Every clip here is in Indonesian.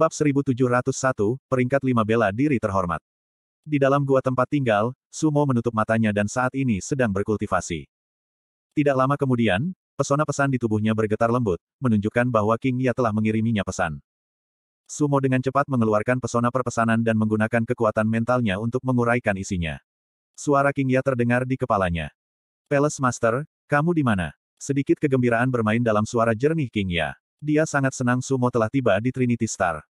Bab 1701, peringkat 5 bela diri terhormat. Di dalam gua tempat tinggal, Sumo menutup matanya dan saat ini sedang berkultivasi. Tidak lama kemudian, pesona pesan di tubuhnya bergetar lembut, menunjukkan bahwa King Ya telah mengiriminya pesan. Sumo dengan cepat mengeluarkan pesona perpesanan dan menggunakan kekuatan mentalnya untuk menguraikan isinya. Suara King Ya terdengar di kepalanya. Palace Master, kamu di mana? Sedikit kegembiraan bermain dalam suara jernih King Ya. Dia sangat senang Sumo telah tiba di Trinity Star.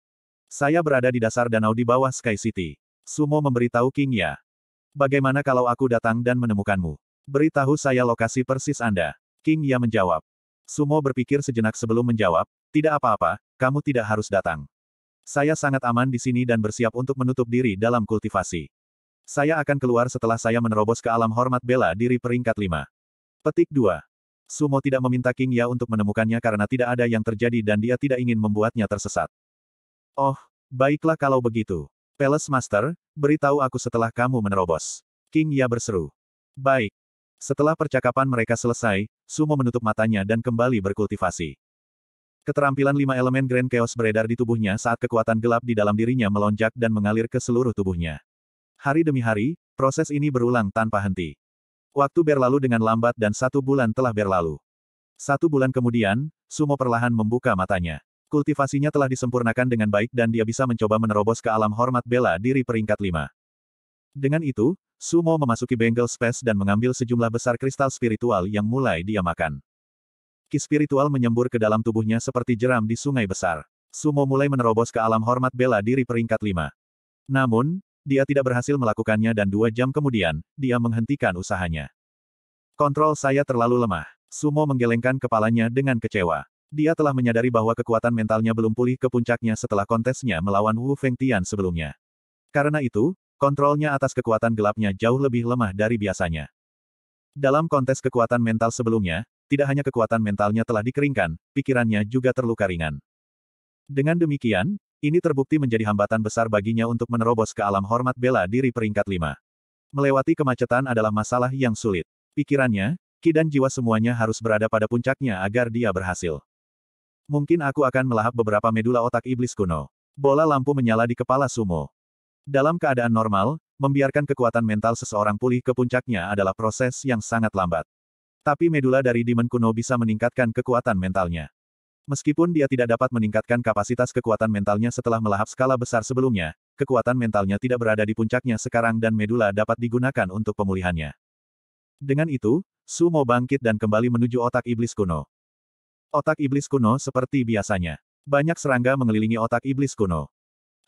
Saya berada di dasar danau di bawah Sky City. Sumo memberitahu King Ya. Bagaimana kalau aku datang dan menemukanmu? Beritahu saya lokasi persis Anda. King Ya menjawab. Sumo berpikir sejenak sebelum menjawab, tidak apa-apa, kamu tidak harus datang. Saya sangat aman di sini dan bersiap untuk menutup diri dalam kultivasi. Saya akan keluar setelah saya menerobos ke alam hormat bela diri peringkat 5. Petik 2. Sumo tidak meminta King Ya untuk menemukannya karena tidak ada yang terjadi dan dia tidak ingin membuatnya tersesat. Oh, baiklah kalau begitu. Palace Master, beritahu aku setelah kamu menerobos. King Ya berseru. Baik. Setelah percakapan mereka selesai, Sumo menutup matanya dan kembali berkultivasi. Keterampilan lima elemen Grand Chaos beredar di tubuhnya saat kekuatan gelap di dalam dirinya melonjak dan mengalir ke seluruh tubuhnya. Hari demi hari, proses ini berulang tanpa henti. Waktu berlalu dengan lambat dan satu bulan telah berlalu. Satu bulan kemudian, Sumo perlahan membuka matanya. Kultivasinya telah disempurnakan dengan baik dan dia bisa mencoba menerobos ke alam hormat bela diri peringkat 5. Dengan itu, Sumo memasuki Bengal Space dan mengambil sejumlah besar kristal spiritual yang mulai dia makan. Ki spiritual menyembur ke dalam tubuhnya seperti jeram di sungai besar. Sumo mulai menerobos ke alam hormat bela diri peringkat 5. Namun, dia tidak berhasil melakukannya dan dua jam kemudian, dia menghentikan usahanya. Kontrol saya terlalu lemah. Sumo menggelengkan kepalanya dengan kecewa. Dia telah menyadari bahwa kekuatan mentalnya belum pulih ke puncaknya setelah kontesnya melawan Wu Tian sebelumnya. Karena itu, kontrolnya atas kekuatan gelapnya jauh lebih lemah dari biasanya. Dalam kontes kekuatan mental sebelumnya, tidak hanya kekuatan mentalnya telah dikeringkan, pikirannya juga terluka ringan. Dengan demikian, ini terbukti menjadi hambatan besar baginya untuk menerobos ke alam hormat bela diri peringkat lima. Melewati kemacetan adalah masalah yang sulit. Pikirannya, ki dan jiwa semuanya harus berada pada puncaknya agar dia berhasil. Mungkin aku akan melahap beberapa medula otak iblis kuno. Bola lampu menyala di kepala Sumo. Dalam keadaan normal, membiarkan kekuatan mental seseorang pulih ke puncaknya adalah proses yang sangat lambat. Tapi medula dari Demon kuno bisa meningkatkan kekuatan mentalnya. Meskipun dia tidak dapat meningkatkan kapasitas kekuatan mentalnya setelah melahap skala besar sebelumnya, kekuatan mentalnya tidak berada di puncaknya sekarang dan medula dapat digunakan untuk pemulihannya. Dengan itu, Sumo bangkit dan kembali menuju otak iblis kuno. Otak iblis kuno seperti biasanya. Banyak serangga mengelilingi otak iblis kuno.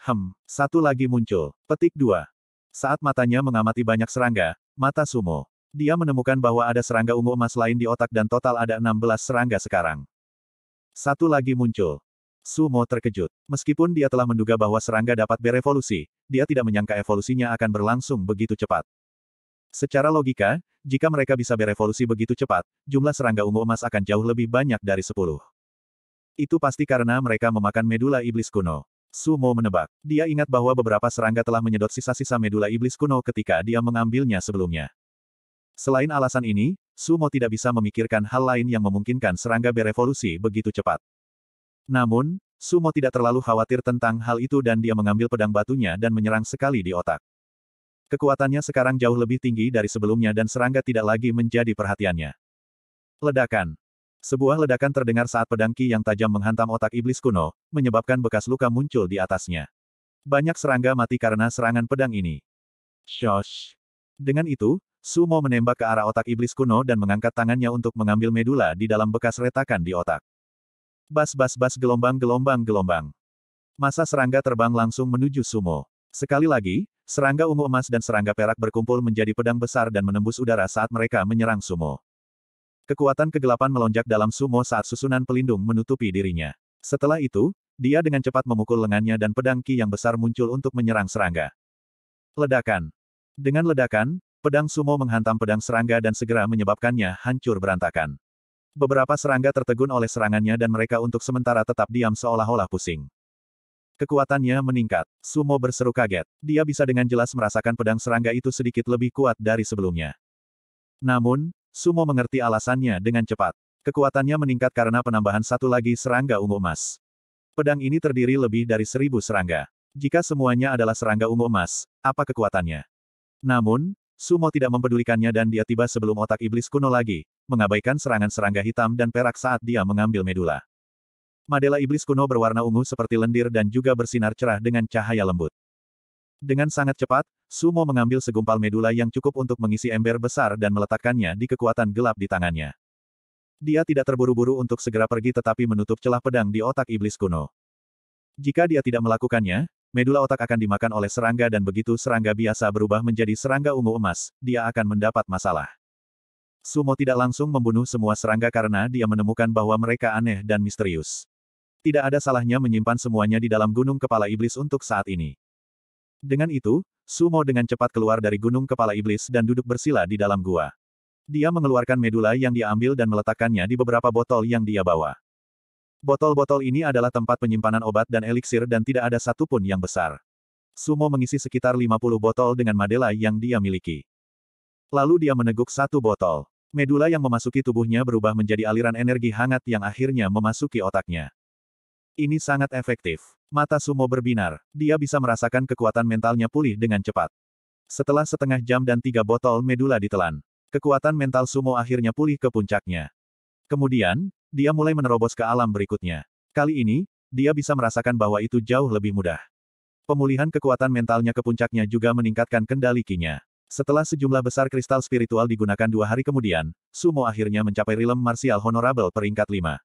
Hem, satu lagi muncul. Petik dua. Saat matanya mengamati banyak serangga, mata sumo. Dia menemukan bahwa ada serangga ungu emas lain di otak dan total ada 16 serangga sekarang. Satu lagi muncul. Sumo terkejut. Meskipun dia telah menduga bahwa serangga dapat berevolusi, dia tidak menyangka evolusinya akan berlangsung begitu cepat. Secara logika, jika mereka bisa berevolusi begitu cepat, jumlah serangga ungu emas akan jauh lebih banyak dari sepuluh. Itu pasti karena mereka memakan medula iblis kuno. Sumo menebak. Dia ingat bahwa beberapa serangga telah menyedot sisa-sisa medula iblis kuno ketika dia mengambilnya sebelumnya. Selain alasan ini, Sumo tidak bisa memikirkan hal lain yang memungkinkan serangga berevolusi begitu cepat. Namun, Sumo tidak terlalu khawatir tentang hal itu dan dia mengambil pedang batunya dan menyerang sekali di otak. Kekuatannya sekarang jauh lebih tinggi dari sebelumnya dan serangga tidak lagi menjadi perhatiannya. Ledakan. Sebuah ledakan terdengar saat pedang Ki yang tajam menghantam otak iblis kuno, menyebabkan bekas luka muncul di atasnya. Banyak serangga mati karena serangan pedang ini. Shosh. Dengan itu, Sumo menembak ke arah otak iblis kuno dan mengangkat tangannya untuk mengambil medula di dalam bekas retakan di otak. Bas-bas-bas gelombang-gelombang-gelombang. Masa serangga terbang langsung menuju Sumo. Sekali lagi, serangga ungu emas dan serangga perak berkumpul menjadi pedang besar dan menembus udara saat mereka menyerang sumo. Kekuatan kegelapan melonjak dalam sumo saat susunan pelindung menutupi dirinya. Setelah itu, dia dengan cepat memukul lengannya dan pedang ki yang besar muncul untuk menyerang serangga. Ledakan. Dengan ledakan, pedang sumo menghantam pedang serangga dan segera menyebabkannya hancur berantakan. Beberapa serangga tertegun oleh serangannya dan mereka untuk sementara tetap diam seolah-olah pusing. Kekuatannya meningkat. Sumo berseru kaget. Dia bisa dengan jelas merasakan pedang serangga itu sedikit lebih kuat dari sebelumnya. Namun, Sumo mengerti alasannya dengan cepat. Kekuatannya meningkat karena penambahan satu lagi serangga ungu emas. Pedang ini terdiri lebih dari seribu serangga. Jika semuanya adalah serangga ungu emas, apa kekuatannya? Namun, Sumo tidak mempedulikannya dan dia tiba sebelum otak iblis kuno lagi, mengabaikan serangan serangga hitam dan perak saat dia mengambil medula. Madela iblis kuno berwarna ungu seperti lendir dan juga bersinar cerah dengan cahaya lembut. Dengan sangat cepat, Sumo mengambil segumpal medula yang cukup untuk mengisi ember besar dan meletakkannya di kekuatan gelap di tangannya. Dia tidak terburu-buru untuk segera pergi tetapi menutup celah pedang di otak iblis kuno. Jika dia tidak melakukannya, medula otak akan dimakan oleh serangga dan begitu serangga biasa berubah menjadi serangga ungu emas, dia akan mendapat masalah. Sumo tidak langsung membunuh semua serangga karena dia menemukan bahwa mereka aneh dan misterius tidak ada salahnya menyimpan semuanya di dalam gunung kepala iblis untuk saat ini. Dengan itu, Sumo dengan cepat keluar dari gunung kepala iblis dan duduk bersila di dalam gua. Dia mengeluarkan medula yang diambil dan meletakkannya di beberapa botol yang dia bawa. Botol-botol ini adalah tempat penyimpanan obat dan eliksir dan tidak ada satupun yang besar. Sumo mengisi sekitar 50 botol dengan madela yang dia miliki. Lalu dia meneguk satu botol. Medula yang memasuki tubuhnya berubah menjadi aliran energi hangat yang akhirnya memasuki otaknya. Ini sangat efektif. Mata Sumo berbinar. Dia bisa merasakan kekuatan mentalnya pulih dengan cepat. Setelah setengah jam dan tiga botol medula ditelan, kekuatan mental Sumo akhirnya pulih ke puncaknya. Kemudian, dia mulai menerobos ke alam berikutnya. Kali ini, dia bisa merasakan bahwa itu jauh lebih mudah. Pemulihan kekuatan mentalnya ke puncaknya juga meningkatkan kendali kinya. Setelah sejumlah besar kristal spiritual digunakan dua hari kemudian, Sumo akhirnya mencapai rilem martial honorable peringkat 5.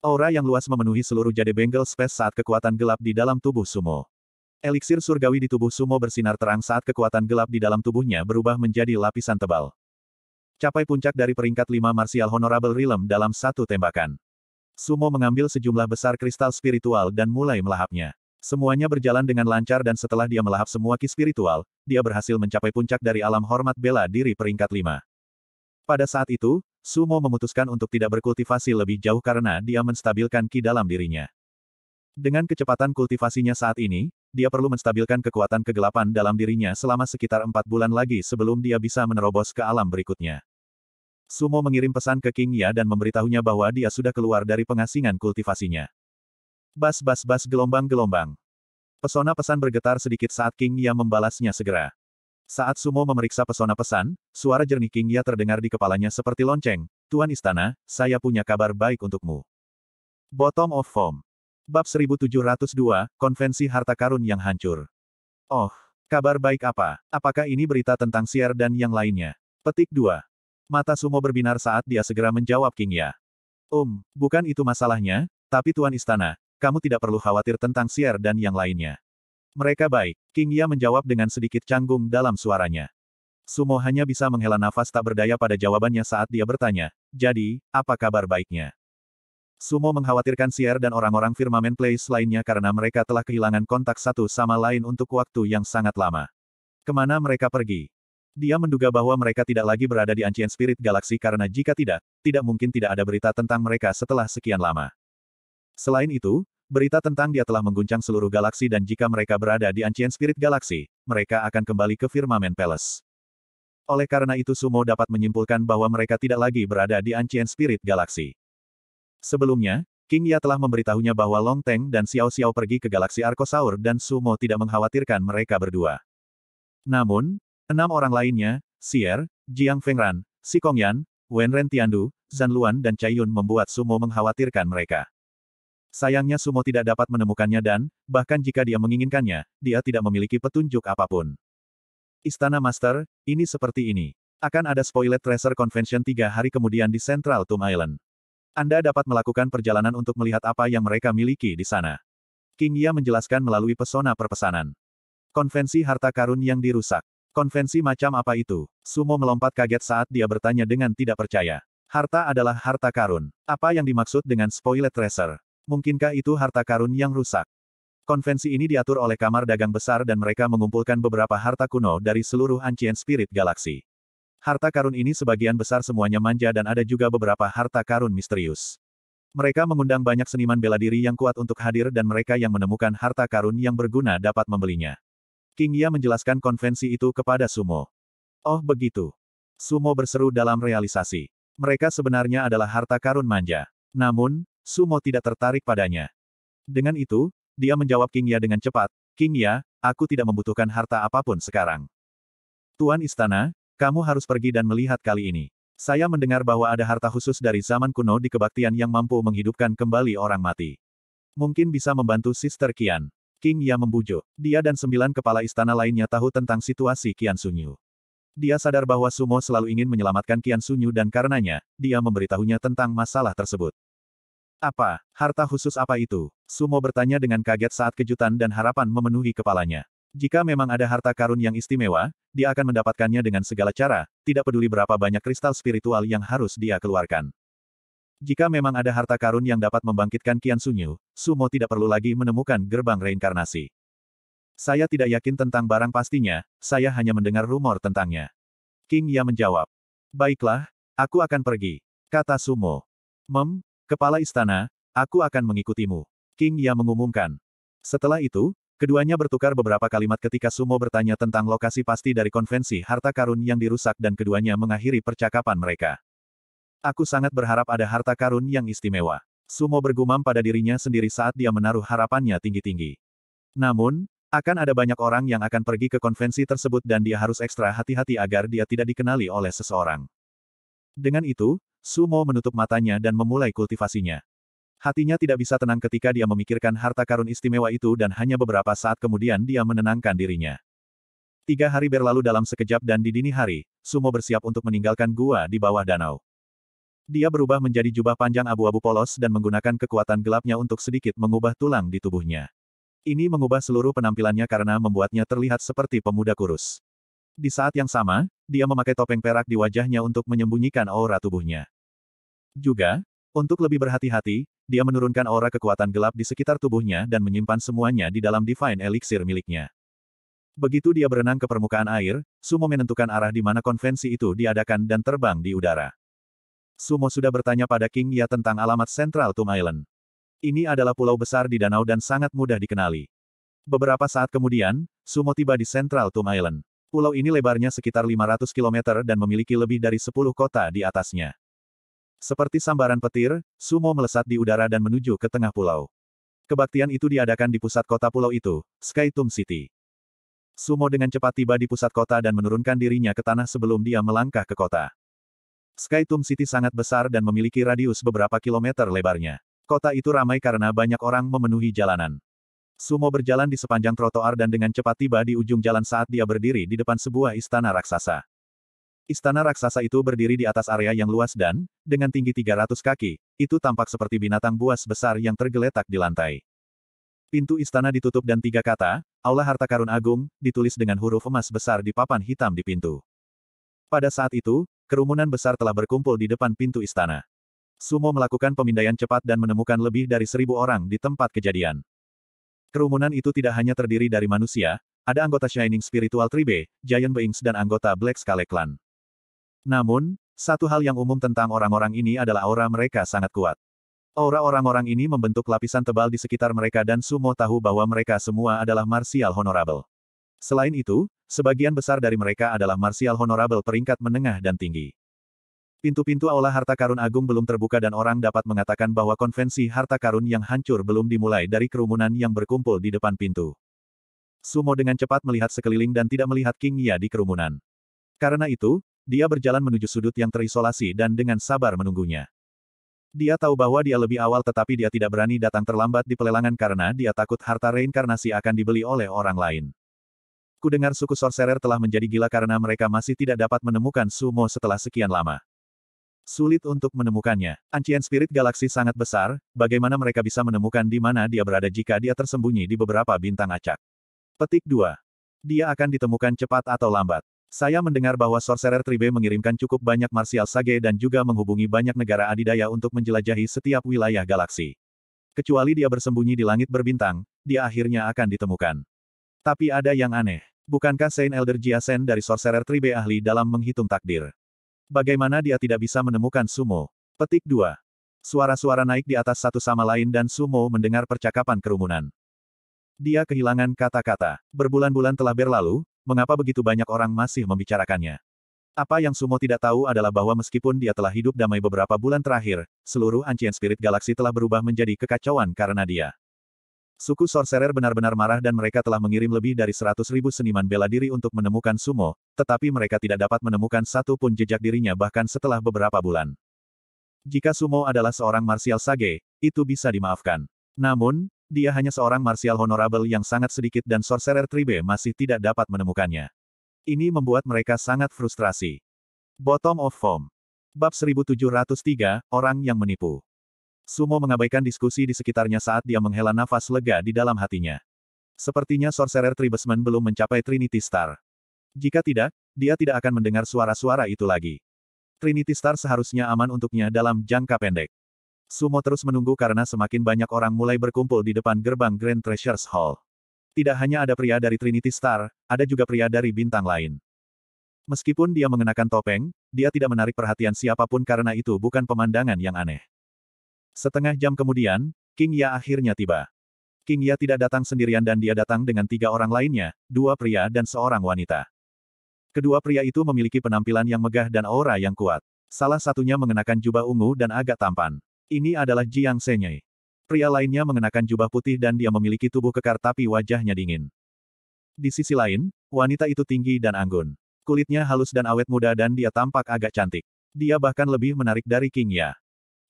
Aura yang luas memenuhi seluruh jade Bengal Space saat kekuatan gelap di dalam tubuh Sumo. Eliksir surgawi di tubuh Sumo bersinar terang saat kekuatan gelap di dalam tubuhnya berubah menjadi lapisan tebal. Capai puncak dari peringkat 5 Martial Honorable Realm dalam satu tembakan. Sumo mengambil sejumlah besar kristal spiritual dan mulai melahapnya. Semuanya berjalan dengan lancar dan setelah dia melahap semua ki spiritual, dia berhasil mencapai puncak dari alam hormat bela diri peringkat 5. Pada saat itu, Sumo memutuskan untuk tidak berkultivasi lebih jauh karena dia menstabilkan ki dalam dirinya. Dengan kecepatan kultivasinya saat ini, dia perlu menstabilkan kekuatan kegelapan dalam dirinya selama sekitar empat bulan lagi sebelum dia bisa menerobos ke alam berikutnya. Sumo mengirim pesan ke King Ya dan memberitahunya bahwa dia sudah keluar dari pengasingan kultivasinya. Bas bas bas gelombang gelombang. Pesona pesan bergetar sedikit saat King Ya membalasnya segera. Saat Sumo memeriksa pesona pesan, suara jernih Kingya terdengar di kepalanya seperti lonceng. Tuan Istana, saya punya kabar baik untukmu. Bottom of Form. Bab 1702, Konvensi Harta Karun yang Hancur. Oh, kabar baik apa? Apakah ini berita tentang Sier dan yang lainnya? Petik 2. Mata Sumo berbinar saat dia segera menjawab Kingya. Um, bukan itu masalahnya, tapi Tuan Istana, kamu tidak perlu khawatir tentang Sier dan yang lainnya. Mereka baik, King Ya menjawab dengan sedikit canggung dalam suaranya. Sumo hanya bisa menghela nafas tak berdaya pada jawabannya saat dia bertanya, jadi, apa kabar baiknya? Sumo mengkhawatirkan Sier dan orang-orang Firmamen Place lainnya karena mereka telah kehilangan kontak satu sama lain untuk waktu yang sangat lama. Kemana mereka pergi? Dia menduga bahwa mereka tidak lagi berada di Ancient Spirit Galaxy karena jika tidak, tidak mungkin tidak ada berita tentang mereka setelah sekian lama. Selain itu, Berita tentang dia telah mengguncang seluruh galaksi dan jika mereka berada di Ancient Spirit Galaxy, mereka akan kembali ke Firmament Palace. Oleh karena itu Sumo dapat menyimpulkan bahwa mereka tidak lagi berada di Ancient Spirit Galaxy. Sebelumnya, King Ya telah memberitahunya bahwa Long Teng dan Xiao Xiao pergi ke galaksi Arkosaur dan Sumo tidak mengkhawatirkan mereka berdua. Namun, enam orang lainnya, Si'er, Jiang Fengran, Si Kongyan, Wen Ren Tiandu, Zan Luan dan Chai Yun membuat Sumo mengkhawatirkan mereka. Sayangnya Sumo tidak dapat menemukannya dan, bahkan jika dia menginginkannya, dia tidak memiliki petunjuk apapun. Istana Master, ini seperti ini. Akan ada Spoiler Tracer Convention tiga hari kemudian di Central Tomb Island. Anda dapat melakukan perjalanan untuk melihat apa yang mereka miliki di sana. King Ya menjelaskan melalui pesona perpesanan. Konvensi harta karun yang dirusak. Konvensi macam apa itu? Sumo melompat kaget saat dia bertanya dengan tidak percaya. Harta adalah harta karun. Apa yang dimaksud dengan spoiler tracer? Mungkinkah itu harta karun yang rusak? Konvensi ini diatur oleh kamar dagang besar dan mereka mengumpulkan beberapa harta kuno dari seluruh Ancient Spirit Galaxy. Harta karun ini sebagian besar semuanya manja dan ada juga beberapa harta karun misterius. Mereka mengundang banyak seniman bela diri yang kuat untuk hadir dan mereka yang menemukan harta karun yang berguna dapat membelinya. King Ya menjelaskan konvensi itu kepada Sumo. Oh begitu. Sumo berseru dalam realisasi. Mereka sebenarnya adalah harta karun manja. Namun, Sumo tidak tertarik padanya. Dengan itu, dia menjawab King Ya dengan cepat, King Ya, aku tidak membutuhkan harta apapun sekarang. Tuan Istana, kamu harus pergi dan melihat kali ini. Saya mendengar bahwa ada harta khusus dari zaman kuno di kebaktian yang mampu menghidupkan kembali orang mati. Mungkin bisa membantu Sister Kian. King Ya membujuk. Dia dan sembilan kepala istana lainnya tahu tentang situasi Kian Sunyu. Dia sadar bahwa Sumo selalu ingin menyelamatkan Kian Sunyu dan karenanya, dia memberitahunya tentang masalah tersebut. Apa, harta khusus apa itu? Sumo bertanya dengan kaget saat kejutan dan harapan memenuhi kepalanya. Jika memang ada harta karun yang istimewa, dia akan mendapatkannya dengan segala cara, tidak peduli berapa banyak kristal spiritual yang harus dia keluarkan. Jika memang ada harta karun yang dapat membangkitkan Kian Sunyu, Sumo tidak perlu lagi menemukan gerbang reinkarnasi. Saya tidak yakin tentang barang pastinya, saya hanya mendengar rumor tentangnya. King Ya menjawab. Baiklah, aku akan pergi. Kata Sumo. Mem, Kepala istana, aku akan mengikutimu. King Ya mengumumkan. Setelah itu, keduanya bertukar beberapa kalimat ketika Sumo bertanya tentang lokasi pasti dari konvensi harta karun yang dirusak dan keduanya mengakhiri percakapan mereka. Aku sangat berharap ada harta karun yang istimewa. Sumo bergumam pada dirinya sendiri saat dia menaruh harapannya tinggi-tinggi. Namun, akan ada banyak orang yang akan pergi ke konvensi tersebut dan dia harus ekstra hati-hati agar dia tidak dikenali oleh seseorang. Dengan itu, Sumo menutup matanya dan memulai kultivasinya. Hatinya tidak bisa tenang ketika dia memikirkan harta karun istimewa itu dan hanya beberapa saat kemudian dia menenangkan dirinya. Tiga hari berlalu dalam sekejap dan di dini hari, Sumo bersiap untuk meninggalkan gua di bawah danau. Dia berubah menjadi jubah panjang abu-abu polos dan menggunakan kekuatan gelapnya untuk sedikit mengubah tulang di tubuhnya. Ini mengubah seluruh penampilannya karena membuatnya terlihat seperti pemuda kurus. Di saat yang sama, dia memakai topeng perak di wajahnya untuk menyembunyikan aura tubuhnya. Juga, untuk lebih berhati-hati, dia menurunkan aura kekuatan gelap di sekitar tubuhnya dan menyimpan semuanya di dalam Divine Elixir miliknya. Begitu dia berenang ke permukaan air, Sumo menentukan arah di mana konvensi itu diadakan dan terbang di udara. Sumo sudah bertanya pada King Ya tentang alamat sentral Tomb Island. Ini adalah pulau besar di danau dan sangat mudah dikenali. Beberapa saat kemudian, Sumo tiba di sentral Tomb Island. Pulau ini lebarnya sekitar 500 km dan memiliki lebih dari 10 kota di atasnya. Seperti sambaran petir, Sumo melesat di udara dan menuju ke tengah pulau. Kebaktian itu diadakan di pusat kota pulau itu, Sky Tomb City. Sumo dengan cepat tiba di pusat kota dan menurunkan dirinya ke tanah sebelum dia melangkah ke kota. Sky Tomb City sangat besar dan memiliki radius beberapa kilometer lebarnya. Kota itu ramai karena banyak orang memenuhi jalanan. Sumo berjalan di sepanjang trotoar dan dengan cepat tiba di ujung jalan saat dia berdiri di depan sebuah istana raksasa. Istana raksasa itu berdiri di atas area yang luas dan, dengan tinggi 300 kaki, itu tampak seperti binatang buas besar yang tergeletak di lantai. Pintu istana ditutup dan tiga kata, "Allah Harta Karun Agung, ditulis dengan huruf emas besar di papan hitam di pintu. Pada saat itu, kerumunan besar telah berkumpul di depan pintu istana. Sumo melakukan pemindaian cepat dan menemukan lebih dari seribu orang di tempat kejadian. Kerumunan itu tidak hanya terdiri dari manusia, ada anggota Shining Spiritual Tribe, Giant Beings dan anggota Black Scale Clan. Namun, satu hal yang umum tentang orang-orang ini adalah aura mereka sangat kuat. Aura orang-orang ini membentuk lapisan tebal di sekitar mereka dan Sumo tahu bahwa mereka semua adalah martial honorable. Selain itu, sebagian besar dari mereka adalah martial honorable peringkat menengah dan tinggi. Pintu-pintu aula harta karun agung belum terbuka dan orang dapat mengatakan bahwa konvensi harta karun yang hancur belum dimulai dari kerumunan yang berkumpul di depan pintu. Sumo dengan cepat melihat sekeliling dan tidak melihat King Ya di kerumunan. Karena itu, dia berjalan menuju sudut yang terisolasi dan dengan sabar menunggunya. Dia tahu bahwa dia lebih awal tetapi dia tidak berani datang terlambat di pelelangan karena dia takut harta reinkarnasi akan dibeli oleh orang lain. Kudengar suku Sorcerer telah menjadi gila karena mereka masih tidak dapat menemukan Sumo setelah sekian lama. Sulit untuk menemukannya. Ancient Spirit Galaxy sangat besar, bagaimana mereka bisa menemukan di mana dia berada jika dia tersembunyi di beberapa bintang acak. Petik 2. Dia akan ditemukan cepat atau lambat. Saya mendengar bahwa Sorcerer Tribe mengirimkan cukup banyak Martial Sage dan juga menghubungi banyak negara adidaya untuk menjelajahi setiap wilayah galaksi. Kecuali dia bersembunyi di langit berbintang, dia akhirnya akan ditemukan. Tapi ada yang aneh. Bukankah Saint Elder Jiasen dari Sorcerer Tribe ahli dalam menghitung takdir? Bagaimana dia tidak bisa menemukan Sumo? Petik 2. Suara-suara naik di atas satu sama lain dan Sumo mendengar percakapan kerumunan. Dia kehilangan kata-kata. Berbulan-bulan telah berlalu, mengapa begitu banyak orang masih membicarakannya? Apa yang Sumo tidak tahu adalah bahwa meskipun dia telah hidup damai beberapa bulan terakhir, seluruh Ancient Spirit Galaxy telah berubah menjadi kekacauan karena dia. Suku Sorcerer benar-benar marah dan mereka telah mengirim lebih dari seratus ribu seniman bela diri untuk menemukan Sumo, tetapi mereka tidak dapat menemukan satu pun jejak dirinya bahkan setelah beberapa bulan. Jika Sumo adalah seorang Martial Sage, itu bisa dimaafkan. Namun, dia hanya seorang Martial Honorable yang sangat sedikit dan Sorcerer Tribe masih tidak dapat menemukannya. Ini membuat mereka sangat frustrasi. Bottom of Form Bab 1703, Orang yang Menipu Sumo mengabaikan diskusi di sekitarnya saat dia menghela nafas lega di dalam hatinya. Sepertinya Sorcerer Tribesman belum mencapai Trinity Star. Jika tidak, dia tidak akan mendengar suara-suara itu lagi. Trinity Star seharusnya aman untuknya dalam jangka pendek. Sumo terus menunggu karena semakin banyak orang mulai berkumpul di depan gerbang Grand Treasures Hall. Tidak hanya ada pria dari Trinity Star, ada juga pria dari bintang lain. Meskipun dia mengenakan topeng, dia tidak menarik perhatian siapapun karena itu bukan pemandangan yang aneh. Setengah jam kemudian, King Ya akhirnya tiba. King Ya tidak datang sendirian dan dia datang dengan tiga orang lainnya, dua pria dan seorang wanita. Kedua pria itu memiliki penampilan yang megah dan aura yang kuat. Salah satunya mengenakan jubah ungu dan agak tampan. Ini adalah Jiang Senyei. Pria lainnya mengenakan jubah putih dan dia memiliki tubuh kekar tapi wajahnya dingin. Di sisi lain, wanita itu tinggi dan anggun. Kulitnya halus dan awet muda dan dia tampak agak cantik. Dia bahkan lebih menarik dari King Ya.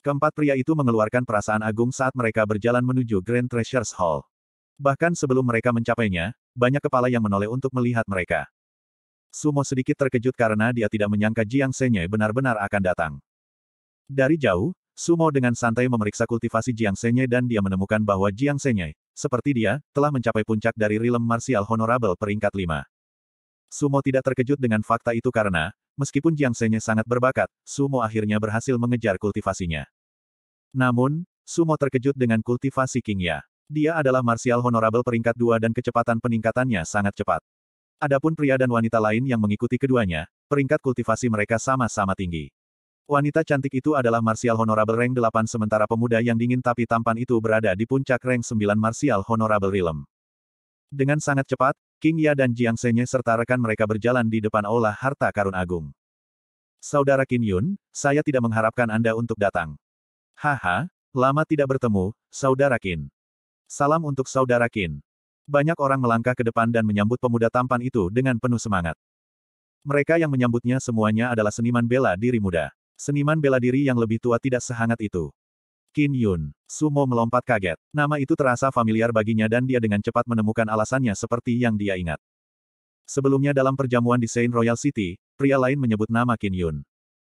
Keempat pria itu mengeluarkan perasaan agung saat mereka berjalan menuju Grand Treasures Hall. Bahkan sebelum mereka mencapainya, banyak kepala yang menoleh untuk melihat mereka. Sumo sedikit terkejut karena dia tidak menyangka Jiang Senye benar-benar akan datang. Dari jauh, Sumo dengan santai memeriksa kultivasi Jiang Senye dan dia menemukan bahwa Jiang Senye, seperti dia, telah mencapai puncak dari Rilem Martial Honorable peringkat 5. Sumo tidak terkejut dengan fakta itu karena, Meskipun Jiang Shenye sangat berbakat, Sumo akhirnya berhasil mengejar kultivasinya. Namun, Sumo terkejut dengan kultivasi King Ya. Dia adalah martial honorable peringkat dua dan kecepatan peningkatannya sangat cepat. Adapun pria dan wanita lain yang mengikuti keduanya, peringkat kultivasi mereka sama-sama tinggi. Wanita cantik itu adalah martial honorable rank 8 sementara pemuda yang dingin tapi tampan itu berada di puncak rank 9 martial honorable realm. Dengan sangat cepat, King Ya dan Jiang Senye serta rekan mereka berjalan di depan aula harta karun agung. Saudara Qin Yun, saya tidak mengharapkan Anda untuk datang. Haha, lama tidak bertemu, Saudara Qin. Salam untuk Saudara Qin. Banyak orang melangkah ke depan dan menyambut pemuda tampan itu dengan penuh semangat. Mereka yang menyambutnya semuanya adalah seniman bela diri muda. Seniman bela diri yang lebih tua tidak sehangat itu. Kin Yun. Sumo melompat kaget. Nama itu terasa familiar baginya dan dia dengan cepat menemukan alasannya seperti yang dia ingat. Sebelumnya dalam perjamuan di Saint Royal City, pria lain menyebut nama Kin Yun.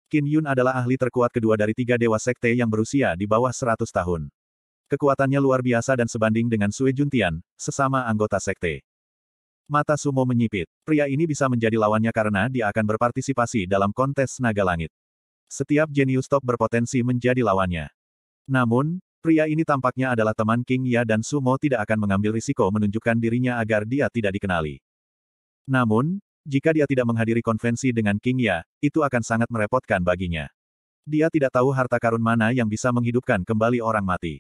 Kin Yun adalah ahli terkuat kedua dari tiga dewa sekte yang berusia di bawah 100 tahun. Kekuatannya luar biasa dan sebanding dengan Sui Tian, sesama anggota sekte. Mata Sumo menyipit. Pria ini bisa menjadi lawannya karena dia akan berpartisipasi dalam kontes naga langit. Setiap jenius top berpotensi menjadi lawannya. Namun, pria ini tampaknya adalah teman King Ya dan Sumo tidak akan mengambil risiko menunjukkan dirinya agar dia tidak dikenali. Namun, jika dia tidak menghadiri konvensi dengan King Ya, itu akan sangat merepotkan baginya. Dia tidak tahu harta karun mana yang bisa menghidupkan kembali orang mati.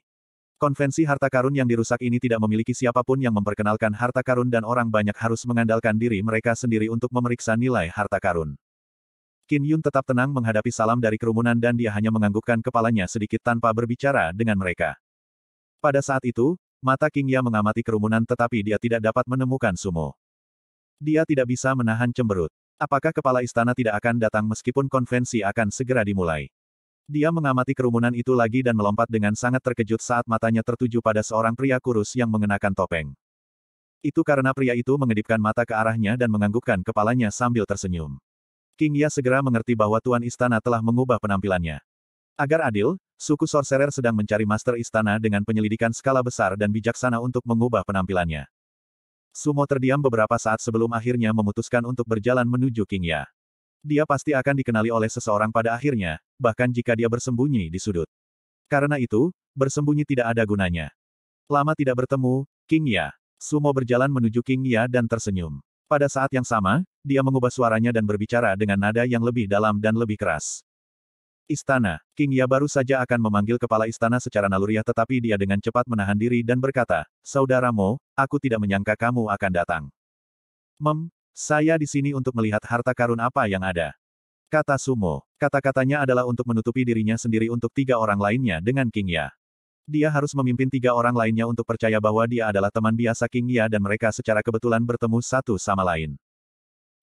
Konvensi harta karun yang dirusak ini tidak memiliki siapapun yang memperkenalkan harta karun dan orang banyak harus mengandalkan diri mereka sendiri untuk memeriksa nilai harta karun. Qin Yun tetap tenang menghadapi salam dari kerumunan dan dia hanya menganggukkan kepalanya sedikit tanpa berbicara dengan mereka. Pada saat itu, mata King Ya mengamati kerumunan tetapi dia tidak dapat menemukan Sumo. Dia tidak bisa menahan cemberut. Apakah kepala istana tidak akan datang meskipun konvensi akan segera dimulai? Dia mengamati kerumunan itu lagi dan melompat dengan sangat terkejut saat matanya tertuju pada seorang pria kurus yang mengenakan topeng. Itu karena pria itu mengedipkan mata ke arahnya dan menganggukkan kepalanya sambil tersenyum. King Ya segera mengerti bahwa Tuan Istana telah mengubah penampilannya. Agar adil, suku Sorcerer sedang mencari Master Istana dengan penyelidikan skala besar dan bijaksana untuk mengubah penampilannya. Sumo terdiam beberapa saat sebelum akhirnya memutuskan untuk berjalan menuju King Ya. Dia pasti akan dikenali oleh seseorang pada akhirnya, bahkan jika dia bersembunyi di sudut. Karena itu, bersembunyi tidak ada gunanya. Lama tidak bertemu, King Ya. Sumo berjalan menuju King Ya dan tersenyum. Pada saat yang sama, dia mengubah suaranya dan berbicara dengan nada yang lebih dalam dan lebih keras. Istana, King Ya baru saja akan memanggil kepala istana secara naluriah tetapi dia dengan cepat menahan diri dan berkata, Saudaramu, aku tidak menyangka kamu akan datang. Mem, saya di sini untuk melihat harta karun apa yang ada. Kata Sumo, kata-katanya adalah untuk menutupi dirinya sendiri untuk tiga orang lainnya dengan King Ya. Dia harus memimpin tiga orang lainnya untuk percaya bahwa dia adalah teman biasa King Ya dan mereka secara kebetulan bertemu satu sama lain.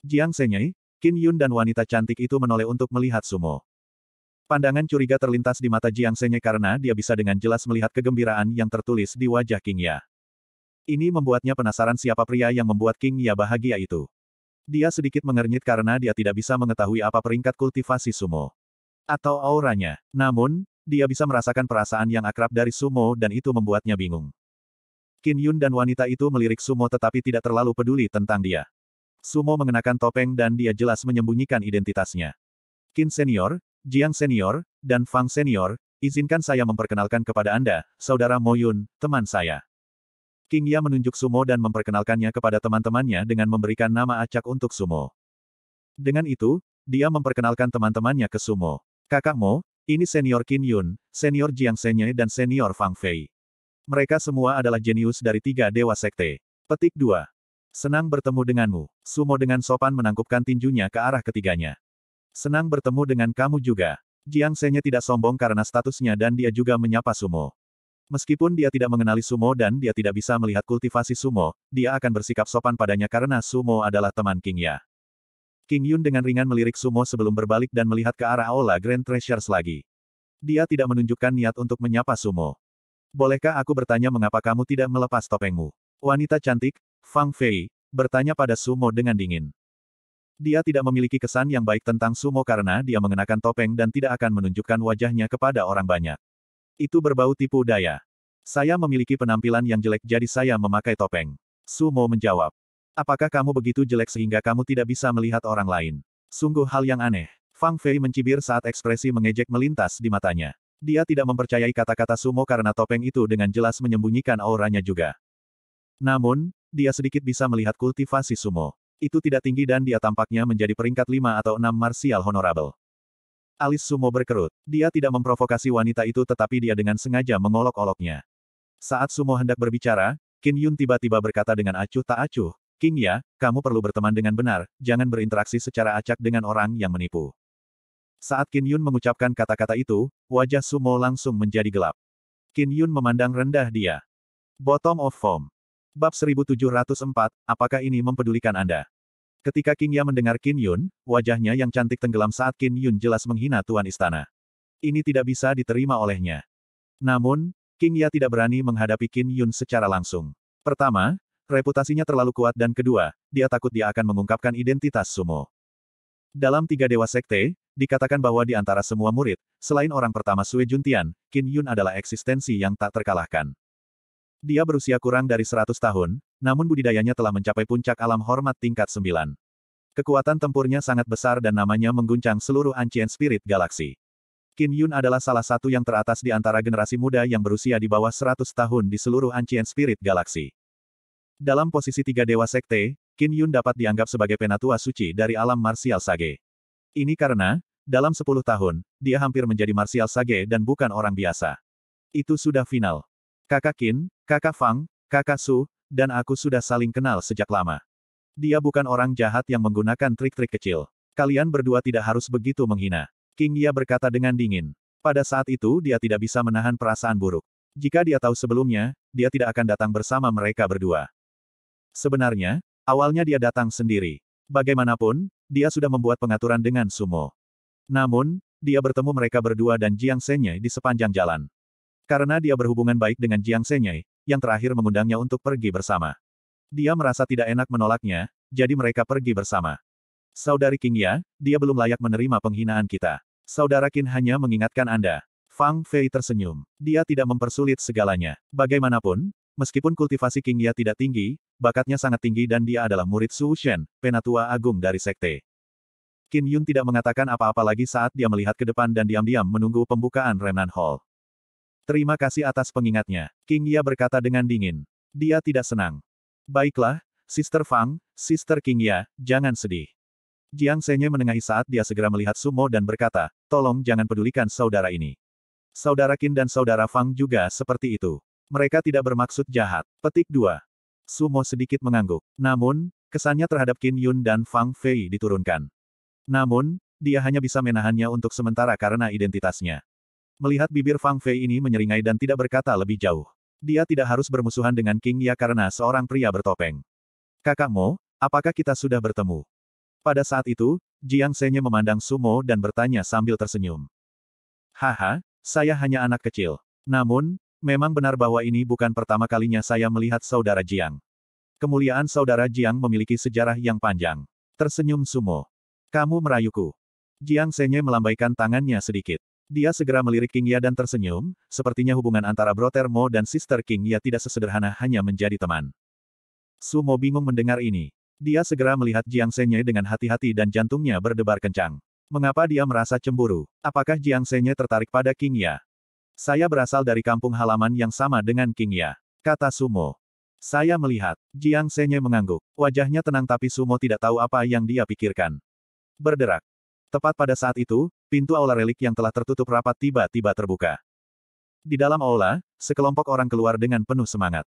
Jiang Senyai, Qin Yun dan wanita cantik itu menoleh untuk melihat Sumo. Pandangan curiga terlintas di mata Jiang Senyai karena dia bisa dengan jelas melihat kegembiraan yang tertulis di wajah King Ya. Ini membuatnya penasaran siapa pria yang membuat King Ya bahagia itu. Dia sedikit mengernyit karena dia tidak bisa mengetahui apa peringkat kultivasi sumo. Atau auranya. Namun, dia bisa merasakan perasaan yang akrab dari Sumo dan itu membuatnya bingung. Qin Yun dan wanita itu melirik Sumo tetapi tidak terlalu peduli tentang dia. Sumo mengenakan topeng dan dia jelas menyembunyikan identitasnya. Qin Senior, Jiang Senior, dan Fang Senior, izinkan saya memperkenalkan kepada Anda, Saudara Mo Yun, teman saya. King Ya menunjuk Sumo dan memperkenalkannya kepada teman-temannya dengan memberikan nama acak untuk Sumo. Dengan itu, dia memperkenalkan teman-temannya ke Sumo. Kakak Mo, ini senior Qin Yun, senior Jiang Senye dan senior Fang Fei. Mereka semua adalah jenius dari tiga dewa sekte. Petik 2. Senang bertemu denganmu. Sumo dengan sopan menangkupkan tinjunya ke arah ketiganya. Senang bertemu dengan kamu juga. Jiang Senye tidak sombong karena statusnya dan dia juga menyapa Sumo. Meskipun dia tidak mengenali Sumo dan dia tidak bisa melihat kultivasi Sumo, dia akan bersikap sopan padanya karena Sumo adalah teman Kingya. King Yun dengan ringan melirik Sumo sebelum berbalik dan melihat ke arah Aula Grand Treasures lagi. Dia tidak menunjukkan niat untuk menyapa Sumo. Bolehkah aku bertanya mengapa kamu tidak melepas topengmu? Wanita cantik, Fang Fei, bertanya pada Sumo dengan dingin. Dia tidak memiliki kesan yang baik tentang Sumo karena dia mengenakan topeng dan tidak akan menunjukkan wajahnya kepada orang banyak. Itu berbau tipu daya. Saya memiliki penampilan yang jelek jadi saya memakai topeng. Sumo menjawab. Apakah kamu begitu jelek sehingga kamu tidak bisa melihat orang lain? Sungguh hal yang aneh. Fang Fei mencibir saat ekspresi mengejek melintas di matanya. Dia tidak mempercayai kata-kata sumo karena topeng itu dengan jelas menyembunyikan auranya juga. Namun, dia sedikit bisa melihat kultivasi sumo. Itu tidak tinggi dan dia tampaknya menjadi peringkat 5 atau 6 martial honorable. Alis sumo berkerut. Dia tidak memprovokasi wanita itu tetapi dia dengan sengaja mengolok-oloknya. Saat sumo hendak berbicara, Qin Yun tiba-tiba berkata dengan acuh tak acuh, King Ya, kamu perlu berteman dengan benar, jangan berinteraksi secara acak dengan orang yang menipu. Saat Qin Yun mengucapkan kata-kata itu, wajah Sumo langsung menjadi gelap. Qin Yun memandang rendah dia. Bottom of Form. Bab 1704, apakah ini mempedulikan Anda? Ketika King Ya mendengar Qin Yun, wajahnya yang cantik tenggelam saat Qin Yun jelas menghina Tuan Istana. Ini tidak bisa diterima olehnya. Namun, King Ya tidak berani menghadapi Qin Yun secara langsung. Pertama, Reputasinya terlalu kuat dan kedua, dia takut dia akan mengungkapkan identitas Sumo. Dalam tiga dewa sekte, dikatakan bahwa di antara semua murid, selain orang pertama Sui Juntian, Qin Yun adalah eksistensi yang tak terkalahkan. Dia berusia kurang dari 100 tahun, namun budidayanya telah mencapai puncak alam hormat tingkat 9. Kekuatan tempurnya sangat besar dan namanya mengguncang seluruh Ancient Spirit Galaxy. Qin Yun adalah salah satu yang teratas di antara generasi muda yang berusia di bawah 100 tahun di seluruh Ancient Spirit Galaxy. Dalam posisi tiga dewa sekte, Qin Yun dapat dianggap sebagai penatua suci dari alam marsial sage. Ini karena, dalam sepuluh tahun, dia hampir menjadi marsial sage dan bukan orang biasa. Itu sudah final. Kakak Qin, kakak Fang, kakak Su, dan aku sudah saling kenal sejak lama. Dia bukan orang jahat yang menggunakan trik-trik kecil. Kalian berdua tidak harus begitu menghina. King Ya berkata dengan dingin. Pada saat itu dia tidak bisa menahan perasaan buruk. Jika dia tahu sebelumnya, dia tidak akan datang bersama mereka berdua. Sebenarnya, awalnya dia datang sendiri. Bagaimanapun, dia sudah membuat pengaturan dengan Sumo. Namun, dia bertemu mereka berdua dan Jiang Senye di sepanjang jalan. Karena dia berhubungan baik dengan Jiang Senye, yang terakhir mengundangnya untuk pergi bersama. Dia merasa tidak enak menolaknya, jadi mereka pergi bersama. Saudari Ya, dia belum layak menerima penghinaan kita. Saudara Qin hanya mengingatkan Anda. Fang Fei tersenyum. Dia tidak mempersulit segalanya. Bagaimanapun, Meskipun kultivasi Ya tidak tinggi, bakatnya sangat tinggi dan dia adalah murid Su Shen, penatua agung dari sekte. Qin Yun tidak mengatakan apa-apa lagi saat dia melihat ke depan dan diam-diam menunggu pembukaan Remnant Hall. Terima kasih atas pengingatnya, King Ya berkata dengan dingin. Dia tidak senang. Baiklah, Sister Fang, Sister King Ya, jangan sedih. Jiang Senye menengahi saat dia segera melihat Sumo dan berkata, tolong jangan pedulikan saudara ini. Saudara Qin dan saudara Fang juga seperti itu. Mereka tidak bermaksud jahat. Petik 2. Sumo sedikit mengangguk. Namun, kesannya terhadap Qin Yun dan Fang Fei diturunkan. Namun, dia hanya bisa menahannya untuk sementara karena identitasnya. Melihat bibir Fang Fei ini menyeringai dan tidak berkata lebih jauh. Dia tidak harus bermusuhan dengan King Ya karena seorang pria bertopeng. Kakakmu, apakah kita sudah bertemu? Pada saat itu, Jiang Senye memandang Sumo dan bertanya sambil tersenyum. Haha, saya hanya anak kecil. Namun, Memang benar bahwa ini bukan pertama kalinya saya melihat saudara Jiang. Kemuliaan saudara Jiang memiliki sejarah yang panjang. Tersenyum Sumo. Kamu merayuku. Jiang Senye melambaikan tangannya sedikit. Dia segera melirik King Ya dan tersenyum, sepertinya hubungan antara Brother Mo dan Sister King Ya tidak sesederhana hanya menjadi teman. Sumo bingung mendengar ini. Dia segera melihat Jiang Senye dengan hati-hati dan jantungnya berdebar kencang. Mengapa dia merasa cemburu? Apakah Jiang Senye tertarik pada King Ya? Saya berasal dari kampung halaman yang sama dengan King Ya. Kata Sumo. Saya melihat. Jiang Senye mengangguk. Wajahnya tenang tapi Sumo tidak tahu apa yang dia pikirkan. Berderak. Tepat pada saat itu, pintu aula relik yang telah tertutup rapat tiba-tiba terbuka. Di dalam aula, sekelompok orang keluar dengan penuh semangat.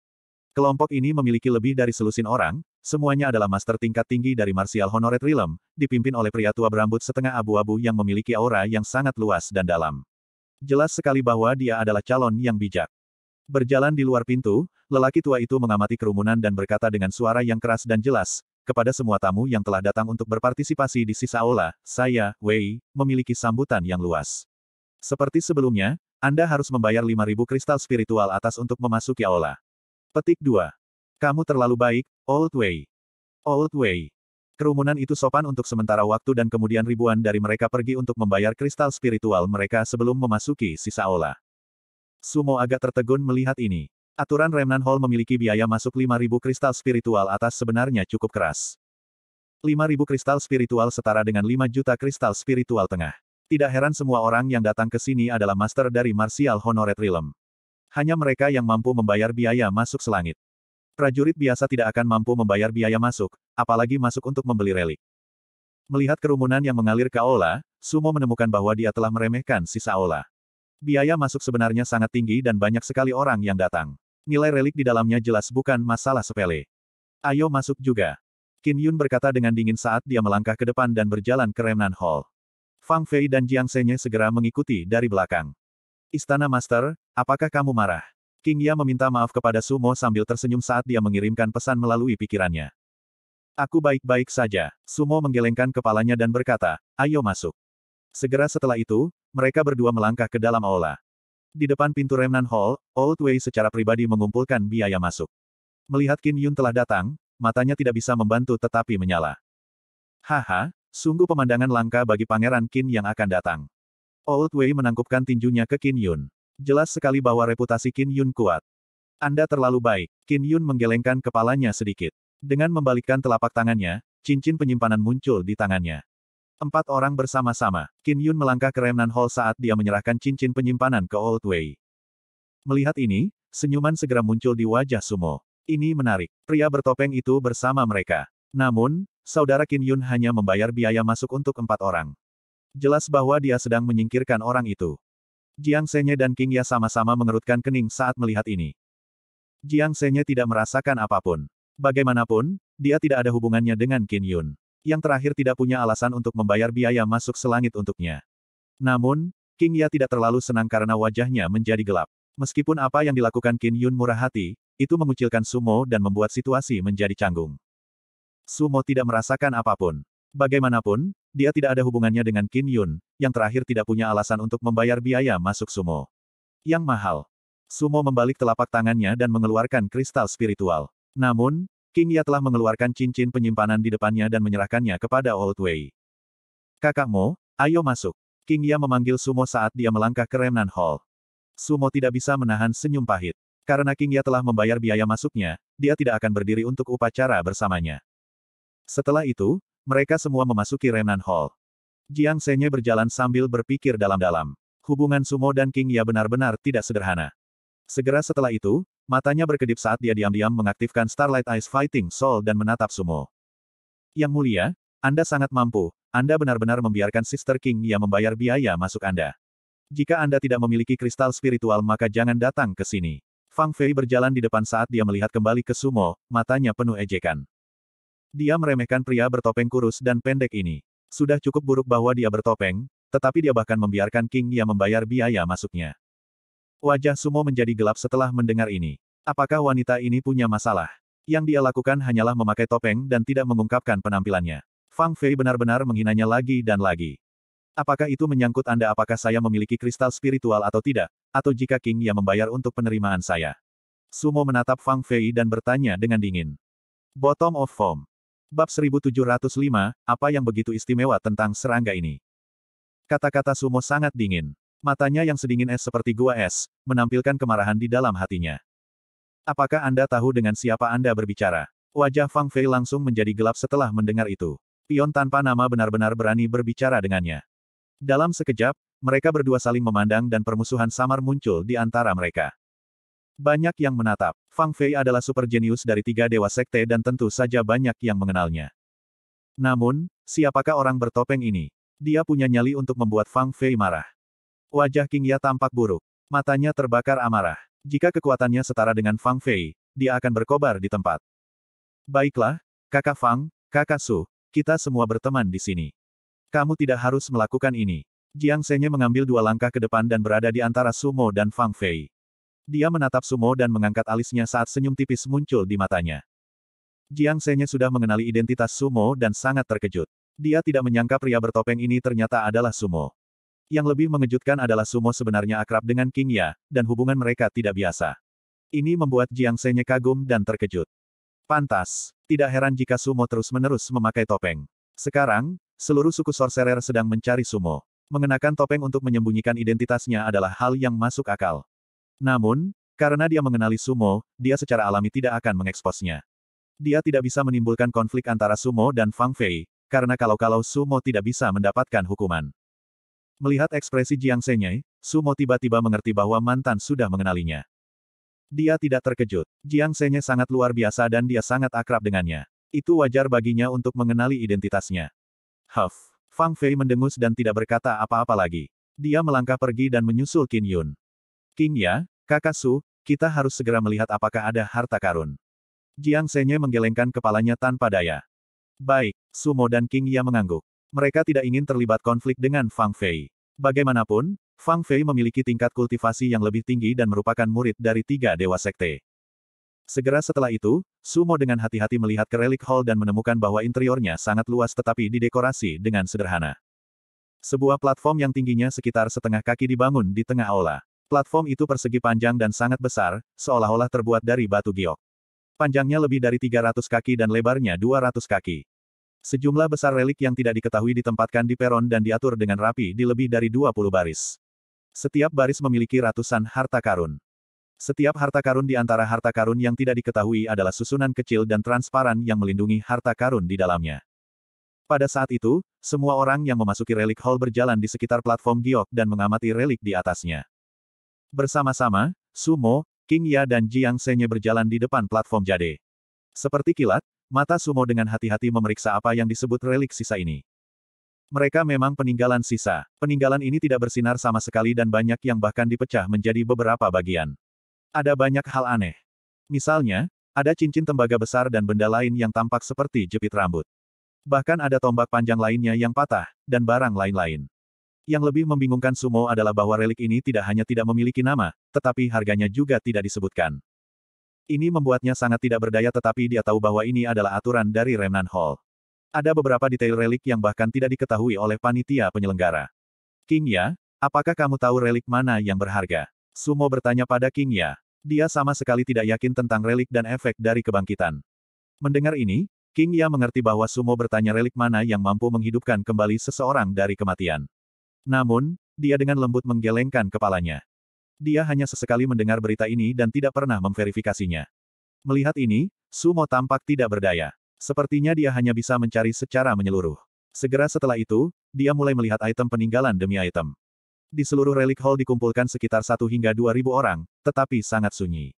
Kelompok ini memiliki lebih dari selusin orang, semuanya adalah master tingkat tinggi dari Martial Honored Realm, dipimpin oleh pria tua berambut setengah abu-abu yang memiliki aura yang sangat luas dan dalam jelas sekali bahwa dia adalah calon yang bijak. Berjalan di luar pintu, lelaki tua itu mengamati kerumunan dan berkata dengan suara yang keras dan jelas, kepada semua tamu yang telah datang untuk berpartisipasi di sisa aula, saya, Wei, memiliki sambutan yang luas. Seperti sebelumnya, Anda harus membayar 5.000 kristal spiritual atas untuk memasuki aula. Petik 2. Kamu terlalu baik, Old Wei. Old Wei. Kerumunan itu sopan untuk sementara waktu dan kemudian ribuan dari mereka pergi untuk membayar kristal spiritual mereka sebelum memasuki sisa aula. Sumo agak tertegun melihat ini. Aturan Remnan Hall memiliki biaya masuk 5.000 kristal spiritual atas sebenarnya cukup keras. 5.000 kristal spiritual setara dengan 5 juta kristal spiritual tengah. Tidak heran semua orang yang datang ke sini adalah master dari Martial Honored Realm. Hanya mereka yang mampu membayar biaya masuk selangit. Prajurit biasa tidak akan mampu membayar biaya masuk, apalagi masuk untuk membeli relik. Melihat kerumunan yang mengalir ke aula, Sumo menemukan bahwa dia telah meremehkan sisa aula. Biaya masuk sebenarnya sangat tinggi dan banyak sekali orang yang datang. Nilai relik di dalamnya jelas bukan masalah sepele. Ayo masuk juga. Qin Yun berkata dengan dingin saat dia melangkah ke depan dan berjalan ke Remnan Hall. Fang Fei dan Jiang Senye segera mengikuti dari belakang. Istana Master, apakah kamu marah? King Ya meminta maaf kepada Sumo sambil tersenyum saat dia mengirimkan pesan melalui pikirannya. Aku baik-baik saja. Sumo menggelengkan kepalanya dan berkata, ayo masuk. Segera setelah itu, mereka berdua melangkah ke dalam aula. Di depan pintu Remnan Hall, Old Wei secara pribadi mengumpulkan biaya masuk. Melihat Kin Yun telah datang, matanya tidak bisa membantu tetapi menyala. Haha, sungguh pemandangan langka bagi pangeran Qin yang akan datang. Old Wei menangkupkan tinjunya ke Kin Yun. Jelas sekali bahwa reputasi Qin Yun kuat. Anda terlalu baik. Qin Yun menggelengkan kepalanya sedikit. Dengan membalikkan telapak tangannya, cincin penyimpanan muncul di tangannya. Empat orang bersama-sama, Qin Yun melangkah ke Remnan Hall saat dia menyerahkan cincin penyimpanan ke Old Wei. Melihat ini, senyuman segera muncul di wajah Sumo. Ini menarik. Pria bertopeng itu bersama mereka. Namun, saudara Qin Yun hanya membayar biaya masuk untuk empat orang. Jelas bahwa dia sedang menyingkirkan orang itu. Jiang Senye dan King Ya sama-sama mengerutkan kening saat melihat ini. Jiang Senye tidak merasakan apapun. Bagaimanapun, dia tidak ada hubungannya dengan Qin Yun. Yang terakhir tidak punya alasan untuk membayar biaya masuk selangit untuknya. Namun, King Ya tidak terlalu senang karena wajahnya menjadi gelap. Meskipun apa yang dilakukan Qin Yun murah hati, itu mengucilkan Sumo dan membuat situasi menjadi canggung. Sumo tidak merasakan apapun. Bagaimanapun, dia tidak ada hubungannya dengan Qin Yun, yang terakhir tidak punya alasan untuk membayar biaya masuk sumo. Yang mahal. Sumo membalik telapak tangannya dan mengeluarkan kristal spiritual. Namun, King Ya telah mengeluarkan cincin penyimpanan di depannya dan menyerahkannya kepada Old Wei. Kakakmu, ayo masuk. King Ya memanggil Sumo saat dia melangkah ke Remnan Hall. Sumo tidak bisa menahan senyum pahit. Karena King Ya telah membayar biaya masuknya, dia tidak akan berdiri untuk upacara bersamanya. Setelah itu, mereka semua memasuki Renan Hall. Jiang Senye berjalan sambil berpikir dalam-dalam. Hubungan Sumo dan King Ya benar-benar tidak sederhana. Segera setelah itu, matanya berkedip saat dia diam-diam mengaktifkan Starlight Ice Fighting Soul dan menatap Sumo. Yang mulia, Anda sangat mampu, Anda benar-benar membiarkan Sister King Ya membayar biaya masuk Anda. Jika Anda tidak memiliki kristal spiritual maka jangan datang ke sini. Fang Fei berjalan di depan saat dia melihat kembali ke Sumo, matanya penuh ejekan. Dia meremehkan pria bertopeng kurus dan pendek ini. Sudah cukup buruk bahwa dia bertopeng, tetapi dia bahkan membiarkan King Ya membayar biaya masuknya. Wajah Sumo menjadi gelap setelah mendengar ini. Apakah wanita ini punya masalah? Yang dia lakukan hanyalah memakai topeng dan tidak mengungkapkan penampilannya. Fang Fei benar-benar menghinanya lagi dan lagi. Apakah itu menyangkut Anda apakah saya memiliki kristal spiritual atau tidak, atau jika King Ya membayar untuk penerimaan saya? Sumo menatap Fang Fei dan bertanya dengan dingin. Bottom of form. Bab 1705, apa yang begitu istimewa tentang serangga ini? Kata-kata Sumo sangat dingin. Matanya yang sedingin es seperti gua es, menampilkan kemarahan di dalam hatinya. Apakah Anda tahu dengan siapa Anda berbicara? Wajah Fang Fei langsung menjadi gelap setelah mendengar itu. Pion tanpa nama benar-benar berani berbicara dengannya. Dalam sekejap, mereka berdua saling memandang dan permusuhan samar muncul di antara mereka. Banyak yang menatap. Fang Fei adalah super jenius dari tiga dewa sekte dan tentu saja banyak yang mengenalnya. Namun, siapakah orang bertopeng ini? Dia punya nyali untuk membuat Fang Fei marah. Wajah King Ya tampak buruk. Matanya terbakar amarah. Jika kekuatannya setara dengan Fang Fei, dia akan berkobar di tempat. Baiklah, kakak Fang, kakak Su, kita semua berteman di sini. Kamu tidak harus melakukan ini. Jiang Senye mengambil dua langkah ke depan dan berada di antara Sumo dan Fang Fei. Dia menatap Sumo dan mengangkat alisnya saat senyum tipis muncul di matanya. Jiang Senye sudah mengenali identitas Sumo dan sangat terkejut. Dia tidak menyangka pria bertopeng ini ternyata adalah Sumo. Yang lebih mengejutkan adalah Sumo sebenarnya akrab dengan King Ya, dan hubungan mereka tidak biasa. Ini membuat Jiang Senye kagum dan terkejut. Pantas, tidak heran jika Sumo terus-menerus memakai topeng. Sekarang, seluruh suku Sorcerer sedang mencari Sumo. Mengenakan topeng untuk menyembunyikan identitasnya adalah hal yang masuk akal. Namun, karena dia mengenali sumo, dia secara alami tidak akan mengeksposnya. Dia tidak bisa menimbulkan konflik antara sumo dan Fang Fei, karena kalau-kalau sumo tidak bisa mendapatkan hukuman. Melihat ekspresi Jiang Senye, Sumo tiba-tiba mengerti bahwa mantan sudah mengenalinya. Dia tidak terkejut. Jiang Senye sangat luar biasa dan dia sangat akrab dengannya. Itu wajar baginya untuk mengenali identitasnya. Huff. Fang Fei mendengus dan tidak berkata apa-apa lagi. Dia melangkah pergi dan menyusul Qin Yun. King Ya, Kakak Su, kita harus segera melihat apakah ada harta karun. Jiang Senye menggelengkan kepalanya tanpa daya. Baik, Sumo dan King Ya mengangguk. Mereka tidak ingin terlibat konflik dengan Fang Fei. Bagaimanapun, Fang Fei memiliki tingkat kultivasi yang lebih tinggi dan merupakan murid dari tiga dewa sekte. Segera setelah itu, Sumo dengan hati-hati melihat ke relic hall dan menemukan bahwa interiornya sangat luas tetapi didekorasi dengan sederhana. Sebuah platform yang tingginya sekitar setengah kaki dibangun di tengah aula. Platform itu persegi panjang dan sangat besar, seolah-olah terbuat dari batu giok. Panjangnya lebih dari 300 kaki dan lebarnya 200 kaki. Sejumlah besar relik yang tidak diketahui ditempatkan di peron dan diatur dengan rapi di lebih dari 20 baris. Setiap baris memiliki ratusan harta karun. Setiap harta karun di antara harta karun yang tidak diketahui adalah susunan kecil dan transparan yang melindungi harta karun di dalamnya. Pada saat itu, semua orang yang memasuki relik hall berjalan di sekitar platform giok dan mengamati relik di atasnya. Bersama-sama, Sumo, King Ya dan Jiang Senye berjalan di depan platform jade. Seperti kilat, mata Sumo dengan hati-hati memeriksa apa yang disebut relik sisa ini. Mereka memang peninggalan sisa. Peninggalan ini tidak bersinar sama sekali dan banyak yang bahkan dipecah menjadi beberapa bagian. Ada banyak hal aneh. Misalnya, ada cincin tembaga besar dan benda lain yang tampak seperti jepit rambut. Bahkan ada tombak panjang lainnya yang patah, dan barang lain-lain. Yang lebih membingungkan Sumo adalah bahwa relik ini tidak hanya tidak memiliki nama, tetapi harganya juga tidak disebutkan. Ini membuatnya sangat tidak berdaya tetapi dia tahu bahwa ini adalah aturan dari Remnant Hall. Ada beberapa detail relik yang bahkan tidak diketahui oleh panitia penyelenggara. King Ya, apakah kamu tahu relik mana yang berharga? Sumo bertanya pada King Ya. Dia sama sekali tidak yakin tentang relik dan efek dari kebangkitan. Mendengar ini, King Ya mengerti bahwa Sumo bertanya relik mana yang mampu menghidupkan kembali seseorang dari kematian. Namun, dia dengan lembut menggelengkan kepalanya. Dia hanya sesekali mendengar berita ini dan tidak pernah memverifikasinya. Melihat ini, Sumo tampak tidak berdaya. Sepertinya dia hanya bisa mencari secara menyeluruh. Segera setelah itu, dia mulai melihat item peninggalan demi item. Di seluruh relik hall dikumpulkan sekitar satu hingga dua ribu orang, tetapi sangat sunyi.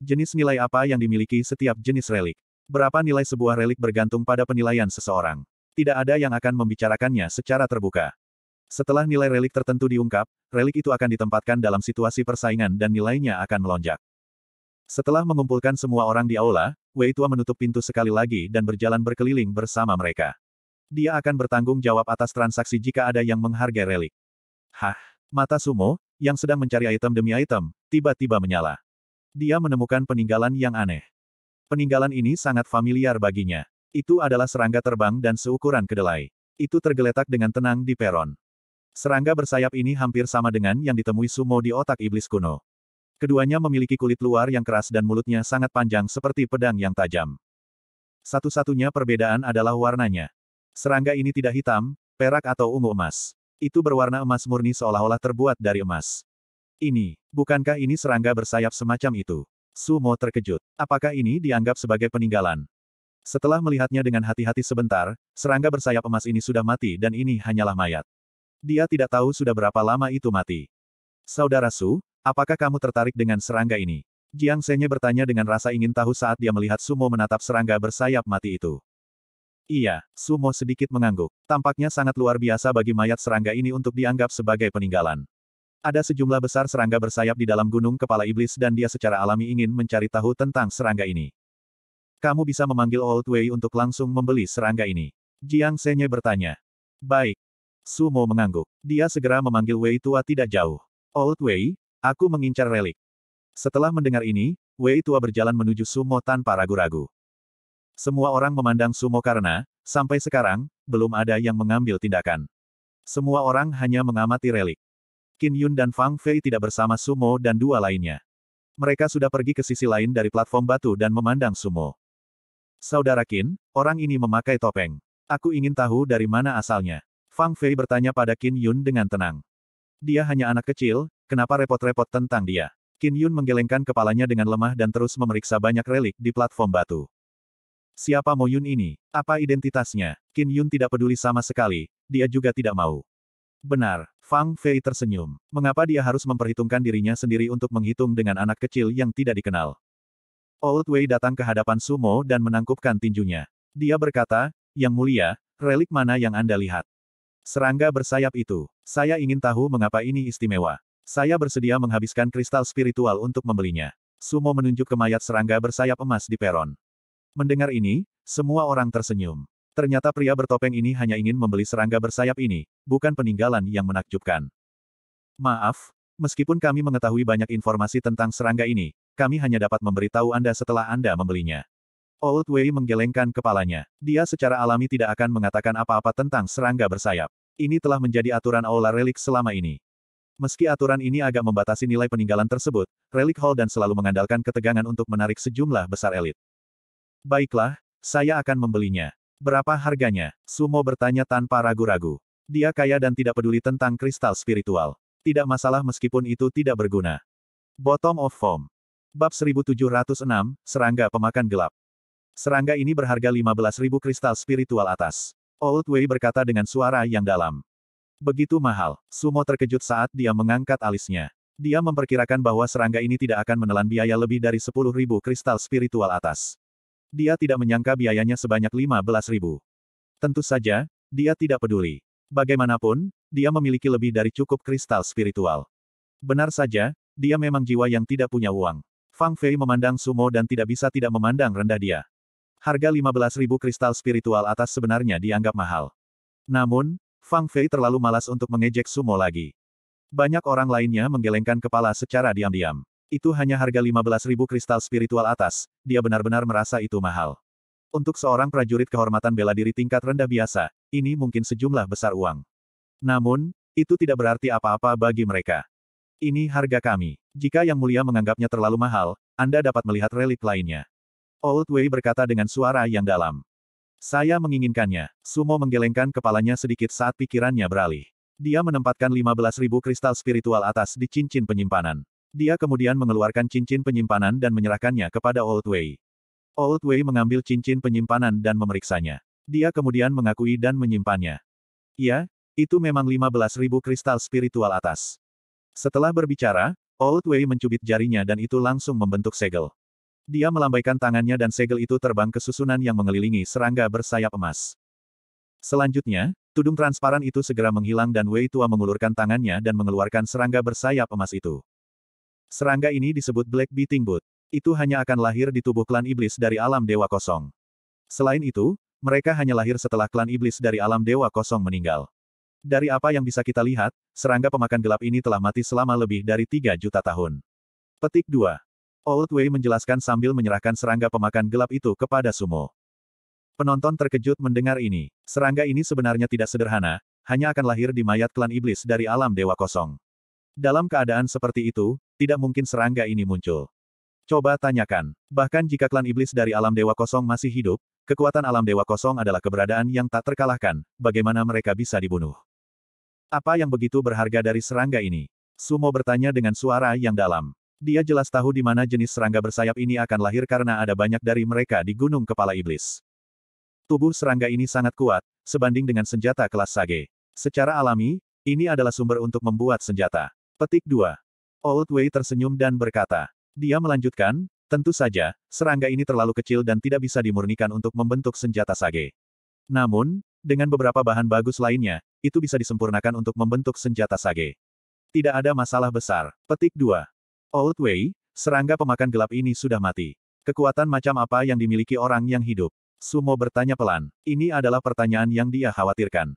Jenis nilai apa yang dimiliki setiap jenis relik? Berapa nilai sebuah relik bergantung pada penilaian seseorang. Tidak ada yang akan membicarakannya secara terbuka. Setelah nilai relik tertentu diungkap, relik itu akan ditempatkan dalam situasi persaingan dan nilainya akan melonjak. Setelah mengumpulkan semua orang di aula, Wei Tua menutup pintu sekali lagi dan berjalan berkeliling bersama mereka. Dia akan bertanggung jawab atas transaksi jika ada yang menghargai relik. Hah, mata Sumo, yang sedang mencari item demi item, tiba-tiba menyala. Dia menemukan peninggalan yang aneh. Peninggalan ini sangat familiar baginya. Itu adalah serangga terbang dan seukuran kedelai. Itu tergeletak dengan tenang di peron. Serangga bersayap ini hampir sama dengan yang ditemui Sumo di otak iblis kuno. Keduanya memiliki kulit luar yang keras dan mulutnya sangat panjang seperti pedang yang tajam. Satu-satunya perbedaan adalah warnanya. Serangga ini tidak hitam, perak atau ungu emas. Itu berwarna emas murni seolah-olah terbuat dari emas. Ini, bukankah ini serangga bersayap semacam itu? Sumo terkejut. Apakah ini dianggap sebagai peninggalan? Setelah melihatnya dengan hati-hati sebentar, serangga bersayap emas ini sudah mati dan ini hanyalah mayat. Dia tidak tahu sudah berapa lama itu mati. Saudara Su, apakah kamu tertarik dengan serangga ini? Jiang Senye bertanya dengan rasa ingin tahu saat dia melihat Sumo menatap serangga bersayap mati itu. Iya, Sumo sedikit mengangguk. Tampaknya sangat luar biasa bagi mayat serangga ini untuk dianggap sebagai peninggalan. Ada sejumlah besar serangga bersayap di dalam gunung kepala iblis dan dia secara alami ingin mencari tahu tentang serangga ini. Kamu bisa memanggil Old Wei untuk langsung membeli serangga ini. Jiang Senye bertanya. Baik, Sumo mengangguk. Dia segera memanggil Wei Tua tidak jauh. Old Wei, aku mengincar relik. Setelah mendengar ini, Wei Tua berjalan menuju Sumo tanpa ragu-ragu. Semua orang memandang Sumo karena, sampai sekarang, belum ada yang mengambil tindakan. Semua orang hanya mengamati relik. Qin Yun dan Fang Fei tidak bersama Sumo dan dua lainnya. Mereka sudah pergi ke sisi lain dari platform batu dan memandang Sumo. Saudara Qin, orang ini memakai topeng. Aku ingin tahu dari mana asalnya. Fang Fei bertanya pada Qin Yun dengan tenang. Dia hanya anak kecil, kenapa repot-repot tentang dia? Qin Yun menggelengkan kepalanya dengan lemah dan terus memeriksa banyak relik di platform batu. Siapa Mo Yun ini? Apa identitasnya? Qin Yun tidak peduli sama sekali, dia juga tidak mau. Benar, Fang Fei tersenyum. Mengapa dia harus memperhitungkan dirinya sendiri untuk menghitung dengan anak kecil yang tidak dikenal? Old Wei datang ke hadapan Sumo dan menangkupkan tinjunya. Dia berkata, Yang mulia, relik mana yang Anda lihat? Serangga bersayap itu. Saya ingin tahu mengapa ini istimewa. Saya bersedia menghabiskan kristal spiritual untuk membelinya. Sumo menunjuk ke mayat serangga bersayap emas di peron. Mendengar ini, semua orang tersenyum. Ternyata pria bertopeng ini hanya ingin membeli serangga bersayap ini, bukan peninggalan yang menakjubkan. Maaf, meskipun kami mengetahui banyak informasi tentang serangga ini, kami hanya dapat memberitahu Anda setelah Anda membelinya. Old Wei menggelengkan kepalanya. Dia secara alami tidak akan mengatakan apa-apa tentang serangga bersayap. Ini telah menjadi aturan aula relik selama ini. Meski aturan ini agak membatasi nilai peninggalan tersebut, relik hall dan selalu mengandalkan ketegangan untuk menarik sejumlah besar elit. Baiklah, saya akan membelinya. Berapa harganya? Sumo bertanya tanpa ragu-ragu. Dia kaya dan tidak peduli tentang kristal spiritual. Tidak masalah meskipun itu tidak berguna. Bottom of Form. Bab 1706, Serangga Pemakan Gelap. Serangga ini berharga 15.000 kristal spiritual atas. Old Wei berkata dengan suara yang dalam. Begitu mahal. Sumo terkejut saat dia mengangkat alisnya. Dia memperkirakan bahwa serangga ini tidak akan menelan biaya lebih dari 10.000 kristal spiritual atas. Dia tidak menyangka biayanya sebanyak 15.000. Tentu saja, dia tidak peduli. Bagaimanapun, dia memiliki lebih dari cukup kristal spiritual. Benar saja, dia memang jiwa yang tidak punya uang. Fang Fei memandang Sumo dan tidak bisa tidak memandang rendah dia. Harga 15.000 kristal spiritual atas sebenarnya dianggap mahal. Namun, Fang Fei terlalu malas untuk mengejek sumo lagi. Banyak orang lainnya menggelengkan kepala secara diam-diam. Itu hanya harga 15.000 kristal spiritual atas, dia benar-benar merasa itu mahal. Untuk seorang prajurit kehormatan bela diri tingkat rendah biasa, ini mungkin sejumlah besar uang. Namun, itu tidak berarti apa-apa bagi mereka. Ini harga kami. Jika Yang Mulia menganggapnya terlalu mahal, Anda dapat melihat relik lainnya. Old Wei berkata dengan suara yang dalam. Saya menginginkannya. Sumo menggelengkan kepalanya sedikit saat pikirannya beralih. Dia menempatkan 15.000 kristal spiritual atas di cincin penyimpanan. Dia kemudian mengeluarkan cincin penyimpanan dan menyerahkannya kepada Old Wei. Old Wei mengambil cincin penyimpanan dan memeriksanya. Dia kemudian mengakui dan menyimpannya. Ya, itu memang 15.000 kristal spiritual atas. Setelah berbicara, Old Wei mencubit jarinya dan itu langsung membentuk segel. Dia melambaikan tangannya dan segel itu terbang ke susunan yang mengelilingi serangga bersayap emas. Selanjutnya, tudung transparan itu segera menghilang dan Wei Tua mengulurkan tangannya dan mengeluarkan serangga bersayap emas itu. Serangga ini disebut Black Beating Boot. Itu hanya akan lahir di tubuh klan iblis dari alam dewa kosong. Selain itu, mereka hanya lahir setelah klan iblis dari alam dewa kosong meninggal. Dari apa yang bisa kita lihat, serangga pemakan gelap ini telah mati selama lebih dari 3 juta tahun. Petik 2. Old Wei menjelaskan sambil menyerahkan serangga pemakan gelap itu kepada Sumo. Penonton terkejut mendengar ini. Serangga ini sebenarnya tidak sederhana, hanya akan lahir di mayat klan iblis dari alam dewa kosong. Dalam keadaan seperti itu, tidak mungkin serangga ini muncul. Coba tanyakan, bahkan jika klan iblis dari alam dewa kosong masih hidup, kekuatan alam dewa kosong adalah keberadaan yang tak terkalahkan, bagaimana mereka bisa dibunuh. Apa yang begitu berharga dari serangga ini? Sumo bertanya dengan suara yang dalam. Dia jelas tahu di mana jenis serangga bersayap ini akan lahir karena ada banyak dari mereka di Gunung Kepala Iblis. Tubuh serangga ini sangat kuat, sebanding dengan senjata kelas Sage. Secara alami, ini adalah sumber untuk membuat senjata. Petik 2. Old Way tersenyum dan berkata. Dia melanjutkan, tentu saja, serangga ini terlalu kecil dan tidak bisa dimurnikan untuk membentuk senjata Sage. Namun, dengan beberapa bahan bagus lainnya, itu bisa disempurnakan untuk membentuk senjata Sage. Tidak ada masalah besar. Petik 2. Old Way, serangga pemakan gelap ini sudah mati. Kekuatan macam apa yang dimiliki orang yang hidup? Sumo bertanya pelan. Ini adalah pertanyaan yang dia khawatirkan.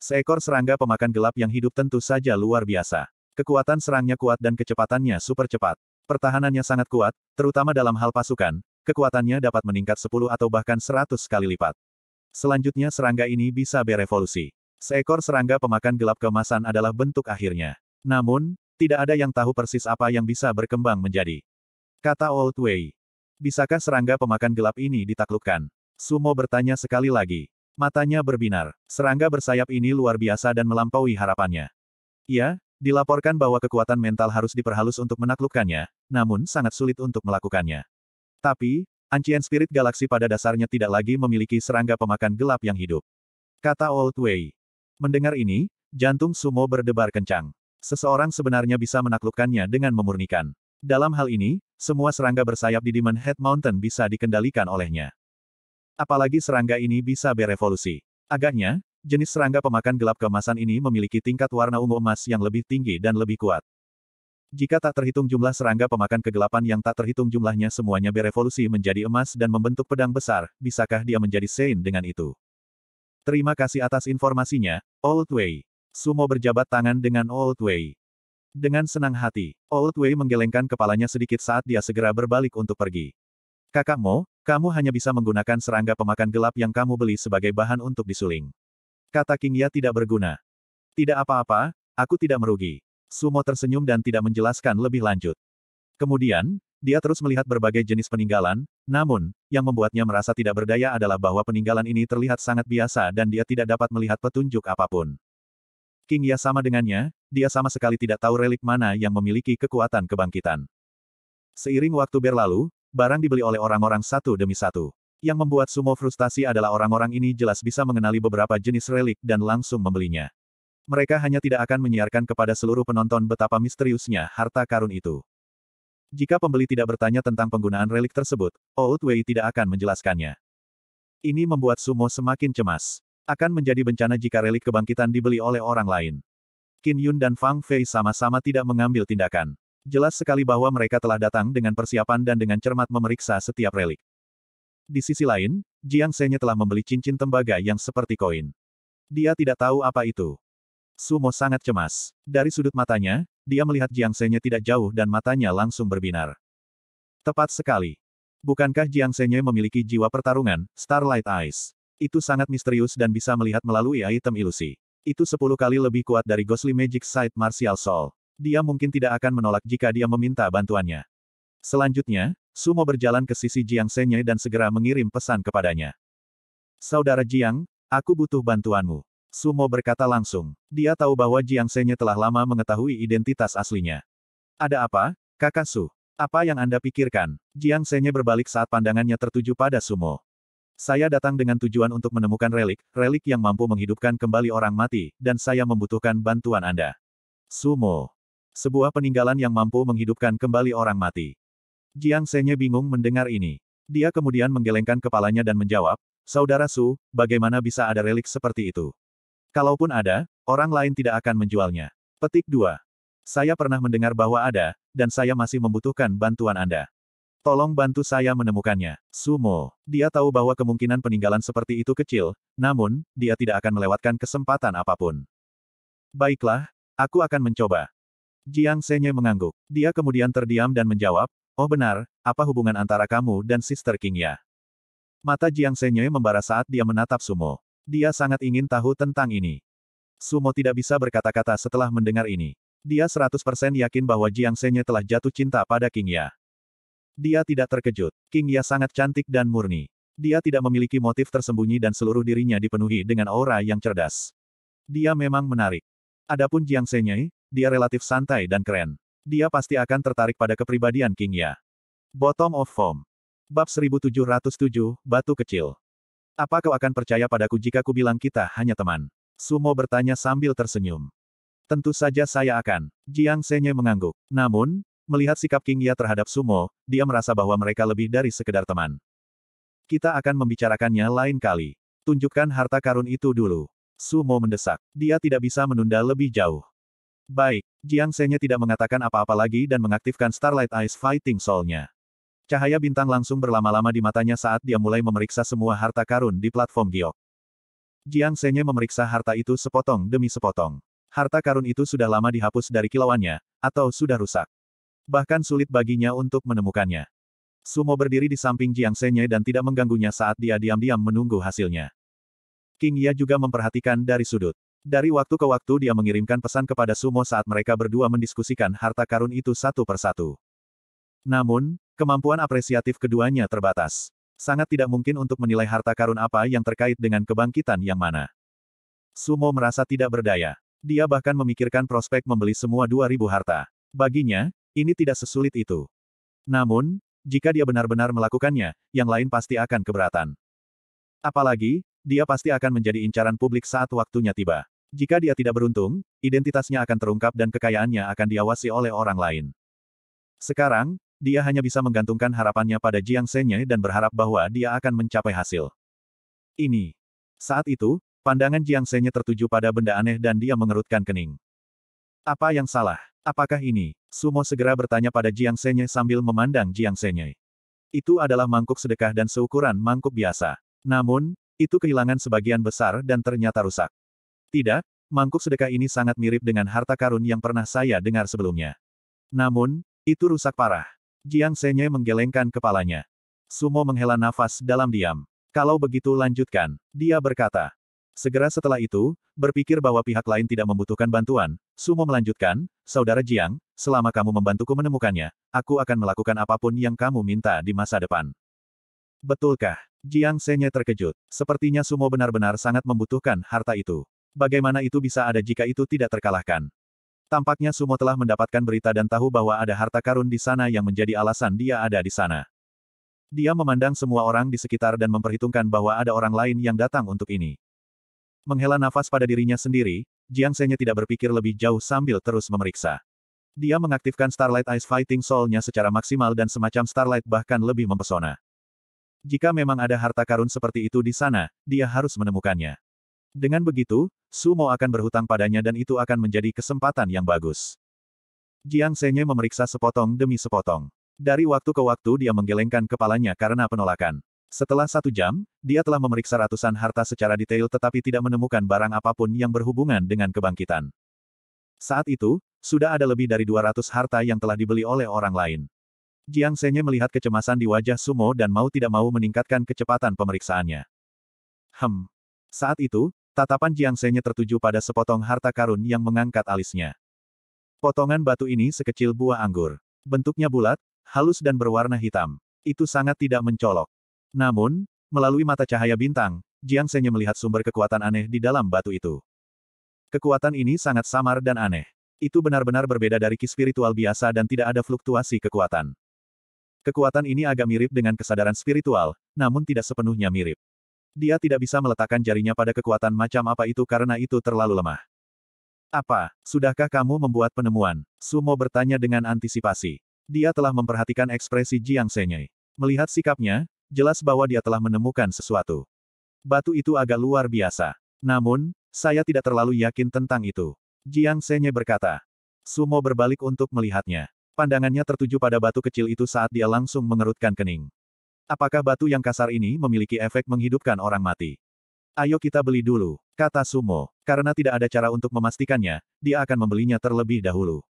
Seekor serangga pemakan gelap yang hidup tentu saja luar biasa. Kekuatan serangnya kuat dan kecepatannya super cepat. Pertahanannya sangat kuat, terutama dalam hal pasukan, kekuatannya dapat meningkat 10 atau bahkan 100 kali lipat. Selanjutnya serangga ini bisa berevolusi. Seekor serangga pemakan gelap kemasan adalah bentuk akhirnya. Namun, tidak ada yang tahu persis apa yang bisa berkembang menjadi. Kata Old Way. Bisakah serangga pemakan gelap ini ditaklukkan? Sumo bertanya sekali lagi. Matanya berbinar. Serangga bersayap ini luar biasa dan melampaui harapannya. Ia, dilaporkan bahwa kekuatan mental harus diperhalus untuk menaklukkannya, namun sangat sulit untuk melakukannya. Tapi, Ancient Spirit Galaxy pada dasarnya tidak lagi memiliki serangga pemakan gelap yang hidup. Kata Old Way. Mendengar ini, jantung Sumo berdebar kencang seseorang sebenarnya bisa menaklukkannya dengan memurnikan. Dalam hal ini, semua serangga bersayap di Demon Head Mountain bisa dikendalikan olehnya. Apalagi serangga ini bisa berevolusi. Agaknya, jenis serangga pemakan gelap kemasan ini memiliki tingkat warna ungu emas yang lebih tinggi dan lebih kuat. Jika tak terhitung jumlah serangga pemakan kegelapan yang tak terhitung jumlahnya semuanya berevolusi menjadi emas dan membentuk pedang besar, bisakah dia menjadi Sein dengan itu? Terima kasih atas informasinya, Old Way. Sumo berjabat tangan dengan Old Wei. Dengan senang hati, Old Wei menggelengkan kepalanya sedikit saat dia segera berbalik untuk pergi. Kakak Mo, kamu hanya bisa menggunakan serangga pemakan gelap yang kamu beli sebagai bahan untuk disuling. Kata King Ya tidak berguna. Tidak apa-apa, aku tidak merugi. Sumo tersenyum dan tidak menjelaskan lebih lanjut. Kemudian, dia terus melihat berbagai jenis peninggalan, namun, yang membuatnya merasa tidak berdaya adalah bahwa peninggalan ini terlihat sangat biasa dan dia tidak dapat melihat petunjuk apapun. King Ya sama dengannya, dia sama sekali tidak tahu relik mana yang memiliki kekuatan kebangkitan. Seiring waktu berlalu, barang dibeli oleh orang-orang satu demi satu. Yang membuat Sumo frustasi adalah orang-orang ini jelas bisa mengenali beberapa jenis relik dan langsung membelinya. Mereka hanya tidak akan menyiarkan kepada seluruh penonton betapa misteriusnya harta karun itu. Jika pembeli tidak bertanya tentang penggunaan relik tersebut, Old Wei tidak akan menjelaskannya. Ini membuat Sumo semakin cemas akan menjadi bencana jika relik kebangkitan dibeli oleh orang lain. Qin Yun dan Fang Fei sama-sama tidak mengambil tindakan. Jelas sekali bahwa mereka telah datang dengan persiapan dan dengan cermat memeriksa setiap relik. Di sisi lain, Jiang Senya telah membeli cincin tembaga yang seperti koin. Dia tidak tahu apa itu. Sumo sangat cemas. Dari sudut matanya, dia melihat Jiang Senya tidak jauh dan matanya langsung berbinar. Tepat sekali. Bukankah Jiang Senye memiliki jiwa pertarungan, Starlight Eyes? Itu sangat misterius dan bisa melihat melalui item ilusi. Itu sepuluh kali lebih kuat dari Ghostly Magic Sight Martial Soul. Dia mungkin tidak akan menolak jika dia meminta bantuannya. Selanjutnya, Sumo berjalan ke sisi Jiang Senye dan segera mengirim pesan kepadanya. Saudara Jiang, aku butuh bantuanmu. Sumo berkata langsung. Dia tahu bahwa Jiang Senye telah lama mengetahui identitas aslinya. Ada apa, kakak Su? Apa yang Anda pikirkan? Jiang Senye berbalik saat pandangannya tertuju pada Sumo. Saya datang dengan tujuan untuk menemukan relik, relik yang mampu menghidupkan kembali orang mati, dan saya membutuhkan bantuan Anda. Sumo. Sebuah peninggalan yang mampu menghidupkan kembali orang mati. Jiang Senye bingung mendengar ini. Dia kemudian menggelengkan kepalanya dan menjawab, Saudara Su, bagaimana bisa ada relik seperti itu? Kalaupun ada, orang lain tidak akan menjualnya. Petik 2. Saya pernah mendengar bahwa ada, dan saya masih membutuhkan bantuan Anda. Tolong bantu saya menemukannya. Sumo. Dia tahu bahwa kemungkinan peninggalan seperti itu kecil, namun, dia tidak akan melewatkan kesempatan apapun. Baiklah, aku akan mencoba. Jiang Senye mengangguk. Dia kemudian terdiam dan menjawab, Oh benar, apa hubungan antara kamu dan Sister King ya? Mata Jiang Senye membara saat dia menatap Sumo. Dia sangat ingin tahu tentang ini. Sumo tidak bisa berkata-kata setelah mendengar ini. Dia 100% yakin bahwa Jiang Senye telah jatuh cinta pada King Ya. Dia tidak terkejut. King Ya sangat cantik dan murni. Dia tidak memiliki motif tersembunyi dan seluruh dirinya dipenuhi dengan aura yang cerdas. Dia memang menarik. Adapun Jiang Senye, dia relatif santai dan keren. Dia pasti akan tertarik pada kepribadian King Ya. Bottom of Form. Bab 1707, Batu Kecil. Apa kau akan percaya padaku jika ku bilang kita hanya teman? Sumo bertanya sambil tersenyum. Tentu saja saya akan. Jiang Senye mengangguk. Namun, Melihat sikap King Ya terhadap Sumo, dia merasa bahwa mereka lebih dari sekedar teman. Kita akan membicarakannya lain kali. Tunjukkan harta karun itu dulu. Sumo mendesak. Dia tidak bisa menunda lebih jauh. Baik, Jiang Senya tidak mengatakan apa-apa lagi dan mengaktifkan Starlight Eyes Fighting Soul-nya. Cahaya bintang langsung berlama-lama di matanya saat dia mulai memeriksa semua harta karun di platform giok. Jiang Senya memeriksa harta itu sepotong demi sepotong. Harta karun itu sudah lama dihapus dari kilauannya, atau sudah rusak. Bahkan sulit baginya untuk menemukannya. Sumo berdiri di samping Jiang Senye dan tidak mengganggunya saat dia diam-diam menunggu hasilnya. King Ya juga memperhatikan dari sudut. Dari waktu ke waktu dia mengirimkan pesan kepada Sumo saat mereka berdua mendiskusikan harta karun itu satu persatu. Namun, kemampuan apresiatif keduanya terbatas. Sangat tidak mungkin untuk menilai harta karun apa yang terkait dengan kebangkitan yang mana. Sumo merasa tidak berdaya. Dia bahkan memikirkan prospek membeli semua 2000 harta. Baginya, ini tidak sesulit itu. Namun, jika dia benar-benar melakukannya, yang lain pasti akan keberatan. Apalagi, dia pasti akan menjadi incaran publik saat waktunya tiba. Jika dia tidak beruntung, identitasnya akan terungkap dan kekayaannya akan diawasi oleh orang lain. Sekarang, dia hanya bisa menggantungkan harapannya pada Jiang Senye dan berharap bahwa dia akan mencapai hasil. Ini. Saat itu, pandangan Jiang Senye tertuju pada benda aneh dan dia mengerutkan kening. Apa yang salah? Apakah ini? Sumo segera bertanya pada Jiang Senye sambil memandang Jiang Senye. Itu adalah mangkuk sedekah dan seukuran mangkuk biasa. Namun, itu kehilangan sebagian besar dan ternyata rusak. Tidak, mangkuk sedekah ini sangat mirip dengan harta karun yang pernah saya dengar sebelumnya. Namun, itu rusak parah. Jiang Senye menggelengkan kepalanya. Sumo menghela nafas dalam diam. Kalau begitu lanjutkan, dia berkata. Segera setelah itu, berpikir bahwa pihak lain tidak membutuhkan bantuan, Sumo melanjutkan, Saudara Jiang, selama kamu membantuku menemukannya, aku akan melakukan apapun yang kamu minta di masa depan. Betulkah? Jiang Senye terkejut. Sepertinya Sumo benar-benar sangat membutuhkan harta itu. Bagaimana itu bisa ada jika itu tidak terkalahkan? Tampaknya Sumo telah mendapatkan berita dan tahu bahwa ada harta karun di sana yang menjadi alasan dia ada di sana. Dia memandang semua orang di sekitar dan memperhitungkan bahwa ada orang lain yang datang untuk ini. Menghela nafas pada dirinya sendiri, Jiang Senya tidak berpikir lebih jauh sambil terus memeriksa. Dia mengaktifkan Starlight Ice Fighting Soul-nya secara maksimal dan semacam Starlight bahkan lebih mempesona. Jika memang ada harta karun seperti itu di sana, dia harus menemukannya. Dengan begitu, Sumo akan berhutang padanya dan itu akan menjadi kesempatan yang bagus. Jiang Senye memeriksa sepotong demi sepotong. Dari waktu ke waktu dia menggelengkan kepalanya karena penolakan. Setelah satu jam, dia telah memeriksa ratusan harta secara detail tetapi tidak menemukan barang apapun yang berhubungan dengan kebangkitan. Saat itu, sudah ada lebih dari 200 harta yang telah dibeli oleh orang lain. Jiang Senye melihat kecemasan di wajah Sumo dan mau tidak mau meningkatkan kecepatan pemeriksaannya. Hem. Saat itu, tatapan Jiang Senye tertuju pada sepotong harta karun yang mengangkat alisnya. Potongan batu ini sekecil buah anggur. Bentuknya bulat, halus dan berwarna hitam. Itu sangat tidak mencolok. Namun, melalui mata cahaya bintang, Jiang Senye melihat sumber kekuatan aneh di dalam batu itu. Kekuatan ini sangat samar dan aneh. Itu benar-benar berbeda dari ki spiritual biasa dan tidak ada fluktuasi kekuatan. Kekuatan ini agak mirip dengan kesadaran spiritual, namun tidak sepenuhnya mirip. Dia tidak bisa meletakkan jarinya pada kekuatan macam apa itu karena itu terlalu lemah. Apa, sudahkah kamu membuat penemuan? Sumo bertanya dengan antisipasi. Dia telah memperhatikan ekspresi Jiang Senye. Melihat sikapnya, jelas bahwa dia telah menemukan sesuatu. Batu itu agak luar biasa. Namun, saya tidak terlalu yakin tentang itu. Jiang Senye berkata. Sumo berbalik untuk melihatnya. Pandangannya tertuju pada batu kecil itu saat dia langsung mengerutkan kening. Apakah batu yang kasar ini memiliki efek menghidupkan orang mati? Ayo kita beli dulu, kata Sumo. Karena tidak ada cara untuk memastikannya, dia akan membelinya terlebih dahulu.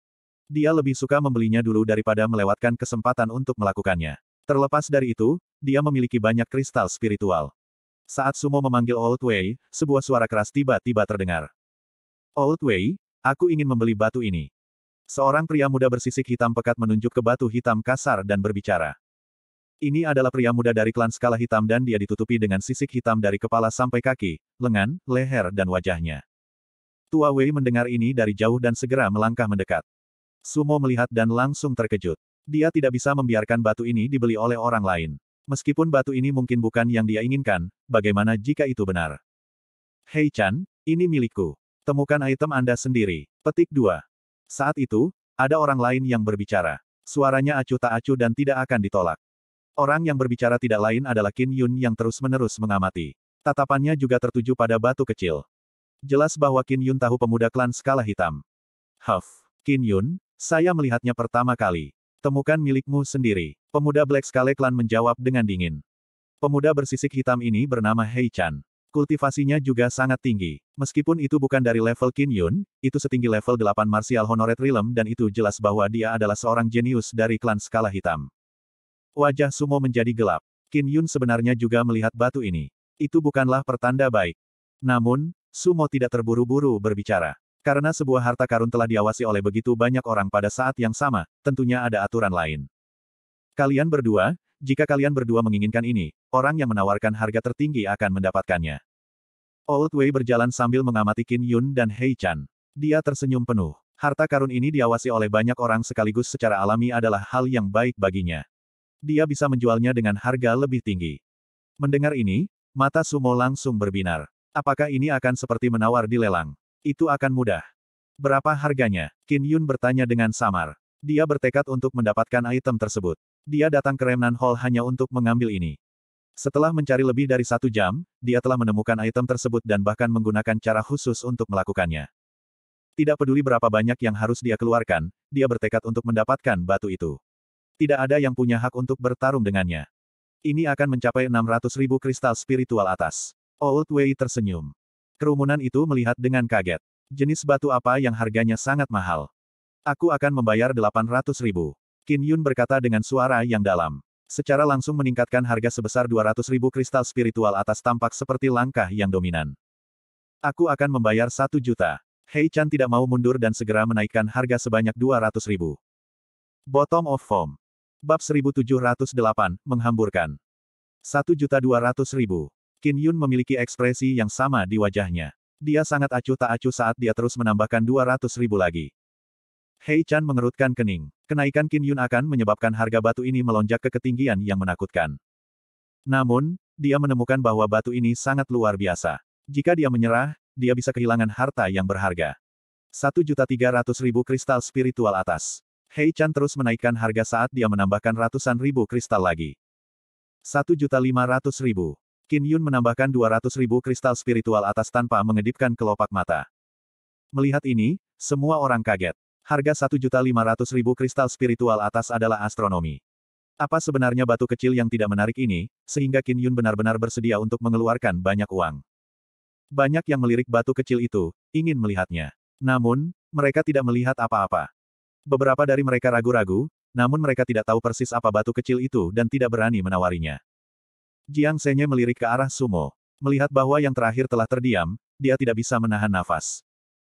Dia lebih suka membelinya dulu daripada melewatkan kesempatan untuk melakukannya. Terlepas dari itu, dia memiliki banyak kristal spiritual. Saat Sumo memanggil Old Way, sebuah suara keras tiba-tiba terdengar. Old Way, aku ingin membeli batu ini. Seorang pria muda bersisik hitam pekat menunjuk ke batu hitam kasar dan berbicara. Ini adalah pria muda dari klan skala hitam dan dia ditutupi dengan sisik hitam dari kepala sampai kaki, lengan, leher dan wajahnya. Tua Wei mendengar ini dari jauh dan segera melangkah mendekat. Sumo melihat dan langsung terkejut. Dia tidak bisa membiarkan batu ini dibeli oleh orang lain. Meskipun batu ini mungkin bukan yang dia inginkan, bagaimana jika itu benar? Hei Chan, ini milikku. Temukan item Anda sendiri. Petik 2. Saat itu, ada orang lain yang berbicara. Suaranya acuh tak acuh dan tidak akan ditolak. Orang yang berbicara tidak lain adalah Qin Yun yang terus-menerus mengamati. Tatapannya juga tertuju pada batu kecil. Jelas bahwa Qin Yun tahu pemuda klan skala hitam. Huff, Qin Yun, saya melihatnya pertama kali. Temukan milikmu sendiri. Pemuda Black Scale Clan menjawab dengan dingin. Pemuda bersisik hitam ini bernama Hei Chan. Kultivasinya juga sangat tinggi. Meskipun itu bukan dari level Qin Yun, itu setinggi level 8 Martial Honored Realm dan itu jelas bahwa dia adalah seorang jenius dari klan skala hitam. Wajah Sumo menjadi gelap. Qin Yun sebenarnya juga melihat batu ini. Itu bukanlah pertanda baik. Namun, Sumo tidak terburu-buru berbicara. Karena sebuah harta karun telah diawasi oleh begitu banyak orang pada saat yang sama, tentunya ada aturan lain. Kalian berdua, jika kalian berdua menginginkan ini, orang yang menawarkan harga tertinggi akan mendapatkannya. Old Wei berjalan sambil mengamati Qin Yun dan Hei Chan. Dia tersenyum penuh. Harta karun ini diawasi oleh banyak orang sekaligus secara alami adalah hal yang baik baginya. Dia bisa menjualnya dengan harga lebih tinggi. Mendengar ini, mata Sumo langsung berbinar. Apakah ini akan seperti menawar di lelang? Itu akan mudah. Berapa harganya? Qin Yun bertanya dengan samar. Dia bertekad untuk mendapatkan item tersebut. Dia datang ke Remnan Hall hanya untuk mengambil ini. Setelah mencari lebih dari satu jam, dia telah menemukan item tersebut dan bahkan menggunakan cara khusus untuk melakukannya. Tidak peduli berapa banyak yang harus dia keluarkan, dia bertekad untuk mendapatkan batu itu. Tidak ada yang punya hak untuk bertarung dengannya. Ini akan mencapai 600 ribu kristal spiritual atas. Old Wei tersenyum. Kerumunan itu melihat dengan kaget. Jenis batu apa yang harganya sangat mahal? Aku akan membayar 800 ribu. Qin Yun berkata dengan suara yang dalam. Secara langsung meningkatkan harga sebesar 200 ribu kristal spiritual atas tampak seperti langkah yang dominan. Aku akan membayar 1 juta. Hei Chan tidak mau mundur dan segera menaikkan harga sebanyak 200 ribu. Bottom of Form. Bab 1708, menghamburkan. juta ribu. Qin Yun memiliki ekspresi yang sama di wajahnya. Dia sangat acuh tak acuh saat dia terus menambahkan 200 ribu lagi. Hei Chan mengerutkan kening. Kenaikan Qin Yun akan menyebabkan harga batu ini melonjak ke ketinggian yang menakutkan. Namun, dia menemukan bahwa batu ini sangat luar biasa. Jika dia menyerah, dia bisa kehilangan harta yang berharga. 1.300.000 kristal spiritual atas. Hei Chan terus menaikkan harga saat dia menambahkan ratusan ribu kristal lagi. 1.500.000. Qin Yun menambahkan 200 ribu kristal spiritual atas tanpa mengedipkan kelopak mata. Melihat ini, semua orang kaget. Harga 1.500.000 kristal spiritual atas adalah astronomi. Apa sebenarnya batu kecil yang tidak menarik ini, sehingga Qin Yun benar-benar bersedia untuk mengeluarkan banyak uang. Banyak yang melirik batu kecil itu, ingin melihatnya. Namun, mereka tidak melihat apa-apa. Beberapa dari mereka ragu-ragu, namun mereka tidak tahu persis apa batu kecil itu dan tidak berani menawarinya. Jiang Senye melirik ke arah Sumo. Melihat bahwa yang terakhir telah terdiam, dia tidak bisa menahan nafas.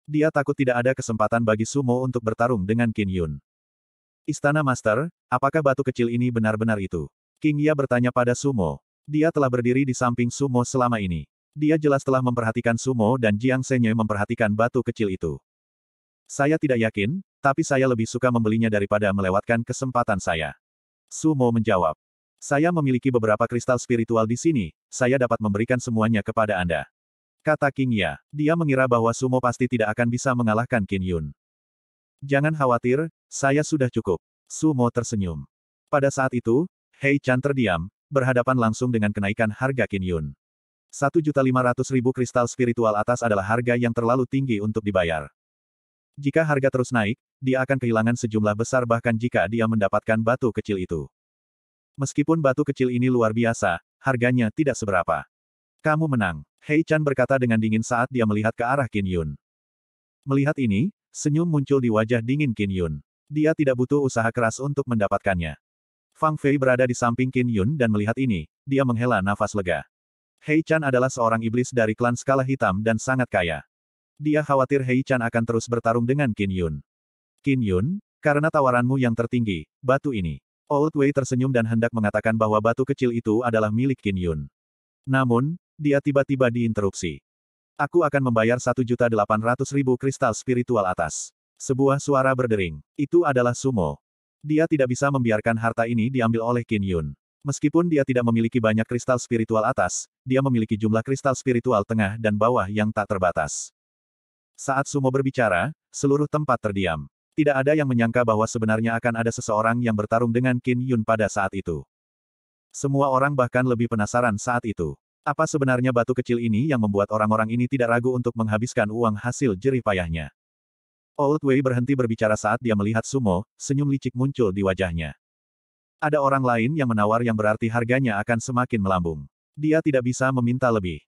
Dia takut tidak ada kesempatan bagi Sumo untuk bertarung dengan Qin Yun. Istana Master, apakah batu kecil ini benar-benar itu? King Ya bertanya pada Sumo. Dia telah berdiri di samping Sumo selama ini. Dia jelas telah memperhatikan Sumo dan Jiang Senye memperhatikan batu kecil itu. Saya tidak yakin, tapi saya lebih suka membelinya daripada melewatkan kesempatan saya. Sumo menjawab. Saya memiliki beberapa kristal spiritual di sini, saya dapat memberikan semuanya kepada Anda. Kata King Ya. Dia mengira bahwa Sumo pasti tidak akan bisa mengalahkan Qin Yun. Jangan khawatir, saya sudah cukup. Sumo tersenyum. Pada saat itu, Hei Chan terdiam, berhadapan langsung dengan kenaikan harga Qin Yun. 1.500.000 kristal spiritual atas adalah harga yang terlalu tinggi untuk dibayar. Jika harga terus naik, dia akan kehilangan sejumlah besar bahkan jika dia mendapatkan batu kecil itu. Meskipun batu kecil ini luar biasa, harganya tidak seberapa. Kamu menang, Hei Chan berkata dengan dingin saat dia melihat ke arah Qin Yun. Melihat ini, senyum muncul di wajah dingin Qin Yun. Dia tidak butuh usaha keras untuk mendapatkannya. Fang Fei berada di samping Qin Yun dan melihat ini, dia menghela nafas lega. Hei Chan adalah seorang iblis dari klan skala hitam dan sangat kaya. Dia khawatir Hei Chan akan terus bertarung dengan Qin Yun. Qin Yun, karena tawaranmu yang tertinggi, batu ini. Old Wei tersenyum dan hendak mengatakan bahwa batu kecil itu adalah milik Qin Yun. Namun, dia tiba-tiba diinterupsi. Aku akan membayar 1.800.000 kristal spiritual atas. Sebuah suara berdering. Itu adalah Sumo. Dia tidak bisa membiarkan harta ini diambil oleh Qin Yun. Meskipun dia tidak memiliki banyak kristal spiritual atas, dia memiliki jumlah kristal spiritual tengah dan bawah yang tak terbatas. Saat Sumo berbicara, seluruh tempat terdiam. Tidak ada yang menyangka bahwa sebenarnya akan ada seseorang yang bertarung dengan Qin Yun pada saat itu. Semua orang bahkan lebih penasaran saat itu. Apa sebenarnya batu kecil ini yang membuat orang-orang ini tidak ragu untuk menghabiskan uang hasil jerih payahnya? Old Wei berhenti berbicara saat dia melihat Sumo, senyum licik muncul di wajahnya. Ada orang lain yang menawar yang berarti harganya akan semakin melambung. Dia tidak bisa meminta lebih.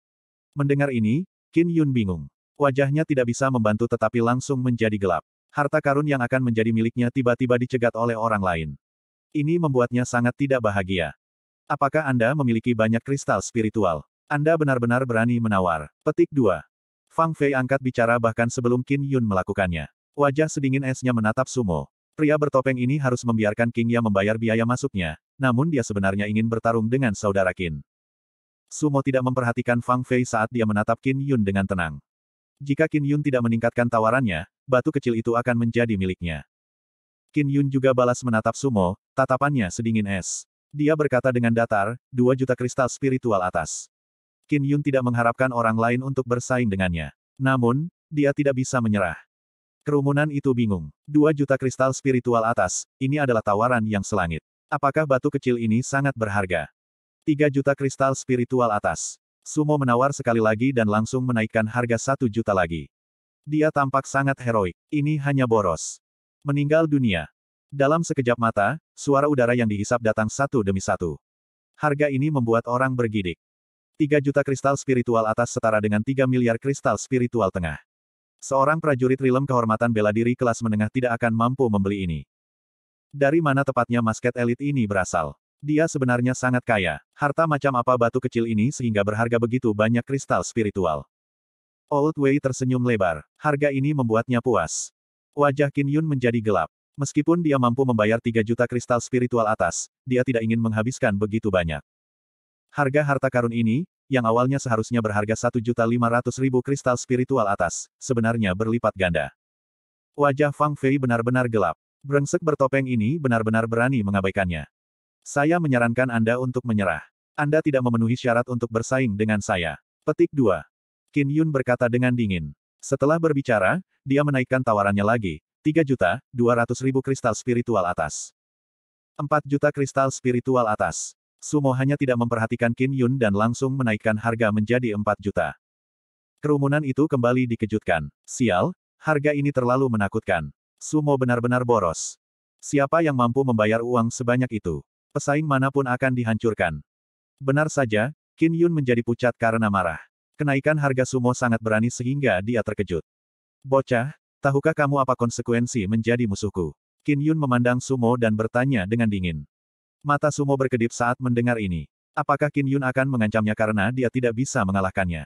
Mendengar ini, Qin Yun bingung. Wajahnya tidak bisa membantu tetapi langsung menjadi gelap. Harta karun yang akan menjadi miliknya tiba-tiba dicegat oleh orang lain. Ini membuatnya sangat tidak bahagia. Apakah Anda memiliki banyak kristal spiritual? Anda benar-benar berani menawar. Petik 2. Fang Fei angkat bicara bahkan sebelum Qin Yun melakukannya. Wajah sedingin esnya menatap Sumo. Pria bertopeng ini harus membiarkan King Ya membayar biaya masuknya, namun dia sebenarnya ingin bertarung dengan saudara Qin. Sumo tidak memperhatikan Fang Fei saat dia menatap Qin Yun dengan tenang. Jika Qin Yun tidak meningkatkan tawarannya, batu kecil itu akan menjadi miliknya. Qin Yun juga balas menatap Sumo, tatapannya sedingin es. Dia berkata dengan datar, dua juta kristal spiritual atas. Qin Yun tidak mengharapkan orang lain untuk bersaing dengannya. Namun, dia tidak bisa menyerah. Kerumunan itu bingung. Dua juta kristal spiritual atas, ini adalah tawaran yang selangit. Apakah batu kecil ini sangat berharga? Tiga juta kristal spiritual atas. Sumo menawar sekali lagi dan langsung menaikkan harga satu juta lagi. Dia tampak sangat heroik. Ini hanya boros. Meninggal dunia. Dalam sekejap mata, suara udara yang dihisap datang satu demi satu. Harga ini membuat orang bergidik. 3 juta kristal spiritual atas setara dengan 3 miliar kristal spiritual tengah. Seorang prajurit rilem kehormatan bela diri kelas menengah tidak akan mampu membeli ini. Dari mana tepatnya masket elit ini berasal? Dia sebenarnya sangat kaya. Harta macam apa batu kecil ini sehingga berharga begitu banyak kristal spiritual. Old Wei tersenyum lebar. Harga ini membuatnya puas. Wajah Qin Yun menjadi gelap. Meskipun dia mampu membayar 3 juta kristal spiritual atas, dia tidak ingin menghabiskan begitu banyak. Harga harta karun ini, yang awalnya seharusnya berharga 1.500.000 kristal spiritual atas, sebenarnya berlipat ganda. Wajah Fang Fei benar-benar gelap. Brengsek bertopeng ini benar-benar berani mengabaikannya. Saya menyarankan Anda untuk menyerah. Anda tidak memenuhi syarat untuk bersaing dengan saya. Petik 2. Qin Yun berkata dengan dingin. Setelah berbicara, dia menaikkan tawarannya lagi, 3 juta, 200 ribu kristal spiritual atas. 4 juta kristal spiritual atas. Sumo hanya tidak memperhatikan Qin Yun dan langsung menaikkan harga menjadi 4 juta. Kerumunan itu kembali dikejutkan. Sial, harga ini terlalu menakutkan. Sumo benar-benar boros. Siapa yang mampu membayar uang sebanyak itu? Pesaing manapun akan dihancurkan. Benar saja, Qin Yun menjadi pucat karena marah. Kenaikan harga sumo sangat berani sehingga dia terkejut. Bocah, tahukah kamu apa konsekuensi menjadi musuhku? Qin Yun memandang sumo dan bertanya dengan dingin. Mata sumo berkedip saat mendengar ini. Apakah Qin Yun akan mengancamnya karena dia tidak bisa mengalahkannya?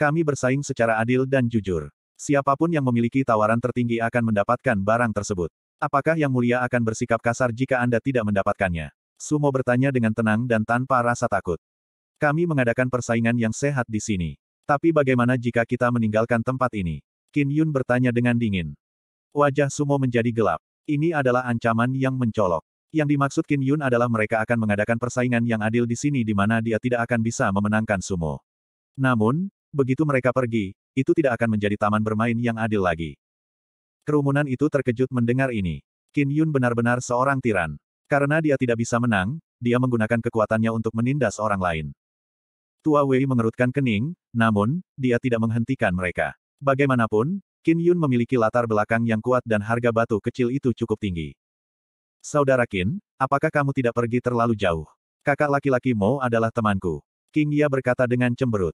Kami bersaing secara adil dan jujur. Siapapun yang memiliki tawaran tertinggi akan mendapatkan barang tersebut. Apakah Yang Mulia akan bersikap kasar jika Anda tidak mendapatkannya? Sumo bertanya dengan tenang dan tanpa rasa takut. Kami mengadakan persaingan yang sehat di sini. Tapi bagaimana jika kita meninggalkan tempat ini? Qin Yun bertanya dengan dingin. Wajah Sumo menjadi gelap. Ini adalah ancaman yang mencolok. Yang dimaksud Qin Yun adalah mereka akan mengadakan persaingan yang adil di sini di mana dia tidak akan bisa memenangkan sumo. Namun, begitu mereka pergi, itu tidak akan menjadi taman bermain yang adil lagi. Kerumunan itu terkejut mendengar ini. Qin Yun benar-benar seorang tiran. Karena dia tidak bisa menang, dia menggunakan kekuatannya untuk menindas orang lain. Tua Wei mengerutkan kening, namun, dia tidak menghentikan mereka. Bagaimanapun, Qin Yun memiliki latar belakang yang kuat dan harga batu kecil itu cukup tinggi. Saudara Qin, apakah kamu tidak pergi terlalu jauh? Kakak laki lakimu adalah temanku. King Ya berkata dengan cemberut.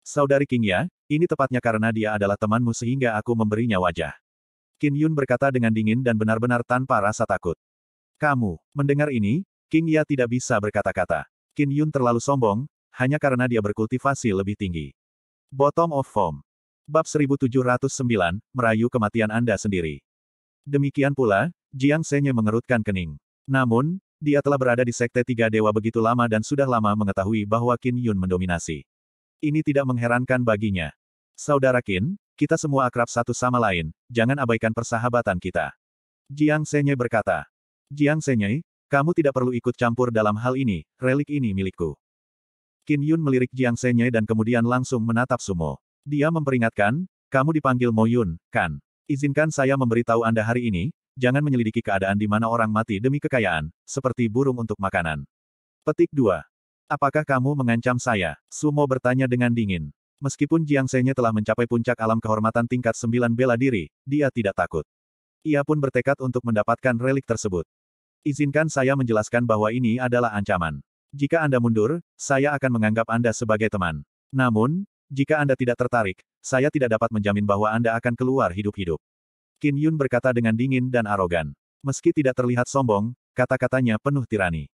Saudari King Ya, ini tepatnya karena dia adalah temanmu sehingga aku memberinya wajah. Qin Yun berkata dengan dingin dan benar-benar tanpa rasa takut. Kamu, mendengar ini, King Ya tidak bisa berkata-kata. Qin Yun terlalu sombong, hanya karena dia berkultivasi lebih tinggi. Bottom of Form. Bab 1709, Merayu Kematian Anda Sendiri. Demikian pula, Jiang Senye mengerutkan kening. Namun, dia telah berada di Sekte Tiga Dewa begitu lama dan sudah lama mengetahui bahwa Qin Yun mendominasi. Ini tidak mengherankan baginya. Saudara Qin, kita semua akrab satu sama lain, jangan abaikan persahabatan kita. Jiang Senye berkata. Jiang Senye, kamu tidak perlu ikut campur dalam hal ini, relik ini milikku. Qin Yun melirik Jiang Senye dan kemudian langsung menatap Sumo. Dia memperingatkan, kamu dipanggil Mo Yun, kan? Izinkan saya memberitahu Anda hari ini, jangan menyelidiki keadaan di mana orang mati demi kekayaan, seperti burung untuk makanan. Petik 2. Apakah kamu mengancam saya? Sumo bertanya dengan dingin. Meskipun Jiang Senye telah mencapai puncak alam kehormatan tingkat 9 bela diri, dia tidak takut. Ia pun bertekad untuk mendapatkan relik tersebut. Izinkan saya menjelaskan bahwa ini adalah ancaman. Jika Anda mundur, saya akan menganggap Anda sebagai teman. Namun, jika Anda tidak tertarik, saya tidak dapat menjamin bahwa Anda akan keluar hidup-hidup. Qin Yun berkata dengan dingin dan arogan. Meski tidak terlihat sombong, kata-katanya penuh tirani.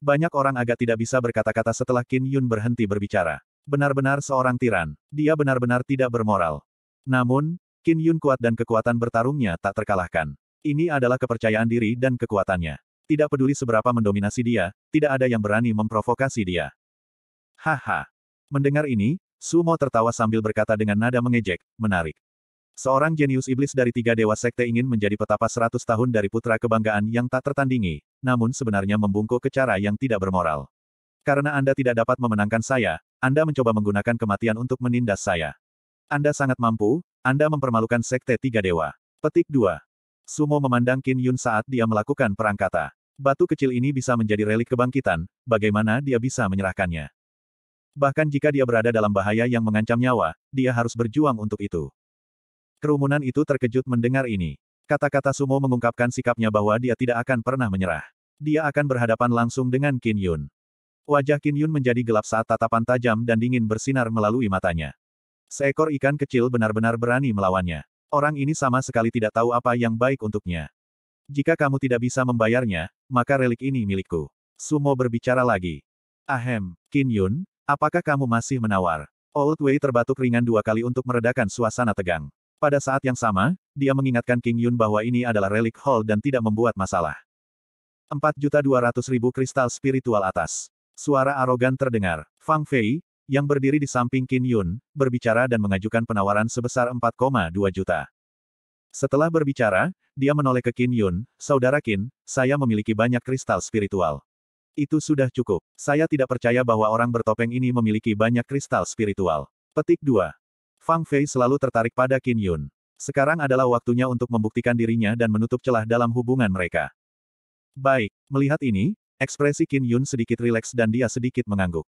Banyak orang agak tidak bisa berkata-kata setelah Qin Yun berhenti berbicara. Benar-benar seorang tiran. Dia benar-benar tidak bermoral. Namun, Qin Yun kuat dan kekuatan bertarungnya tak terkalahkan. Ini adalah kepercayaan diri dan kekuatannya. Tidak peduli seberapa mendominasi dia, tidak ada yang berani memprovokasi dia. Haha. Mendengar ini, Sumo tertawa sambil berkata dengan nada mengejek, menarik. Seorang jenius iblis dari tiga dewa sekte ingin menjadi petapa seratus tahun dari putra kebanggaan yang tak tertandingi, namun sebenarnya membungkuk ke cara yang tidak bermoral. Karena Anda tidak dapat memenangkan saya, Anda mencoba menggunakan kematian untuk menindas saya. Anda sangat mampu, Anda mempermalukan sekte tiga dewa. Petik 2. Sumo memandang Qin Yun saat dia melakukan perang kata. Batu kecil ini bisa menjadi relik kebangkitan, bagaimana dia bisa menyerahkannya. Bahkan jika dia berada dalam bahaya yang mengancam nyawa, dia harus berjuang untuk itu. Kerumunan itu terkejut mendengar ini. Kata-kata Sumo mengungkapkan sikapnya bahwa dia tidak akan pernah menyerah. Dia akan berhadapan langsung dengan Qin Yun. Wajah Qin Yun menjadi gelap saat tatapan tajam dan dingin bersinar melalui matanya. Seekor ikan kecil benar-benar berani melawannya. Orang ini sama sekali tidak tahu apa yang baik untuknya. Jika kamu tidak bisa membayarnya, maka relik ini milikku. Sumo berbicara lagi. Ahem, King Yun, apakah kamu masih menawar? Old Wei terbatuk ringan dua kali untuk meredakan suasana tegang. Pada saat yang sama, dia mengingatkan King Yun bahwa ini adalah relik hall dan tidak membuat masalah. 4.200.000 kristal spiritual atas. Suara arogan terdengar. Fang Fei, yang berdiri di samping Qin Yun, berbicara dan mengajukan penawaran sebesar 4,2 juta. Setelah berbicara, dia menoleh ke Qin Yun, Saudara Qin, saya memiliki banyak kristal spiritual. Itu sudah cukup. Saya tidak percaya bahwa orang bertopeng ini memiliki banyak kristal spiritual. Petik 2. Fang Fei selalu tertarik pada Qin Yun. Sekarang adalah waktunya untuk membuktikan dirinya dan menutup celah dalam hubungan mereka. Baik, melihat ini, ekspresi Qin Yun sedikit rileks dan dia sedikit mengangguk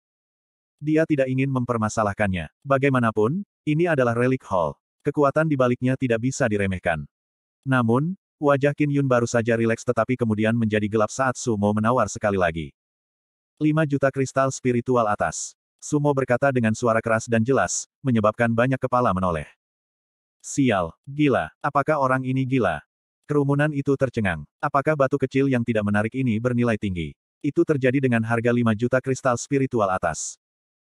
dia tidak ingin mempermasalahkannya. Bagaimanapun, ini adalah relik Hall. Kekuatan di baliknya tidak bisa diremehkan. Namun, wajah Qin Yun baru saja rileks tetapi kemudian menjadi gelap saat Sumo menawar sekali lagi. 5 juta kristal spiritual atas. Sumo berkata dengan suara keras dan jelas, menyebabkan banyak kepala menoleh. Sial, gila, apakah orang ini gila? Kerumunan itu tercengang. Apakah batu kecil yang tidak menarik ini bernilai tinggi? Itu terjadi dengan harga 5 juta kristal spiritual atas.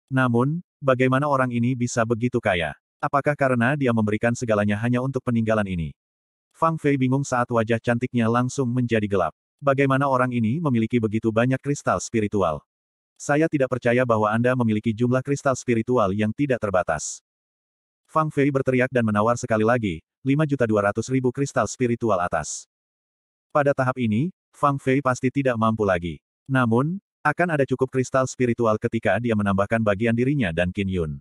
Namun, bagaimana orang ini bisa begitu kaya? Apakah karena dia memberikan segalanya hanya untuk peninggalan ini? Fang Fei bingung saat wajah cantiknya langsung menjadi gelap. Bagaimana orang ini memiliki begitu banyak kristal spiritual? Saya tidak percaya bahwa Anda memiliki jumlah kristal spiritual yang tidak terbatas. Fang Fei berteriak dan menawar sekali lagi, 5.200.000 kristal spiritual atas. Pada tahap ini, Fang Fei pasti tidak mampu lagi. Namun, akan ada cukup kristal spiritual ketika dia menambahkan bagian dirinya dan Qin Yun.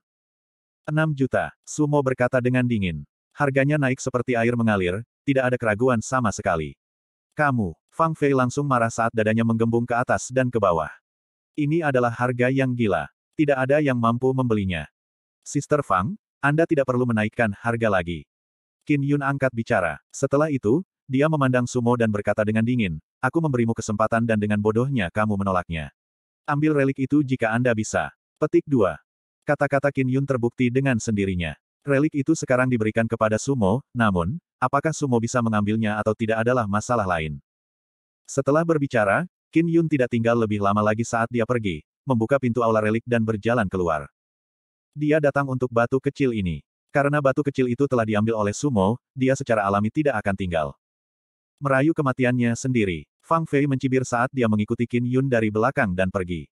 6 juta, Sumo berkata dengan dingin. Harganya naik seperti air mengalir, tidak ada keraguan sama sekali. Kamu, Fang Fei langsung marah saat dadanya menggembung ke atas dan ke bawah. Ini adalah harga yang gila. Tidak ada yang mampu membelinya. Sister Fang, Anda tidak perlu menaikkan harga lagi. Qin Yun angkat bicara. Setelah itu, dia memandang Sumo dan berkata dengan dingin, aku memberimu kesempatan dan dengan bodohnya kamu menolaknya. Ambil relik itu jika Anda bisa. Petik 2. Kata-kata Qin Yun terbukti dengan sendirinya. Relik itu sekarang diberikan kepada Sumo, namun, apakah Sumo bisa mengambilnya atau tidak adalah masalah lain. Setelah berbicara, Qin Yun tidak tinggal lebih lama lagi saat dia pergi, membuka pintu aula relik dan berjalan keluar. Dia datang untuk batu kecil ini. Karena batu kecil itu telah diambil oleh Sumo, dia secara alami tidak akan tinggal. Merayu kematiannya sendiri. Fang Fei mencibir saat dia mengikuti Qin Yun dari belakang dan pergi.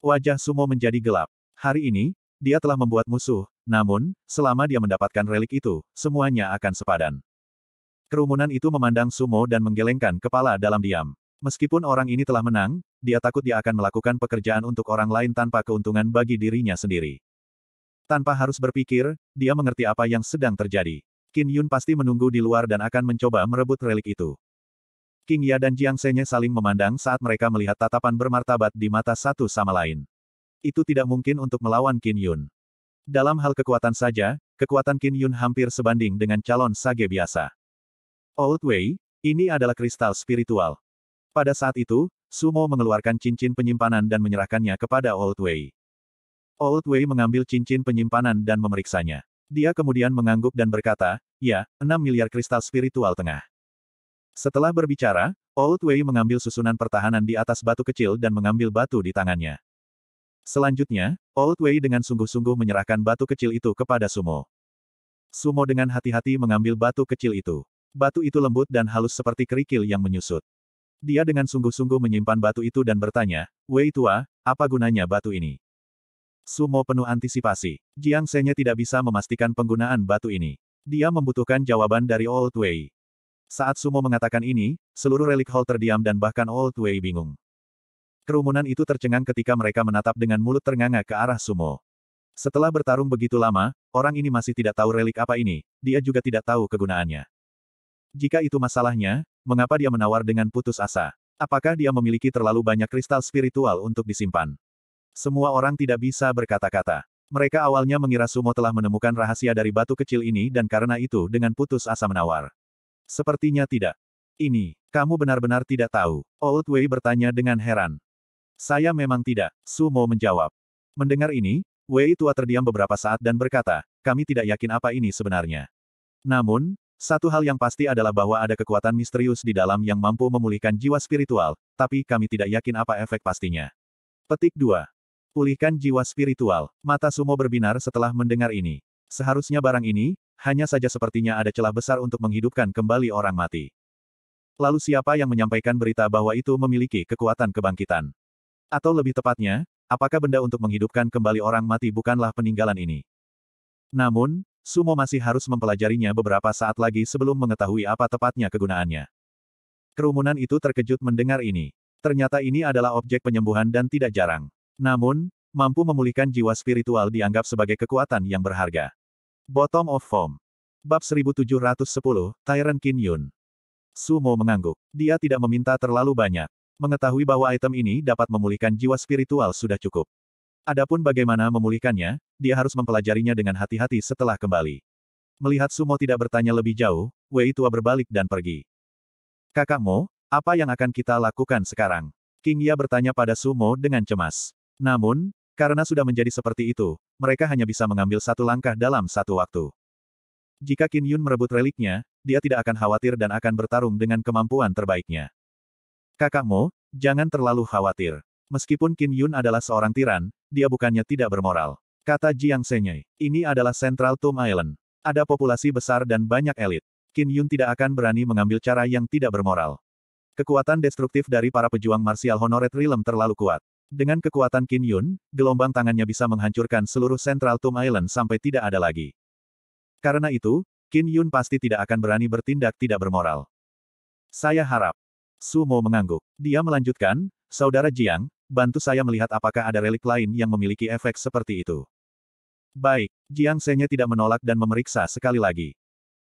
Wajah Sumo menjadi gelap. Hari ini, dia telah membuat musuh, namun, selama dia mendapatkan relik itu, semuanya akan sepadan. Kerumunan itu memandang Sumo dan menggelengkan kepala dalam diam. Meskipun orang ini telah menang, dia takut dia akan melakukan pekerjaan untuk orang lain tanpa keuntungan bagi dirinya sendiri. Tanpa harus berpikir, dia mengerti apa yang sedang terjadi. Qin Yun pasti menunggu di luar dan akan mencoba merebut relik itu. King Ya dan Jiang Senye saling memandang saat mereka melihat tatapan bermartabat di mata satu sama lain. Itu tidak mungkin untuk melawan Qin Yun. Dalam hal kekuatan saja, kekuatan Qin Yun hampir sebanding dengan calon sage biasa. Old Wei, ini adalah kristal spiritual. Pada saat itu, Sumo mengeluarkan cincin penyimpanan dan menyerahkannya kepada Old Wei. Old Wei mengambil cincin penyimpanan dan memeriksanya. Dia kemudian mengangguk dan berkata, ya, 6 miliar kristal spiritual tengah. Setelah berbicara, Old Wei mengambil susunan pertahanan di atas batu kecil dan mengambil batu di tangannya. Selanjutnya, Old Wei dengan sungguh-sungguh menyerahkan batu kecil itu kepada Sumo. Sumo dengan hati-hati mengambil batu kecil itu. Batu itu lembut dan halus seperti kerikil yang menyusut. Dia dengan sungguh-sungguh menyimpan batu itu dan bertanya, Wei tua, apa gunanya batu ini? Sumo penuh antisipasi. Jiang Senya tidak bisa memastikan penggunaan batu ini. Dia membutuhkan jawaban dari Old Wei. Saat Sumo mengatakan ini, seluruh relik hall terdiam dan bahkan Old Wei bingung. Kerumunan itu tercengang ketika mereka menatap dengan mulut ternganga ke arah Sumo. Setelah bertarung begitu lama, orang ini masih tidak tahu relik apa ini, dia juga tidak tahu kegunaannya. Jika itu masalahnya, mengapa dia menawar dengan putus asa? Apakah dia memiliki terlalu banyak kristal spiritual untuk disimpan? Semua orang tidak bisa berkata-kata. Mereka awalnya mengira Sumo telah menemukan rahasia dari batu kecil ini dan karena itu dengan putus asa menawar. Sepertinya tidak. Ini, kamu benar-benar tidak tahu? Old Wei bertanya dengan heran. Saya memang tidak, Su Mo menjawab. Mendengar ini, Wei tua terdiam beberapa saat dan berkata, kami tidak yakin apa ini sebenarnya. Namun, satu hal yang pasti adalah bahwa ada kekuatan misterius di dalam yang mampu memulihkan jiwa spiritual, tapi kami tidak yakin apa efek pastinya. Petik 2. Pulihkan jiwa spiritual. Mata Sumo berbinar setelah mendengar ini. Seharusnya barang ini, hanya saja sepertinya ada celah besar untuk menghidupkan kembali orang mati. Lalu siapa yang menyampaikan berita bahwa itu memiliki kekuatan kebangkitan? Atau lebih tepatnya, apakah benda untuk menghidupkan kembali orang mati bukanlah peninggalan ini? Namun, Sumo masih harus mempelajarinya beberapa saat lagi sebelum mengetahui apa tepatnya kegunaannya. Kerumunan itu terkejut mendengar ini. Ternyata ini adalah objek penyembuhan dan tidak jarang. Namun, mampu memulihkan jiwa spiritual dianggap sebagai kekuatan yang berharga. Bottom of Form. Bab 1710, Tyrant Kin Yun. Sumo mengangguk. Dia tidak meminta terlalu banyak. Mengetahui bahwa item ini dapat memulihkan jiwa spiritual sudah cukup. Adapun bagaimana memulihkannya, dia harus mempelajarinya dengan hati-hati setelah kembali. Melihat Sumo tidak bertanya lebih jauh, Wei tua berbalik dan pergi. Kakakmu, apa yang akan kita lakukan sekarang? King Ya bertanya pada Sumo dengan cemas. Namun, karena sudah menjadi seperti itu, mereka hanya bisa mengambil satu langkah dalam satu waktu. Jika Qin Yun merebut reliknya, dia tidak akan khawatir dan akan bertarung dengan kemampuan terbaiknya. Kakakmu, jangan terlalu khawatir. Meskipun Qin Yun adalah seorang tiran, dia bukannya tidak bermoral. Kata Jiang Senyei, ini adalah Central Tomb Island. Ada populasi besar dan banyak elit. Qin Yun tidak akan berani mengambil cara yang tidak bermoral. Kekuatan destruktif dari para pejuang martial honored realm terlalu kuat. Dengan kekuatan Qin Yun, gelombang tangannya bisa menghancurkan seluruh Central Tomb Island sampai tidak ada lagi. Karena itu, Qin Yun pasti tidak akan berani bertindak tidak bermoral. Saya harap. Sumo mengangguk. Dia melanjutkan, Saudara Jiang, bantu saya melihat apakah ada relik lain yang memiliki efek seperti itu. Baik, Jiang Senya tidak menolak dan memeriksa sekali lagi.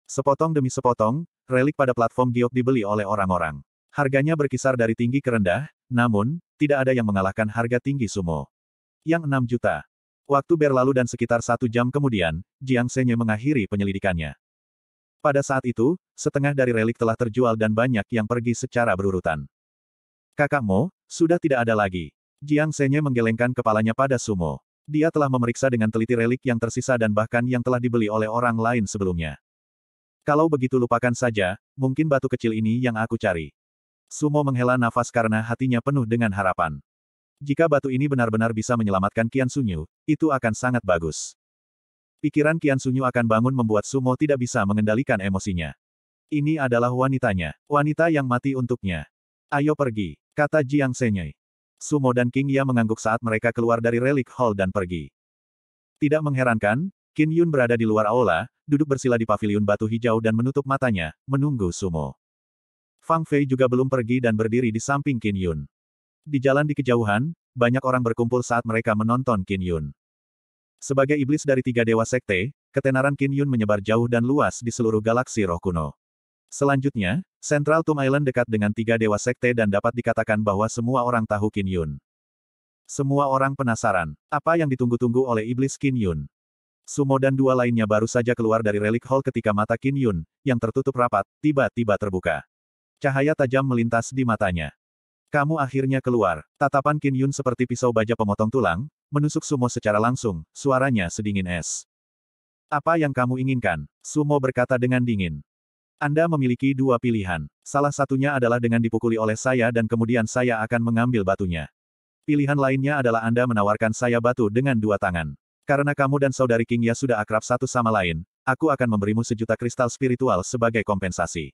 Sepotong demi sepotong, relik pada platform giok dibeli oleh orang-orang. Harganya berkisar dari tinggi ke rendah, namun, tidak ada yang mengalahkan harga tinggi sumo. Yang 6 juta. Waktu berlalu dan sekitar satu jam kemudian, Jiang Senye mengakhiri penyelidikannya. Pada saat itu, setengah dari relik telah terjual dan banyak yang pergi secara berurutan. Kakakmu, sudah tidak ada lagi. Jiang Senye menggelengkan kepalanya pada Sumo. Dia telah memeriksa dengan teliti relik yang tersisa dan bahkan yang telah dibeli oleh orang lain sebelumnya. Kalau begitu lupakan saja, mungkin batu kecil ini yang aku cari. Sumo menghela nafas karena hatinya penuh dengan harapan. Jika batu ini benar-benar bisa menyelamatkan Kian Sunyu, itu akan sangat bagus. Pikiran Kian Sunyu akan bangun membuat Sumo tidak bisa mengendalikan emosinya. Ini adalah wanitanya, wanita yang mati untuknya. Ayo pergi, kata Jiang Senyai. Sumo dan King Ya mengangguk saat mereka keluar dari relik hall dan pergi. Tidak mengherankan, Kin Yun berada di luar aula, duduk bersila di paviliun batu hijau dan menutup matanya, menunggu Sumo. Fang Fei juga belum pergi dan berdiri di samping Qin Yun. Di jalan di kejauhan, banyak orang berkumpul saat mereka menonton Qin Yun. Sebagai iblis dari tiga dewa sekte, ketenaran Qin Yun menyebar jauh dan luas di seluruh galaksi roh kuno. Selanjutnya, Central Tomb Island dekat dengan tiga dewa sekte dan dapat dikatakan bahwa semua orang tahu Qin Yun. Semua orang penasaran, apa yang ditunggu-tunggu oleh iblis Qin Yun. Sumo dan dua lainnya baru saja keluar dari relik hall ketika mata Qin Yun, yang tertutup rapat, tiba-tiba terbuka. Cahaya tajam melintas di matanya. Kamu akhirnya keluar. Tatapan Qin Yun seperti pisau baja pemotong tulang, menusuk Sumo secara langsung, suaranya sedingin es. Apa yang kamu inginkan? Sumo berkata dengan dingin. Anda memiliki dua pilihan. Salah satunya adalah dengan dipukuli oleh saya dan kemudian saya akan mengambil batunya. Pilihan lainnya adalah Anda menawarkan saya batu dengan dua tangan. Karena kamu dan saudari King Ya sudah akrab satu sama lain, aku akan memberimu sejuta kristal spiritual sebagai kompensasi.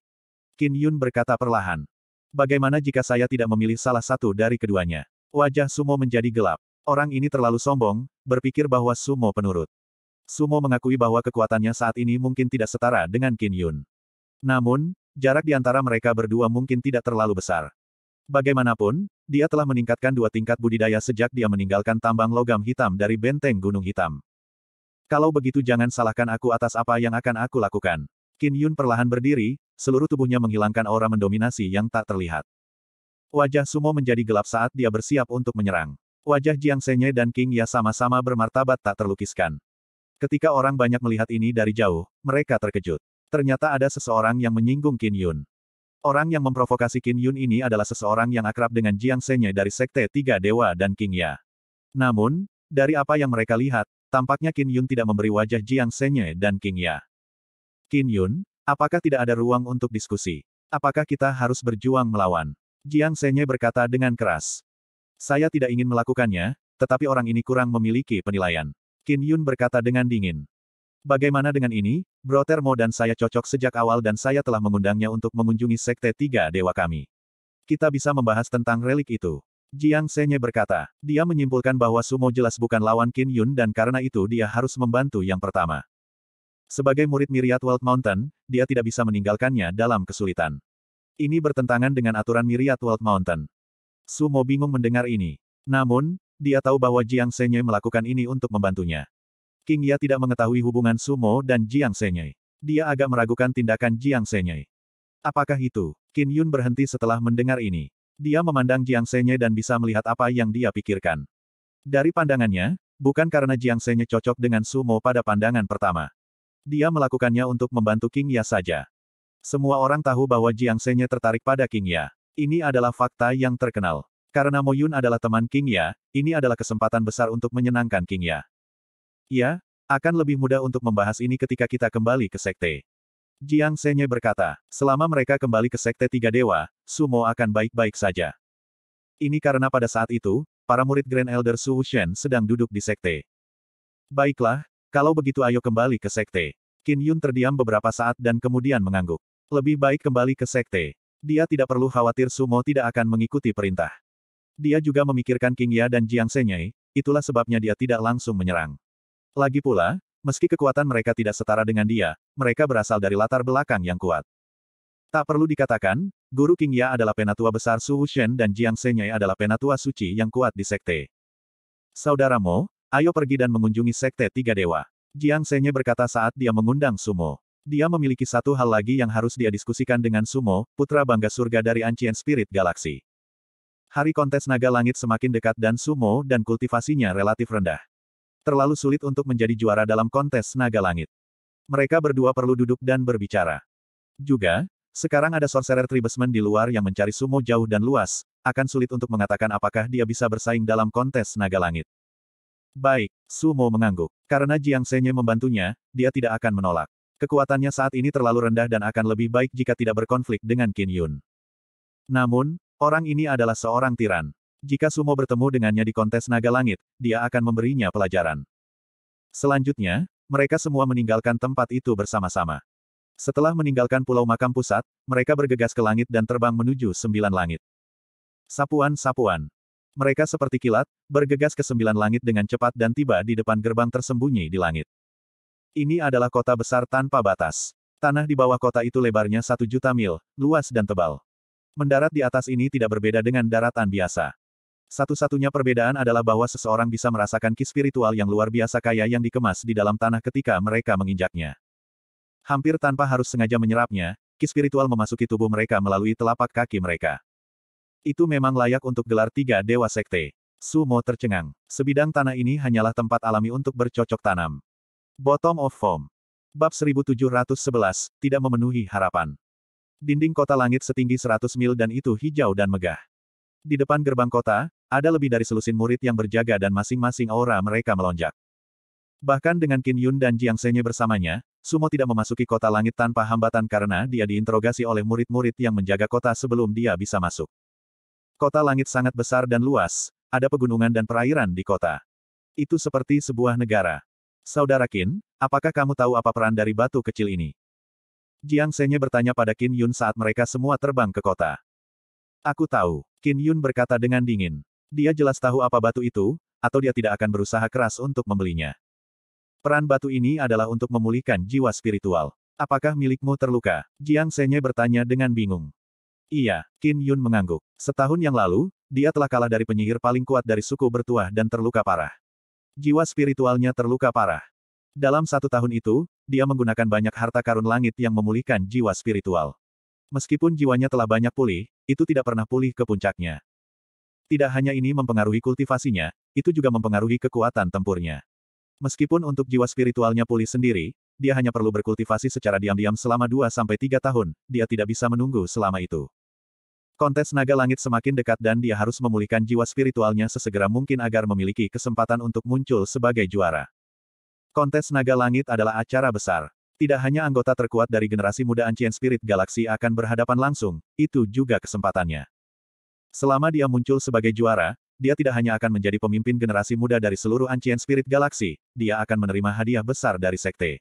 Qin Yun berkata perlahan. Bagaimana jika saya tidak memilih salah satu dari keduanya? Wajah Sumo menjadi gelap. Orang ini terlalu sombong, berpikir bahwa Sumo penurut. Sumo mengakui bahwa kekuatannya saat ini mungkin tidak setara dengan Qin Yun. Namun, jarak di antara mereka berdua mungkin tidak terlalu besar. Bagaimanapun, dia telah meningkatkan dua tingkat budidaya sejak dia meninggalkan tambang logam hitam dari benteng Gunung Hitam. Kalau begitu jangan salahkan aku atas apa yang akan aku lakukan. Qin Yun perlahan berdiri, seluruh tubuhnya menghilangkan aura mendominasi yang tak terlihat. Wajah Sumo menjadi gelap saat dia bersiap untuk menyerang. Wajah Jiang Senye dan King Ya sama-sama bermartabat tak terlukiskan. Ketika orang banyak melihat ini dari jauh, mereka terkejut. Ternyata ada seseorang yang menyinggung Qin Yun. Orang yang memprovokasi Qin Yun ini adalah seseorang yang akrab dengan Jiang Senye dari Sekte Tiga Dewa dan King Ya. Namun, dari apa yang mereka lihat, tampaknya Qin Yun tidak memberi wajah Jiang Senye dan King Ya. Qin Yun, Apakah tidak ada ruang untuk diskusi? Apakah kita harus berjuang melawan? Jiang Senye berkata dengan keras. Saya tidak ingin melakukannya, tetapi orang ini kurang memiliki penilaian. Qin Yun berkata dengan dingin. Bagaimana dengan ini, Bro Termo dan saya cocok sejak awal dan saya telah mengundangnya untuk mengunjungi Sekte Tiga Dewa kami. Kita bisa membahas tentang relik itu. Jiang Senye berkata, dia menyimpulkan bahwa Sumo jelas bukan lawan Qin Yun dan karena itu dia harus membantu yang pertama. Sebagai murid Myriad Wild Mountain, dia tidak bisa meninggalkannya dalam kesulitan. Ini bertentangan dengan aturan Myriad Wild Mountain. Sumo bingung mendengar ini. Namun, dia tahu bahwa Jiang Senye melakukan ini untuk membantunya. King Ya tidak mengetahui hubungan Sumo dan Jiang Senye. Dia agak meragukan tindakan Jiang Senye. Apakah itu? Kin Yun berhenti setelah mendengar ini. Dia memandang Jiang Senye dan bisa melihat apa yang dia pikirkan. Dari pandangannya, bukan karena Jiang Senye cocok dengan Sumo pada pandangan pertama. Dia melakukannya untuk membantu King Ya saja. Semua orang tahu bahwa Jiang Senya tertarik pada King Ya. Ini adalah fakta yang terkenal. Karena Mo Yun adalah teman King Ya, ini adalah kesempatan besar untuk menyenangkan King Ya. Ya, akan lebih mudah untuk membahas ini ketika kita kembali ke sekte. Jiang Senye berkata, selama mereka kembali ke sekte tiga dewa, Sumo akan baik-baik saja. Ini karena pada saat itu, para murid Grand Elder Su Shen sedang duduk di sekte. Baiklah, kalau begitu ayo kembali ke sekte. Qin Yun terdiam beberapa saat dan kemudian mengangguk. Lebih baik kembali ke sekte. Dia tidak perlu khawatir Sumo tidak akan mengikuti perintah. Dia juga memikirkan King Ya dan Jiang Senyai, itulah sebabnya dia tidak langsung menyerang. Lagi pula, meski kekuatan mereka tidak setara dengan dia, mereka berasal dari latar belakang yang kuat. Tak perlu dikatakan, guru King Ya adalah penatua besar Su Wuxian dan Jiang Senyai adalah penatua suci yang kuat di sekte. Saudaramu? Ayo pergi dan mengunjungi Sekte Tiga Dewa. Jiang Senye berkata saat dia mengundang Sumo. Dia memiliki satu hal lagi yang harus dia diskusikan dengan Sumo, putra bangga surga dari Ancient Spirit Galaxy. Hari kontes naga langit semakin dekat dan Sumo dan kultivasinya relatif rendah. Terlalu sulit untuk menjadi juara dalam kontes naga langit. Mereka berdua perlu duduk dan berbicara. Juga, sekarang ada sorcerer tribesman di luar yang mencari sumo jauh dan luas, akan sulit untuk mengatakan apakah dia bisa bersaing dalam kontes naga langit. Baik, Sumo mengangguk. Karena Jiang Senye membantunya, dia tidak akan menolak. Kekuatannya saat ini terlalu rendah dan akan lebih baik jika tidak berkonflik dengan Qin Yun. Namun, orang ini adalah seorang tiran. Jika Sumo bertemu dengannya di kontes naga langit, dia akan memberinya pelajaran. Selanjutnya, mereka semua meninggalkan tempat itu bersama-sama. Setelah meninggalkan pulau makam pusat, mereka bergegas ke langit dan terbang menuju sembilan langit. Sapuan-sapuan. Mereka seperti kilat, bergegas ke sembilan langit dengan cepat dan tiba di depan gerbang tersembunyi di langit. Ini adalah kota besar tanpa batas. Tanah di bawah kota itu lebarnya satu juta mil, luas dan tebal. Mendarat di atas ini tidak berbeda dengan daratan biasa. Satu-satunya perbedaan adalah bahwa seseorang bisa merasakan ki spiritual yang luar biasa kaya yang dikemas di dalam tanah ketika mereka menginjaknya. Hampir tanpa harus sengaja menyerapnya, ki spiritual memasuki tubuh mereka melalui telapak kaki mereka. Itu memang layak untuk gelar tiga dewa sekte. Sumo tercengang. Sebidang tanah ini hanyalah tempat alami untuk bercocok tanam. Bottom of Form. Bab 1711, tidak memenuhi harapan. Dinding kota langit setinggi 100 mil dan itu hijau dan megah. Di depan gerbang kota, ada lebih dari selusin murid yang berjaga dan masing-masing aura mereka melonjak. Bahkan dengan Qin Yun dan Jiang Senye bersamanya, Sumo tidak memasuki kota langit tanpa hambatan karena dia diinterogasi oleh murid-murid yang menjaga kota sebelum dia bisa masuk. Kota langit sangat besar dan luas, ada pegunungan dan perairan di kota. Itu seperti sebuah negara. Saudara Qin, apakah kamu tahu apa peran dari batu kecil ini? Jiang Senye bertanya pada Kin Yun saat mereka semua terbang ke kota. Aku tahu, Kin Yun berkata dengan dingin. Dia jelas tahu apa batu itu, atau dia tidak akan berusaha keras untuk membelinya. Peran batu ini adalah untuk memulihkan jiwa spiritual. Apakah milikmu terluka? Jiang Senye bertanya dengan bingung. Iya, Qin Yun mengangguk. Setahun yang lalu, dia telah kalah dari penyihir paling kuat dari suku bertuah dan terluka parah. Jiwa spiritualnya terluka parah. Dalam satu tahun itu, dia menggunakan banyak harta karun langit yang memulihkan jiwa spiritual. Meskipun jiwanya telah banyak pulih, itu tidak pernah pulih ke puncaknya. Tidak hanya ini mempengaruhi kultivasinya, itu juga mempengaruhi kekuatan tempurnya. Meskipun untuk jiwa spiritualnya pulih sendiri, dia hanya perlu berkultivasi secara diam-diam selama 2-3 tahun, dia tidak bisa menunggu selama itu. Kontes naga langit semakin dekat dan dia harus memulihkan jiwa spiritualnya sesegera mungkin agar memiliki kesempatan untuk muncul sebagai juara. Kontes naga langit adalah acara besar. Tidak hanya anggota terkuat dari generasi muda Ancient Spirit Galaxy akan berhadapan langsung, itu juga kesempatannya. Selama dia muncul sebagai juara, dia tidak hanya akan menjadi pemimpin generasi muda dari seluruh Ancient Spirit Galaxy, dia akan menerima hadiah besar dari sekte.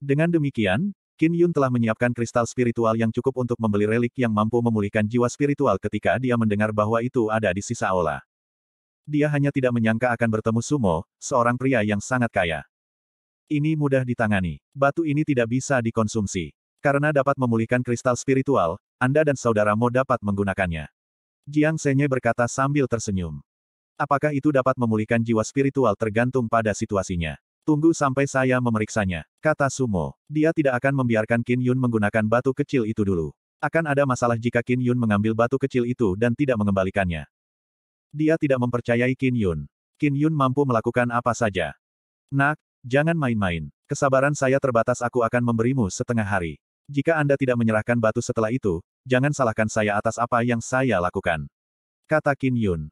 Dengan demikian, Kin Yun telah menyiapkan kristal spiritual yang cukup untuk membeli relik yang mampu memulihkan jiwa spiritual ketika dia mendengar bahwa itu ada di sisa aula. Dia hanya tidak menyangka akan bertemu Sumo, seorang pria yang sangat kaya. Ini mudah ditangani. Batu ini tidak bisa dikonsumsi. Karena dapat memulihkan kristal spiritual, Anda dan saudaramu dapat menggunakannya. Jiang Senye berkata sambil tersenyum. Apakah itu dapat memulihkan jiwa spiritual tergantung pada situasinya. Tunggu sampai saya memeriksanya, kata Sumo. Dia tidak akan membiarkan Qin Yun menggunakan batu kecil itu dulu. Akan ada masalah jika Qin Yun mengambil batu kecil itu dan tidak mengembalikannya. Dia tidak mempercayai Qin Yun. Qin Yun mampu melakukan apa saja. Nak, jangan main-main. Kesabaran saya terbatas aku akan memberimu setengah hari. Jika Anda tidak menyerahkan batu setelah itu, jangan salahkan saya atas apa yang saya lakukan. Kata Qin Yun.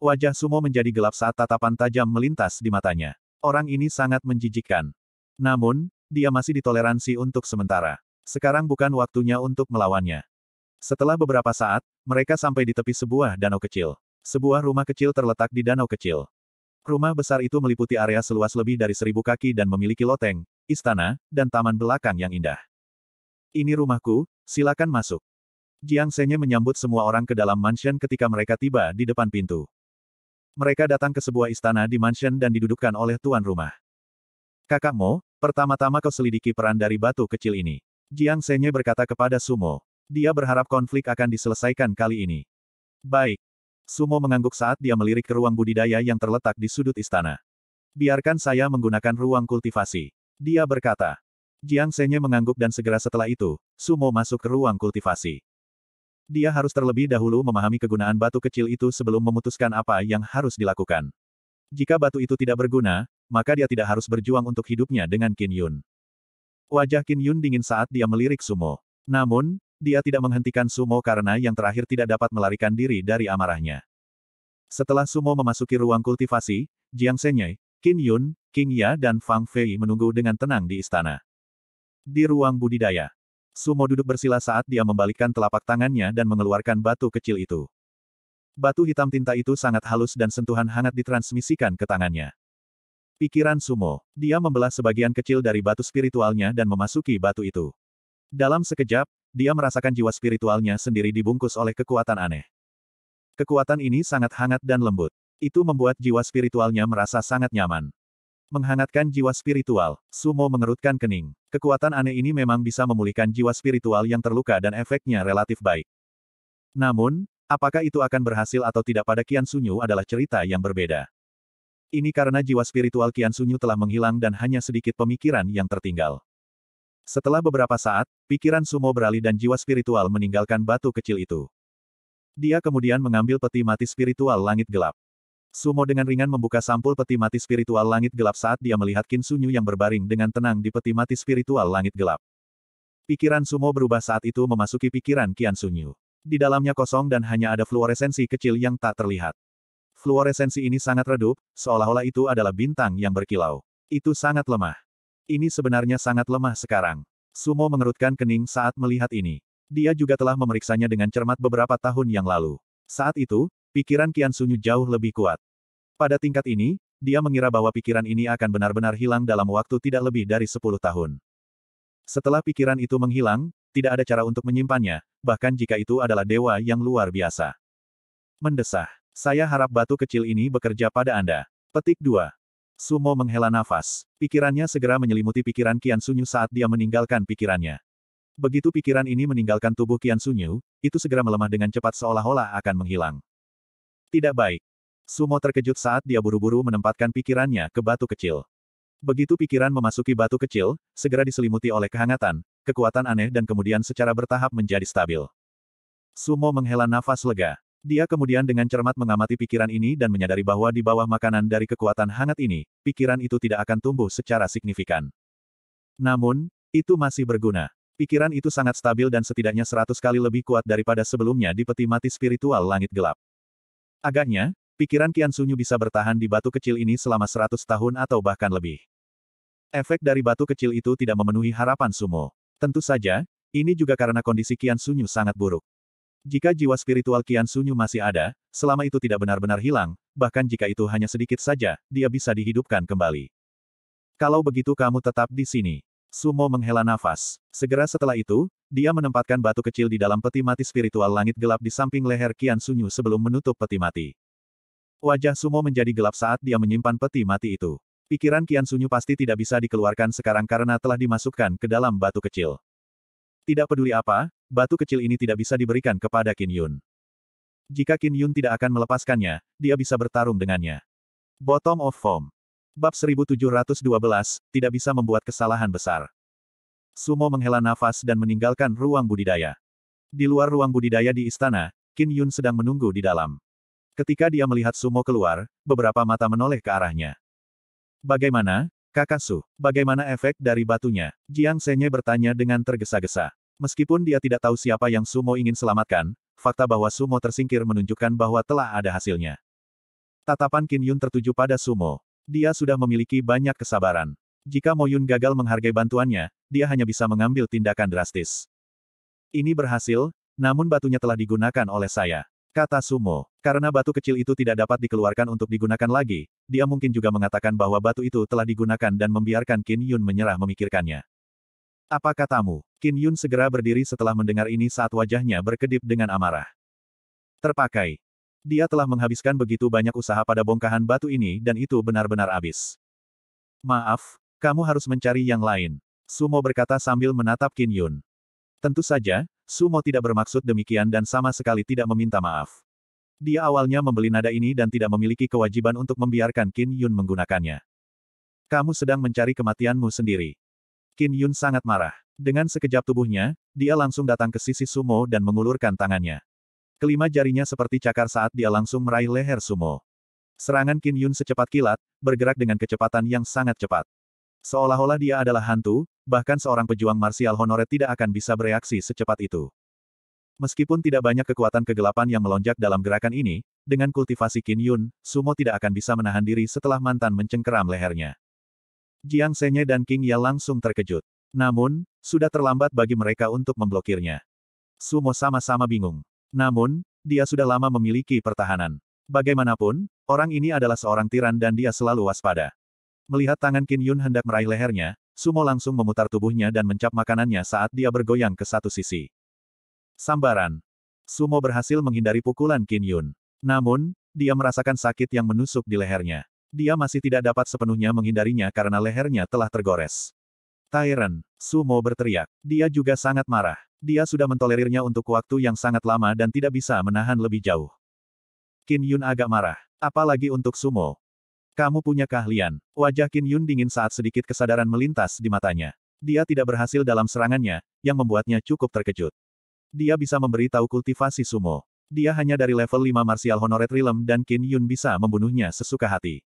Wajah Sumo menjadi gelap saat tatapan tajam melintas di matanya. Orang ini sangat menjijikkan. Namun, dia masih ditoleransi untuk sementara. Sekarang bukan waktunya untuk melawannya. Setelah beberapa saat, mereka sampai di tepi sebuah danau kecil. Sebuah rumah kecil terletak di danau kecil. Rumah besar itu meliputi area seluas lebih dari seribu kaki dan memiliki loteng, istana, dan taman belakang yang indah. Ini rumahku, silakan masuk. Jiang Senye menyambut semua orang ke dalam mansion ketika mereka tiba di depan pintu. Mereka datang ke sebuah istana di mansion dan didudukkan oleh tuan rumah. Kakak Mo, pertama-tama kau selidiki peran dari batu kecil ini. Jiang Senye berkata kepada Sumo. Dia berharap konflik akan diselesaikan kali ini. Baik. Sumo mengangguk saat dia melirik ke ruang budidaya yang terletak di sudut istana. Biarkan saya menggunakan ruang kultivasi. Dia berkata. Jiang Senye mengangguk dan segera setelah itu, Sumo masuk ke ruang kultivasi. Dia harus terlebih dahulu memahami kegunaan batu kecil itu sebelum memutuskan apa yang harus dilakukan. Jika batu itu tidak berguna, maka dia tidak harus berjuang untuk hidupnya dengan Qin Yun. Wajah Qin Yun dingin saat dia melirik Sumo. Namun, dia tidak menghentikan Sumo karena yang terakhir tidak dapat melarikan diri dari amarahnya. Setelah Sumo memasuki ruang kultivasi, Jiang Senye, Qin Yun, King Ya dan Fang Fei menunggu dengan tenang di istana. Di ruang budidaya, Sumo duduk bersila saat dia membalikkan telapak tangannya dan mengeluarkan batu kecil itu. Batu hitam tinta itu sangat halus dan sentuhan hangat ditransmisikan ke tangannya. Pikiran Sumo, dia membelah sebagian kecil dari batu spiritualnya dan memasuki batu itu. Dalam sekejap, dia merasakan jiwa spiritualnya sendiri dibungkus oleh kekuatan aneh. Kekuatan ini sangat hangat dan lembut. Itu membuat jiwa spiritualnya merasa sangat nyaman. Menghangatkan jiwa spiritual, Sumo mengerutkan kening. Kekuatan aneh ini memang bisa memulihkan jiwa spiritual yang terluka dan efeknya relatif baik. Namun, apakah itu akan berhasil atau tidak pada Kian Sunyu adalah cerita yang berbeda. Ini karena jiwa spiritual Kian Sunyu telah menghilang dan hanya sedikit pemikiran yang tertinggal. Setelah beberapa saat, pikiran Sumo beralih dan jiwa spiritual meninggalkan batu kecil itu. Dia kemudian mengambil peti mati spiritual langit gelap. Sumo dengan ringan membuka sampul peti mati spiritual langit gelap saat dia melihat Kinsunyu yang berbaring dengan tenang di peti mati spiritual langit gelap. Pikiran Sumo berubah saat itu memasuki pikiran Kian Sunyu. Di dalamnya kosong dan hanya ada fluoresensi kecil yang tak terlihat. Fluoresensi ini sangat redup, seolah-olah itu adalah bintang yang berkilau. Itu sangat lemah. Ini sebenarnya sangat lemah sekarang. Sumo mengerutkan kening saat melihat ini. Dia juga telah memeriksanya dengan cermat beberapa tahun yang lalu. Saat itu, Pikiran Kian Sunyu jauh lebih kuat. Pada tingkat ini, dia mengira bahwa pikiran ini akan benar-benar hilang dalam waktu tidak lebih dari 10 tahun. Setelah pikiran itu menghilang, tidak ada cara untuk menyimpannya, bahkan jika itu adalah dewa yang luar biasa. Mendesah. Saya harap batu kecil ini bekerja pada Anda. Petik 2. Sumo menghela nafas. Pikirannya segera menyelimuti pikiran Kian Sunyu saat dia meninggalkan pikirannya. Begitu pikiran ini meninggalkan tubuh Kian Sunyu, itu segera melemah dengan cepat seolah-olah akan menghilang. Tidak baik. Sumo terkejut saat dia buru-buru menempatkan pikirannya ke batu kecil. Begitu pikiran memasuki batu kecil, segera diselimuti oleh kehangatan, kekuatan aneh dan kemudian secara bertahap menjadi stabil. Sumo menghela nafas lega. Dia kemudian dengan cermat mengamati pikiran ini dan menyadari bahwa di bawah makanan dari kekuatan hangat ini, pikiran itu tidak akan tumbuh secara signifikan. Namun, itu masih berguna. Pikiran itu sangat stabil dan setidaknya seratus kali lebih kuat daripada sebelumnya di peti mati spiritual langit gelap. Agaknya, pikiran Kian Sunyu bisa bertahan di batu kecil ini selama seratus tahun atau bahkan lebih. Efek dari batu kecil itu tidak memenuhi harapan Sumo. Tentu saja, ini juga karena kondisi Kian Sunyu sangat buruk. Jika jiwa spiritual Kian Sunyu masih ada, selama itu tidak benar-benar hilang, bahkan jika itu hanya sedikit saja, dia bisa dihidupkan kembali. Kalau begitu kamu tetap di sini. Sumo menghela nafas. Segera setelah itu, dia menempatkan batu kecil di dalam peti mati spiritual langit gelap di samping leher Kian Sunyu sebelum menutup peti mati. Wajah Sumo menjadi gelap saat dia menyimpan peti mati itu. Pikiran Kian Sunyu pasti tidak bisa dikeluarkan sekarang karena telah dimasukkan ke dalam batu kecil. Tidak peduli apa, batu kecil ini tidak bisa diberikan kepada Kin Yun. Jika Kin Yun tidak akan melepaskannya, dia bisa bertarung dengannya. Bottom of Form Bab 1712, tidak bisa membuat kesalahan besar. Sumo menghela nafas dan meninggalkan ruang budidaya. Di luar ruang budidaya di istana, Qin Yun sedang menunggu di dalam. Ketika dia melihat Sumo keluar, beberapa mata menoleh ke arahnya. Bagaimana, kakak Su? Bagaimana efek dari batunya? Jiang Senye bertanya dengan tergesa-gesa. Meskipun dia tidak tahu siapa yang Sumo ingin selamatkan, fakta bahwa Sumo tersingkir menunjukkan bahwa telah ada hasilnya. Tatapan Qin Yun tertuju pada Sumo, dia sudah memiliki banyak kesabaran. Jika Moyun gagal menghargai bantuannya, dia hanya bisa mengambil tindakan drastis. Ini berhasil, namun batunya telah digunakan oleh saya. Kata Sumo, karena batu kecil itu tidak dapat dikeluarkan untuk digunakan lagi, dia mungkin juga mengatakan bahwa batu itu telah digunakan dan membiarkan Kin Yun menyerah memikirkannya. Apa katamu? Kin Yun segera berdiri setelah mendengar ini saat wajahnya berkedip dengan amarah. Terpakai, dia telah menghabiskan begitu banyak usaha pada bongkahan batu ini dan itu benar-benar habis. Maaf, kamu harus mencari yang lain. Sumo berkata sambil menatap Qin Yun. Tentu saja, Sumo tidak bermaksud demikian dan sama sekali tidak meminta maaf. Dia awalnya membeli nada ini dan tidak memiliki kewajiban untuk membiarkan Qin Yun menggunakannya. Kamu sedang mencari kematianmu sendiri. Qin Yun sangat marah. Dengan sekejap tubuhnya, dia langsung datang ke sisi Sumo dan mengulurkan tangannya. Kelima jarinya seperti cakar saat dia langsung meraih leher Sumo. Serangan Kin Yun secepat kilat, bergerak dengan kecepatan yang sangat cepat. Seolah-olah dia adalah hantu, bahkan seorang pejuang marsial honoret tidak akan bisa bereaksi secepat itu. Meskipun tidak banyak kekuatan kegelapan yang melonjak dalam gerakan ini, dengan kultivasi Kin Yun, Sumo tidak akan bisa menahan diri setelah mantan mencengkeram lehernya. Jiang Senye dan King Ya langsung terkejut. Namun, sudah terlambat bagi mereka untuk memblokirnya. Sumo sama-sama bingung. Namun, dia sudah lama memiliki pertahanan. Bagaimanapun, orang ini adalah seorang tiran dan dia selalu waspada. Melihat tangan Qin Yun hendak meraih lehernya, Sumo langsung memutar tubuhnya dan mencap makanannya saat dia bergoyang ke satu sisi. Sambaran. Sumo berhasil menghindari pukulan Qin Yun. Namun, dia merasakan sakit yang menusuk di lehernya. Dia masih tidak dapat sepenuhnya menghindarinya karena lehernya telah tergores. Tyrant, Sumo berteriak. Dia juga sangat marah. Dia sudah mentolerirnya untuk waktu yang sangat lama dan tidak bisa menahan lebih jauh. Qin Yun agak marah. Apalagi untuk sumo. Kamu punya keahlian. Wajah Qin Yun dingin saat sedikit kesadaran melintas di matanya. Dia tidak berhasil dalam serangannya, yang membuatnya cukup terkejut. Dia bisa memberi tahu kultivasi sumo. Dia hanya dari level 5 martial honoret realm dan Qin Yun bisa membunuhnya sesuka hati.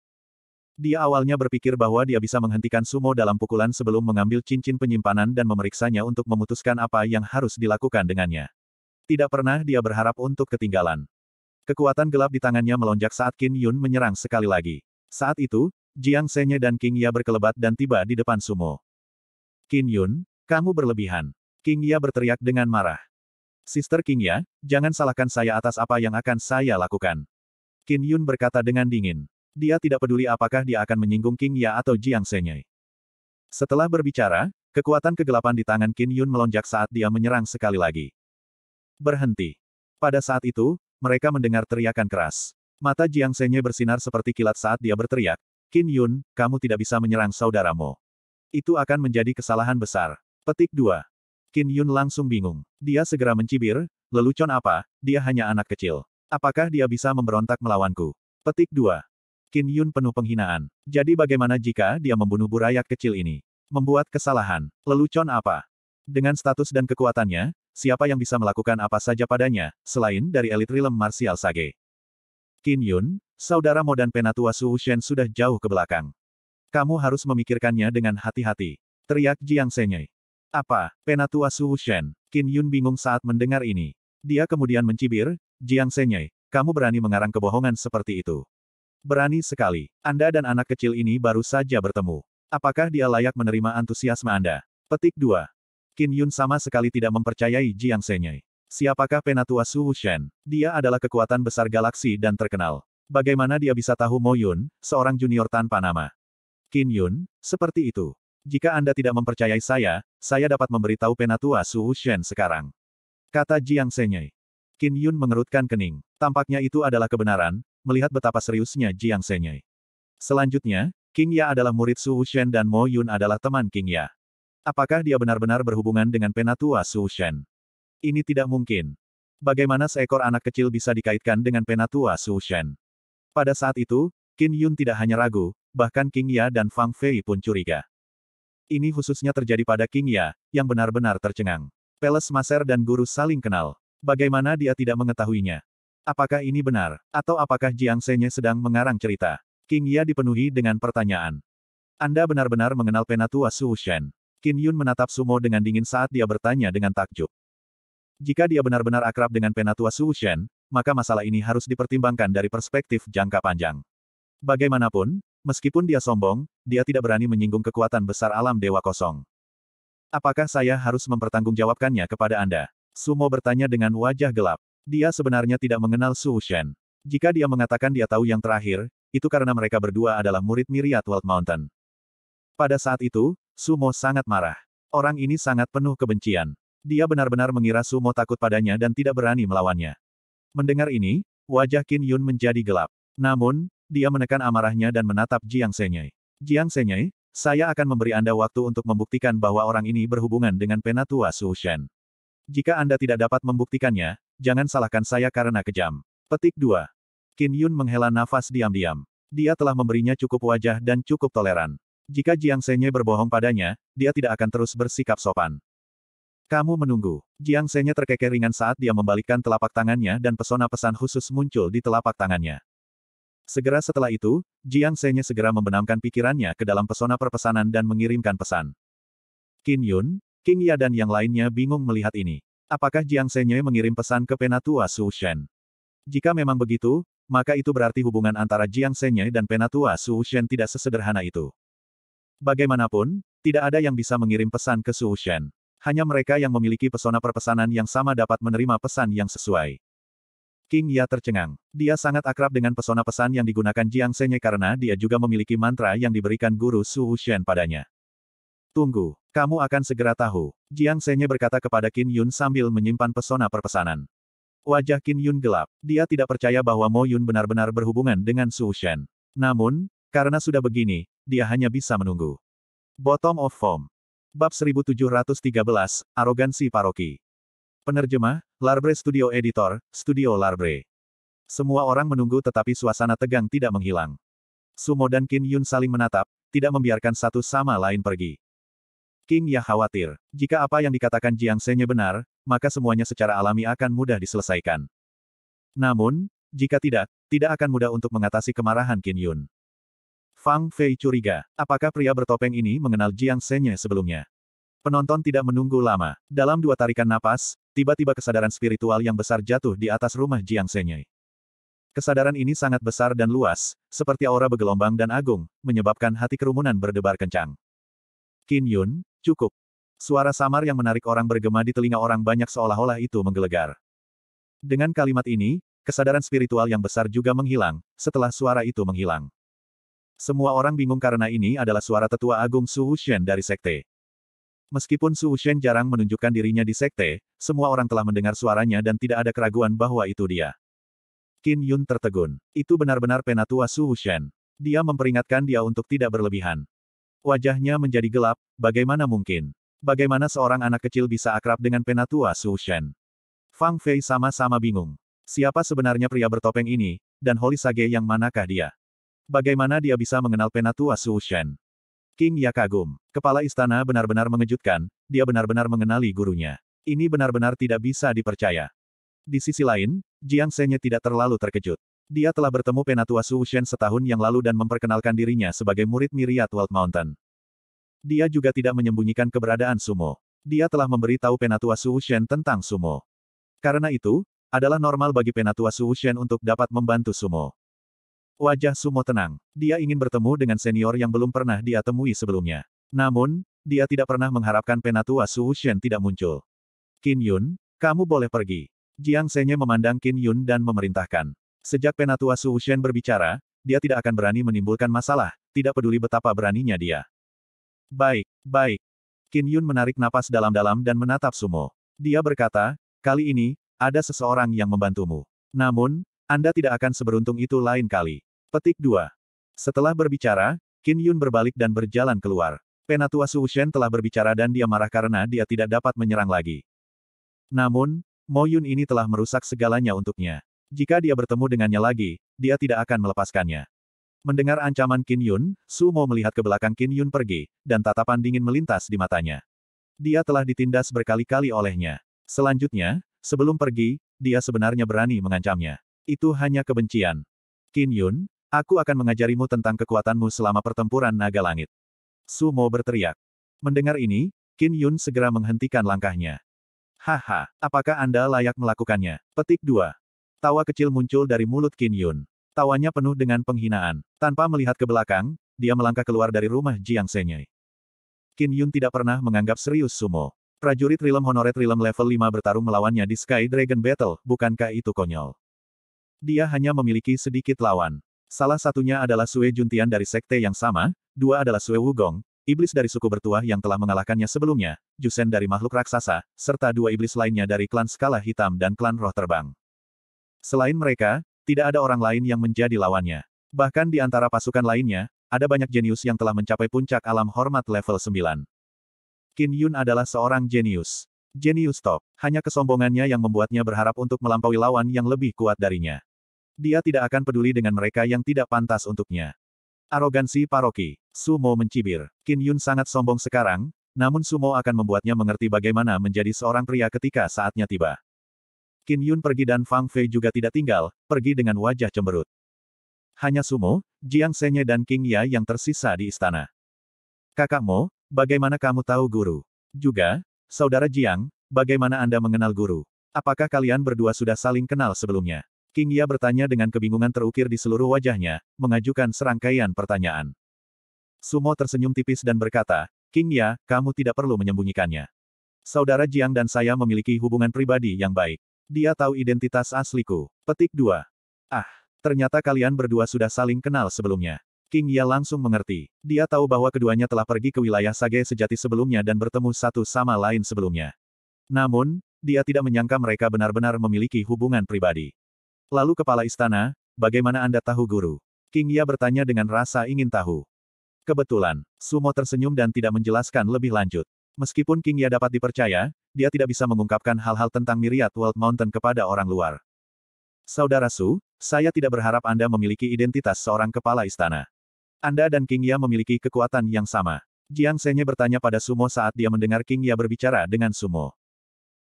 Dia awalnya berpikir bahwa dia bisa menghentikan Sumo dalam pukulan sebelum mengambil cincin penyimpanan dan memeriksanya untuk memutuskan apa yang harus dilakukan dengannya. Tidak pernah dia berharap untuk ketinggalan. Kekuatan gelap di tangannya melonjak saat Qin Yun menyerang sekali lagi. Saat itu, Jiang Senye dan King Ya berkelebat dan tiba di depan Sumo. Qin Yun, kamu berlebihan. King Ya berteriak dengan marah. Sister King Ya, jangan salahkan saya atas apa yang akan saya lakukan. Qin Yun berkata dengan dingin. Dia tidak peduli apakah dia akan menyinggung King Ya atau Jiang Senyai. Setelah berbicara, kekuatan kegelapan di tangan Qin Yun melonjak saat dia menyerang sekali lagi. Berhenti. Pada saat itu, mereka mendengar teriakan keras. Mata Jiang Senye bersinar seperti kilat saat dia berteriak, Qin Yun, kamu tidak bisa menyerang saudaramu. Itu akan menjadi kesalahan besar. Petik 2. Qin Yun langsung bingung. Dia segera mencibir, lelucon apa, dia hanya anak kecil. Apakah dia bisa memberontak melawanku? Petik 2. Qin Yun penuh penghinaan. Jadi bagaimana jika dia membunuh burayak kecil ini? Membuat kesalahan. Lelucon apa? Dengan status dan kekuatannya, siapa yang bisa melakukan apa saja padanya, selain dari elit rilem marsial Sage? Qin Yun, saudara dan penatua Su Shen sudah jauh ke belakang. Kamu harus memikirkannya dengan hati-hati. Teriak Jiang Senyei. Apa, penatua Su Shen? Qin Yun bingung saat mendengar ini. Dia kemudian mencibir, Jiang Senyei, kamu berani mengarang kebohongan seperti itu. Berani sekali. Anda dan anak kecil ini baru saja bertemu. Apakah dia layak menerima antusiasme Anda? Petik 2. Qin Yun sama sekali tidak mempercayai Jiang Zhenye. Siapakah Penatua Su Shen? Dia adalah kekuatan besar galaksi dan terkenal. Bagaimana dia bisa tahu Mo Yun, seorang junior tanpa nama? Qin Yun, seperti itu. Jika Anda tidak mempercayai saya, saya dapat memberitahu Penatua Su Shen sekarang. Kata Jiang Zhenye. Qin Yun mengerutkan kening. Tampaknya itu adalah kebenaran, melihat betapa seriusnya Jiang Senyai. Selanjutnya, King Ya adalah murid Su Shen dan Mo Yun adalah teman King Ya. Apakah dia benar-benar berhubungan dengan penatua Su Shen? Ini tidak mungkin. Bagaimana seekor anak kecil bisa dikaitkan dengan penatua Su Shen? Pada saat itu, Qin Yun tidak hanya ragu, bahkan King Ya dan Fang Fei pun curiga. Ini khususnya terjadi pada King Ya, yang benar-benar tercengang. Peles Maser dan guru saling kenal. Bagaimana dia tidak mengetahuinya? Apakah ini benar, atau apakah Jiang Senye sedang mengarang cerita? King Ya dipenuhi dengan pertanyaan. Anda benar-benar mengenal penatua Su Shen. Qin Yun menatap Sumo dengan dingin saat dia bertanya dengan takjub. Jika dia benar-benar akrab dengan penatua Su Shen, maka masalah ini harus dipertimbangkan dari perspektif jangka panjang. Bagaimanapun, meskipun dia sombong, dia tidak berani menyinggung kekuatan besar alam Dewa Kosong. Apakah saya harus mempertanggungjawabkannya kepada Anda? Sumo bertanya dengan wajah gelap. Dia sebenarnya tidak mengenal Su Shen. Jika dia mengatakan dia tahu yang terakhir, itu karena mereka berdua adalah murid Myriad Wild Mountain. Pada saat itu, Sumo sangat marah. Orang ini sangat penuh kebencian. Dia benar-benar mengira Sumo takut padanya dan tidak berani melawannya. Mendengar ini, wajah Qin Yun menjadi gelap. Namun, dia menekan amarahnya dan menatap Jiang Senyai. Jiang Senyai, saya akan memberi Anda waktu untuk membuktikan bahwa orang ini berhubungan dengan penatua Su Shen. Jika Anda tidak dapat membuktikannya, jangan salahkan saya karena kejam. Petik 2. Qin Yun menghela nafas diam-diam. Dia telah memberinya cukup wajah dan cukup toleran. Jika Jiang Senye berbohong padanya, dia tidak akan terus bersikap sopan. Kamu menunggu. Jiang Senye terkekeh ringan saat dia membalikkan telapak tangannya dan pesona pesan khusus muncul di telapak tangannya. Segera setelah itu, Jiang Senye segera membenamkan pikirannya ke dalam pesona perpesanan dan mengirimkan pesan. Qin Yun, King Ya dan yang lainnya bingung melihat ini. Apakah Jiang Senye mengirim pesan ke Penatua Su Shen? Jika memang begitu, maka itu berarti hubungan antara Jiang Senye dan Penatua Su Shen tidak sesederhana itu. Bagaimanapun, tidak ada yang bisa mengirim pesan ke Su Shen. Hanya mereka yang memiliki pesona perpesanan yang sama dapat menerima pesan yang sesuai. King Ya tercengang. Dia sangat akrab dengan pesona pesan yang digunakan Jiang Senye karena dia juga memiliki mantra yang diberikan guru Su Shen padanya. Tunggu, kamu akan segera tahu, Jiang Senye berkata kepada Qin Yun sambil menyimpan pesona perpesanan. Wajah Qin Yun gelap, dia tidak percaya bahwa Mo Yun benar-benar berhubungan dengan Su Shen. Namun, karena sudah begini, dia hanya bisa menunggu. Bottom of Form. Bab 1713, Arogansi Paroki. Penerjemah, Larbre Studio Editor, Studio Larbre. Semua orang menunggu tetapi suasana tegang tidak menghilang. Sumo dan Qin Yun saling menatap, tidak membiarkan satu sama lain pergi. King Ya khawatir, jika apa yang dikatakan Jiang Senya benar, maka semuanya secara alami akan mudah diselesaikan. Namun, jika tidak, tidak akan mudah untuk mengatasi kemarahan Qin Yun. Fang Fei curiga, apakah pria bertopeng ini mengenal Jiang Senya sebelumnya? Penonton tidak menunggu lama. Dalam dua tarikan napas, tiba-tiba kesadaran spiritual yang besar jatuh di atas rumah Jiang Senya. Kesadaran ini sangat besar dan luas, seperti aura bergelombang dan agung, menyebabkan hati kerumunan berdebar kencang. Qin Yun, Cukup. Suara samar yang menarik orang bergema di telinga orang banyak seolah-olah itu menggelegar. Dengan kalimat ini, kesadaran spiritual yang besar juga menghilang, setelah suara itu menghilang. Semua orang bingung karena ini adalah suara tetua agung Su Wuxian dari sekte. Meskipun Su Wuxian jarang menunjukkan dirinya di sekte, semua orang telah mendengar suaranya dan tidak ada keraguan bahwa itu dia. Qin Yun tertegun. Itu benar-benar penatua Su Wuxian. Dia memperingatkan dia untuk tidak berlebihan. Wajahnya menjadi gelap, bagaimana mungkin? Bagaimana seorang anak kecil bisa akrab dengan penatua Su Shen? Fang Fei sama-sama bingung. Siapa sebenarnya pria bertopeng ini, dan Holy Sage yang manakah dia? Bagaimana dia bisa mengenal penatua Su Shen? King Ya kagum. Kepala istana benar-benar mengejutkan, dia benar-benar mengenali gurunya. Ini benar-benar tidak bisa dipercaya. Di sisi lain, Jiang Senya tidak terlalu terkejut. Dia telah bertemu Penatua Su Shen setahun yang lalu dan memperkenalkan dirinya sebagai murid Miriat Wild Mountain. Dia juga tidak menyembunyikan keberadaan Sumo. Dia telah memberitahu Penatua Su Shen tentang Sumo. Karena itu, adalah normal bagi Penatua Su Shen untuk dapat membantu Sumo. Wajah Sumo tenang. Dia ingin bertemu dengan senior yang belum pernah dia temui sebelumnya. Namun, dia tidak pernah mengharapkan Penatua Su Shen tidak muncul. Qin Yun, kamu boleh pergi. Jiang Senye memandang Qin Yun dan memerintahkan. Sejak Penatua Su Shen berbicara, dia tidak akan berani menimbulkan masalah, tidak peduli betapa beraninya dia. Baik, baik. Qin Yun menarik napas dalam-dalam dan menatap Sumo. Dia berkata, kali ini, ada seseorang yang membantumu. Namun, Anda tidak akan seberuntung itu lain kali. Petik 2. Setelah berbicara, Qin Yun berbalik dan berjalan keluar. Penatua Su Shen telah berbicara dan dia marah karena dia tidak dapat menyerang lagi. Namun, Mo Yun ini telah merusak segalanya untuknya. Jika dia bertemu dengannya lagi, dia tidak akan melepaskannya. Mendengar ancaman Qin Yun, Su Mo melihat ke belakang Qin Yun pergi, dan tatapan dingin melintas di matanya. Dia telah ditindas berkali-kali olehnya. Selanjutnya, sebelum pergi, dia sebenarnya berani mengancamnya. Itu hanya kebencian. Qin Yun, aku akan mengajarimu tentang kekuatanmu selama pertempuran naga langit. Su Mo berteriak. Mendengar ini, Qin Yun segera menghentikan langkahnya. Haha, apakah Anda layak melakukannya? Petik 2. Tawa kecil muncul dari mulut Qin Yun. Tawanya penuh dengan penghinaan. Tanpa melihat ke belakang, dia melangkah keluar dari rumah Jiang Senyai. Qin Yun tidak pernah menganggap serius sumo. Prajurit Rilem Honoret Rilem level 5 bertarung melawannya di Sky Dragon Battle, bukankah itu konyol? Dia hanya memiliki sedikit lawan. Salah satunya adalah Sue Juntian dari sekte yang sama, dua adalah Sue Wugong, iblis dari suku bertuah yang telah mengalahkannya sebelumnya, Jusen dari makhluk raksasa, serta dua iblis lainnya dari klan skala hitam dan klan roh terbang. Selain mereka, tidak ada orang lain yang menjadi lawannya. Bahkan di antara pasukan lainnya, ada banyak jenius yang telah mencapai puncak alam hormat level 9. Qin Yun adalah seorang jenius. Jenius top, hanya kesombongannya yang membuatnya berharap untuk melampaui lawan yang lebih kuat darinya. Dia tidak akan peduli dengan mereka yang tidak pantas untuknya. Arogansi paroki, Sumo mencibir. Qin Yun sangat sombong sekarang, namun Sumo akan membuatnya mengerti bagaimana menjadi seorang pria ketika saatnya tiba. Qin Yun pergi dan Fang Fei juga tidak tinggal, pergi dengan wajah cemberut. Hanya Sumo, Jiang Senye dan King Ya yang tersisa di istana. Kakakmu, bagaimana kamu tahu guru? Juga, saudara Jiang, bagaimana Anda mengenal guru? Apakah kalian berdua sudah saling kenal sebelumnya? King Ya bertanya dengan kebingungan terukir di seluruh wajahnya, mengajukan serangkaian pertanyaan. Sumo tersenyum tipis dan berkata, King Ya, kamu tidak perlu menyembunyikannya. Saudara Jiang dan saya memiliki hubungan pribadi yang baik. Dia tahu identitas asliku. Petik 2. Ah, ternyata kalian berdua sudah saling kenal sebelumnya. King Ya langsung mengerti. Dia tahu bahwa keduanya telah pergi ke wilayah Sage sejati sebelumnya dan bertemu satu sama lain sebelumnya. Namun, dia tidak menyangka mereka benar-benar memiliki hubungan pribadi. Lalu kepala istana, bagaimana Anda tahu guru? King Ya bertanya dengan rasa ingin tahu. Kebetulan, Sumo tersenyum dan tidak menjelaskan lebih lanjut. Meskipun King Ya dapat dipercaya, dia tidak bisa mengungkapkan hal-hal tentang Myriad World Mountain kepada orang luar. Saudara Su, saya tidak berharap Anda memiliki identitas seorang kepala istana. Anda dan King Ya memiliki kekuatan yang sama. Jiang Senye bertanya pada Sumo saat dia mendengar King Ya berbicara dengan Sumo.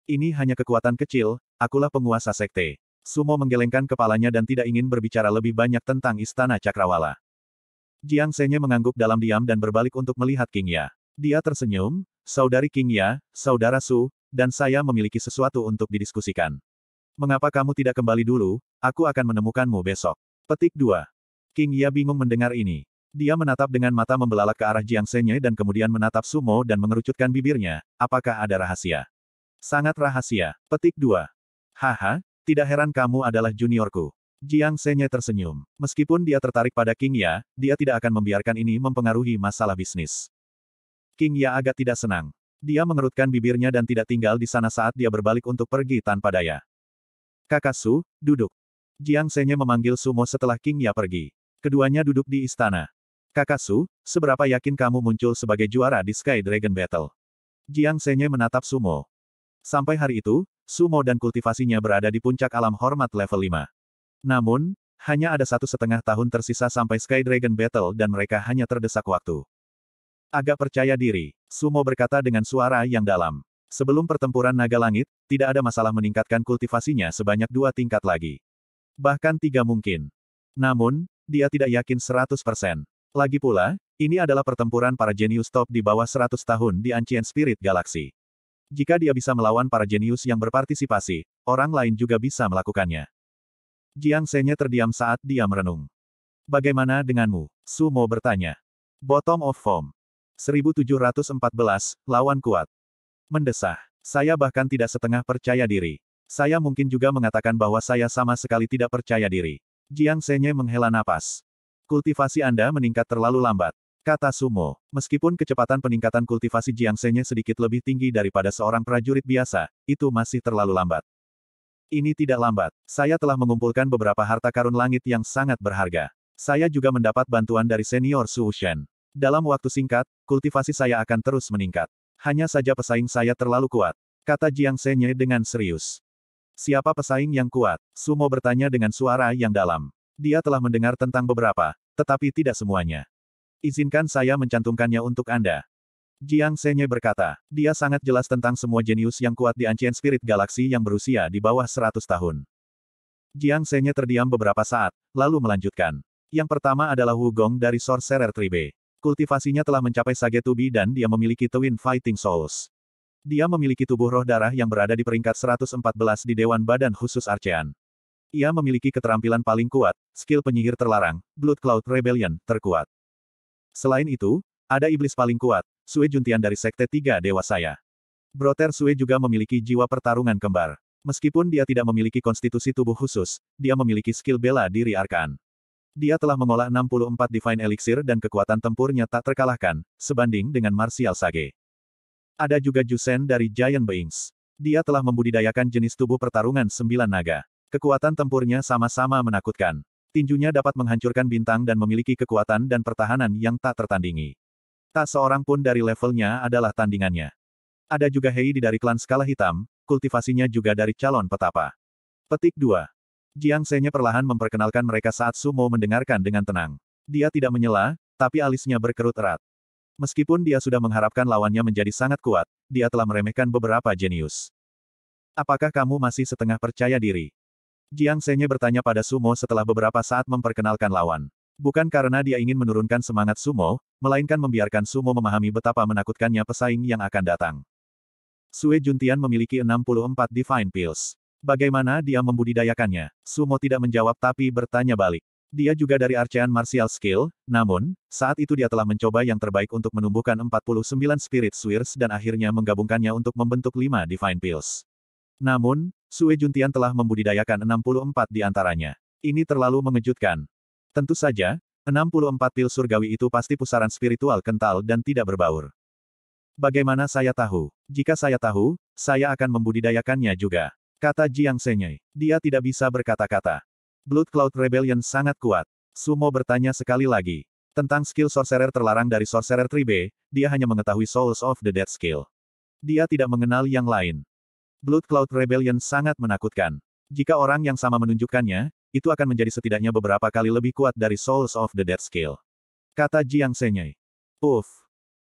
Ini hanya kekuatan kecil, akulah penguasa sekte. Sumo menggelengkan kepalanya dan tidak ingin berbicara lebih banyak tentang istana Cakrawala. Jiang Senye mengangguk dalam diam dan berbalik untuk melihat King Ya. Dia tersenyum, saudari Kingya, saudara Su, dan saya memiliki sesuatu untuk didiskusikan. Mengapa kamu tidak kembali dulu, aku akan menemukanmu besok. Petik 2. King ya bingung mendengar ini. Dia menatap dengan mata membelalak ke arah Jiang Senye dan kemudian menatap Sumo dan mengerucutkan bibirnya, apakah ada rahasia? Sangat rahasia. Petik 2. Haha, tidak heran kamu adalah juniorku. Jiang Senye tersenyum. Meskipun dia tertarik pada Kingya, dia tidak akan membiarkan ini mempengaruhi masalah bisnis. King Ya agak tidak senang. Dia mengerutkan bibirnya dan tidak tinggal di sana saat dia berbalik untuk pergi tanpa daya. Kakak Su, duduk. Jiang Senye memanggil Sumo setelah King Ya pergi. Keduanya duduk di istana. Kakak Su, seberapa yakin kamu muncul sebagai juara di Sky Dragon Battle? Jiang Senye menatap Sumo. Sampai hari itu, Sumo dan kultivasinya berada di puncak alam hormat level 5. Namun, hanya ada satu setengah tahun tersisa sampai Sky Dragon Battle dan mereka hanya terdesak waktu. Agak percaya diri, Sumo berkata dengan suara yang dalam. Sebelum pertempuran naga langit, tidak ada masalah meningkatkan kultivasinya sebanyak dua tingkat lagi. Bahkan tiga mungkin. Namun, dia tidak yakin 100%. Lagi pula, ini adalah pertempuran para jenius top di bawah 100 tahun di Ancient Spirit Galaxy. Jika dia bisa melawan para jenius yang berpartisipasi, orang lain juga bisa melakukannya. Jiang Senya terdiam saat dia merenung. Bagaimana denganmu? Sumo bertanya. Bottom of form. 1714, lawan kuat. Mendesah. Saya bahkan tidak setengah percaya diri. Saya mungkin juga mengatakan bahwa saya sama sekali tidak percaya diri. Jiang Senye menghela napas. Kultivasi Anda meningkat terlalu lambat. Kata Sumo, meskipun kecepatan peningkatan kultivasi Jiang Senye sedikit lebih tinggi daripada seorang prajurit biasa, itu masih terlalu lambat. Ini tidak lambat. Saya telah mengumpulkan beberapa harta karun langit yang sangat berharga. Saya juga mendapat bantuan dari senior Su Shen. Dalam waktu singkat, kultivasi saya akan terus meningkat. Hanya saja pesaing saya terlalu kuat. Kata Jiang Senye dengan serius. Siapa pesaing yang kuat? Sumo bertanya dengan suara yang dalam. Dia telah mendengar tentang beberapa, tetapi tidak semuanya. Izinkan saya mencantumkannya untuk Anda. Jiang Senye berkata, dia sangat jelas tentang semua jenius yang kuat di Ancient Spirit Galaxy yang berusia di bawah 100 tahun. Jiang Senye terdiam beberapa saat, lalu melanjutkan. Yang pertama adalah Wu Gong dari Sorcerer Tribe. Kultivasinya telah mencapai Sage Tubi dan dia memiliki Twin Fighting Souls. Dia memiliki tubuh roh darah yang berada di peringkat 114 di Dewan Badan Khusus Archean. Ia memiliki keterampilan paling kuat, skill penyihir terlarang, Blood Cloud Rebellion, terkuat. Selain itu, ada iblis paling kuat, Sue Juntian dari Sekte Tiga Dewa Saya. Broter Sue juga memiliki jiwa pertarungan kembar. Meskipun dia tidak memiliki konstitusi tubuh khusus, dia memiliki skill bela diri arkan. Dia telah mengolah 64 Divine Elixir dan kekuatan tempurnya tak terkalahkan, sebanding dengan Martial Sage. Ada juga Jusen dari Giant Beings. Dia telah membudidayakan jenis tubuh pertarungan sembilan naga. Kekuatan tempurnya sama-sama menakutkan. Tinjunya dapat menghancurkan bintang dan memiliki kekuatan dan pertahanan yang tak tertandingi. Tak seorang pun dari levelnya adalah tandingannya. Ada juga Hei di dari klan skala hitam, kultivasinya juga dari calon petapa. Petik 2. Jiang Senya perlahan memperkenalkan mereka saat Sumo mendengarkan dengan tenang. Dia tidak menyela, tapi alisnya berkerut erat. Meskipun dia sudah mengharapkan lawannya menjadi sangat kuat, dia telah meremehkan beberapa jenius. Apakah kamu masih setengah percaya diri? Jiang Senye bertanya pada Sumo setelah beberapa saat memperkenalkan lawan. Bukan karena dia ingin menurunkan semangat Sumo, melainkan membiarkan Sumo memahami betapa menakutkannya pesaing yang akan datang. Sue Juntian memiliki 64 Divine Pills. Bagaimana dia membudidayakannya? Sumo tidak menjawab tapi bertanya balik. Dia juga dari arcean martial skill, namun, saat itu dia telah mencoba yang terbaik untuk menumbuhkan 49 spirit swears dan akhirnya menggabungkannya untuk membentuk 5 divine pills. Namun, Sue Juntian telah membudidayakan 64 di antaranya. Ini terlalu mengejutkan. Tentu saja, 64 pil surgawi itu pasti pusaran spiritual kental dan tidak berbaur. Bagaimana saya tahu? Jika saya tahu, saya akan membudidayakannya juga. Kata Jiang Senyai. Dia tidak bisa berkata-kata. Blood Cloud Rebellion sangat kuat. Sumo bertanya sekali lagi. Tentang skill Sorcerer terlarang dari Sorcerer Tribe, dia hanya mengetahui Souls of the Dead skill. Dia tidak mengenal yang lain. Blood Cloud Rebellion sangat menakutkan. Jika orang yang sama menunjukkannya, itu akan menjadi setidaknya beberapa kali lebih kuat dari Souls of the Dead skill. Kata Jiang Senyai. Uff.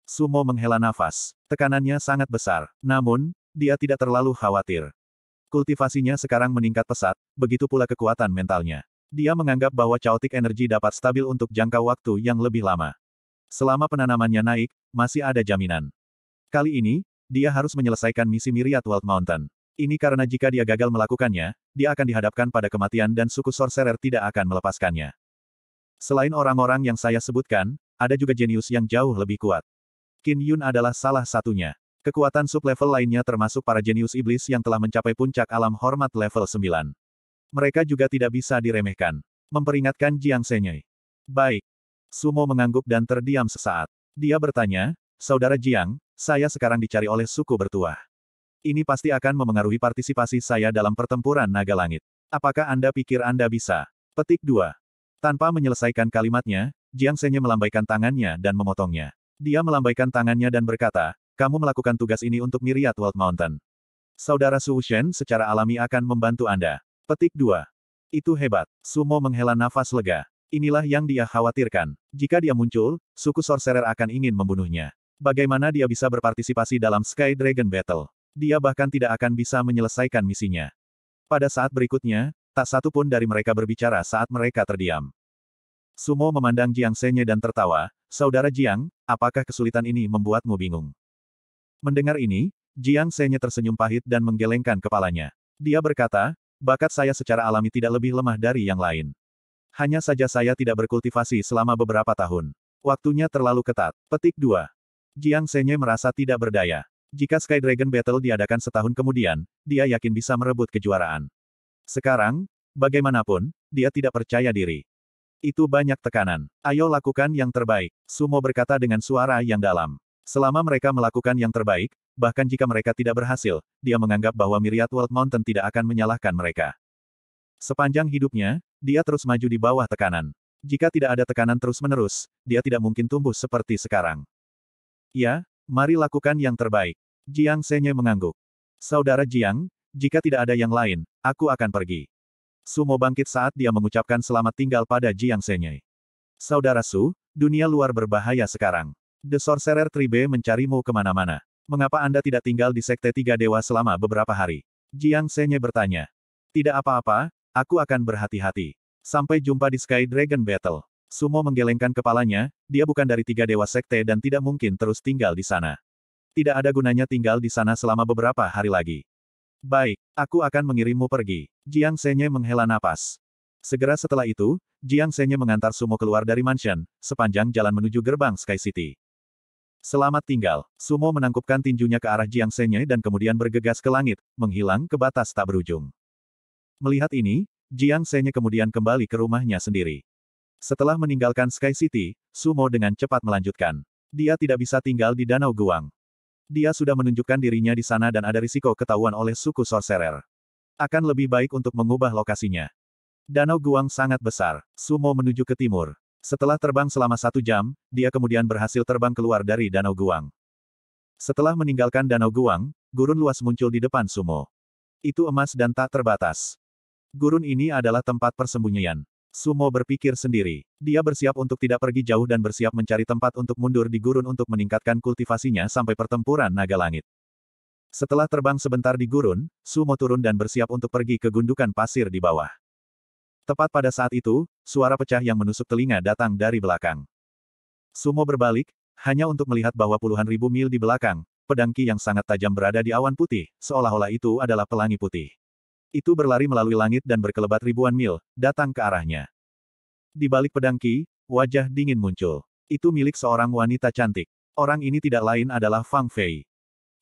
Sumo menghela nafas. Tekanannya sangat besar. Namun, dia tidak terlalu khawatir. Kultivasinya sekarang meningkat pesat, begitu pula kekuatan mentalnya. Dia menganggap bahwa chaotic energi dapat stabil untuk jangka waktu yang lebih lama. Selama penanamannya naik, masih ada jaminan. Kali ini, dia harus menyelesaikan misi Myriad World Mountain. Ini karena jika dia gagal melakukannya, dia akan dihadapkan pada kematian dan suku sorcerer tidak akan melepaskannya. Selain orang-orang yang saya sebutkan, ada juga jenius yang jauh lebih kuat. Qin Yun adalah salah satunya. Kekuatan sub-level lainnya termasuk para jenius iblis yang telah mencapai puncak alam hormat level 9. Mereka juga tidak bisa diremehkan. Memperingatkan Jiang Senyai. Baik. Sumo mengangguk dan terdiam sesaat. Dia bertanya, Saudara Jiang, saya sekarang dicari oleh suku bertuah. Ini pasti akan memengaruhi partisipasi saya dalam pertempuran naga langit. Apakah Anda pikir Anda bisa? Petik 2. Tanpa menyelesaikan kalimatnya, Jiang Senye melambaikan tangannya dan memotongnya. Dia melambaikan tangannya dan berkata, kamu melakukan tugas ini untuk Myriad World Mountain. Saudara Su Shen secara alami akan membantu Anda. Petik 2. Itu hebat. Sumo menghela nafas lega. Inilah yang dia khawatirkan. Jika dia muncul, suku Sorcerer akan ingin membunuhnya. Bagaimana dia bisa berpartisipasi dalam Sky Dragon Battle? Dia bahkan tidak akan bisa menyelesaikan misinya. Pada saat berikutnya, tak satu pun dari mereka berbicara saat mereka terdiam. Sumo memandang Jiang Senye dan tertawa, Saudara Jiang, apakah kesulitan ini membuatmu bingung? Mendengar ini, Jiang Senye tersenyum pahit dan menggelengkan kepalanya. Dia berkata, bakat saya secara alami tidak lebih lemah dari yang lain. Hanya saja saya tidak berkultivasi selama beberapa tahun. Waktunya terlalu ketat. Petik 2. Jiang Senye merasa tidak berdaya. Jika Sky Dragon Battle diadakan setahun kemudian, dia yakin bisa merebut kejuaraan. Sekarang, bagaimanapun, dia tidak percaya diri. Itu banyak tekanan. Ayo lakukan yang terbaik, Sumo berkata dengan suara yang dalam. Selama mereka melakukan yang terbaik, bahkan jika mereka tidak berhasil, dia menganggap bahwa Myriad World Mountain tidak akan menyalahkan mereka. Sepanjang hidupnya, dia terus maju di bawah tekanan. Jika tidak ada tekanan terus-menerus, dia tidak mungkin tumbuh seperti sekarang. Ya, mari lakukan yang terbaik. Jiang Senye mengangguk. Saudara Jiang, jika tidak ada yang lain, aku akan pergi. Sumo bangkit saat dia mengucapkan selamat tinggal pada Jiang Senye. Saudara Su, dunia luar berbahaya sekarang. The Sorcerer Tribe mencarimu kemana-mana. Mengapa Anda tidak tinggal di Sekte Tiga Dewa selama beberapa hari? Jiang Senye bertanya. Tidak apa-apa, aku akan berhati-hati. Sampai jumpa di Sky Dragon Battle. Sumo menggelengkan kepalanya, dia bukan dari tiga dewa sekte dan tidak mungkin terus tinggal di sana. Tidak ada gunanya tinggal di sana selama beberapa hari lagi. Baik, aku akan mengirimmu pergi. Jiang Senye menghela napas. Segera setelah itu, Jiang Senye mengantar Sumo keluar dari mansion, sepanjang jalan menuju gerbang Sky City. Selamat tinggal. Sumo menangkupkan tinjunya ke arah Jiang Senye dan kemudian bergegas ke langit, menghilang ke batas tak berujung. Melihat ini, Jiang Senye kemudian kembali ke rumahnya sendiri. Setelah meninggalkan Sky City, Sumo dengan cepat melanjutkan. Dia tidak bisa tinggal di Danau Guang. Dia sudah menunjukkan dirinya di sana dan ada risiko ketahuan oleh suku Sorcerer. Akan lebih baik untuk mengubah lokasinya. Danau Guang sangat besar. Sumo menuju ke timur. Setelah terbang selama satu jam, dia kemudian berhasil terbang keluar dari Danau Guang. Setelah meninggalkan Danau Guang, gurun luas muncul di depan Sumo. Itu emas dan tak terbatas. Gurun ini adalah tempat persembunyian. Sumo berpikir sendiri. Dia bersiap untuk tidak pergi jauh dan bersiap mencari tempat untuk mundur di gurun untuk meningkatkan kultivasinya sampai pertempuran naga langit. Setelah terbang sebentar di gurun, Sumo turun dan bersiap untuk pergi ke gundukan pasir di bawah. Tepat pada saat itu, suara pecah yang menusuk telinga datang dari belakang. Sumo berbalik, hanya untuk melihat bahwa puluhan ribu mil di belakang, pedangki yang sangat tajam berada di awan putih, seolah-olah itu adalah pelangi putih. Itu berlari melalui langit dan berkelebat ribuan mil, datang ke arahnya. Di balik pedangki, wajah dingin muncul. Itu milik seorang wanita cantik. Orang ini tidak lain adalah Fang Fei.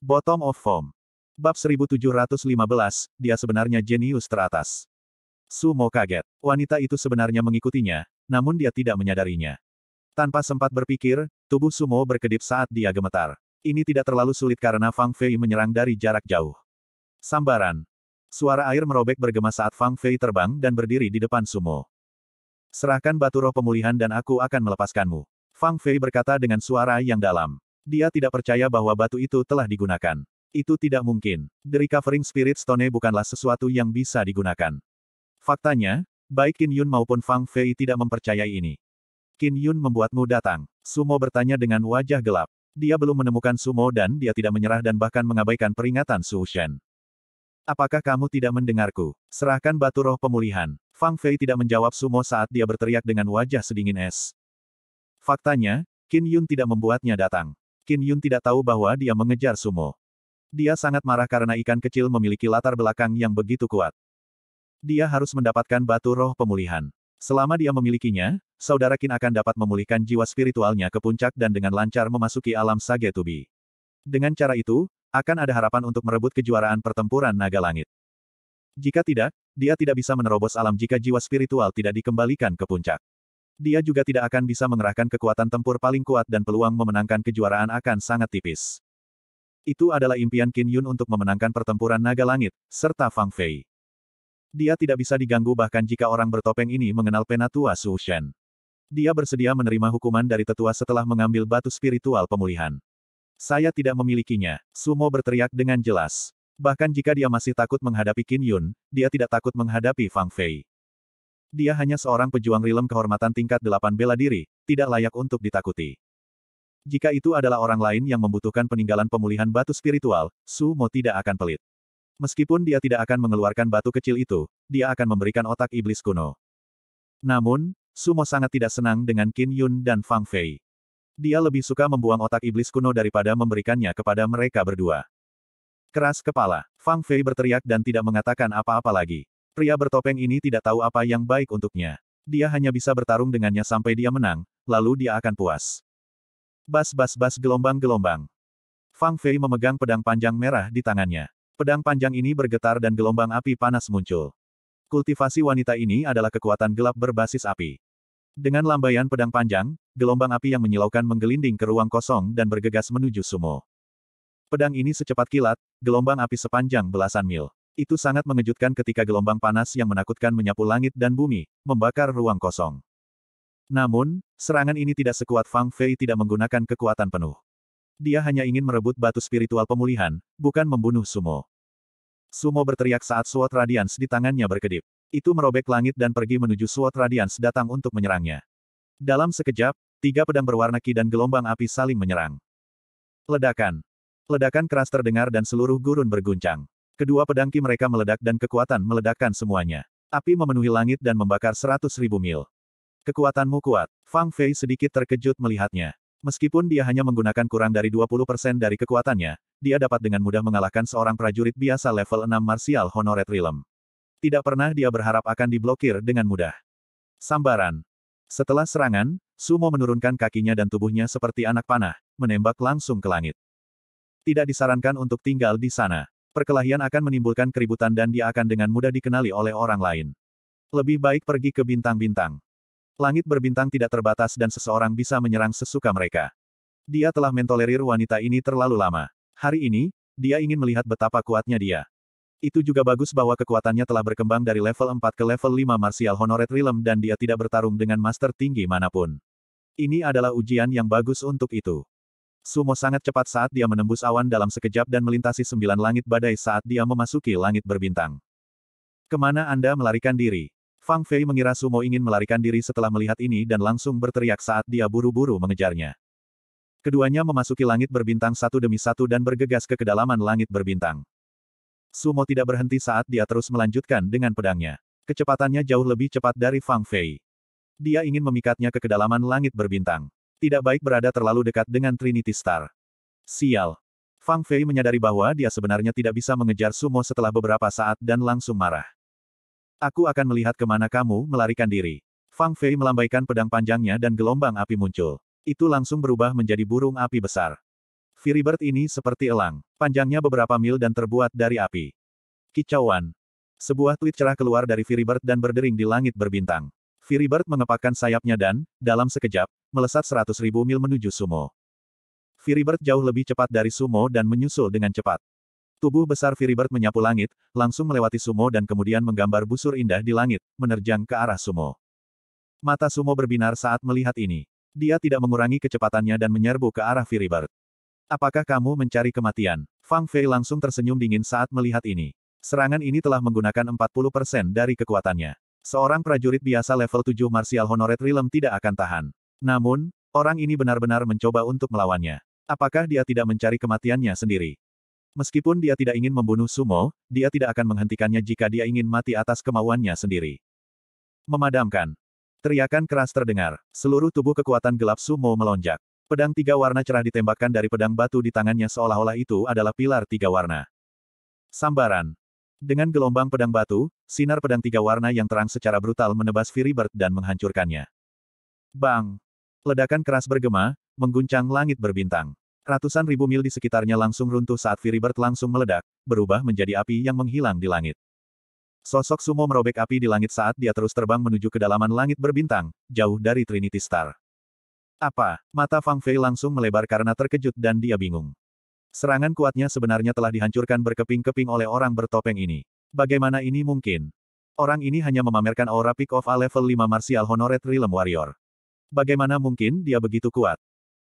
Bottom of Form. Bab 1715, dia sebenarnya jenius teratas. Sumo kaget. Wanita itu sebenarnya mengikutinya, namun dia tidak menyadarinya. Tanpa sempat berpikir, tubuh Sumo berkedip saat dia gemetar. Ini tidak terlalu sulit karena Fang Fei menyerang dari jarak jauh. Sambaran. Suara air merobek bergema saat Fang Fei terbang dan berdiri di depan Sumo. Serahkan batu roh pemulihan dan aku akan melepaskanmu. Fang Fei berkata dengan suara yang dalam. Dia tidak percaya bahwa batu itu telah digunakan. Itu tidak mungkin. The Recovering Spirit Stone bukanlah sesuatu yang bisa digunakan. Faktanya, baik Qin Yun maupun Fang Fei tidak mempercayai ini. Qin Yun membuatmu datang. Sumo bertanya dengan wajah gelap. Dia belum menemukan Sumo dan dia tidak menyerah dan bahkan mengabaikan peringatan Su Shen. Apakah kamu tidak mendengarku? Serahkan batu roh pemulihan. Fang Fei tidak menjawab Sumo saat dia berteriak dengan wajah sedingin es. Faktanya, Qin Yun tidak membuatnya datang. Qin Yun tidak tahu bahwa dia mengejar Sumo. Dia sangat marah karena ikan kecil memiliki latar belakang yang begitu kuat dia harus mendapatkan batu roh pemulihan. Selama dia memilikinya, saudara Kin akan dapat memulihkan jiwa spiritualnya ke puncak dan dengan lancar memasuki alam Sage Tubi. Dengan cara itu, akan ada harapan untuk merebut kejuaraan pertempuran naga langit. Jika tidak, dia tidak bisa menerobos alam jika jiwa spiritual tidak dikembalikan ke puncak. Dia juga tidak akan bisa mengerahkan kekuatan tempur paling kuat dan peluang memenangkan kejuaraan akan sangat tipis. Itu adalah impian Qin Yun untuk memenangkan pertempuran naga langit, serta Fang Fei. Dia tidak bisa diganggu bahkan jika orang bertopeng ini mengenal penatua Su Shen. Dia bersedia menerima hukuman dari tetua setelah mengambil batu spiritual pemulihan. Saya tidak memilikinya, Sumo berteriak dengan jelas. Bahkan jika dia masih takut menghadapi Qin Yun, dia tidak takut menghadapi Fang Fei. Dia hanya seorang pejuang rilem kehormatan tingkat delapan bela diri, tidak layak untuk ditakuti. Jika itu adalah orang lain yang membutuhkan peninggalan pemulihan batu spiritual, Sumo tidak akan pelit. Meskipun dia tidak akan mengeluarkan batu kecil itu, dia akan memberikan otak iblis kuno. Namun, Sumo sangat tidak senang dengan Qin Yun dan Fang Fei. Dia lebih suka membuang otak iblis kuno daripada memberikannya kepada mereka berdua. Keras kepala, Fang Fei berteriak dan tidak mengatakan apa-apa lagi. Pria bertopeng ini tidak tahu apa yang baik untuknya. Dia hanya bisa bertarung dengannya sampai dia menang, lalu dia akan puas. Bas-bas-bas gelombang-gelombang. Fang Fei memegang pedang panjang merah di tangannya. Pedang panjang ini bergetar dan gelombang api panas muncul. Kultivasi wanita ini adalah kekuatan gelap berbasis api. Dengan lambaian pedang panjang, gelombang api yang menyilaukan menggelinding ke ruang kosong dan bergegas menuju sumo. Pedang ini secepat kilat, gelombang api sepanjang belasan mil. Itu sangat mengejutkan ketika gelombang panas yang menakutkan menyapu langit dan bumi, membakar ruang kosong. Namun, serangan ini tidak sekuat Fang Fei tidak menggunakan kekuatan penuh. Dia hanya ingin merebut batu spiritual pemulihan, bukan membunuh Sumo. Sumo berteriak saat Sword Radiance di tangannya berkedip. Itu merobek langit dan pergi menuju Sword Radiance datang untuk menyerangnya. Dalam sekejap, tiga pedang berwarna ki dan gelombang api saling menyerang. Ledakan. Ledakan keras terdengar dan seluruh gurun berguncang. Kedua pedang ki mereka meledak dan kekuatan meledakkan semuanya. Api memenuhi langit dan membakar seratus ribu mil. Kekuatanmu kuat. Fang Fei sedikit terkejut melihatnya. Meskipun dia hanya menggunakan kurang dari 20% dari kekuatannya, dia dapat dengan mudah mengalahkan seorang prajurit biasa level 6 martial honoret realm. Tidak pernah dia berharap akan diblokir dengan mudah. Sambaran. Setelah serangan, Sumo menurunkan kakinya dan tubuhnya seperti anak panah, menembak langsung ke langit. Tidak disarankan untuk tinggal di sana. Perkelahian akan menimbulkan keributan dan dia akan dengan mudah dikenali oleh orang lain. Lebih baik pergi ke bintang-bintang. Langit berbintang tidak terbatas dan seseorang bisa menyerang sesuka mereka. Dia telah mentolerir wanita ini terlalu lama. Hari ini, dia ingin melihat betapa kuatnya dia. Itu juga bagus bahwa kekuatannya telah berkembang dari level 4 ke level 5 Martial Honored Realm dan dia tidak bertarung dengan master tinggi manapun. Ini adalah ujian yang bagus untuk itu. Sumo sangat cepat saat dia menembus awan dalam sekejap dan melintasi sembilan langit badai saat dia memasuki langit berbintang. Kemana Anda melarikan diri? Fang Fei mengira Sumo ingin melarikan diri setelah melihat ini dan langsung berteriak saat dia buru-buru mengejarnya. Keduanya memasuki langit berbintang satu demi satu dan bergegas ke kedalaman langit berbintang. Sumo tidak berhenti saat dia terus melanjutkan dengan pedangnya. Kecepatannya jauh lebih cepat dari Fang Fei. Dia ingin memikatnya ke kedalaman langit berbintang. Tidak baik berada terlalu dekat dengan Trinity Star. Sial. Fang Fei menyadari bahwa dia sebenarnya tidak bisa mengejar Sumo setelah beberapa saat dan langsung marah. Aku akan melihat kemana kamu melarikan diri. Fang Fei melambaikan pedang panjangnya dan gelombang api muncul. Itu langsung berubah menjadi burung api besar. Firibert ini seperti elang. Panjangnya beberapa mil dan terbuat dari api. Kicauan. Sebuah tweet cerah keluar dari Firibert dan berdering di langit berbintang. Firibert mengepakkan sayapnya dan, dalam sekejap, melesat seratus ribu mil menuju Sumo. Firibert jauh lebih cepat dari Sumo dan menyusul dengan cepat. Tubuh besar Firibert menyapu langit, langsung melewati Sumo dan kemudian menggambar busur indah di langit, menerjang ke arah Sumo. Mata Sumo berbinar saat melihat ini. Dia tidak mengurangi kecepatannya dan menyerbu ke arah Firibert. Apakah kamu mencari kematian? Fang Fei langsung tersenyum dingin saat melihat ini. Serangan ini telah menggunakan 40% dari kekuatannya. Seorang prajurit biasa level 7 Martial Honored Realm tidak akan tahan. Namun, orang ini benar-benar mencoba untuk melawannya. Apakah dia tidak mencari kematiannya sendiri? Meskipun dia tidak ingin membunuh Sumo, dia tidak akan menghentikannya jika dia ingin mati atas kemauannya sendiri. Memadamkan. Teriakan keras terdengar. Seluruh tubuh kekuatan gelap Sumo melonjak. Pedang tiga warna cerah ditembakkan dari pedang batu di tangannya seolah-olah itu adalah pilar tiga warna. Sambaran. Dengan gelombang pedang batu, sinar pedang tiga warna yang terang secara brutal menebas Firibert dan menghancurkannya. Bang! Ledakan keras bergema, mengguncang langit berbintang. Ratusan ribu mil di sekitarnya langsung runtuh saat Firibert langsung meledak, berubah menjadi api yang menghilang di langit. Sosok sumo merobek api di langit saat dia terus terbang menuju kedalaman langit berbintang, jauh dari Trinity Star. Apa? Mata Fang Fei langsung melebar karena terkejut dan dia bingung. Serangan kuatnya sebenarnya telah dihancurkan berkeping-keping oleh orang bertopeng ini. Bagaimana ini mungkin? Orang ini hanya memamerkan aura pick of A level 5 martial honored realm warrior. Bagaimana mungkin dia begitu kuat?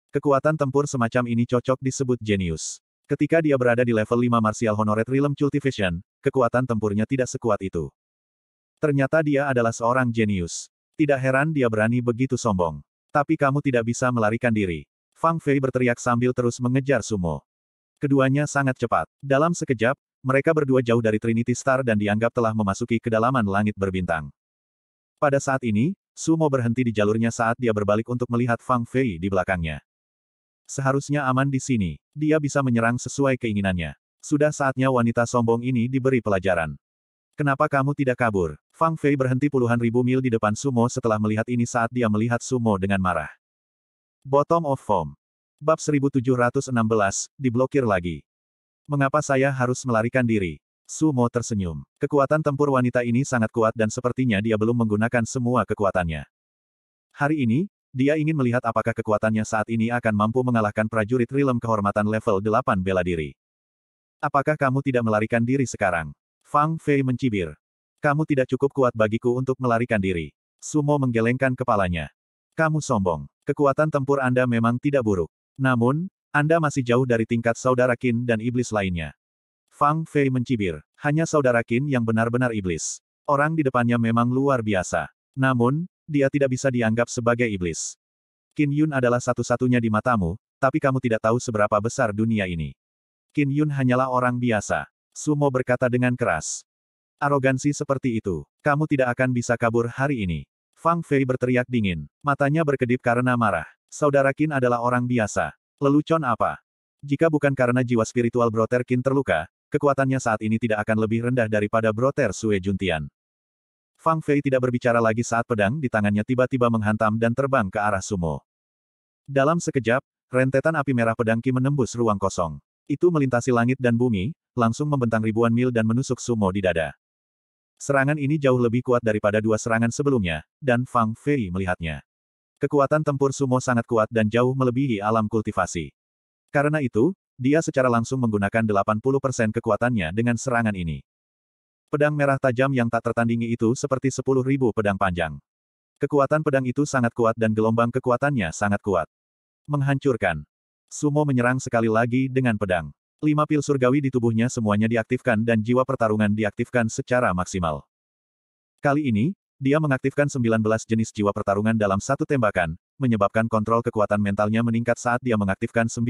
Kekuatan tempur semacam ini cocok disebut jenius. Ketika dia berada di level 5 Martial Honored Realm Cultivation, kekuatan tempurnya tidak sekuat itu. Ternyata dia adalah seorang jenius. Tidak heran dia berani begitu sombong. Tapi kamu tidak bisa melarikan diri. Fang Fei berteriak sambil terus mengejar Sumo. Keduanya sangat cepat. Dalam sekejap, mereka berdua jauh dari Trinity Star dan dianggap telah memasuki kedalaman langit berbintang. Pada saat ini, Sumo berhenti di jalurnya saat dia berbalik untuk melihat Fang Fei di belakangnya. Seharusnya aman di sini. Dia bisa menyerang sesuai keinginannya. Sudah saatnya wanita sombong ini diberi pelajaran. Kenapa kamu tidak kabur? Fang Fei berhenti puluhan ribu mil di depan Sumo setelah melihat ini saat dia melihat Sumo dengan marah. Bottom of Form. Bab 1716, diblokir lagi. Mengapa saya harus melarikan diri? Sumo tersenyum. Kekuatan tempur wanita ini sangat kuat dan sepertinya dia belum menggunakan semua kekuatannya. Hari ini, dia ingin melihat apakah kekuatannya saat ini akan mampu mengalahkan prajurit Rilem kehormatan level 8 bela diri. Apakah kamu tidak melarikan diri sekarang? Fang Fei mencibir. Kamu tidak cukup kuat bagiku untuk melarikan diri. Sumo menggelengkan kepalanya. Kamu sombong. Kekuatan tempur Anda memang tidak buruk. Namun, Anda masih jauh dari tingkat saudara Qin dan iblis lainnya. Fang Fei mencibir. Hanya saudara Qin yang benar-benar iblis. Orang di depannya memang luar biasa. Namun, dia tidak bisa dianggap sebagai iblis. Qin Yun adalah satu-satunya di matamu, tapi kamu tidak tahu seberapa besar dunia ini. Qin Yun hanyalah orang biasa. Sumo berkata dengan keras. Arogansi seperti itu, kamu tidak akan bisa kabur hari ini. Fang Fei berteriak dingin. Matanya berkedip karena marah. Saudara Qin adalah orang biasa. Lelucon apa? Jika bukan karena jiwa spiritual Broter Qin terluka, kekuatannya saat ini tidak akan lebih rendah daripada Broter Sue Juntian. Fang Fei tidak berbicara lagi saat pedang di tangannya tiba-tiba menghantam dan terbang ke arah Sumo. Dalam sekejap, rentetan api merah pedang Ki menembus ruang kosong. Itu melintasi langit dan bumi, langsung membentang ribuan mil dan menusuk Sumo di dada. Serangan ini jauh lebih kuat daripada dua serangan sebelumnya, dan Fang Fei melihatnya. Kekuatan tempur Sumo sangat kuat dan jauh melebihi alam kultivasi. Karena itu, dia secara langsung menggunakan 80% kekuatannya dengan serangan ini. Pedang merah tajam yang tak tertandingi itu seperti sepuluh ribu pedang panjang. Kekuatan pedang itu sangat kuat dan gelombang kekuatannya sangat kuat. Menghancurkan. Sumo menyerang sekali lagi dengan pedang. Lima pil surgawi di tubuhnya semuanya diaktifkan dan jiwa pertarungan diaktifkan secara maksimal. Kali ini, dia mengaktifkan 19 jenis jiwa pertarungan dalam satu tembakan, menyebabkan kontrol kekuatan mentalnya meningkat saat dia mengaktifkan 19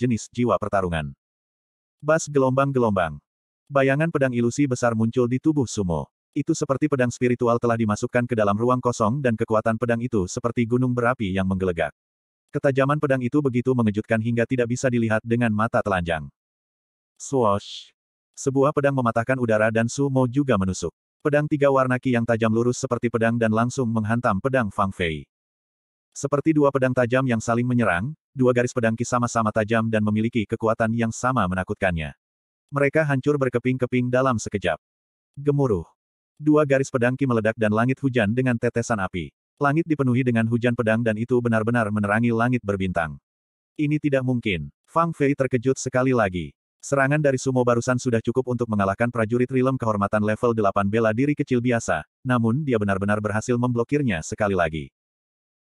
jenis jiwa pertarungan. Bas gelombang-gelombang. Bayangan pedang ilusi besar muncul di tubuh Sumo. Itu seperti pedang spiritual telah dimasukkan ke dalam ruang kosong dan kekuatan pedang itu seperti gunung berapi yang menggelegak. Ketajaman pedang itu begitu mengejutkan hingga tidak bisa dilihat dengan mata telanjang. Swoosh! Sebuah pedang mematahkan udara dan Sumo juga menusuk. Pedang tiga warna ki yang tajam lurus seperti pedang dan langsung menghantam pedang Fang Fei. Seperti dua pedang tajam yang saling menyerang, dua garis pedang ki sama-sama tajam dan memiliki kekuatan yang sama menakutkannya. Mereka hancur berkeping-keping dalam sekejap. Gemuruh. Dua garis pedangki meledak dan langit hujan dengan tetesan api. Langit dipenuhi dengan hujan pedang dan itu benar-benar menerangi langit berbintang. Ini tidak mungkin. Fang Fei terkejut sekali lagi. Serangan dari sumo barusan sudah cukup untuk mengalahkan prajurit rilem kehormatan level 8 bela diri kecil biasa, namun dia benar-benar berhasil memblokirnya sekali lagi.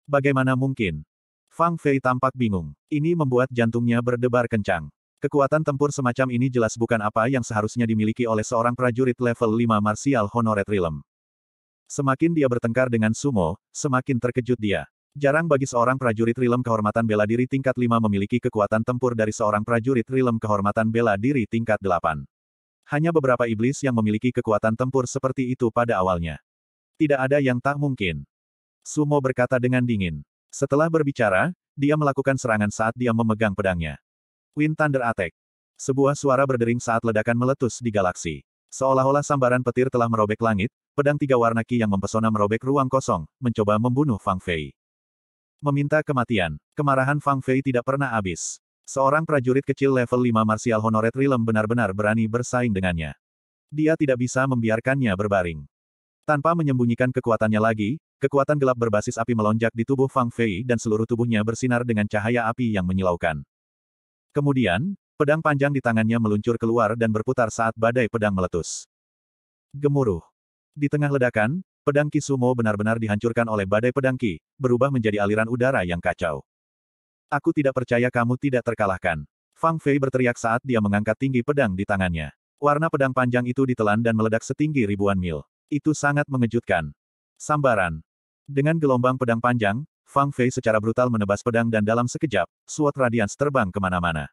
Bagaimana mungkin? Fang Fei tampak bingung. Ini membuat jantungnya berdebar kencang. Kekuatan tempur semacam ini jelas bukan apa yang seharusnya dimiliki oleh seorang prajurit level 5 martial honoret realm. Semakin dia bertengkar dengan sumo, semakin terkejut dia. Jarang bagi seorang prajurit rilem kehormatan bela diri tingkat 5 memiliki kekuatan tempur dari seorang prajurit Realm kehormatan bela diri tingkat 8. Hanya beberapa iblis yang memiliki kekuatan tempur seperti itu pada awalnya. Tidak ada yang tak mungkin. Sumo berkata dengan dingin. Setelah berbicara, dia melakukan serangan saat dia memegang pedangnya. Wind Thunder Attack. Sebuah suara berdering saat ledakan meletus di galaksi. Seolah-olah sambaran petir telah merobek langit, pedang tiga warna ki yang mempesona merobek ruang kosong, mencoba membunuh Fang Fei. Meminta kematian, kemarahan Fang Fei tidak pernah habis. Seorang prajurit kecil level 5 Martial Honoret Rilem benar-benar berani bersaing dengannya. Dia tidak bisa membiarkannya berbaring. Tanpa menyembunyikan kekuatannya lagi, kekuatan gelap berbasis api melonjak di tubuh Fang Fei dan seluruh tubuhnya bersinar dengan cahaya api yang menyilaukan. Kemudian, pedang panjang di tangannya meluncur keluar dan berputar saat badai pedang meletus. Gemuruh. Di tengah ledakan, pedang Kisumo benar-benar dihancurkan oleh badai pedang Ki, berubah menjadi aliran udara yang kacau. Aku tidak percaya kamu tidak terkalahkan. Fang Fei berteriak saat dia mengangkat tinggi pedang di tangannya. Warna pedang panjang itu ditelan dan meledak setinggi ribuan mil. Itu sangat mengejutkan. Sambaran. Dengan gelombang pedang panjang, Fang Fei secara brutal menebas pedang dan dalam sekejap, suot radians terbang kemana-mana.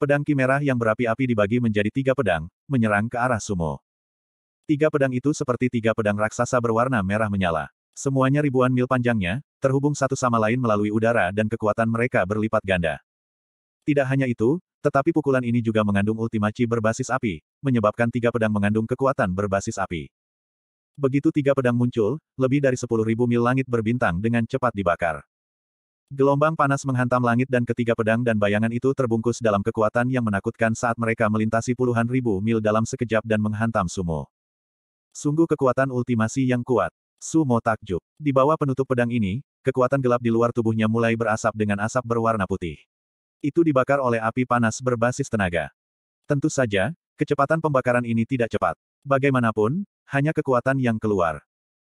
Pedang merah yang berapi-api dibagi menjadi tiga pedang, menyerang ke arah Sumo. Tiga pedang itu seperti tiga pedang raksasa berwarna merah menyala. Semuanya ribuan mil panjangnya, terhubung satu sama lain melalui udara dan kekuatan mereka berlipat ganda. Tidak hanya itu, tetapi pukulan ini juga mengandung ultimaci berbasis api, menyebabkan tiga pedang mengandung kekuatan berbasis api. Begitu tiga pedang muncul, lebih dari sepuluh ribu mil langit berbintang dengan cepat dibakar. Gelombang panas menghantam langit dan ketiga pedang dan bayangan itu terbungkus dalam kekuatan yang menakutkan saat mereka melintasi puluhan ribu mil dalam sekejap dan menghantam Sumo. Sungguh kekuatan ultimasi yang kuat. Sumo takjub. Di bawah penutup pedang ini, kekuatan gelap di luar tubuhnya mulai berasap dengan asap berwarna putih. Itu dibakar oleh api panas berbasis tenaga. Tentu saja, kecepatan pembakaran ini tidak cepat. Bagaimanapun, hanya kekuatan yang keluar.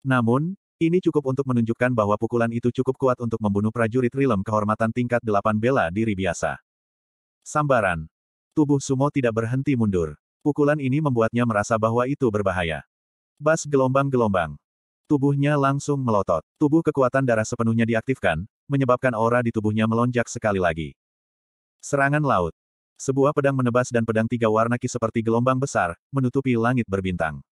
Namun, ini cukup untuk menunjukkan bahwa pukulan itu cukup kuat untuk membunuh prajurit Rilem kehormatan tingkat 8 bela diri biasa. Sambaran. Tubuh Sumo tidak berhenti mundur. Pukulan ini membuatnya merasa bahwa itu berbahaya. Bas gelombang-gelombang. Tubuhnya langsung melotot. Tubuh kekuatan darah sepenuhnya diaktifkan, menyebabkan aura di tubuhnya melonjak sekali lagi. Serangan laut. Sebuah pedang menebas dan pedang tiga warna ki seperti gelombang besar, menutupi langit berbintang.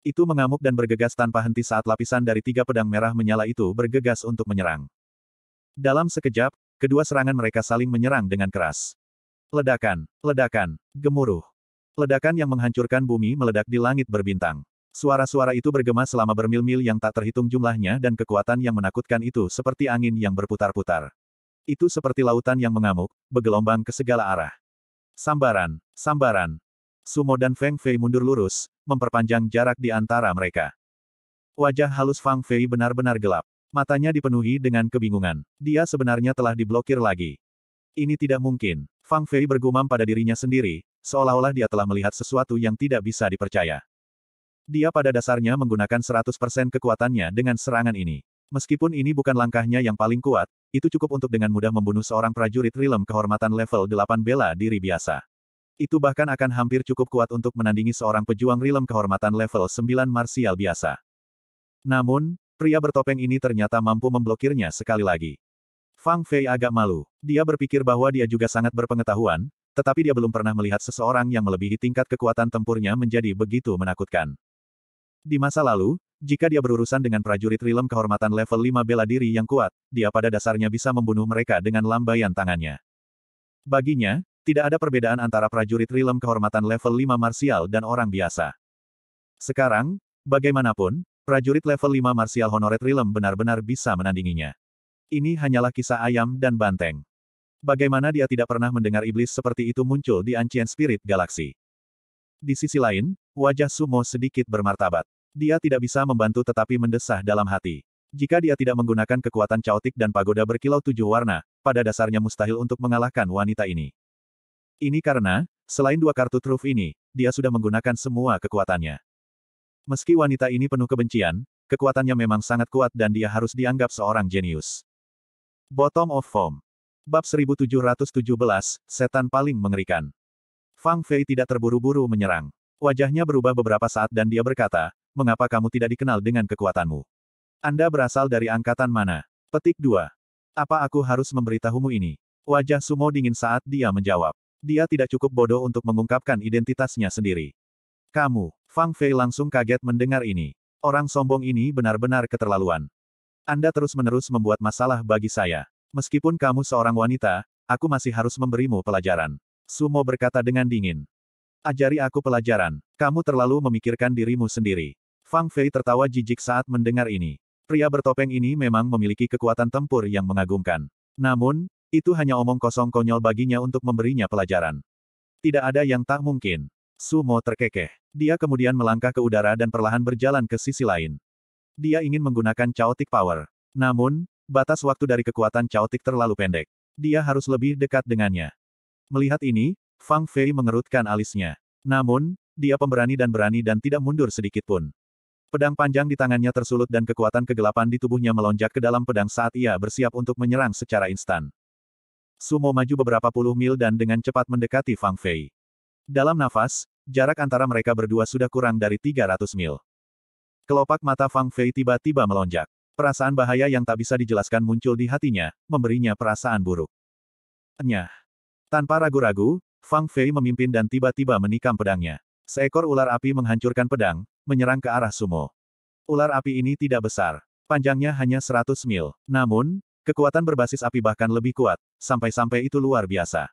Itu mengamuk dan bergegas tanpa henti saat lapisan dari tiga pedang merah menyala itu bergegas untuk menyerang. Dalam sekejap, kedua serangan mereka saling menyerang dengan keras. Ledakan, ledakan, gemuruh. Ledakan yang menghancurkan bumi meledak di langit berbintang. Suara-suara itu bergema selama bermil-mil yang tak terhitung jumlahnya dan kekuatan yang menakutkan itu seperti angin yang berputar-putar. Itu seperti lautan yang mengamuk, bergelombang ke segala arah. Sambaran, sambaran. Sumo dan Feng Fei mundur lurus, memperpanjang jarak di antara mereka. Wajah halus Fang Fei benar-benar gelap. Matanya dipenuhi dengan kebingungan. Dia sebenarnya telah diblokir lagi. Ini tidak mungkin. Fang Fei bergumam pada dirinya sendiri, seolah-olah dia telah melihat sesuatu yang tidak bisa dipercaya. Dia pada dasarnya menggunakan 100% kekuatannya dengan serangan ini. Meskipun ini bukan langkahnya yang paling kuat, itu cukup untuk dengan mudah membunuh seorang prajurit Rilem kehormatan level 8 bela diri biasa. Itu bahkan akan hampir cukup kuat untuk menandingi seorang pejuang rilem kehormatan level 9 marsial biasa. Namun, pria bertopeng ini ternyata mampu memblokirnya sekali lagi. Fang Fei agak malu. Dia berpikir bahwa dia juga sangat berpengetahuan, tetapi dia belum pernah melihat seseorang yang melebihi tingkat kekuatan tempurnya menjadi begitu menakutkan. Di masa lalu, jika dia berurusan dengan prajurit rilem kehormatan level 5 bela diri yang kuat, dia pada dasarnya bisa membunuh mereka dengan lambaian tangannya. Baginya, tidak ada perbedaan antara prajurit rilem kehormatan level 5 marsial dan orang biasa. Sekarang, bagaimanapun, prajurit level 5 marsial honoret rilem benar-benar bisa menandinginya. Ini hanyalah kisah ayam dan banteng. Bagaimana dia tidak pernah mendengar iblis seperti itu muncul di Ancient Spirit Galaxy. Di sisi lain, wajah Sumo sedikit bermartabat. Dia tidak bisa membantu tetapi mendesah dalam hati. Jika dia tidak menggunakan kekuatan caotik dan pagoda berkilau tujuh warna, pada dasarnya mustahil untuk mengalahkan wanita ini. Ini karena, selain dua kartu truf ini, dia sudah menggunakan semua kekuatannya. Meski wanita ini penuh kebencian, kekuatannya memang sangat kuat dan dia harus dianggap seorang jenius. Bottom of Form Bab 1717, Setan Paling Mengerikan Fang Fei tidak terburu-buru menyerang. Wajahnya berubah beberapa saat dan dia berkata, mengapa kamu tidak dikenal dengan kekuatanmu? Anda berasal dari angkatan mana? Petik 2. Apa aku harus memberitahumu ini? Wajah Sumo dingin saat dia menjawab. Dia tidak cukup bodoh untuk mengungkapkan identitasnya sendiri. Kamu, Fang Fei langsung kaget mendengar ini. Orang sombong ini benar-benar keterlaluan. Anda terus-menerus membuat masalah bagi saya. Meskipun kamu seorang wanita, aku masih harus memberimu pelajaran. Sumo berkata dengan dingin. Ajari aku pelajaran. Kamu terlalu memikirkan dirimu sendiri. Fang Fei tertawa jijik saat mendengar ini. Pria bertopeng ini memang memiliki kekuatan tempur yang mengagumkan. Namun, itu hanya omong kosong konyol baginya untuk memberinya pelajaran. Tidak ada yang tak mungkin. Sumo terkekeh. Dia kemudian melangkah ke udara dan perlahan berjalan ke sisi lain. Dia ingin menggunakan chaotic power. Namun, batas waktu dari kekuatan chaotic terlalu pendek. Dia harus lebih dekat dengannya. Melihat ini, Fang Fei mengerutkan alisnya. Namun, dia pemberani dan berani dan tidak mundur sedikit pun. Pedang panjang di tangannya tersulut dan kekuatan kegelapan di tubuhnya melonjak ke dalam pedang saat ia bersiap untuk menyerang secara instan. Sumo maju beberapa puluh mil dan dengan cepat mendekati Fang Fei. Dalam nafas, jarak antara mereka berdua sudah kurang dari 300 mil. Kelopak mata Fang Fei tiba-tiba melonjak. Perasaan bahaya yang tak bisa dijelaskan muncul di hatinya, memberinya perasaan buruk. Nyah. Tanpa ragu-ragu, Fang Fei memimpin dan tiba-tiba menikam pedangnya. Seekor ular api menghancurkan pedang, menyerang ke arah Sumo. Ular api ini tidak besar. Panjangnya hanya 100 mil. Namun, Kekuatan berbasis api bahkan lebih kuat, sampai-sampai itu luar biasa.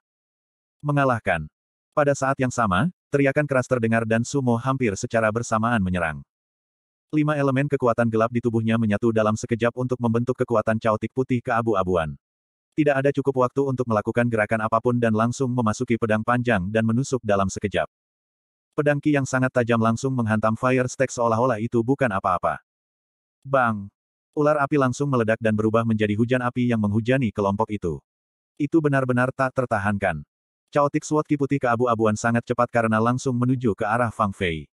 Mengalahkan. Pada saat yang sama, teriakan keras terdengar dan Sumo hampir secara bersamaan menyerang. Lima elemen kekuatan gelap di tubuhnya menyatu dalam sekejap untuk membentuk kekuatan caotik putih ke abu abuan Tidak ada cukup waktu untuk melakukan gerakan apapun dan langsung memasuki pedang panjang dan menusuk dalam sekejap. Pedang Ki yang sangat tajam langsung menghantam Fire Stack seolah-olah itu bukan apa-apa. Bang! Ular api langsung meledak dan berubah menjadi hujan api yang menghujani kelompok itu. Itu benar-benar tak tertahankan. Caotik Swot Ki putih abu abuan sangat cepat karena langsung menuju ke arah Fang Fei.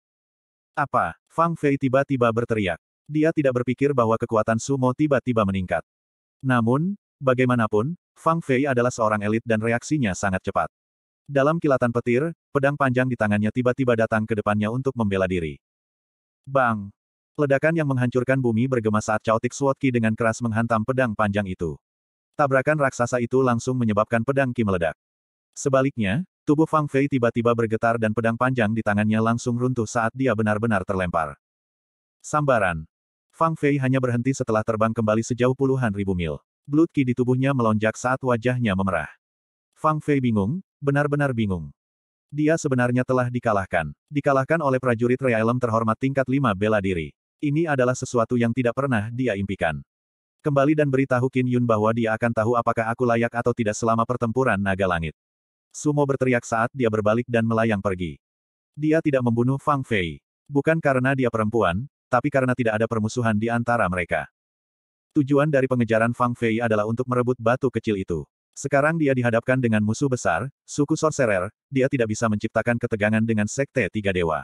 Apa? Fang Fei tiba-tiba berteriak. Dia tidak berpikir bahwa kekuatan sumo tiba-tiba meningkat. Namun, bagaimanapun, Fang Fei adalah seorang elit dan reaksinya sangat cepat. Dalam kilatan petir, pedang panjang di tangannya tiba-tiba datang ke depannya untuk membela diri. Bang! Ledakan yang menghancurkan bumi bergema saat Chaotic Sword Ki dengan keras menghantam pedang panjang itu. Tabrakan raksasa itu langsung menyebabkan pedang Ki meledak. Sebaliknya, tubuh Fang Fei tiba-tiba bergetar dan pedang panjang di tangannya langsung runtuh saat dia benar-benar terlempar. Sambaran. Fang Fei hanya berhenti setelah terbang kembali sejauh puluhan ribu mil. Blood Ki di tubuhnya melonjak saat wajahnya memerah. Fang Fei bingung, benar-benar bingung. Dia sebenarnya telah dikalahkan. Dikalahkan oleh prajurit Realem terhormat tingkat 5 bela diri. Ini adalah sesuatu yang tidak pernah dia impikan. Kembali dan beritahu Qin Yun bahwa dia akan tahu apakah aku layak atau tidak selama pertempuran naga langit. Sumo berteriak saat dia berbalik dan melayang pergi. Dia tidak membunuh Fang Fei. Bukan karena dia perempuan, tapi karena tidak ada permusuhan di antara mereka. Tujuan dari pengejaran Fang Fei adalah untuk merebut batu kecil itu. Sekarang dia dihadapkan dengan musuh besar, suku Sorcerer, dia tidak bisa menciptakan ketegangan dengan Sekte Tiga Dewa.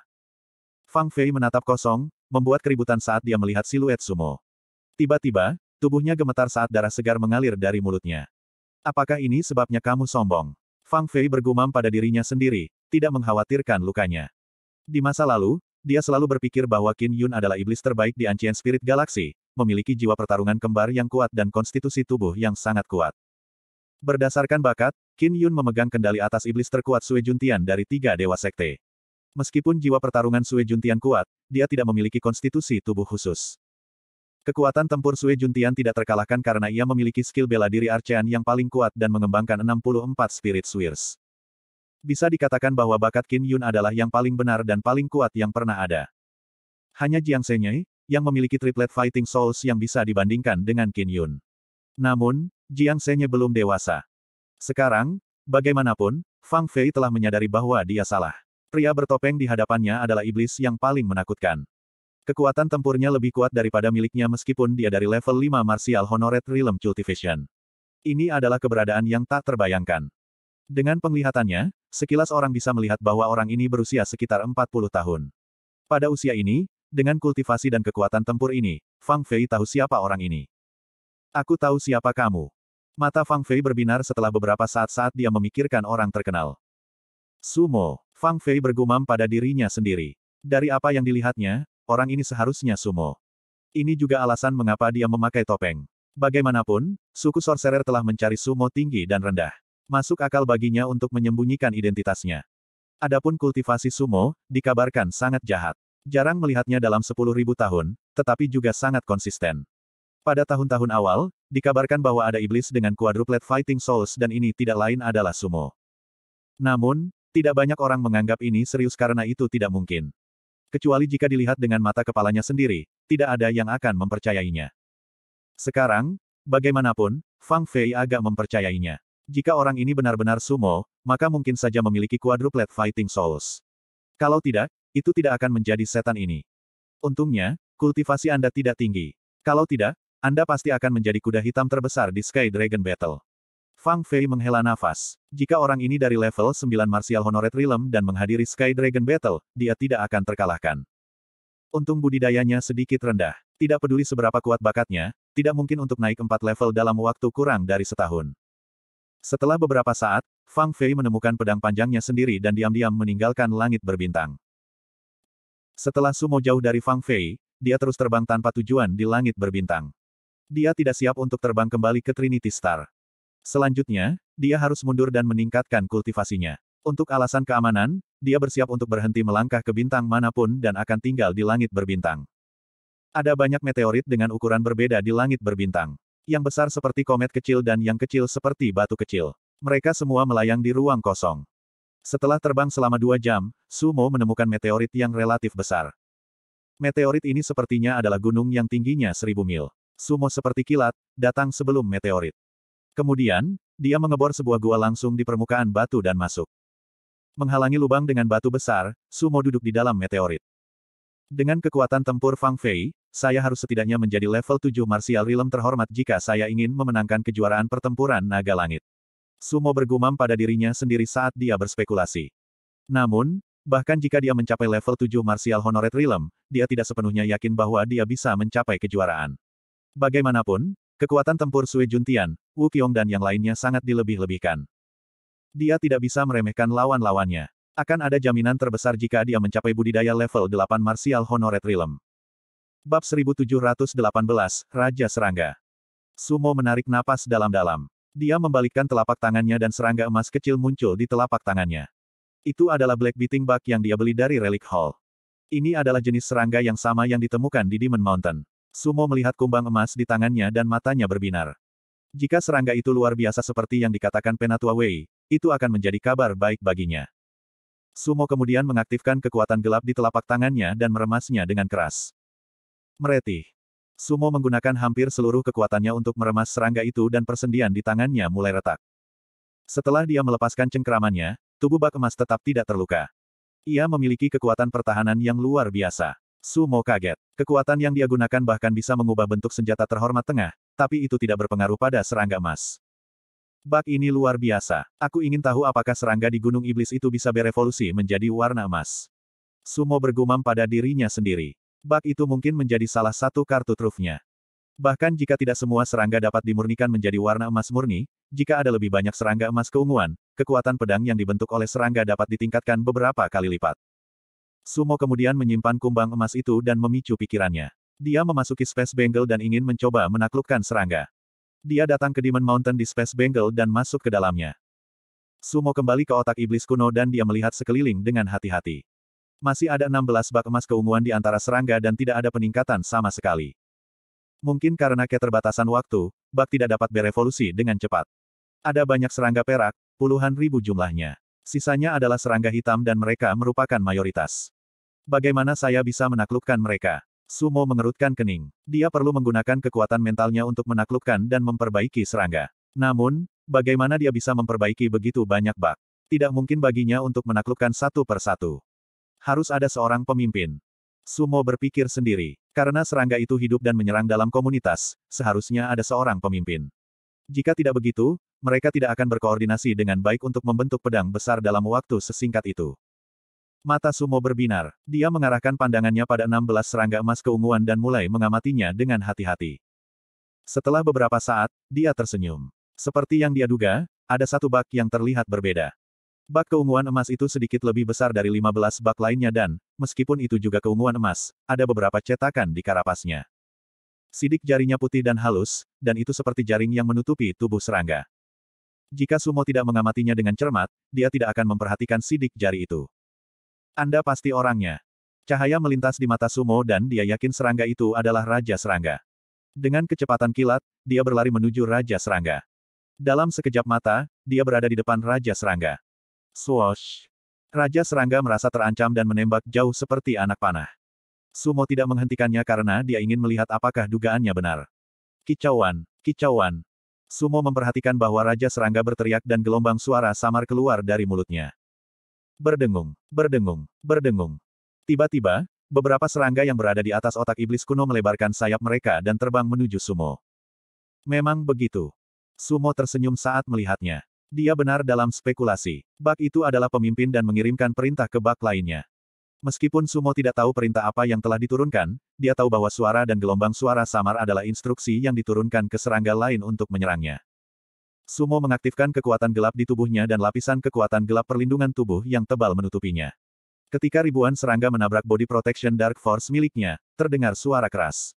Fang Fei menatap kosong, membuat keributan saat dia melihat siluet sumo. Tiba-tiba, tubuhnya gemetar saat darah segar mengalir dari mulutnya. Apakah ini sebabnya kamu sombong? Fang Fei bergumam pada dirinya sendiri, tidak mengkhawatirkan lukanya. Di masa lalu, dia selalu berpikir bahwa Qin Yun adalah iblis terbaik di Ancient Spirit Galaxy, memiliki jiwa pertarungan kembar yang kuat dan konstitusi tubuh yang sangat kuat. Berdasarkan bakat, Qin Yun memegang kendali atas iblis terkuat Sui Juntian dari tiga dewa sekte. Meskipun jiwa pertarungan Sui Juntian kuat, dia tidak memiliki konstitusi tubuh khusus. Kekuatan tempur Sui Juntian tidak terkalahkan karena ia memiliki skill bela diri Archean yang paling kuat dan mengembangkan 64 Spirit Swears. Bisa dikatakan bahwa bakat Qin Yun adalah yang paling benar dan paling kuat yang pernah ada. Hanya Jiang Senye yang memiliki triplet Fighting Souls yang bisa dibandingkan dengan Qin Yun. Namun, Jiang Senye belum dewasa. Sekarang, bagaimanapun, Fang Fei telah menyadari bahwa dia salah. Pria bertopeng di hadapannya adalah iblis yang paling menakutkan. Kekuatan tempurnya lebih kuat daripada miliknya meskipun dia dari level 5 Martial Honored Realm Cultivation. Ini adalah keberadaan yang tak terbayangkan. Dengan penglihatannya, sekilas orang bisa melihat bahwa orang ini berusia sekitar 40 tahun. Pada usia ini, dengan kultivasi dan kekuatan tempur ini, Fang Fei tahu siapa orang ini. Aku tahu siapa kamu. Mata Fang Fei berbinar setelah beberapa saat-saat dia memikirkan orang terkenal. Sumo. Fang Fei bergumam pada dirinya sendiri. Dari apa yang dilihatnya, orang ini seharusnya sumo. Ini juga alasan mengapa dia memakai topeng. Bagaimanapun, suku sorcerer telah mencari sumo tinggi dan rendah. Masuk akal baginya untuk menyembunyikan identitasnya. Adapun kultivasi sumo, dikabarkan sangat jahat. Jarang melihatnya dalam 10.000 tahun, tetapi juga sangat konsisten. Pada tahun-tahun awal, dikabarkan bahwa ada iblis dengan quadruplet fighting souls dan ini tidak lain adalah sumo. Namun, tidak banyak orang menganggap ini serius karena itu tidak mungkin. Kecuali jika dilihat dengan mata kepalanya sendiri, tidak ada yang akan mempercayainya. Sekarang, bagaimanapun, Fang Fei agak mempercayainya. Jika orang ini benar-benar sumo, maka mungkin saja memiliki quadruplet fighting souls. Kalau tidak, itu tidak akan menjadi setan ini. Untungnya, kultivasi Anda tidak tinggi. Kalau tidak, Anda pasti akan menjadi kuda hitam terbesar di Sky Dragon Battle. Fang Fei menghela nafas. Jika orang ini dari level 9 Martial Honored Realm dan menghadiri Sky Dragon Battle, dia tidak akan terkalahkan. Untung budidayanya sedikit rendah. Tidak peduli seberapa kuat bakatnya, tidak mungkin untuk naik empat level dalam waktu kurang dari setahun. Setelah beberapa saat, Fang Fei menemukan pedang panjangnya sendiri dan diam-diam meninggalkan langit berbintang. Setelah Sumo jauh dari Fang Fei, dia terus terbang tanpa tujuan di langit berbintang. Dia tidak siap untuk terbang kembali ke Trinity Star. Selanjutnya, dia harus mundur dan meningkatkan kultivasinya. Untuk alasan keamanan, dia bersiap untuk berhenti melangkah ke bintang manapun dan akan tinggal di langit berbintang. Ada banyak meteorit dengan ukuran berbeda di langit berbintang. Yang besar seperti komet kecil dan yang kecil seperti batu kecil. Mereka semua melayang di ruang kosong. Setelah terbang selama dua jam, Sumo menemukan meteorit yang relatif besar. Meteorit ini sepertinya adalah gunung yang tingginya seribu mil. Sumo seperti kilat, datang sebelum meteorit. Kemudian, dia mengebor sebuah gua langsung di permukaan batu dan masuk. Menghalangi lubang dengan batu besar, Sumo duduk di dalam meteorit. Dengan kekuatan tempur Fang Fei, saya harus setidaknya menjadi level 7 martial realm terhormat jika saya ingin memenangkan kejuaraan pertempuran naga langit. Sumo bergumam pada dirinya sendiri saat dia berspekulasi. Namun, bahkan jika dia mencapai level 7 martial honored realm, dia tidak sepenuhnya yakin bahwa dia bisa mencapai kejuaraan. Bagaimanapun, kekuatan tempur Sui Juntian, Wu Qiong dan yang lainnya sangat dilebih-lebihkan. Dia tidak bisa meremehkan lawan-lawannya. Akan ada jaminan terbesar jika dia mencapai budidaya level 8 Martial Honored Realm. Bab 1718, Raja Serangga. Sumo menarik napas dalam-dalam. Dia membalikkan telapak tangannya dan serangga emas kecil muncul di telapak tangannya. Itu adalah Black Beating Bug yang dia beli dari Relic Hall. Ini adalah jenis serangga yang sama yang ditemukan di Demon Mountain. Sumo melihat kumbang emas di tangannya dan matanya berbinar. Jika serangga itu luar biasa seperti yang dikatakan Penatua Wei, itu akan menjadi kabar baik baginya. Sumo kemudian mengaktifkan kekuatan gelap di telapak tangannya dan meremasnya dengan keras. Meretih. Sumo menggunakan hampir seluruh kekuatannya untuk meremas serangga itu dan persendian di tangannya mulai retak. Setelah dia melepaskan cengkeramannya, tubuh bak emas tetap tidak terluka. Ia memiliki kekuatan pertahanan yang luar biasa. Sumo kaget. Kekuatan yang dia gunakan bahkan bisa mengubah bentuk senjata terhormat tengah, tapi itu tidak berpengaruh pada serangga emas. Bak ini luar biasa. Aku ingin tahu apakah serangga di Gunung Iblis itu bisa berevolusi menjadi warna emas. Sumo bergumam pada dirinya sendiri. Bak itu mungkin menjadi salah satu kartu trufnya. Bahkan jika tidak semua serangga dapat dimurnikan menjadi warna emas murni, jika ada lebih banyak serangga emas keunguan, kekuatan pedang yang dibentuk oleh serangga dapat ditingkatkan beberapa kali lipat. Sumo kemudian menyimpan kumbang emas itu dan memicu pikirannya. Dia memasuki Space Bengal dan ingin mencoba menaklukkan serangga. Dia datang ke Demon Mountain di Space Bengal dan masuk ke dalamnya. Sumo kembali ke otak iblis kuno dan dia melihat sekeliling dengan hati-hati. Masih ada 16 bak emas keunguan di antara serangga dan tidak ada peningkatan sama sekali. Mungkin karena keterbatasan waktu, bak tidak dapat berevolusi dengan cepat. Ada banyak serangga perak, puluhan ribu jumlahnya. Sisanya adalah serangga hitam dan mereka merupakan mayoritas. Bagaimana saya bisa menaklukkan mereka? Sumo mengerutkan kening. Dia perlu menggunakan kekuatan mentalnya untuk menaklukkan dan memperbaiki serangga. Namun, bagaimana dia bisa memperbaiki begitu banyak bak? Tidak mungkin baginya untuk menaklukkan satu per satu. Harus ada seorang pemimpin. Sumo berpikir sendiri. Karena serangga itu hidup dan menyerang dalam komunitas, seharusnya ada seorang pemimpin. Jika tidak begitu, mereka tidak akan berkoordinasi dengan baik untuk membentuk pedang besar dalam waktu sesingkat itu. Mata Sumo berbinar. Dia mengarahkan pandangannya pada 16 serangga emas keunguan dan mulai mengamatinya dengan hati-hati. Setelah beberapa saat, dia tersenyum. Seperti yang dia duga, ada satu bak yang terlihat berbeda. Bak keunguan emas itu sedikit lebih besar dari 15 bak lainnya dan, meskipun itu juga keunguan emas, ada beberapa cetakan di karapasnya. Sidik jarinya putih dan halus, dan itu seperti jaring yang menutupi tubuh serangga. Jika Sumo tidak mengamatinya dengan cermat, dia tidak akan memperhatikan sidik jari itu. Anda pasti orangnya. Cahaya melintas di mata Sumo dan dia yakin serangga itu adalah Raja Serangga. Dengan kecepatan kilat, dia berlari menuju Raja Serangga. Dalam sekejap mata, dia berada di depan Raja Serangga. Swoosh! Raja Serangga merasa terancam dan menembak jauh seperti anak panah. Sumo tidak menghentikannya karena dia ingin melihat apakah dugaannya benar. Kicauan, kicauan. Sumo memperhatikan bahwa Raja Serangga berteriak dan gelombang suara samar keluar dari mulutnya. Berdengung, berdengung, berdengung. Tiba-tiba, beberapa serangga yang berada di atas otak iblis kuno melebarkan sayap mereka dan terbang menuju Sumo. Memang begitu. Sumo tersenyum saat melihatnya. Dia benar dalam spekulasi. Bak itu adalah pemimpin dan mengirimkan perintah ke bak lainnya. Meskipun Sumo tidak tahu perintah apa yang telah diturunkan, dia tahu bahwa suara dan gelombang suara samar adalah instruksi yang diturunkan ke serangga lain untuk menyerangnya. Sumo mengaktifkan kekuatan gelap di tubuhnya dan lapisan kekuatan gelap perlindungan tubuh yang tebal menutupinya. Ketika ribuan serangga menabrak body protection Dark Force miliknya, terdengar suara keras.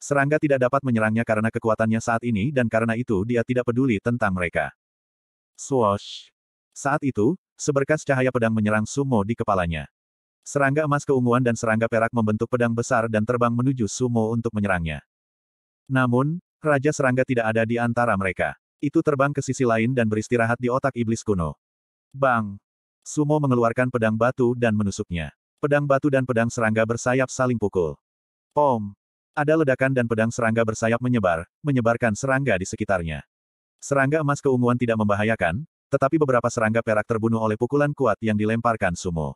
Serangga tidak dapat menyerangnya karena kekuatannya saat ini dan karena itu dia tidak peduli tentang mereka. Swoosh! Saat itu, seberkas cahaya pedang menyerang Sumo di kepalanya. Serangga emas keunguan dan serangga perak membentuk pedang besar dan terbang menuju Sumo untuk menyerangnya. Namun, Raja Serangga tidak ada di antara mereka. Itu terbang ke sisi lain dan beristirahat di otak iblis kuno. Bang! Sumo mengeluarkan pedang batu dan menusuknya. Pedang batu dan pedang serangga bersayap saling pukul. Pom! Ada ledakan dan pedang serangga bersayap menyebar, menyebarkan serangga di sekitarnya. Serangga emas keunguan tidak membahayakan, tetapi beberapa serangga perak terbunuh oleh pukulan kuat yang dilemparkan Sumo.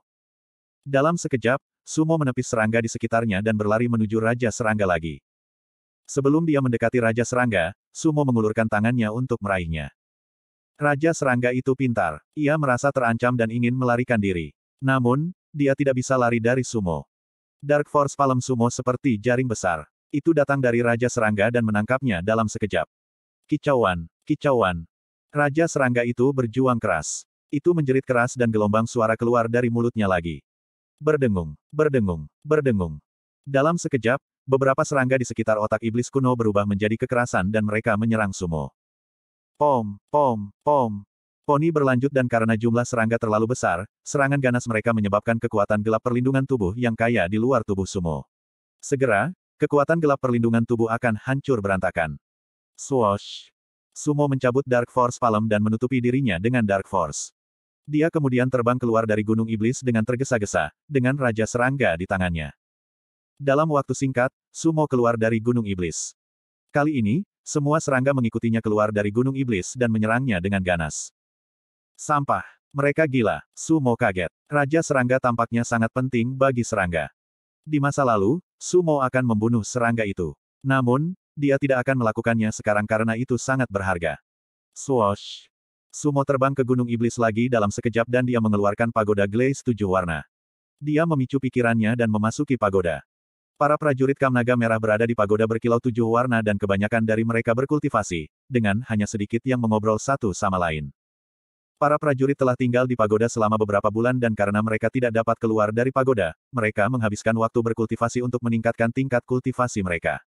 Dalam sekejap, Sumo menepis serangga di sekitarnya dan berlari menuju Raja Serangga lagi. Sebelum dia mendekati Raja Serangga, Sumo mengulurkan tangannya untuk meraihnya. Raja Serangga itu pintar. Ia merasa terancam dan ingin melarikan diri. Namun, dia tidak bisa lari dari Sumo. Dark Force Palem Sumo seperti jaring besar. Itu datang dari Raja Serangga dan menangkapnya dalam sekejap. Kicauan, kicauan. Raja Serangga itu berjuang keras. Itu menjerit keras dan gelombang suara keluar dari mulutnya lagi. Berdengung, berdengung, berdengung. Dalam sekejap, beberapa serangga di sekitar otak iblis kuno berubah menjadi kekerasan dan mereka menyerang Sumo. Pom, pom, pom. Poni berlanjut dan karena jumlah serangga terlalu besar, serangan ganas mereka menyebabkan kekuatan gelap perlindungan tubuh yang kaya di luar tubuh Sumo. Segera, kekuatan gelap perlindungan tubuh akan hancur berantakan. Swoosh. Sumo mencabut Dark Force Palem dan menutupi dirinya dengan Dark Force. Dia kemudian terbang keluar dari Gunung Iblis dengan tergesa-gesa, dengan Raja Serangga di tangannya. Dalam waktu singkat, Sumo keluar dari Gunung Iblis. Kali ini, semua serangga mengikutinya keluar dari Gunung Iblis dan menyerangnya dengan ganas. Sampah. Mereka gila. Sumo kaget. Raja serangga tampaknya sangat penting bagi serangga. Di masa lalu, Sumo akan membunuh serangga itu. Namun, dia tidak akan melakukannya sekarang karena itu sangat berharga. Swoosh. Sumo terbang ke Gunung Iblis lagi dalam sekejap dan dia mengeluarkan pagoda glaze tujuh warna. Dia memicu pikirannya dan memasuki pagoda. Para prajurit Kamnaga Merah berada di pagoda berkilau tujuh warna dan kebanyakan dari mereka berkultivasi, dengan hanya sedikit yang mengobrol satu sama lain. Para prajurit telah tinggal di pagoda selama beberapa bulan dan karena mereka tidak dapat keluar dari pagoda, mereka menghabiskan waktu berkultivasi untuk meningkatkan tingkat kultivasi mereka.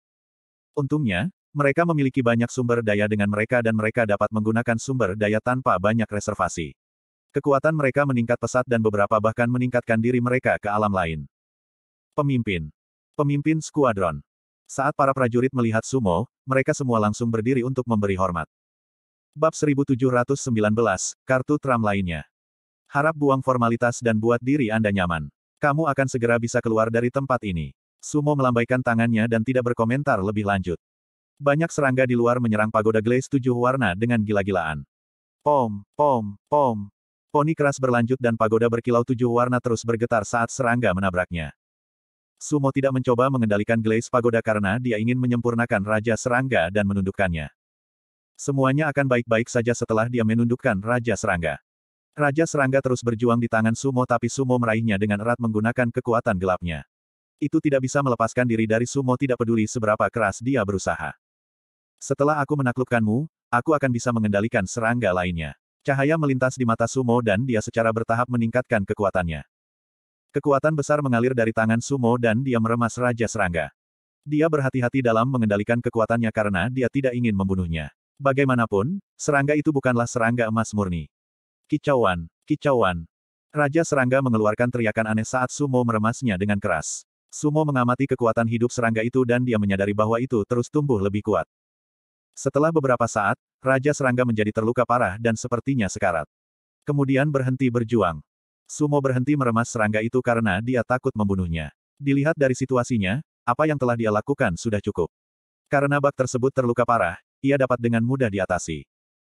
Untungnya, mereka memiliki banyak sumber daya dengan mereka dan mereka dapat menggunakan sumber daya tanpa banyak reservasi. Kekuatan mereka meningkat pesat dan beberapa bahkan meningkatkan diri mereka ke alam lain. Pemimpin Pemimpin skuadron. Saat para prajurit melihat Sumo, mereka semua langsung berdiri untuk memberi hormat. Bab 1719, Kartu Tram lainnya. Harap buang formalitas dan buat diri Anda nyaman. Kamu akan segera bisa keluar dari tempat ini. Sumo melambaikan tangannya dan tidak berkomentar lebih lanjut. Banyak serangga di luar menyerang pagoda Glaze tujuh warna dengan gila-gilaan. Pom, pom, pom. Poni keras berlanjut dan pagoda berkilau tujuh warna terus bergetar saat serangga menabraknya. Sumo tidak mencoba mengendalikan Glaze Pagoda karena dia ingin menyempurnakan Raja Serangga dan menundukkannya. Semuanya akan baik-baik saja setelah dia menundukkan Raja Serangga. Raja Serangga terus berjuang di tangan Sumo tapi Sumo meraihnya dengan erat menggunakan kekuatan gelapnya. Itu tidak bisa melepaskan diri dari Sumo tidak peduli seberapa keras dia berusaha. Setelah aku menaklukkanmu, aku akan bisa mengendalikan serangga lainnya. Cahaya melintas di mata Sumo dan dia secara bertahap meningkatkan kekuatannya. Kekuatan besar mengalir dari tangan Sumo dan dia meremas Raja Serangga. Dia berhati-hati dalam mengendalikan kekuatannya karena dia tidak ingin membunuhnya. Bagaimanapun, serangga itu bukanlah serangga emas murni. Kicauan, kicauan. Raja Serangga mengeluarkan teriakan aneh saat Sumo meremasnya dengan keras. Sumo mengamati kekuatan hidup serangga itu dan dia menyadari bahwa itu terus tumbuh lebih kuat. Setelah beberapa saat, Raja Serangga menjadi terluka parah dan sepertinya sekarat. Kemudian berhenti berjuang. Sumo berhenti meremas serangga itu karena dia takut membunuhnya. Dilihat dari situasinya, apa yang telah dia lakukan sudah cukup. Karena bak tersebut terluka parah, ia dapat dengan mudah diatasi.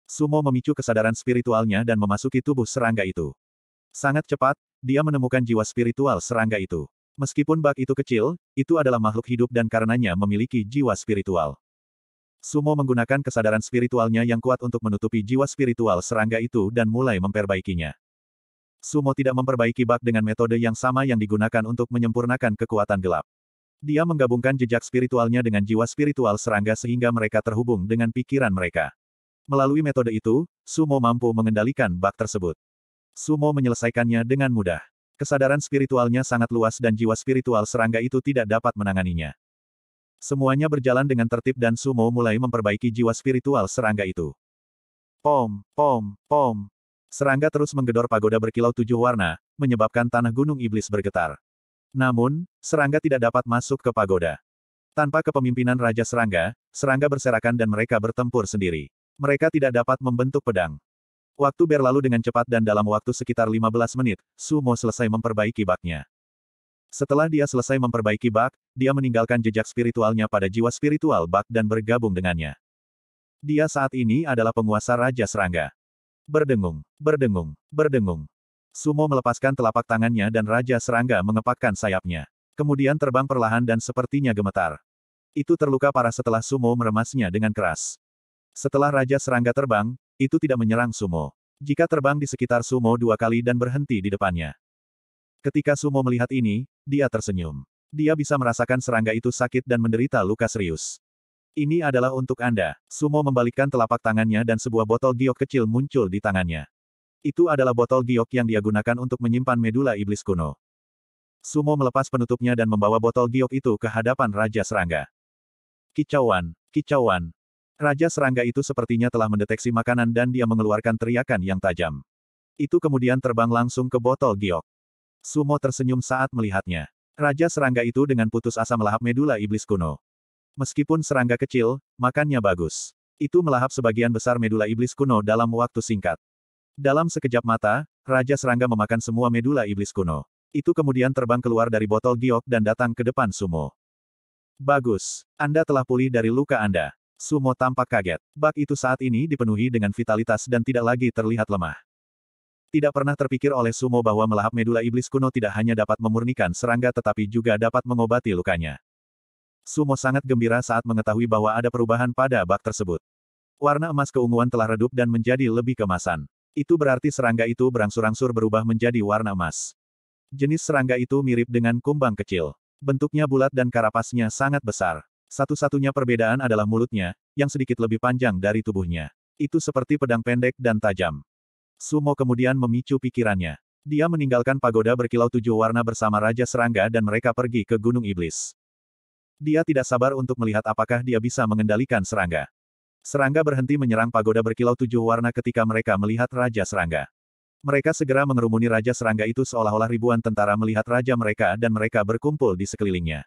Sumo memicu kesadaran spiritualnya dan memasuki tubuh serangga itu. Sangat cepat, dia menemukan jiwa spiritual serangga itu. Meskipun bak itu kecil, itu adalah makhluk hidup dan karenanya memiliki jiwa spiritual. Sumo menggunakan kesadaran spiritualnya yang kuat untuk menutupi jiwa spiritual serangga itu dan mulai memperbaikinya. Sumo tidak memperbaiki Bak dengan metode yang sama yang digunakan untuk menyempurnakan kekuatan gelap. Dia menggabungkan jejak spiritualnya dengan jiwa spiritual serangga sehingga mereka terhubung dengan pikiran mereka. Melalui metode itu, Sumo mampu mengendalikan Bak tersebut. Sumo menyelesaikannya dengan mudah. Kesadaran spiritualnya sangat luas dan jiwa spiritual serangga itu tidak dapat menanganinya. Semuanya berjalan dengan tertib dan Sumo mulai memperbaiki jiwa spiritual serangga itu. Pom, pom, pom, Serangga terus menggedor pagoda berkilau tujuh warna, menyebabkan tanah gunung iblis bergetar. Namun, serangga tidak dapat masuk ke pagoda. Tanpa kepemimpinan Raja Serangga, serangga berserakan dan mereka bertempur sendiri. Mereka tidak dapat membentuk pedang. Waktu berlalu dengan cepat dan dalam waktu sekitar 15 menit, Sumo selesai memperbaiki baknya. Setelah dia selesai memperbaiki bak, dia meninggalkan jejak spiritualnya pada jiwa spiritual bak dan bergabung dengannya. Dia saat ini adalah penguasa Raja Serangga. Berdengung, berdengung, berdengung. Sumo melepaskan telapak tangannya dan Raja Serangga mengepakkan sayapnya. Kemudian terbang perlahan dan sepertinya gemetar. Itu terluka parah setelah Sumo meremasnya dengan keras. Setelah Raja Serangga terbang, itu tidak menyerang Sumo. Jika terbang di sekitar Sumo dua kali dan berhenti di depannya. Ketika Sumo melihat ini, dia tersenyum. Dia bisa merasakan serangga itu sakit dan menderita luka serius. Ini adalah untuk Anda. Sumo membalikkan telapak tangannya dan sebuah botol giok kecil muncul di tangannya. Itu adalah botol giok yang dia gunakan untuk menyimpan medula iblis kuno. Sumo melepas penutupnya dan membawa botol giok itu ke hadapan Raja Serangga. Kicauan, kicauan. Raja Serangga itu sepertinya telah mendeteksi makanan dan dia mengeluarkan teriakan yang tajam. Itu kemudian terbang langsung ke botol giok. Sumo tersenyum saat melihatnya. Raja Serangga itu dengan putus asa melahap medula iblis kuno. Meskipun serangga kecil, makannya bagus. Itu melahap sebagian besar medula iblis kuno dalam waktu singkat. Dalam sekejap mata, Raja Serangga memakan semua medula iblis kuno. Itu kemudian terbang keluar dari botol giok dan datang ke depan Sumo. Bagus. Anda telah pulih dari luka Anda. Sumo tampak kaget. Bak itu saat ini dipenuhi dengan vitalitas dan tidak lagi terlihat lemah. Tidak pernah terpikir oleh Sumo bahwa melahap medula iblis kuno tidak hanya dapat memurnikan serangga tetapi juga dapat mengobati lukanya. Sumo sangat gembira saat mengetahui bahwa ada perubahan pada bak tersebut. Warna emas keunguan telah redup dan menjadi lebih kemasan. Itu berarti serangga itu berangsur-angsur berubah menjadi warna emas. Jenis serangga itu mirip dengan kumbang kecil. Bentuknya bulat dan karapasnya sangat besar. Satu-satunya perbedaan adalah mulutnya, yang sedikit lebih panjang dari tubuhnya. Itu seperti pedang pendek dan tajam. Sumo kemudian memicu pikirannya. Dia meninggalkan pagoda berkilau tujuh warna bersama Raja Serangga dan mereka pergi ke Gunung Iblis. Dia tidak sabar untuk melihat apakah dia bisa mengendalikan serangga. Serangga berhenti menyerang pagoda berkilau tujuh warna ketika mereka melihat Raja Serangga. Mereka segera mengerumuni Raja Serangga itu seolah-olah ribuan tentara melihat raja mereka dan mereka berkumpul di sekelilingnya.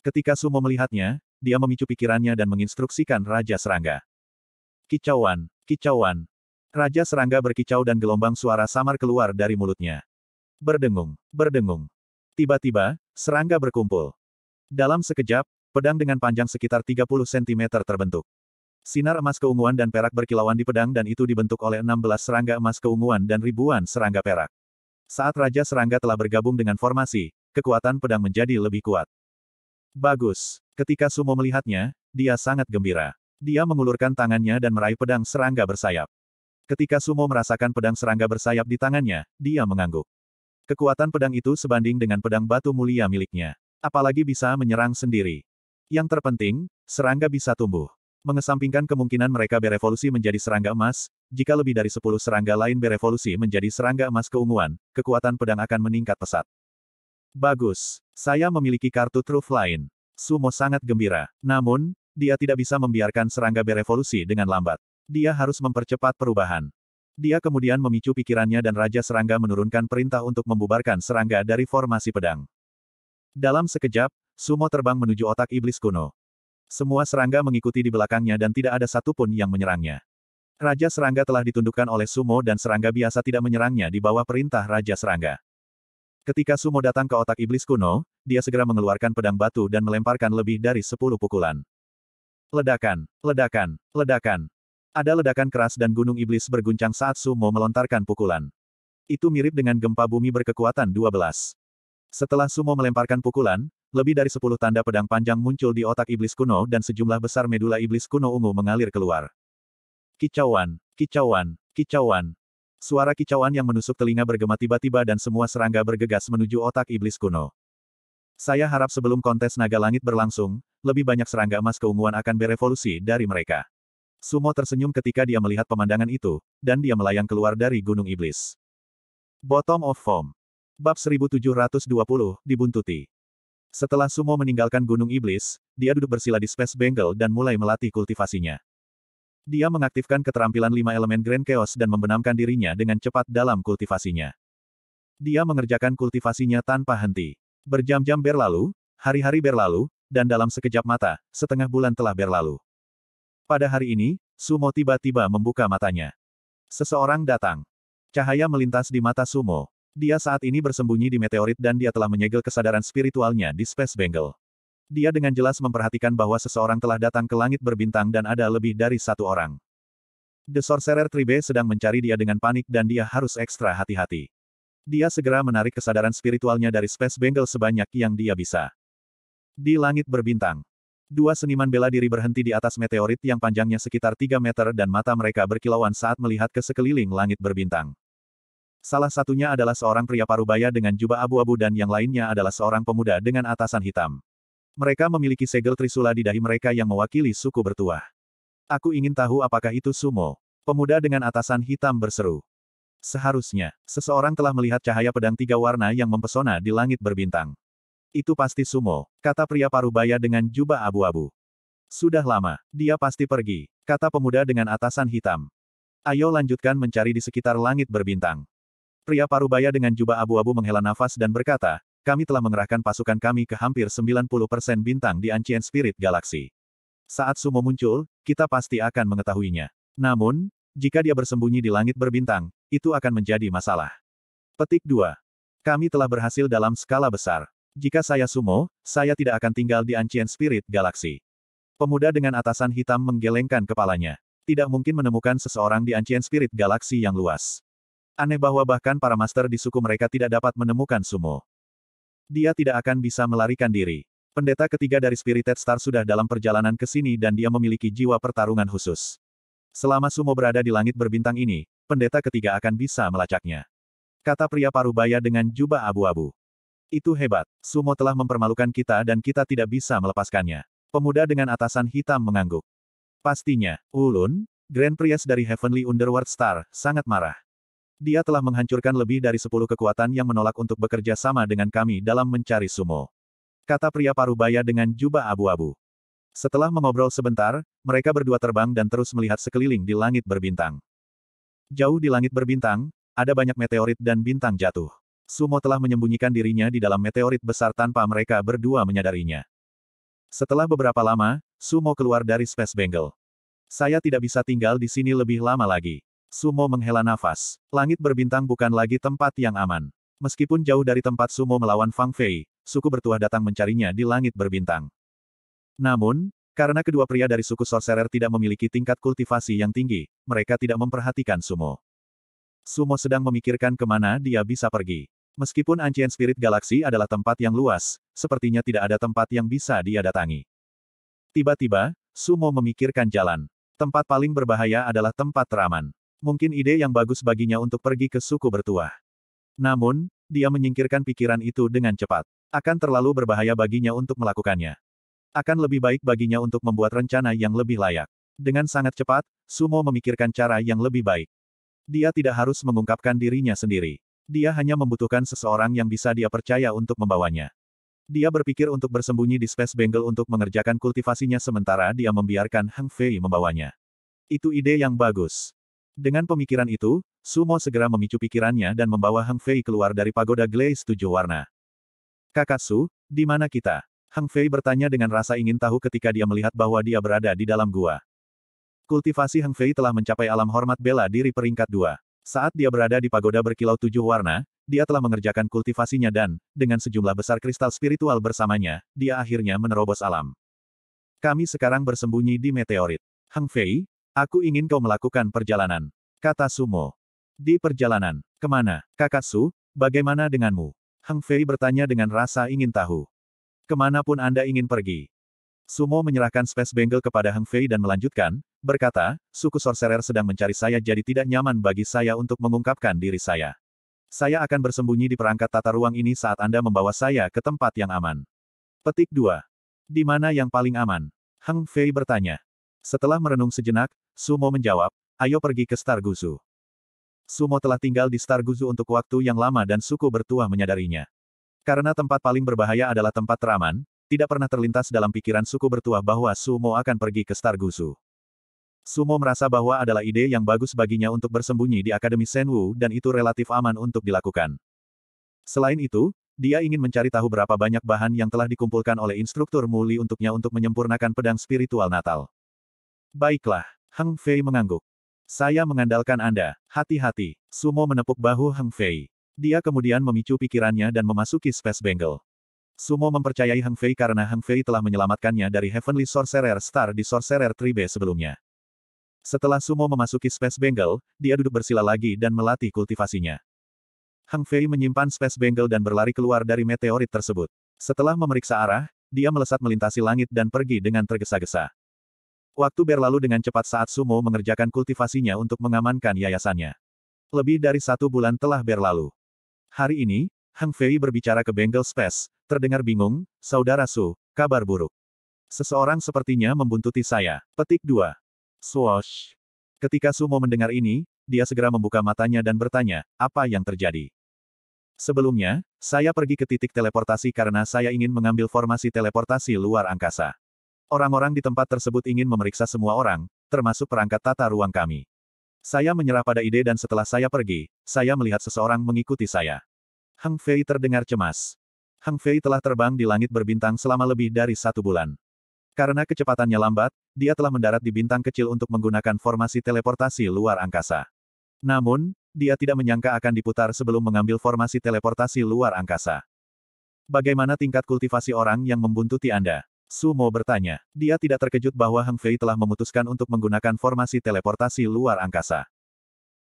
Ketika Sumo melihatnya, dia memicu pikirannya dan menginstruksikan Raja Serangga. Kicauan, kicauan. Raja Serangga berkicau dan gelombang suara samar keluar dari mulutnya. Berdengung, berdengung. Tiba-tiba, serangga berkumpul. Dalam sekejap, pedang dengan panjang sekitar 30 cm terbentuk. Sinar emas keunguan dan perak berkilauan di pedang dan itu dibentuk oleh 16 serangga emas keunguan dan ribuan serangga perak. Saat Raja Serangga telah bergabung dengan formasi, kekuatan pedang menjadi lebih kuat. Bagus. Ketika Sumo melihatnya, dia sangat gembira. Dia mengulurkan tangannya dan meraih pedang serangga bersayap. Ketika Sumo merasakan pedang serangga bersayap di tangannya, dia mengangguk. Kekuatan pedang itu sebanding dengan pedang batu mulia miliknya. Apalagi bisa menyerang sendiri. Yang terpenting, serangga bisa tumbuh. Mengesampingkan kemungkinan mereka berevolusi menjadi serangga emas, jika lebih dari 10 serangga lain berevolusi menjadi serangga emas keunguan, kekuatan pedang akan meningkat pesat. Bagus. Saya memiliki kartu truf lain. Sumo sangat gembira. Namun, dia tidak bisa membiarkan serangga berevolusi dengan lambat. Dia harus mempercepat perubahan. Dia kemudian memicu pikirannya dan Raja Serangga menurunkan perintah untuk membubarkan serangga dari formasi pedang. Dalam sekejap, Sumo terbang menuju otak iblis kuno. Semua serangga mengikuti di belakangnya dan tidak ada satupun yang menyerangnya. Raja serangga telah ditundukkan oleh Sumo dan serangga biasa tidak menyerangnya di bawah perintah Raja Serangga. Ketika Sumo datang ke otak iblis kuno, dia segera mengeluarkan pedang batu dan melemparkan lebih dari sepuluh pukulan. Ledakan, ledakan, ledakan. Ada ledakan keras dan gunung iblis berguncang saat Sumo melontarkan pukulan. Itu mirip dengan gempa bumi berkekuatan 12. Setelah Sumo melemparkan pukulan, lebih dari sepuluh tanda pedang panjang muncul di otak iblis kuno dan sejumlah besar medula iblis kuno ungu mengalir keluar. Kicauan, kicauan, kicauan. Suara kicauan yang menusuk telinga bergema tiba-tiba dan semua serangga bergegas menuju otak iblis kuno. Saya harap sebelum kontes naga langit berlangsung, lebih banyak serangga emas keunguan akan berevolusi dari mereka. Sumo tersenyum ketika dia melihat pemandangan itu, dan dia melayang keluar dari gunung iblis. Bottom of Form Bab 1720, dibuntuti. Setelah Sumo meninggalkan Gunung Iblis, dia duduk bersila di Space Bengal dan mulai melatih kultivasinya. Dia mengaktifkan keterampilan lima elemen Grand Chaos dan membenamkan dirinya dengan cepat dalam kultivasinya. Dia mengerjakan kultivasinya tanpa henti. Berjam-jam berlalu, hari-hari berlalu, dan dalam sekejap mata, setengah bulan telah berlalu. Pada hari ini, Sumo tiba-tiba membuka matanya. Seseorang datang. Cahaya melintas di mata Sumo, dia saat ini bersembunyi di meteorit dan dia telah menyegel kesadaran spiritualnya di Space Bengal. Dia dengan jelas memperhatikan bahwa seseorang telah datang ke langit berbintang dan ada lebih dari satu orang. The Sorcerer Tribe sedang mencari dia dengan panik dan dia harus ekstra hati-hati. Dia segera menarik kesadaran spiritualnya dari Space Bengal sebanyak yang dia bisa. Di langit berbintang, dua seniman bela diri berhenti di atas meteorit yang panjangnya sekitar 3 meter dan mata mereka berkilauan saat melihat ke sekeliling langit berbintang. Salah satunya adalah seorang pria parubaya dengan jubah abu-abu dan yang lainnya adalah seorang pemuda dengan atasan hitam. Mereka memiliki segel trisula di dahi mereka yang mewakili suku bertuah. Aku ingin tahu apakah itu sumo. Pemuda dengan atasan hitam berseru. Seharusnya, seseorang telah melihat cahaya pedang tiga warna yang mempesona di langit berbintang. Itu pasti sumo, kata pria parubaya dengan jubah abu-abu. Sudah lama, dia pasti pergi, kata pemuda dengan atasan hitam. Ayo lanjutkan mencari di sekitar langit berbintang. Pria parubaya dengan jubah abu-abu menghela nafas dan berkata, kami telah mengerahkan pasukan kami ke hampir 90% bintang di Ancient Spirit Galaxy. Saat Sumo muncul, kita pasti akan mengetahuinya. Namun, jika dia bersembunyi di langit berbintang, itu akan menjadi masalah. Petik 2. Kami telah berhasil dalam skala besar. Jika saya sumo, saya tidak akan tinggal di Ancient Spirit Galaxy. Pemuda dengan atasan hitam menggelengkan kepalanya. Tidak mungkin menemukan seseorang di Ancient Spirit Galaxy yang luas. Aneh bahwa bahkan para master di suku mereka tidak dapat menemukan sumo. Dia tidak akan bisa melarikan diri. Pendeta ketiga dari Spirited Star sudah dalam perjalanan ke sini dan dia memiliki jiwa pertarungan khusus. Selama sumo berada di langit berbintang ini, pendeta ketiga akan bisa melacaknya. Kata pria parubaya dengan jubah abu-abu. Itu hebat, sumo telah mempermalukan kita dan kita tidak bisa melepaskannya. Pemuda dengan atasan hitam mengangguk. Pastinya, Ulun, Grand Priest dari Heavenly Underworld Star, sangat marah. Dia telah menghancurkan lebih dari sepuluh kekuatan yang menolak untuk bekerja sama dengan kami dalam mencari sumo. Kata pria parubaya dengan jubah abu-abu. Setelah mengobrol sebentar, mereka berdua terbang dan terus melihat sekeliling di langit berbintang. Jauh di langit berbintang, ada banyak meteorit dan bintang jatuh. Sumo telah menyembunyikan dirinya di dalam meteorit besar tanpa mereka berdua menyadarinya. Setelah beberapa lama, Sumo keluar dari Space Bengal. Saya tidak bisa tinggal di sini lebih lama lagi. Sumo menghela nafas. Langit berbintang bukan lagi tempat yang aman. Meskipun jauh dari tempat Sumo melawan Fang Fei, suku bertuah datang mencarinya di langit berbintang. Namun, karena kedua pria dari suku Sorcerer tidak memiliki tingkat kultivasi yang tinggi, mereka tidak memperhatikan Sumo. Sumo sedang memikirkan kemana dia bisa pergi. Meskipun Ancient Spirit Galaxy adalah tempat yang luas, sepertinya tidak ada tempat yang bisa dia datangi. Tiba-tiba, Sumo memikirkan jalan. Tempat paling berbahaya adalah tempat teraman mungkin ide yang bagus baginya untuk pergi ke suku bertua. Namun, dia menyingkirkan pikiran itu dengan cepat. Akan terlalu berbahaya baginya untuk melakukannya. Akan lebih baik baginya untuk membuat rencana yang lebih layak. Dengan sangat cepat, Sumo memikirkan cara yang lebih baik. Dia tidak harus mengungkapkan dirinya sendiri. Dia hanya membutuhkan seseorang yang bisa dia percaya untuk membawanya. Dia berpikir untuk bersembunyi di Space Bengal untuk mengerjakan kultivasinya sementara dia membiarkan Hang Fei membawanya. Itu ide yang bagus. Dengan pemikiran itu, Sumo segera memicu pikirannya dan membawa Hang Fei keluar dari pagoda Glaze tujuh warna. Kakak Su, di mana kita? Hang Fei bertanya dengan rasa ingin tahu ketika dia melihat bahwa dia berada di dalam gua. Kultivasi Hang Fei telah mencapai alam hormat bela diri peringkat dua. Saat dia berada di pagoda berkilau tujuh warna, dia telah mengerjakan kultivasinya dan, dengan sejumlah besar kristal spiritual bersamanya, dia akhirnya menerobos alam. Kami sekarang bersembunyi di meteorit. Hang Fei, Aku ingin kau melakukan perjalanan. Kata Sumo. Di perjalanan, kemana? Kakatsu, bagaimana denganmu? Heng Fei bertanya dengan rasa ingin tahu. Kemanapun Anda ingin pergi. Sumo menyerahkan Space bengkel kepada Heng Fei dan melanjutkan, berkata, suku Sorcerer sedang mencari saya jadi tidak nyaman bagi saya untuk mengungkapkan diri saya. Saya akan bersembunyi di perangkat tata ruang ini saat Anda membawa saya ke tempat yang aman. Petik 2. Di mana yang paling aman? Heng Fei bertanya. Setelah merenung sejenak, Sumo menjawab, ayo pergi ke Starguzu. Sumo telah tinggal di Starguzu untuk waktu yang lama dan suku bertuah menyadarinya. Karena tempat paling berbahaya adalah tempat teraman, tidak pernah terlintas dalam pikiran suku bertuah bahwa Sumo akan pergi ke Starguzu. Sumo merasa bahwa adalah ide yang bagus baginya untuk bersembunyi di Akademi Senwu dan itu relatif aman untuk dilakukan. Selain itu, dia ingin mencari tahu berapa banyak bahan yang telah dikumpulkan oleh instruktur Muli untuknya untuk menyempurnakan pedang spiritual Natal. Baiklah. Heng Fei mengangguk. Saya mengandalkan Anda. Hati-hati. Sumo menepuk bahu Heng Fei. Dia kemudian memicu pikirannya dan memasuki Space Bengal. Sumo mempercayai Heng Fei karena Heng Fei telah menyelamatkannya dari Heavenly Sorcerer Star di Sorcerer 3B sebelumnya. Setelah Sumo memasuki Space Bengal, dia duduk bersila lagi dan melatih kultivasinya. Heng Fei menyimpan Space Bengal dan berlari keluar dari meteorit tersebut. Setelah memeriksa arah, dia melesat melintasi langit dan pergi dengan tergesa-gesa. Waktu berlalu dengan cepat saat Sumo mengerjakan kultivasinya untuk mengamankan yayasannya. Lebih dari satu bulan telah berlalu. Hari ini, Hang Fei berbicara ke Bengal Space, terdengar bingung, Saudara Su, kabar buruk. Seseorang sepertinya membuntuti saya. Petik 2. Swoosh. Ketika Sumo mendengar ini, dia segera membuka matanya dan bertanya, apa yang terjadi? Sebelumnya, saya pergi ke titik teleportasi karena saya ingin mengambil formasi teleportasi luar angkasa. Orang-orang di tempat tersebut ingin memeriksa semua orang, termasuk perangkat tata ruang kami. Saya menyerah pada ide dan setelah saya pergi, saya melihat seseorang mengikuti saya. Hang Fei terdengar cemas. Hang Fei telah terbang di langit berbintang selama lebih dari satu bulan. Karena kecepatannya lambat, dia telah mendarat di bintang kecil untuk menggunakan formasi teleportasi luar angkasa. Namun, dia tidak menyangka akan diputar sebelum mengambil formasi teleportasi luar angkasa. Bagaimana tingkat kultivasi orang yang membuntuti Anda? Su Sumo bertanya. Dia tidak terkejut bahwa Heng Fei telah memutuskan untuk menggunakan formasi teleportasi luar angkasa.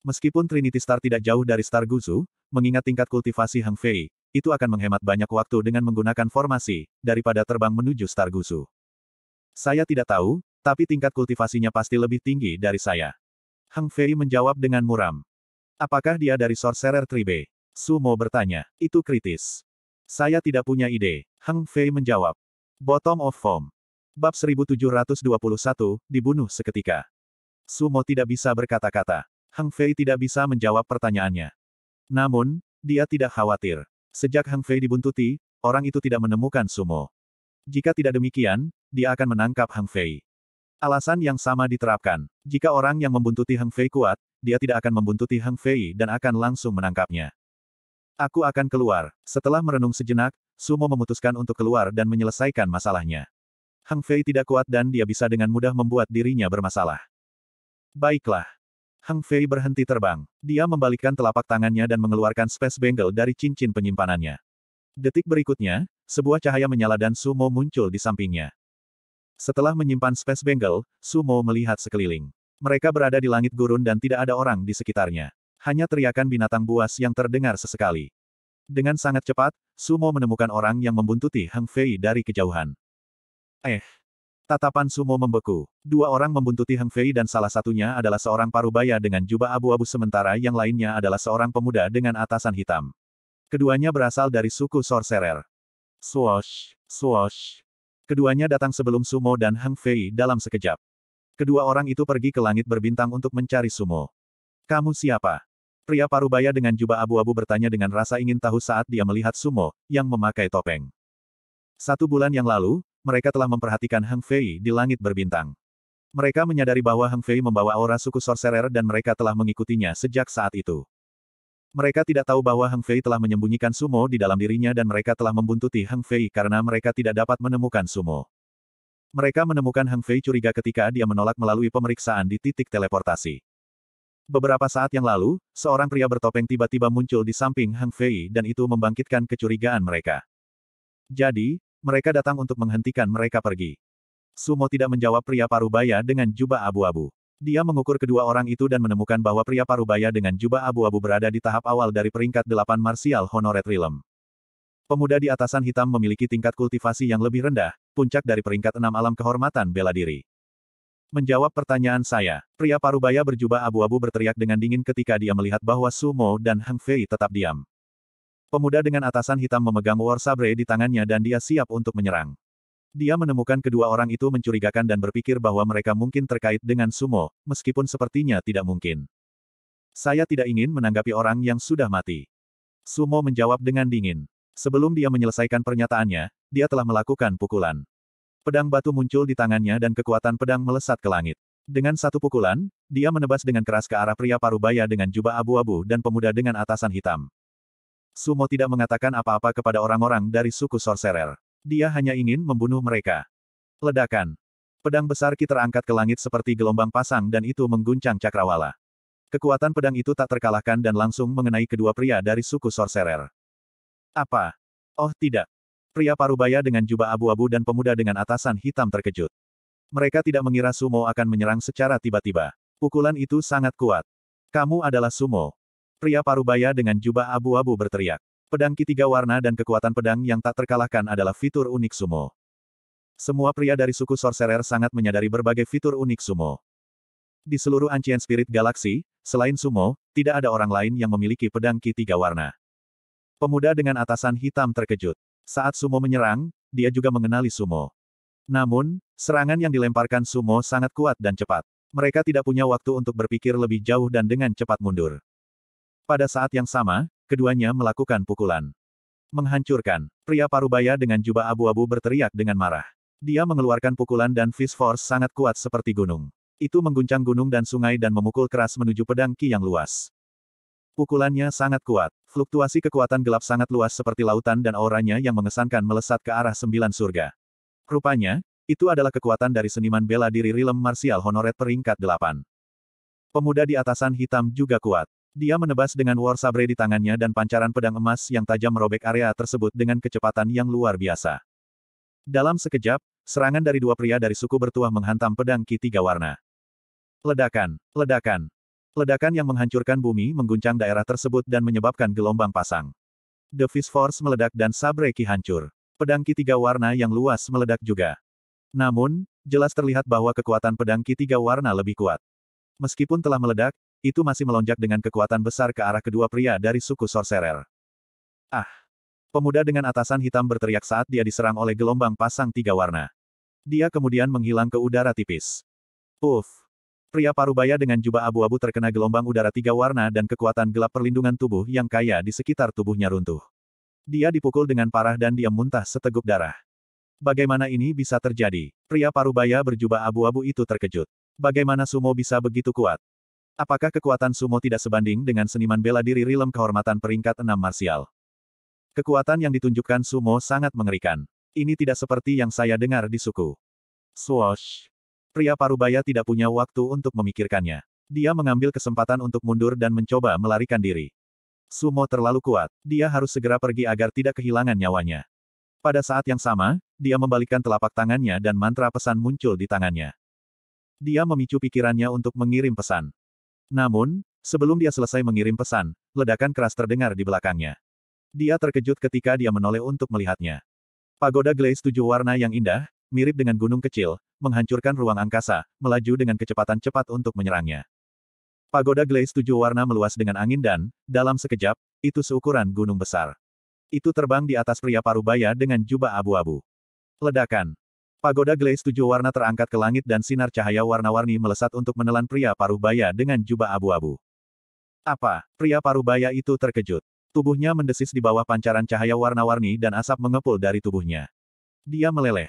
Meskipun Trinity Star tidak jauh dari Star Guzu, mengingat tingkat kultivasi Heng Fei, itu akan menghemat banyak waktu dengan menggunakan formasi, daripada terbang menuju Star Guzu. Saya tidak tahu, tapi tingkat kultivasinya pasti lebih tinggi dari saya. Heng Fei menjawab dengan muram. Apakah dia dari Sorcerer Tribe? Su Sumo bertanya. Itu kritis. Saya tidak punya ide. Heng Fei menjawab. Bottom of Form. Bab 1721, dibunuh seketika. Sumo tidak bisa berkata-kata. Hang Fei tidak bisa menjawab pertanyaannya. Namun, dia tidak khawatir. Sejak Hang Fei dibuntuti, orang itu tidak menemukan Sumo. Jika tidak demikian, dia akan menangkap Hang Fei. Alasan yang sama diterapkan. Jika orang yang membuntuti Hang Fei kuat, dia tidak akan membuntuti Hang Fei dan akan langsung menangkapnya. Aku akan keluar. Setelah merenung sejenak, Sumo memutuskan untuk keluar dan menyelesaikan masalahnya. Hang Fei tidak kuat dan dia bisa dengan mudah membuat dirinya bermasalah. Baiklah. Hang Fei berhenti terbang. Dia membalikkan telapak tangannya dan mengeluarkan Space Bangle dari cincin penyimpanannya. Detik berikutnya, sebuah cahaya menyala dan Sumo muncul di sampingnya. Setelah menyimpan Space Bangle, Sumo melihat sekeliling. Mereka berada di langit gurun dan tidak ada orang di sekitarnya. Hanya teriakan binatang buas yang terdengar sesekali. Dengan sangat cepat, Sumo menemukan orang yang membuntuti Heng Fei dari kejauhan. Eh! Tatapan Sumo membeku. Dua orang membuntuti Heng Fei dan salah satunya adalah seorang parubaya dengan jubah abu-abu sementara yang lainnya adalah seorang pemuda dengan atasan hitam. Keduanya berasal dari suku Sorcerer. Swosh! Swosh! Keduanya datang sebelum Sumo dan Heng Fei dalam sekejap. Kedua orang itu pergi ke langit berbintang untuk mencari Sumo. Kamu siapa? Pria parubaya dengan jubah abu-abu bertanya dengan rasa ingin tahu saat dia melihat Sumo, yang memakai topeng. Satu bulan yang lalu, mereka telah memperhatikan Heng Fei di langit berbintang. Mereka menyadari bahwa Heng Fei membawa aura suku Sorcerer dan mereka telah mengikutinya sejak saat itu. Mereka tidak tahu bahwa Heng Fei telah menyembunyikan Sumo di dalam dirinya dan mereka telah membuntuti Heng Fei karena mereka tidak dapat menemukan Sumo. Mereka menemukan Heng Fei curiga ketika dia menolak melalui pemeriksaan di titik teleportasi. Beberapa saat yang lalu, seorang pria bertopeng tiba-tiba muncul di samping Hang Fei dan itu membangkitkan kecurigaan mereka. Jadi, mereka datang untuk menghentikan mereka pergi. Sumo tidak menjawab pria parubaya dengan jubah abu-abu. Dia mengukur kedua orang itu dan menemukan bahwa pria parubaya dengan jubah abu-abu berada di tahap awal dari peringkat delapan martial Honored realm. Pemuda di atasan hitam memiliki tingkat kultivasi yang lebih rendah, puncak dari peringkat enam alam kehormatan bela diri menjawab pertanyaan saya. Pria parubaya berjubah abu-abu berteriak dengan dingin ketika dia melihat bahwa Sumo dan Hang Fei tetap diam. Pemuda dengan atasan hitam memegang war sabre di tangannya dan dia siap untuk menyerang. Dia menemukan kedua orang itu mencurigakan dan berpikir bahwa mereka mungkin terkait dengan Sumo, meskipun sepertinya tidak mungkin. Saya tidak ingin menanggapi orang yang sudah mati. Sumo menjawab dengan dingin. Sebelum dia menyelesaikan pernyataannya, dia telah melakukan pukulan. Pedang batu muncul di tangannya dan kekuatan pedang melesat ke langit. Dengan satu pukulan, dia menebas dengan keras ke arah pria parubaya dengan jubah abu-abu dan pemuda dengan atasan hitam. Sumo tidak mengatakan apa-apa kepada orang-orang dari suku Sorcerer. Dia hanya ingin membunuh mereka. Ledakan. Pedang besar Ki terangkat ke langit seperti gelombang pasang dan itu mengguncang cakrawala. Kekuatan pedang itu tak terkalahkan dan langsung mengenai kedua pria dari suku Sorcerer. Apa? Oh tidak. Pria parubaya dengan jubah abu-abu dan pemuda dengan atasan hitam terkejut. Mereka tidak mengira Sumo akan menyerang secara tiba-tiba. Pukulan itu sangat kuat. Kamu adalah Sumo. Pria parubaya dengan jubah abu-abu berteriak. Pedang tiga warna dan kekuatan pedang yang tak terkalahkan adalah fitur unik Sumo. Semua pria dari suku Sorcerer sangat menyadari berbagai fitur unik Sumo. Di seluruh Ancient Spirit Galaxy, selain Sumo, tidak ada orang lain yang memiliki pedang ki tiga warna. Pemuda dengan atasan hitam terkejut. Saat Sumo menyerang, dia juga mengenali Sumo. Namun, serangan yang dilemparkan Sumo sangat kuat dan cepat. Mereka tidak punya waktu untuk berpikir lebih jauh dan dengan cepat mundur. Pada saat yang sama, keduanya melakukan pukulan. Menghancurkan, pria parubaya dengan jubah abu-abu berteriak dengan marah. Dia mengeluarkan pukulan dan fist force sangat kuat seperti gunung. Itu mengguncang gunung dan sungai dan memukul keras menuju pedang Ki yang luas. Pukulannya sangat kuat. Fluktuasi kekuatan gelap sangat luas seperti lautan dan auranya yang mengesankan melesat ke arah sembilan surga. Rupanya, itu adalah kekuatan dari seniman bela diri Rilem Martial Honoret peringkat delapan. Pemuda di atasan hitam juga kuat. Dia menebas dengan war sabre di tangannya dan pancaran pedang emas yang tajam merobek area tersebut dengan kecepatan yang luar biasa. Dalam sekejap, serangan dari dua pria dari suku bertuah menghantam pedang Ki tiga warna. Ledakan, ledakan, Ledakan yang menghancurkan bumi mengguncang daerah tersebut dan menyebabkan gelombang pasang. The Fist Force meledak dan Sabreki hancur. Pedang Ki tiga warna yang luas meledak juga. Namun, jelas terlihat bahwa kekuatan pedang Ki tiga warna lebih kuat. Meskipun telah meledak, itu masih melonjak dengan kekuatan besar ke arah kedua pria dari suku Sorcerer. Ah! Pemuda dengan atasan hitam berteriak saat dia diserang oleh gelombang pasang tiga warna. Dia kemudian menghilang ke udara tipis. Uff! Pria parubaya dengan jubah abu-abu terkena gelombang udara tiga warna dan kekuatan gelap perlindungan tubuh yang kaya di sekitar tubuhnya runtuh. Dia dipukul dengan parah dan dia muntah seteguk darah. Bagaimana ini bisa terjadi? Pria parubaya berjubah abu-abu itu terkejut. Bagaimana sumo bisa begitu kuat? Apakah kekuatan sumo tidak sebanding dengan seniman bela diri rilem kehormatan peringkat enam marsial? Kekuatan yang ditunjukkan sumo sangat mengerikan. Ini tidak seperti yang saya dengar di suku. Swosh. Pria parubaya tidak punya waktu untuk memikirkannya. Dia mengambil kesempatan untuk mundur dan mencoba melarikan diri. Sumo terlalu kuat, dia harus segera pergi agar tidak kehilangan nyawanya. Pada saat yang sama, dia membalikkan telapak tangannya dan mantra pesan muncul di tangannya. Dia memicu pikirannya untuk mengirim pesan. Namun, sebelum dia selesai mengirim pesan, ledakan keras terdengar di belakangnya. Dia terkejut ketika dia menoleh untuk melihatnya. Pagoda glaze tujuh warna yang indah, mirip dengan gunung kecil, menghancurkan ruang angkasa, melaju dengan kecepatan cepat untuk menyerangnya. Pagoda Glaze tujuh warna meluas dengan angin dan, dalam sekejap, itu seukuran gunung besar. Itu terbang di atas pria parubaya dengan jubah abu-abu. Ledakan. Pagoda Glaze tujuh warna terangkat ke langit dan sinar cahaya warna-warni melesat untuk menelan pria parubaya dengan jubah abu-abu. Apa? Pria parubaya itu terkejut. Tubuhnya mendesis di bawah pancaran cahaya warna-warni dan asap mengepul dari tubuhnya. Dia meleleh.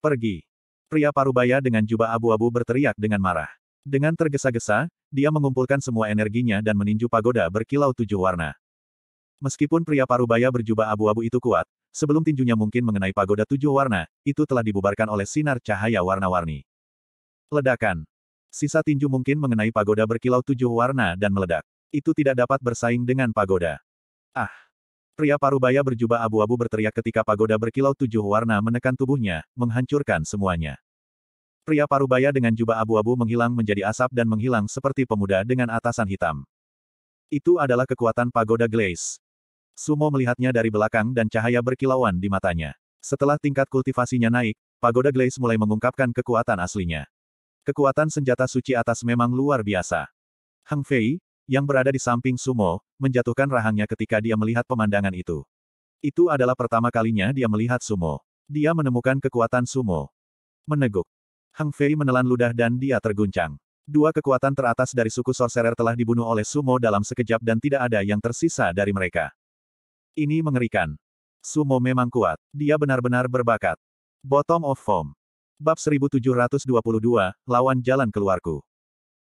Pergi. Pria parubaya dengan jubah abu-abu berteriak dengan marah. Dengan tergesa-gesa, dia mengumpulkan semua energinya dan meninju pagoda berkilau tujuh warna. Meskipun pria parubaya berjubah abu-abu itu kuat, sebelum tinjunya mungkin mengenai pagoda tujuh warna, itu telah dibubarkan oleh sinar cahaya warna-warni. Ledakan. Sisa tinju mungkin mengenai pagoda berkilau tujuh warna dan meledak. Itu tidak dapat bersaing dengan pagoda. Ah! Pria parubaya berjubah abu-abu berteriak ketika pagoda berkilau tujuh warna menekan tubuhnya, menghancurkan semuanya. Pria parubaya dengan jubah abu-abu menghilang menjadi asap dan menghilang seperti pemuda dengan atasan hitam. Itu adalah kekuatan pagoda Glaze. Sumo melihatnya dari belakang dan cahaya berkilauan di matanya. Setelah tingkat kultivasinya naik, pagoda Glaze mulai mengungkapkan kekuatan aslinya. Kekuatan senjata suci atas memang luar biasa. Hang Fei, yang berada di samping Sumo, menjatuhkan rahangnya ketika dia melihat pemandangan itu. Itu adalah pertama kalinya dia melihat Sumo. Dia menemukan kekuatan Sumo. Meneguk. Hang Fei menelan ludah dan dia terguncang. Dua kekuatan teratas dari suku Sorcerer telah dibunuh oleh Sumo dalam sekejap dan tidak ada yang tersisa dari mereka. Ini mengerikan. Sumo memang kuat. Dia benar-benar berbakat. Bottom of Form. Bab 1722, Lawan Jalan Keluarku.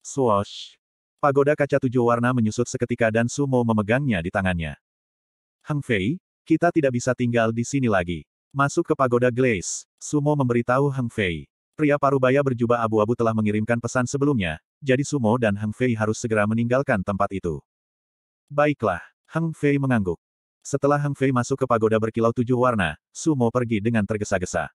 Swoosh. Pagoda kaca tujuh warna menyusut seketika dan Sumo memegangnya di tangannya. Heng Fei, kita tidak bisa tinggal di sini lagi. Masuk ke pagoda Glaze. Sumo memberitahu Heng Fei. Pria parubaya berjubah abu-abu telah mengirimkan pesan sebelumnya, jadi Sumo dan Heng Fei harus segera meninggalkan tempat itu. Baiklah, Heng Fei mengangguk. Setelah Heng Fei masuk ke pagoda berkilau tujuh warna, Sumo pergi dengan tergesa-gesa.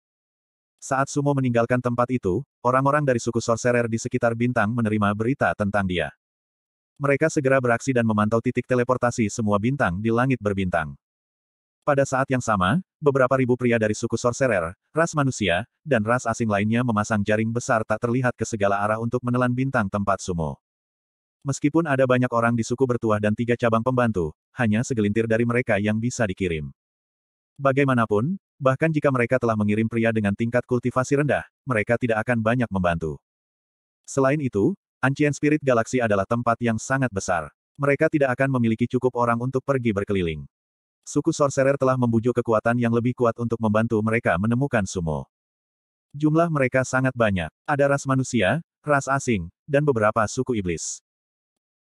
Saat Sumo meninggalkan tempat itu, orang-orang dari suku Sorcerer di sekitar Bintang menerima berita tentang dia. Mereka segera beraksi dan memantau titik teleportasi semua bintang di langit berbintang. Pada saat yang sama, beberapa ribu pria dari suku Sorcerer, ras manusia, dan ras asing lainnya memasang jaring besar tak terlihat ke segala arah untuk menelan bintang tempat sumo. Meskipun ada banyak orang di suku bertuah dan tiga cabang pembantu, hanya segelintir dari mereka yang bisa dikirim. Bagaimanapun, bahkan jika mereka telah mengirim pria dengan tingkat kultivasi rendah, mereka tidak akan banyak membantu. Selain itu, Ancient Spirit Galaxy adalah tempat yang sangat besar. Mereka tidak akan memiliki cukup orang untuk pergi berkeliling. Suku Sorcerer telah membujuk kekuatan yang lebih kuat untuk membantu mereka menemukan sumo. Jumlah mereka sangat banyak. Ada ras manusia, ras asing, dan beberapa suku iblis.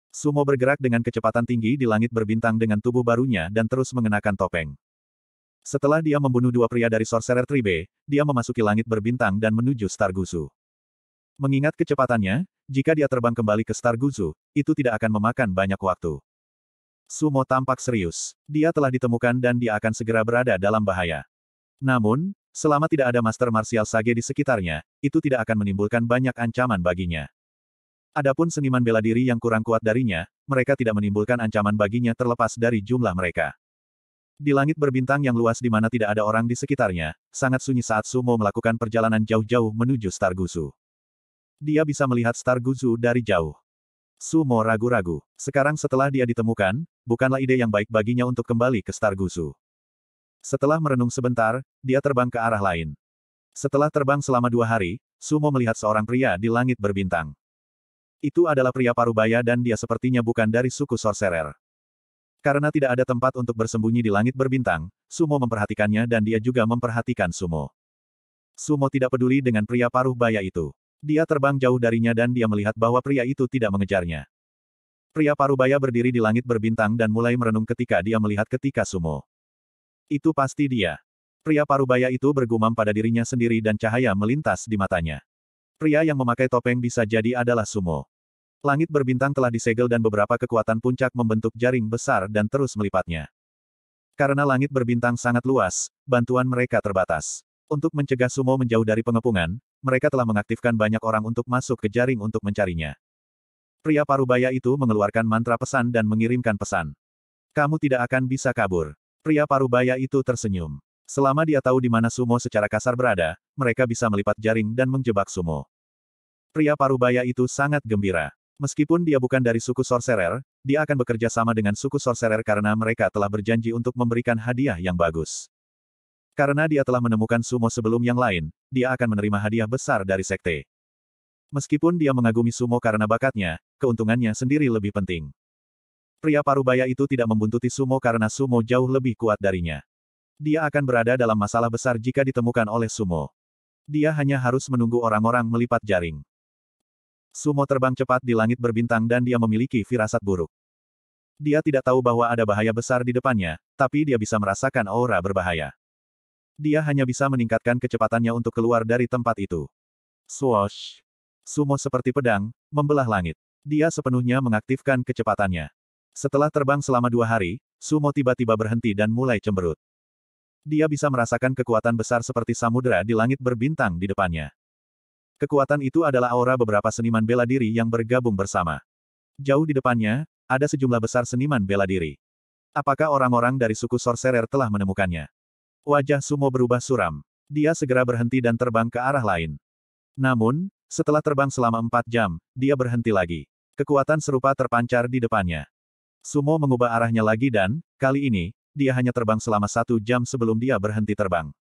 Sumo bergerak dengan kecepatan tinggi di langit berbintang dengan tubuh barunya dan terus mengenakan topeng. Setelah dia membunuh dua pria dari Sorcerer Tribe, dia memasuki langit berbintang dan menuju Stargusu. Mengingat kecepatannya, jika dia terbang kembali ke Star Guzu, itu tidak akan memakan banyak waktu. Sumo tampak serius. Dia telah ditemukan dan dia akan segera berada dalam bahaya. Namun, selama tidak ada Master Martial Sage di sekitarnya, itu tidak akan menimbulkan banyak ancaman baginya. Adapun seniman bela diri yang kurang kuat darinya, mereka tidak menimbulkan ancaman baginya terlepas dari jumlah mereka. Di langit berbintang yang luas di mana tidak ada orang di sekitarnya, sangat sunyi saat Sumo melakukan perjalanan jauh-jauh menuju Starguzu dia bisa melihat Star Guzu dari jauh. Sumo ragu-ragu. Sekarang setelah dia ditemukan, bukanlah ide yang baik baginya untuk kembali ke Star Guzu. Setelah merenung sebentar, dia terbang ke arah lain. Setelah terbang selama dua hari, Sumo melihat seorang pria di langit berbintang. Itu adalah pria parubaya dan dia sepertinya bukan dari suku sorcerer. Karena tidak ada tempat untuk bersembunyi di langit berbintang, Sumo memperhatikannya dan dia juga memperhatikan Sumo. Sumo tidak peduli dengan pria paruh baya itu. Dia terbang jauh darinya dan dia melihat bahwa pria itu tidak mengejarnya. Pria parubaya berdiri di langit berbintang dan mulai merenung ketika dia melihat ketika sumo. Itu pasti dia. Pria parubaya itu bergumam pada dirinya sendiri dan cahaya melintas di matanya. Pria yang memakai topeng bisa jadi adalah sumo. Langit berbintang telah disegel dan beberapa kekuatan puncak membentuk jaring besar dan terus melipatnya. Karena langit berbintang sangat luas, bantuan mereka terbatas. Untuk mencegah sumo menjauh dari pengepungan, mereka telah mengaktifkan banyak orang untuk masuk ke jaring untuk mencarinya. Pria parubaya itu mengeluarkan mantra pesan dan mengirimkan pesan. Kamu tidak akan bisa kabur. Pria parubaya itu tersenyum. Selama dia tahu di mana sumo secara kasar berada, mereka bisa melipat jaring dan menjebak sumo. Pria parubaya itu sangat gembira. Meskipun dia bukan dari suku sorcerer, dia akan bekerja sama dengan suku sorcerer karena mereka telah berjanji untuk memberikan hadiah yang bagus. Karena dia telah menemukan sumo sebelum yang lain, dia akan menerima hadiah besar dari sekte. Meskipun dia mengagumi sumo karena bakatnya, keuntungannya sendiri lebih penting. Pria parubaya itu tidak membuntuti sumo karena sumo jauh lebih kuat darinya. Dia akan berada dalam masalah besar jika ditemukan oleh sumo. Dia hanya harus menunggu orang-orang melipat jaring. Sumo terbang cepat di langit berbintang dan dia memiliki firasat buruk. Dia tidak tahu bahwa ada bahaya besar di depannya, tapi dia bisa merasakan aura berbahaya. Dia hanya bisa meningkatkan kecepatannya untuk keluar dari tempat itu. Swoosh! Sumo seperti pedang, membelah langit. Dia sepenuhnya mengaktifkan kecepatannya. Setelah terbang selama dua hari, Sumo tiba-tiba berhenti dan mulai cemberut. Dia bisa merasakan kekuatan besar seperti samudera di langit berbintang di depannya. Kekuatan itu adalah aura beberapa seniman bela diri yang bergabung bersama. Jauh di depannya, ada sejumlah besar seniman bela diri. Apakah orang-orang dari suku Sorcerer telah menemukannya? Wajah Sumo berubah suram. Dia segera berhenti dan terbang ke arah lain. Namun, setelah terbang selama empat jam, dia berhenti lagi. Kekuatan serupa terpancar di depannya. Sumo mengubah arahnya lagi dan, kali ini, dia hanya terbang selama satu jam sebelum dia berhenti terbang.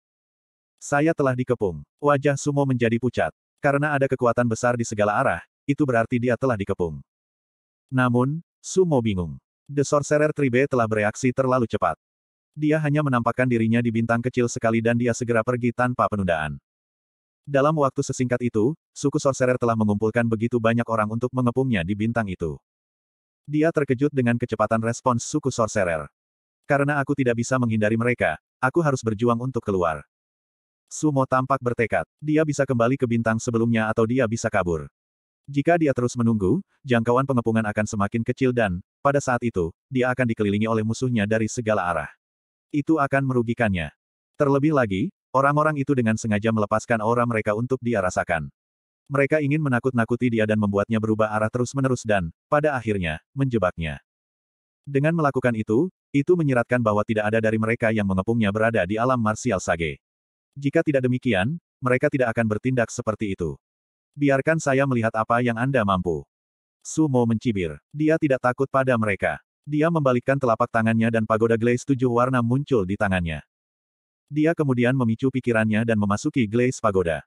Saya telah dikepung. Wajah Sumo menjadi pucat. Karena ada kekuatan besar di segala arah, itu berarti dia telah dikepung. Namun, Sumo bingung. The Sorcerer Tribe telah bereaksi terlalu cepat. Dia hanya menampakkan dirinya di bintang kecil sekali dan dia segera pergi tanpa penundaan. Dalam waktu sesingkat itu, suku Sorcerer telah mengumpulkan begitu banyak orang untuk mengepungnya di bintang itu. Dia terkejut dengan kecepatan respons suku Sorcerer. Karena aku tidak bisa menghindari mereka, aku harus berjuang untuk keluar. Sumo tampak bertekad, dia bisa kembali ke bintang sebelumnya atau dia bisa kabur. Jika dia terus menunggu, jangkauan pengepungan akan semakin kecil dan, pada saat itu, dia akan dikelilingi oleh musuhnya dari segala arah itu akan merugikannya. Terlebih lagi, orang-orang itu dengan sengaja melepaskan aura mereka untuk dia rasakan. Mereka ingin menakut-nakuti dia dan membuatnya berubah arah terus-menerus dan, pada akhirnya, menjebaknya. Dengan melakukan itu, itu menyiratkan bahwa tidak ada dari mereka yang mengepungnya berada di alam marsial sage. Jika tidak demikian, mereka tidak akan bertindak seperti itu. Biarkan saya melihat apa yang Anda mampu. Sumo mencibir. Dia tidak takut pada mereka. Dia membalikkan telapak tangannya dan pagoda glaze tujuh warna muncul di tangannya. Dia kemudian memicu pikirannya dan memasuki glaze pagoda.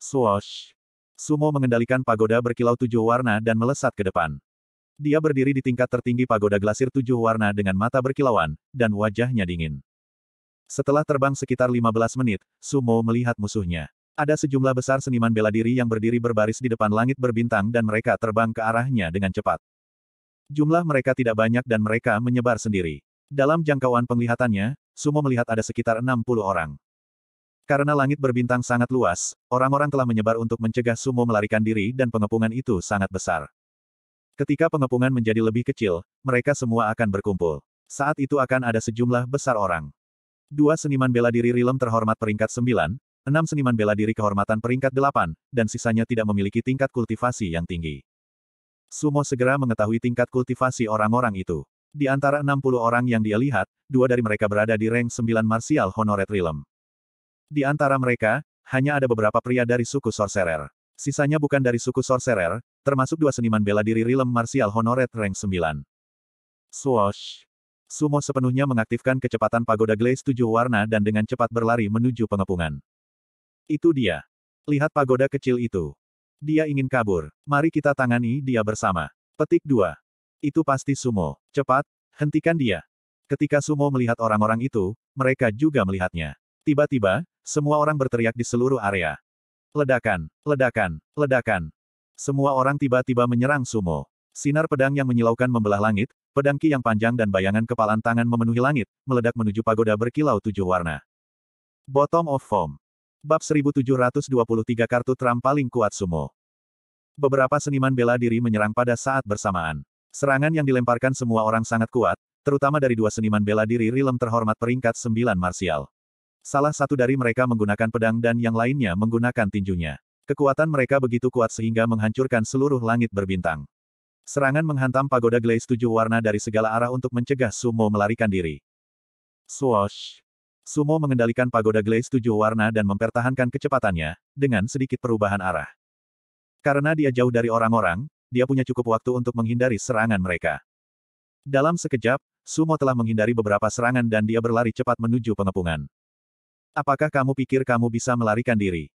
Swoosh! Sumo mengendalikan pagoda berkilau tujuh warna dan melesat ke depan. Dia berdiri di tingkat tertinggi pagoda glasir tujuh warna dengan mata berkilauan, dan wajahnya dingin. Setelah terbang sekitar 15 menit, Sumo melihat musuhnya. Ada sejumlah besar seniman bela diri yang berdiri berbaris di depan langit berbintang dan mereka terbang ke arahnya dengan cepat. Jumlah mereka tidak banyak dan mereka menyebar sendiri. Dalam jangkauan penglihatannya, Sumo melihat ada sekitar 60 orang. Karena langit berbintang sangat luas, orang-orang telah menyebar untuk mencegah Sumo melarikan diri dan pengepungan itu sangat besar. Ketika pengepungan menjadi lebih kecil, mereka semua akan berkumpul. Saat itu akan ada sejumlah besar orang. Dua seniman bela diri Rilem terhormat peringkat sembilan, enam seniman bela diri kehormatan peringkat delapan, dan sisanya tidak memiliki tingkat kultivasi yang tinggi. Sumo segera mengetahui tingkat kultivasi orang-orang itu. Di antara 60 orang yang dia lihat, dua dari mereka berada di rank 9 Martial Honored Realm. Di antara mereka, hanya ada beberapa pria dari suku Sorcerer. Sisanya bukan dari suku Sorcerer, termasuk dua seniman bela diri Realm Martial Honored rank 9. Swoosh! Sumo sepenuhnya mengaktifkan kecepatan pagoda glaze tujuh warna dan dengan cepat berlari menuju pengepungan. Itu dia. Lihat pagoda kecil itu. Dia ingin kabur. Mari kita tangani dia bersama. Petik 2. Itu pasti Sumo. Cepat, hentikan dia. Ketika Sumo melihat orang-orang itu, mereka juga melihatnya. Tiba-tiba, semua orang berteriak di seluruh area. Ledakan, ledakan, ledakan. Semua orang tiba-tiba menyerang Sumo. Sinar pedang yang menyilaukan membelah langit, pedang ki yang panjang dan bayangan kepalan tangan memenuhi langit, meledak menuju pagoda berkilau tujuh warna. Bottom of foam. Bab 1723 Kartu Trump paling kuat sumo. Beberapa seniman bela diri menyerang pada saat bersamaan. Serangan yang dilemparkan semua orang sangat kuat, terutama dari dua seniman bela diri Rilem terhormat peringkat 9 marsial. Salah satu dari mereka menggunakan pedang dan yang lainnya menggunakan tinjunya. Kekuatan mereka begitu kuat sehingga menghancurkan seluruh langit berbintang. Serangan menghantam pagoda Glaze tujuh warna dari segala arah untuk mencegah Sumo melarikan diri. Swoosh! Sumo mengendalikan pagoda Glaze tujuh warna dan mempertahankan kecepatannya, dengan sedikit perubahan arah. Karena dia jauh dari orang-orang, dia punya cukup waktu untuk menghindari serangan mereka. Dalam sekejap, Sumo telah menghindari beberapa serangan dan dia berlari cepat menuju pengepungan. Apakah kamu pikir kamu bisa melarikan diri?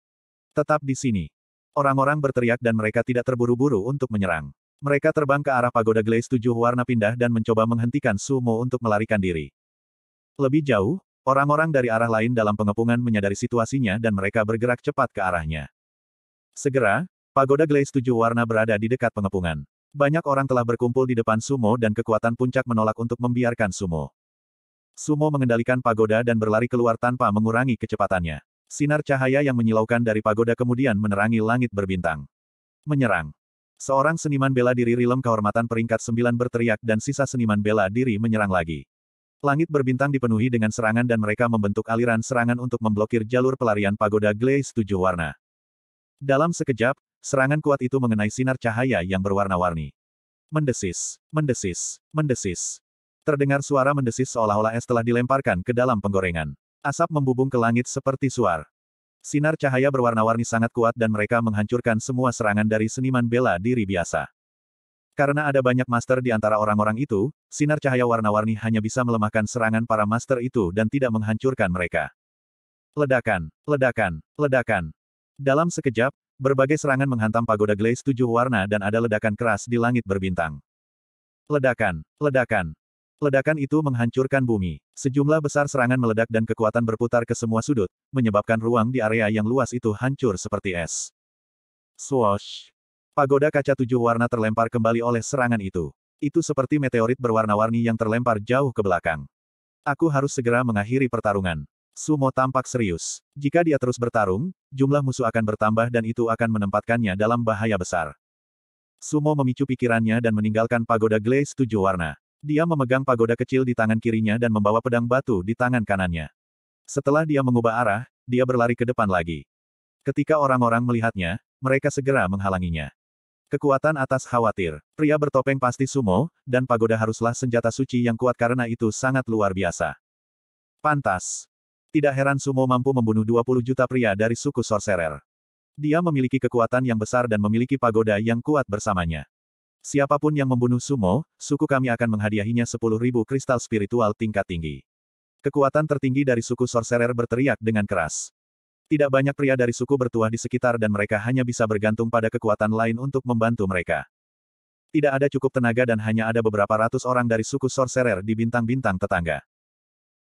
Tetap di sini. Orang-orang berteriak dan mereka tidak terburu-buru untuk menyerang. Mereka terbang ke arah pagoda Glaze tujuh warna pindah dan mencoba menghentikan Sumo untuk melarikan diri. Lebih jauh, Orang-orang dari arah lain dalam pengepungan menyadari situasinya dan mereka bergerak cepat ke arahnya. Segera, pagoda Glaze tujuh warna berada di dekat pengepungan. Banyak orang telah berkumpul di depan Sumo dan kekuatan puncak menolak untuk membiarkan Sumo. Sumo mengendalikan pagoda dan berlari keluar tanpa mengurangi kecepatannya. Sinar cahaya yang menyilaukan dari pagoda kemudian menerangi langit berbintang. Menyerang. Seorang seniman bela diri Rilem kehormatan peringkat sembilan berteriak dan sisa seniman bela diri menyerang lagi. Langit berbintang dipenuhi dengan serangan dan mereka membentuk aliran serangan untuk memblokir jalur pelarian pagoda Glaze tujuh warna. Dalam sekejap, serangan kuat itu mengenai sinar cahaya yang berwarna-warni. Mendesis, mendesis, mendesis. Terdengar suara mendesis seolah-olah es telah dilemparkan ke dalam penggorengan. Asap membubung ke langit seperti suar. Sinar cahaya berwarna-warni sangat kuat dan mereka menghancurkan semua serangan dari seniman bela diri biasa. Karena ada banyak master di antara orang-orang itu, sinar cahaya warna-warni hanya bisa melemahkan serangan para master itu dan tidak menghancurkan mereka. Ledakan, ledakan, ledakan. Dalam sekejap, berbagai serangan menghantam pagoda Glaze tujuh warna dan ada ledakan keras di langit berbintang. Ledakan, ledakan. Ledakan itu menghancurkan bumi. Sejumlah besar serangan meledak dan kekuatan berputar ke semua sudut, menyebabkan ruang di area yang luas itu hancur seperti es. Swoosh! Pagoda kaca tujuh warna terlempar kembali oleh serangan itu. Itu seperti meteorit berwarna-warni yang terlempar jauh ke belakang. Aku harus segera mengakhiri pertarungan. Sumo tampak serius. Jika dia terus bertarung, jumlah musuh akan bertambah dan itu akan menempatkannya dalam bahaya besar. Sumo memicu pikirannya dan meninggalkan pagoda Glaze tujuh warna. Dia memegang pagoda kecil di tangan kirinya dan membawa pedang batu di tangan kanannya. Setelah dia mengubah arah, dia berlari ke depan lagi. Ketika orang-orang melihatnya, mereka segera menghalanginya. Kekuatan atas khawatir. Pria bertopeng pasti sumo, dan pagoda haruslah senjata suci yang kuat karena itu sangat luar biasa. Pantas. Tidak heran sumo mampu membunuh 20 juta pria dari suku sorcerer. Dia memiliki kekuatan yang besar dan memiliki pagoda yang kuat bersamanya. Siapapun yang membunuh sumo, suku kami akan menghadiahinya ribu kristal spiritual tingkat tinggi. Kekuatan tertinggi dari suku sorcerer berteriak dengan keras. Tidak banyak pria dari suku bertuah di sekitar dan mereka hanya bisa bergantung pada kekuatan lain untuk membantu mereka. Tidak ada cukup tenaga dan hanya ada beberapa ratus orang dari suku sorcerer di bintang-bintang tetangga.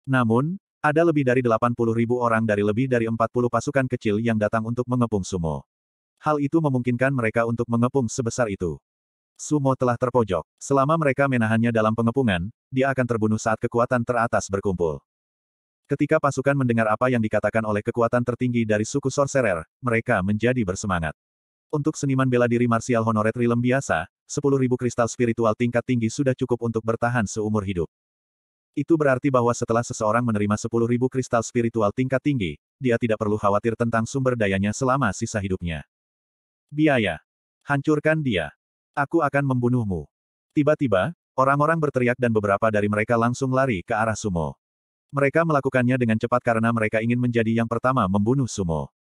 Namun, ada lebih dari 80 ribu orang dari lebih dari 40 pasukan kecil yang datang untuk mengepung Sumo. Hal itu memungkinkan mereka untuk mengepung sebesar itu. Sumo telah terpojok. Selama mereka menahannya dalam pengepungan, dia akan terbunuh saat kekuatan teratas berkumpul. Ketika pasukan mendengar apa yang dikatakan oleh kekuatan tertinggi dari suku Sorcerer, mereka menjadi bersemangat. Untuk seniman bela diri martial honoret rilem biasa, 10.000 kristal spiritual tingkat tinggi sudah cukup untuk bertahan seumur hidup. Itu berarti bahwa setelah seseorang menerima 10.000 kristal spiritual tingkat tinggi, dia tidak perlu khawatir tentang sumber dayanya selama sisa hidupnya. Biaya. Hancurkan dia. Aku akan membunuhmu. Tiba-tiba, orang-orang berteriak dan beberapa dari mereka langsung lari ke arah sumo. Mereka melakukannya dengan cepat karena mereka ingin menjadi yang pertama membunuh Sumo.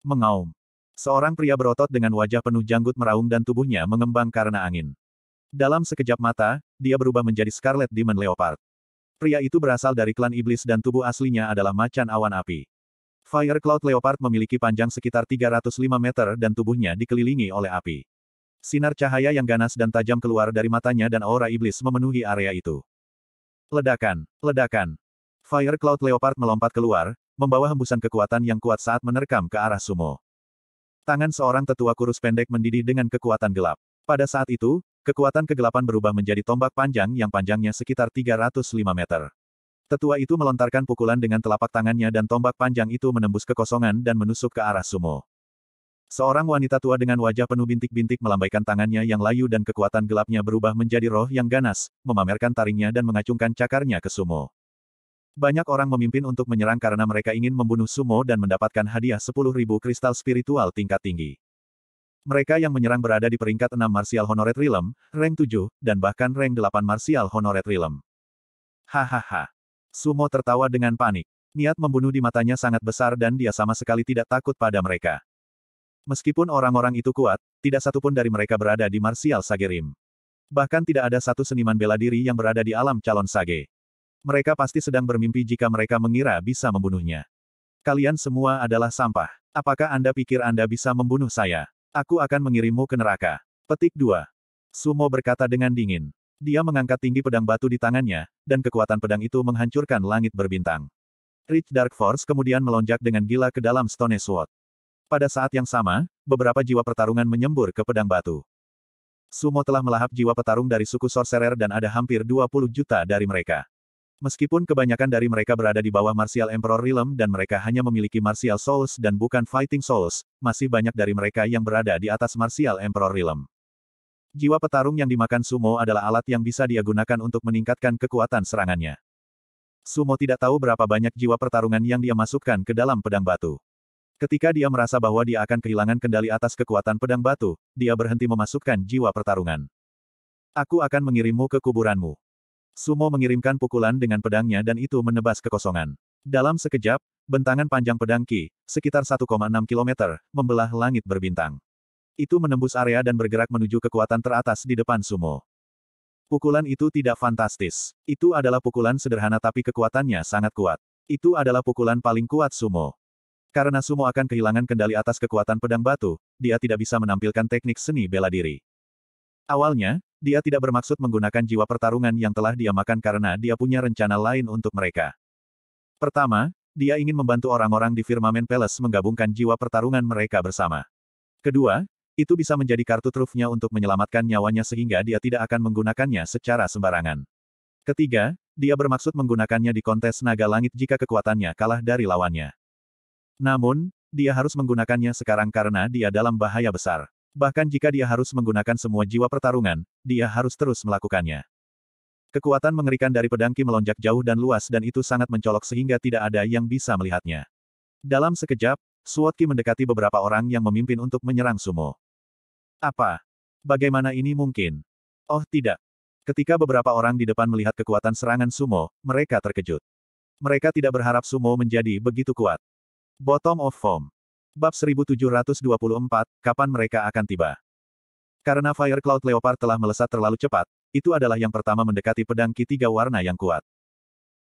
Mengaum. Seorang pria berotot dengan wajah penuh janggut meraung dan tubuhnya mengembang karena angin. Dalam sekejap mata, dia berubah menjadi Scarlet Demon Leopard. Pria itu berasal dari klan iblis dan tubuh aslinya adalah macan awan api. Fire Cloud Leopard memiliki panjang sekitar 305 meter dan tubuhnya dikelilingi oleh api. Sinar cahaya yang ganas dan tajam keluar dari matanya dan aura iblis memenuhi area itu. Ledakan, ledakan, Fire Cloud Leopard melompat keluar, membawa hembusan kekuatan yang kuat saat menerkam ke arah Sumo. Tangan seorang tetua kurus pendek mendidih dengan kekuatan gelap. Pada saat itu, kekuatan kegelapan berubah menjadi tombak panjang yang panjangnya sekitar 305 meter. Tetua itu melontarkan pukulan dengan telapak tangannya dan tombak panjang itu menembus kekosongan dan menusuk ke arah Sumo. Seorang wanita tua dengan wajah penuh bintik-bintik melambaikan tangannya yang layu dan kekuatan gelapnya berubah menjadi roh yang ganas, memamerkan taringnya dan mengacungkan cakarnya ke sumo. Banyak orang memimpin untuk menyerang karena mereka ingin membunuh Sumo dan mendapatkan hadiah 10.000 kristal spiritual tingkat tinggi. Mereka yang menyerang berada di peringkat 6 Martial Honored Realm, rank 7, dan bahkan rank 8 Martial Honored Realm. Hahaha. Sumo tertawa dengan panik. Niat membunuh di matanya sangat besar dan dia sama sekali tidak takut pada mereka. Meskipun orang-orang itu kuat, tidak satupun dari mereka berada di Martial Sagerim. Bahkan tidak ada satu seniman bela diri yang berada di alam calon Sage. Mereka pasti sedang bermimpi jika mereka mengira bisa membunuhnya. Kalian semua adalah sampah. Apakah Anda pikir Anda bisa membunuh saya? Aku akan mengirimmu ke neraka. Petik 2. Sumo berkata dengan dingin. Dia mengangkat tinggi pedang batu di tangannya, dan kekuatan pedang itu menghancurkan langit berbintang. Rich Dark Force kemudian melonjak dengan gila ke dalam Stone Sword. Pada saat yang sama, beberapa jiwa pertarungan menyembur ke pedang batu. Sumo telah melahap jiwa petarung dari suku Sorcerer dan ada hampir 20 juta dari mereka. Meskipun kebanyakan dari mereka berada di bawah Martial Emperor Realm dan mereka hanya memiliki Martial Souls dan bukan Fighting Souls, masih banyak dari mereka yang berada di atas Martial Emperor Realm. Jiwa petarung yang dimakan Sumo adalah alat yang bisa dia gunakan untuk meningkatkan kekuatan serangannya. Sumo tidak tahu berapa banyak jiwa pertarungan yang dia masukkan ke dalam pedang batu. Ketika dia merasa bahwa dia akan kehilangan kendali atas kekuatan pedang batu, dia berhenti memasukkan jiwa pertarungan. Aku akan mengirimmu ke kuburanmu. Sumo mengirimkan pukulan dengan pedangnya dan itu menebas kekosongan. Dalam sekejap, bentangan panjang pedang Ki, sekitar 1,6 km, membelah langit berbintang. Itu menembus area dan bergerak menuju kekuatan teratas di depan Sumo. Pukulan itu tidak fantastis. Itu adalah pukulan sederhana tapi kekuatannya sangat kuat. Itu adalah pukulan paling kuat Sumo. Karena Sumo akan kehilangan kendali atas kekuatan pedang batu, dia tidak bisa menampilkan teknik seni bela diri. Awalnya, dia tidak bermaksud menggunakan jiwa pertarungan yang telah dia makan karena dia punya rencana lain untuk mereka. Pertama, dia ingin membantu orang-orang di Firmamen Palace menggabungkan jiwa pertarungan mereka bersama. Kedua, itu bisa menjadi kartu trufnya untuk menyelamatkan nyawanya sehingga dia tidak akan menggunakannya secara sembarangan. Ketiga, dia bermaksud menggunakannya di kontes naga langit jika kekuatannya kalah dari lawannya. Namun, dia harus menggunakannya sekarang karena dia dalam bahaya besar. Bahkan jika dia harus menggunakan semua jiwa pertarungan, dia harus terus melakukannya. Kekuatan mengerikan dari pedangki melonjak jauh dan luas dan itu sangat mencolok sehingga tidak ada yang bisa melihatnya. Dalam sekejap, Suotki mendekati beberapa orang yang memimpin untuk menyerang Sumo. Apa? Bagaimana ini mungkin? Oh tidak. Ketika beberapa orang di depan melihat kekuatan serangan Sumo, mereka terkejut. Mereka tidak berharap Sumo menjadi begitu kuat. Bottom of Form Bab 1724, kapan mereka akan tiba? Karena Fire Cloud Leopard telah melesat terlalu cepat, itu adalah yang pertama mendekati pedang Ki tiga warna yang kuat.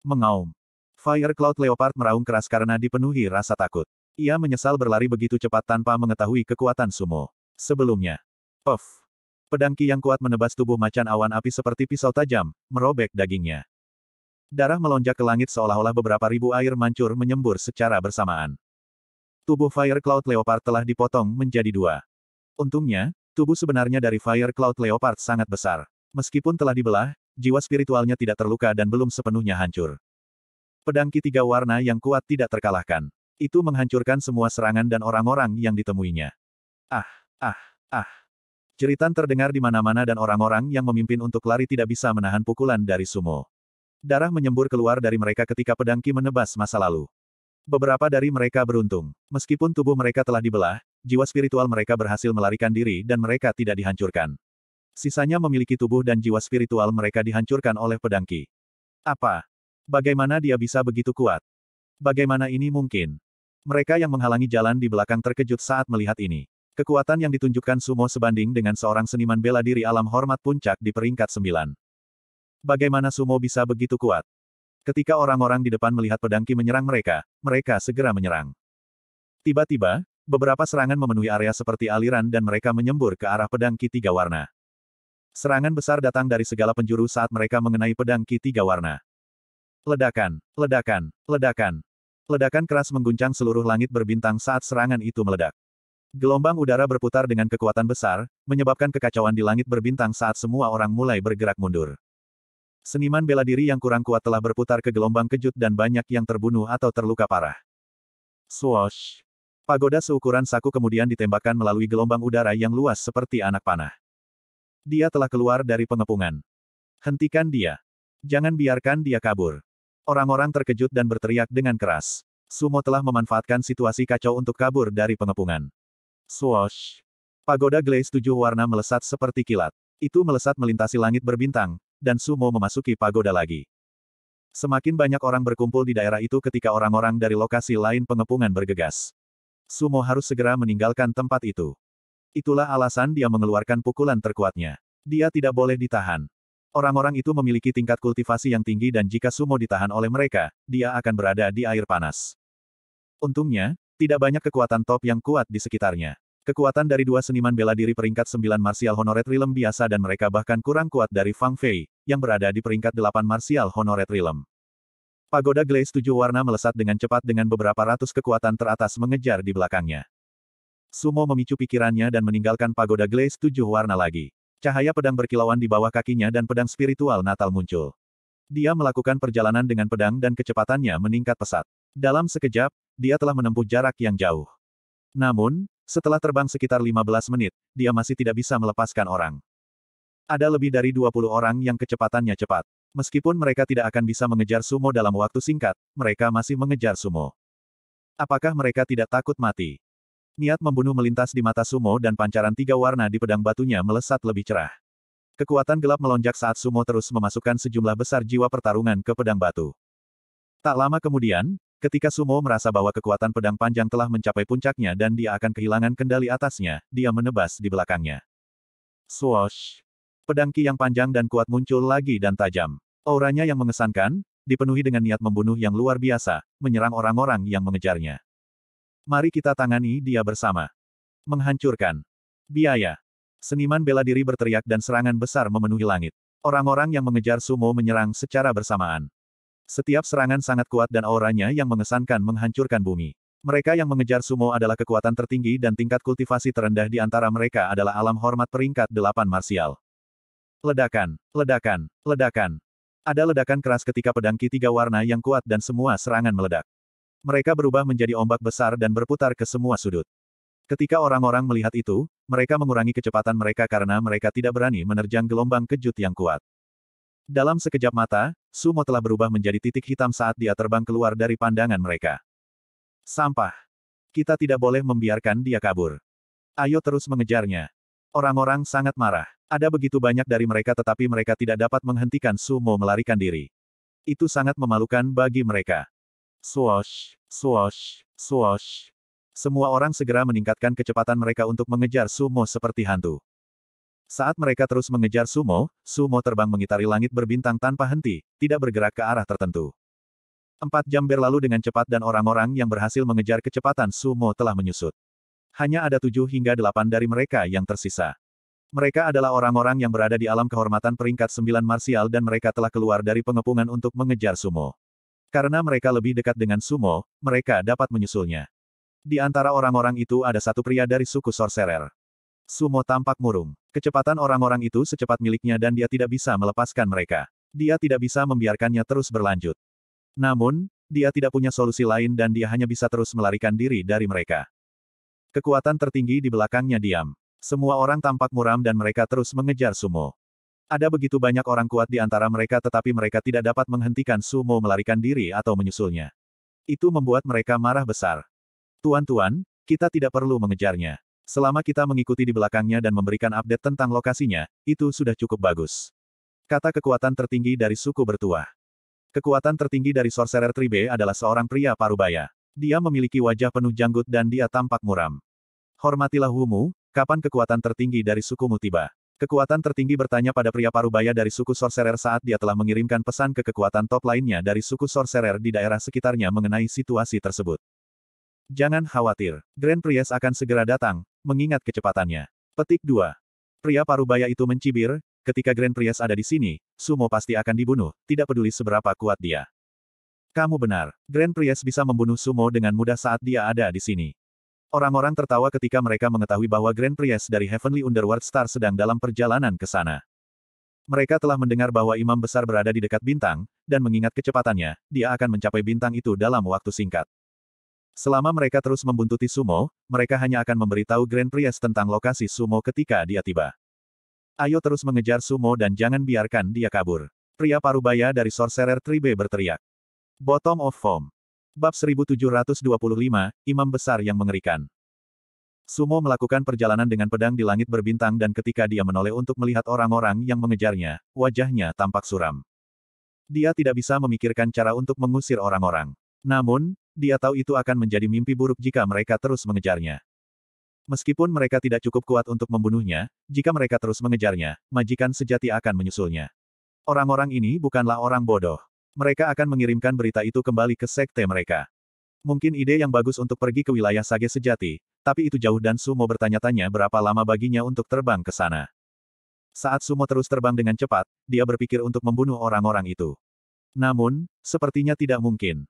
Mengaum. Fire Cloud Leopard meraung keras karena dipenuhi rasa takut. Ia menyesal berlari begitu cepat tanpa mengetahui kekuatan sumo. Sebelumnya. Puff. Pedang Ki yang kuat menebas tubuh macan awan api seperti pisau tajam, merobek dagingnya. Darah melonjak ke langit seolah-olah beberapa ribu air mancur menyembur secara bersamaan. Tubuh Fire Cloud Leopard telah dipotong menjadi dua. Untungnya, tubuh sebenarnya dari Fire Cloud Leopard sangat besar. Meskipun telah dibelah, jiwa spiritualnya tidak terluka dan belum sepenuhnya hancur. Pedang Ki tiga warna yang kuat tidak terkalahkan. Itu menghancurkan semua serangan dan orang-orang yang ditemuinya. Ah, ah, ah. Cerita terdengar di mana-mana dan orang-orang yang memimpin untuk lari tidak bisa menahan pukulan dari sumo. Darah menyembur keluar dari mereka ketika pedang Ki menebas masa lalu. Beberapa dari mereka beruntung. Meskipun tubuh mereka telah dibelah, jiwa spiritual mereka berhasil melarikan diri dan mereka tidak dihancurkan. Sisanya memiliki tubuh dan jiwa spiritual mereka dihancurkan oleh pedangki. Apa? Bagaimana dia bisa begitu kuat? Bagaimana ini mungkin? Mereka yang menghalangi jalan di belakang terkejut saat melihat ini. Kekuatan yang ditunjukkan Sumo sebanding dengan seorang seniman bela diri alam hormat puncak di peringkat sembilan. Bagaimana Sumo bisa begitu kuat? Ketika orang-orang di depan melihat pedangki menyerang mereka, mereka segera menyerang. Tiba-tiba, beberapa serangan memenuhi area seperti aliran dan mereka menyembur ke arah pedangki tiga warna. Serangan besar datang dari segala penjuru saat mereka mengenai pedangki tiga warna. Ledakan, ledakan, ledakan. Ledakan keras mengguncang seluruh langit berbintang saat serangan itu meledak. Gelombang udara berputar dengan kekuatan besar, menyebabkan kekacauan di langit berbintang saat semua orang mulai bergerak mundur. Seniman bela diri yang kurang kuat telah berputar ke gelombang kejut dan banyak yang terbunuh atau terluka parah. Swoosh! Pagoda seukuran saku kemudian ditembakkan melalui gelombang udara yang luas seperti anak panah. Dia telah keluar dari pengepungan. Hentikan dia. Jangan biarkan dia kabur. Orang-orang terkejut dan berteriak dengan keras. Sumo telah memanfaatkan situasi kacau untuk kabur dari pengepungan. Swoosh! Pagoda Glaze tujuh warna melesat seperti kilat. Itu melesat melintasi langit berbintang, dan Sumo memasuki pagoda lagi. Semakin banyak orang berkumpul di daerah itu ketika orang-orang dari lokasi lain pengepungan bergegas. Sumo harus segera meninggalkan tempat itu. Itulah alasan dia mengeluarkan pukulan terkuatnya. Dia tidak boleh ditahan. Orang-orang itu memiliki tingkat kultivasi yang tinggi dan jika Sumo ditahan oleh mereka, dia akan berada di air panas. Untungnya, tidak banyak kekuatan top yang kuat di sekitarnya. Kekuatan dari dua seniman bela diri peringkat 9 Martial Honoret Realm biasa dan mereka bahkan kurang kuat dari Fang Fei, yang berada di peringkat 8 Martial Honoret Realm. Pagoda Glaze tujuh warna melesat dengan cepat dengan beberapa ratus kekuatan teratas mengejar di belakangnya. Sumo memicu pikirannya dan meninggalkan pagoda Glaze tujuh warna lagi. Cahaya pedang berkilauan di bawah kakinya dan pedang spiritual Natal muncul. Dia melakukan perjalanan dengan pedang dan kecepatannya meningkat pesat. Dalam sekejap, dia telah menempuh jarak yang jauh. Namun, setelah terbang sekitar 15 menit, dia masih tidak bisa melepaskan orang. Ada lebih dari 20 orang yang kecepatannya cepat. Meskipun mereka tidak akan bisa mengejar sumo dalam waktu singkat, mereka masih mengejar sumo. Apakah mereka tidak takut mati? Niat membunuh melintas di mata sumo dan pancaran tiga warna di pedang batunya melesat lebih cerah. Kekuatan gelap melonjak saat sumo terus memasukkan sejumlah besar jiwa pertarungan ke pedang batu. Tak lama kemudian, Ketika Sumo merasa bahwa kekuatan pedang panjang telah mencapai puncaknya dan dia akan kehilangan kendali atasnya, dia menebas di belakangnya. Swoosh! Pedang ki yang panjang dan kuat muncul lagi dan tajam. Auranya yang mengesankan, dipenuhi dengan niat membunuh yang luar biasa, menyerang orang-orang yang mengejarnya. Mari kita tangani dia bersama. Menghancurkan. Biaya. Seniman bela diri berteriak dan serangan besar memenuhi langit. Orang-orang yang mengejar sumo menyerang secara bersamaan. Setiap serangan sangat kuat dan auranya yang mengesankan menghancurkan bumi. Mereka yang mengejar sumo adalah kekuatan tertinggi dan tingkat kultivasi terendah di antara mereka adalah alam hormat peringkat delapan marsial. Ledakan, ledakan, ledakan. Ada ledakan keras ketika pedang Ki tiga warna yang kuat dan semua serangan meledak. Mereka berubah menjadi ombak besar dan berputar ke semua sudut. Ketika orang-orang melihat itu, mereka mengurangi kecepatan mereka karena mereka tidak berani menerjang gelombang kejut yang kuat. Dalam sekejap mata, Sumo telah berubah menjadi titik hitam saat dia terbang keluar dari pandangan mereka. Sampah. Kita tidak boleh membiarkan dia kabur. Ayo terus mengejarnya. Orang-orang sangat marah. Ada begitu banyak dari mereka tetapi mereka tidak dapat menghentikan Sumo melarikan diri. Itu sangat memalukan bagi mereka. Swosh, swosh, swosh. Semua orang segera meningkatkan kecepatan mereka untuk mengejar Sumo seperti hantu. Saat mereka terus mengejar Sumo, Sumo terbang mengitari langit berbintang tanpa henti, tidak bergerak ke arah tertentu. Empat jam berlalu dengan cepat dan orang-orang yang berhasil mengejar kecepatan Sumo telah menyusut. Hanya ada tujuh hingga delapan dari mereka yang tersisa. Mereka adalah orang-orang yang berada di alam kehormatan peringkat sembilan marsial dan mereka telah keluar dari pengepungan untuk mengejar Sumo. Karena mereka lebih dekat dengan Sumo, mereka dapat menyusulnya. Di antara orang-orang itu ada satu pria dari suku Sorcerer. Sumo tampak murung. Kecepatan orang-orang itu secepat miliknya dan dia tidak bisa melepaskan mereka. Dia tidak bisa membiarkannya terus berlanjut. Namun, dia tidak punya solusi lain dan dia hanya bisa terus melarikan diri dari mereka. Kekuatan tertinggi di belakangnya diam. Semua orang tampak muram dan mereka terus mengejar Sumo. Ada begitu banyak orang kuat di antara mereka tetapi mereka tidak dapat menghentikan Sumo melarikan diri atau menyusulnya. Itu membuat mereka marah besar. Tuan-tuan, kita tidak perlu mengejarnya. Selama kita mengikuti di belakangnya dan memberikan update tentang lokasinya, itu sudah cukup bagus. Kata kekuatan tertinggi dari suku bertuah. Kekuatan tertinggi dari Sorcerer Tribe adalah seorang pria parubaya. Dia memiliki wajah penuh janggut dan dia tampak muram. Hormatilah Humu, kapan kekuatan tertinggi dari sukumu tiba? Kekuatan tertinggi bertanya pada pria parubaya dari suku Sorcerer saat dia telah mengirimkan pesan ke kekuatan top lainnya dari suku Sorcerer di daerah sekitarnya mengenai situasi tersebut. Jangan khawatir, Grand Priest akan segera datang, mengingat kecepatannya. Petik 2. Pria parubaya itu mencibir, ketika Grand Prias ada di sini, Sumo pasti akan dibunuh, tidak peduli seberapa kuat dia. Kamu benar, Grand Prias bisa membunuh Sumo dengan mudah saat dia ada di sini. Orang-orang tertawa ketika mereka mengetahui bahwa Grand Prias dari Heavenly Underworld Star sedang dalam perjalanan ke sana. Mereka telah mendengar bahwa imam besar berada di dekat bintang, dan mengingat kecepatannya, dia akan mencapai bintang itu dalam waktu singkat. Selama mereka terus membuntuti Sumo, mereka hanya akan memberitahu Grand Priest tentang lokasi Sumo ketika dia tiba. Ayo terus mengejar Sumo dan jangan biarkan dia kabur. Pria parubaya dari Sorcerer Tribe berteriak. Bottom of Form. Bab 1725, Imam Besar yang Mengerikan. Sumo melakukan perjalanan dengan pedang di langit berbintang dan ketika dia menoleh untuk melihat orang-orang yang mengejarnya, wajahnya tampak suram. Dia tidak bisa memikirkan cara untuk mengusir orang-orang. Namun, dia tahu itu akan menjadi mimpi buruk jika mereka terus mengejarnya. Meskipun mereka tidak cukup kuat untuk membunuhnya, jika mereka terus mengejarnya, majikan sejati akan menyusulnya. Orang-orang ini bukanlah orang bodoh. Mereka akan mengirimkan berita itu kembali ke sekte mereka. Mungkin ide yang bagus untuk pergi ke wilayah Sage sejati, tapi itu jauh dan Sumo bertanya-tanya berapa lama baginya untuk terbang ke sana. Saat Sumo terus terbang dengan cepat, dia berpikir untuk membunuh orang-orang itu. Namun, sepertinya tidak mungkin.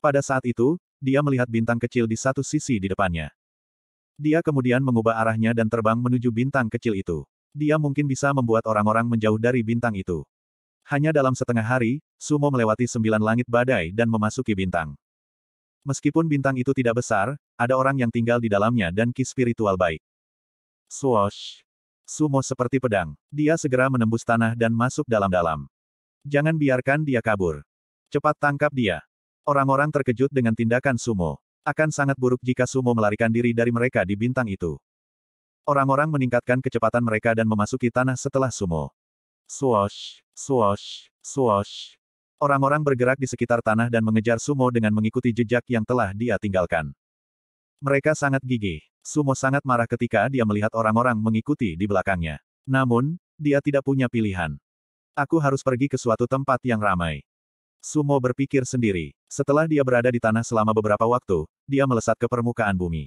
Pada saat itu, dia melihat bintang kecil di satu sisi di depannya. Dia kemudian mengubah arahnya dan terbang menuju bintang kecil itu. Dia mungkin bisa membuat orang-orang menjauh dari bintang itu. Hanya dalam setengah hari, Sumo melewati sembilan langit badai dan memasuki bintang. Meskipun bintang itu tidak besar, ada orang yang tinggal di dalamnya dan ki spiritual baik. Swoosh! Sumo seperti pedang. Dia segera menembus tanah dan masuk dalam-dalam. Jangan biarkan dia kabur. Cepat tangkap dia. Orang-orang terkejut dengan tindakan Sumo. Akan sangat buruk jika Sumo melarikan diri dari mereka di bintang itu. Orang-orang meningkatkan kecepatan mereka dan memasuki tanah setelah Sumo. Swash, swash, swash. Orang-orang bergerak di sekitar tanah dan mengejar Sumo dengan mengikuti jejak yang telah dia tinggalkan. Mereka sangat gigih. Sumo sangat marah ketika dia melihat orang-orang mengikuti di belakangnya. Namun, dia tidak punya pilihan. Aku harus pergi ke suatu tempat yang ramai. Sumo berpikir sendiri. Setelah dia berada di tanah selama beberapa waktu, dia melesat ke permukaan bumi.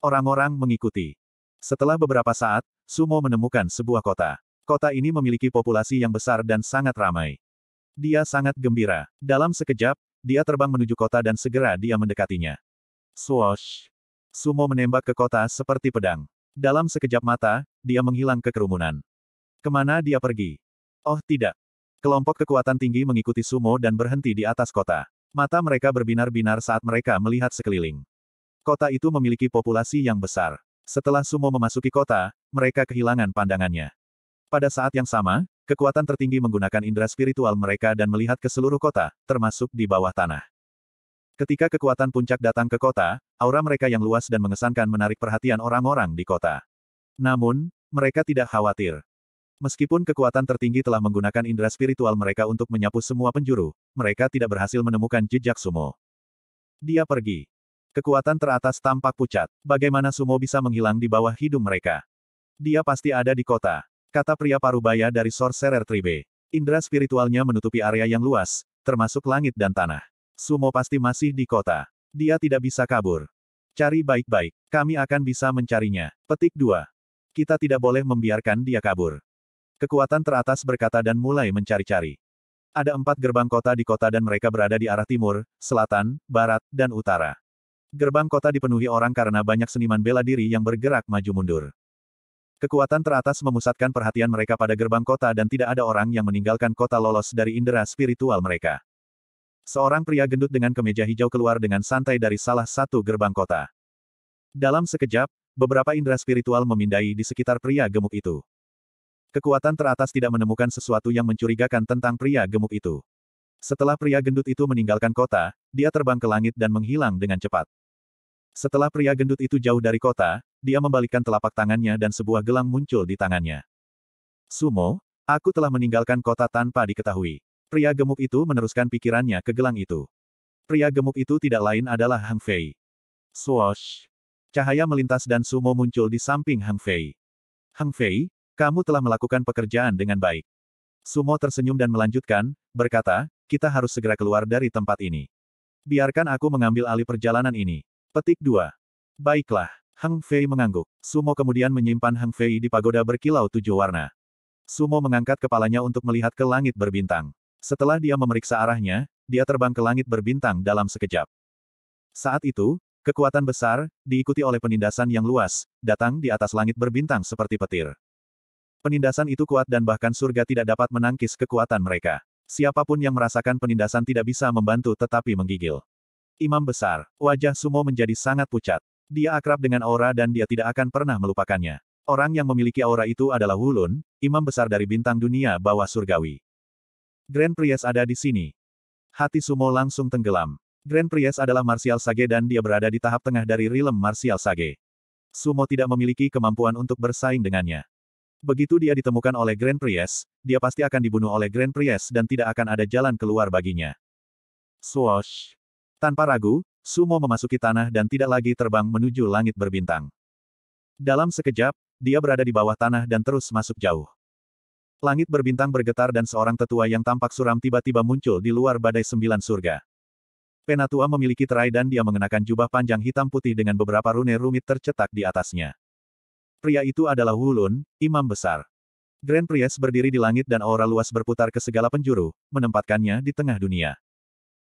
Orang-orang mengikuti. Setelah beberapa saat, Sumo menemukan sebuah kota. Kota ini memiliki populasi yang besar dan sangat ramai. Dia sangat gembira. Dalam sekejap, dia terbang menuju kota dan segera dia mendekatinya. Swoosh! Sumo menembak ke kota seperti pedang. Dalam sekejap mata, dia menghilang ke kerumunan. Kemana dia pergi? Oh tidak, Kelompok kekuatan tinggi mengikuti Sumo dan berhenti di atas kota. Mata mereka berbinar-binar saat mereka melihat sekeliling. Kota itu memiliki populasi yang besar. Setelah Sumo memasuki kota, mereka kehilangan pandangannya. Pada saat yang sama, kekuatan tertinggi menggunakan indera spiritual mereka dan melihat ke seluruh kota, termasuk di bawah tanah. Ketika kekuatan puncak datang ke kota, aura mereka yang luas dan mengesankan menarik perhatian orang-orang di kota. Namun, mereka tidak khawatir. Meskipun kekuatan tertinggi telah menggunakan indera spiritual mereka untuk menyapu semua penjuru, mereka tidak berhasil menemukan jejak Sumo. Dia pergi. Kekuatan teratas tampak pucat. Bagaimana Sumo bisa menghilang di bawah hidung mereka? Dia pasti ada di kota, kata pria parubaya dari Sorcerer Tribe. Indra spiritualnya menutupi area yang luas, termasuk langit dan tanah. Sumo pasti masih di kota. Dia tidak bisa kabur. Cari baik-baik, kami akan bisa mencarinya. Petik 2. Kita tidak boleh membiarkan dia kabur. Kekuatan teratas berkata dan mulai mencari-cari. Ada empat gerbang kota di kota dan mereka berada di arah timur, selatan, barat, dan utara. Gerbang kota dipenuhi orang karena banyak seniman bela diri yang bergerak maju-mundur. Kekuatan teratas memusatkan perhatian mereka pada gerbang kota dan tidak ada orang yang meninggalkan kota lolos dari indera spiritual mereka. Seorang pria gendut dengan kemeja hijau keluar dengan santai dari salah satu gerbang kota. Dalam sekejap, beberapa indera spiritual memindai di sekitar pria gemuk itu. Kekuatan teratas tidak menemukan sesuatu yang mencurigakan tentang pria gemuk itu. Setelah pria gendut itu meninggalkan kota, dia terbang ke langit dan menghilang dengan cepat. Setelah pria gendut itu jauh dari kota, dia membalikkan telapak tangannya dan sebuah gelang muncul di tangannya. Sumo, aku telah meninggalkan kota tanpa diketahui. Pria gemuk itu meneruskan pikirannya ke gelang itu. Pria gemuk itu tidak lain adalah Hang Fei. Swoosh! Cahaya melintas dan Sumo muncul di samping Hang Fei. Hang Fei, kamu telah melakukan pekerjaan dengan baik. Sumo tersenyum dan melanjutkan, berkata, kita harus segera keluar dari tempat ini. Biarkan aku mengambil alih perjalanan ini. Petik 2. Baiklah. Hang Fei mengangguk. Sumo kemudian menyimpan Hang Fei di pagoda berkilau tujuh warna. Sumo mengangkat kepalanya untuk melihat ke langit berbintang. Setelah dia memeriksa arahnya, dia terbang ke langit berbintang dalam sekejap. Saat itu, kekuatan besar, diikuti oleh penindasan yang luas, datang di atas langit berbintang seperti petir. Penindasan itu kuat dan bahkan surga tidak dapat menangkis kekuatan mereka. Siapapun yang merasakan penindasan tidak bisa membantu tetapi menggigil. Imam besar, wajah Sumo menjadi sangat pucat. Dia akrab dengan aura dan dia tidak akan pernah melupakannya. Orang yang memiliki aura itu adalah Wulun, imam besar dari bintang dunia bawah surgawi. Grand Priest ada di sini. Hati Sumo langsung tenggelam. Grand Priest adalah Martial Sage dan dia berada di tahap tengah dari Rilem Martial Sage. Sumo tidak memiliki kemampuan untuk bersaing dengannya. Begitu dia ditemukan oleh Grand Priest, dia pasti akan dibunuh oleh Grand Priest dan tidak akan ada jalan keluar baginya. Swoosh! Tanpa ragu, Sumo memasuki tanah dan tidak lagi terbang menuju langit berbintang. Dalam sekejap, dia berada di bawah tanah dan terus masuk jauh. Langit berbintang bergetar dan seorang tetua yang tampak suram tiba-tiba muncul di luar badai sembilan surga. Penatua memiliki terai dan dia mengenakan jubah panjang hitam putih dengan beberapa rune rumit tercetak di atasnya. Pria itu adalah Wulun, imam besar. Grand Priest berdiri di langit dan aura luas berputar ke segala penjuru, menempatkannya di tengah dunia.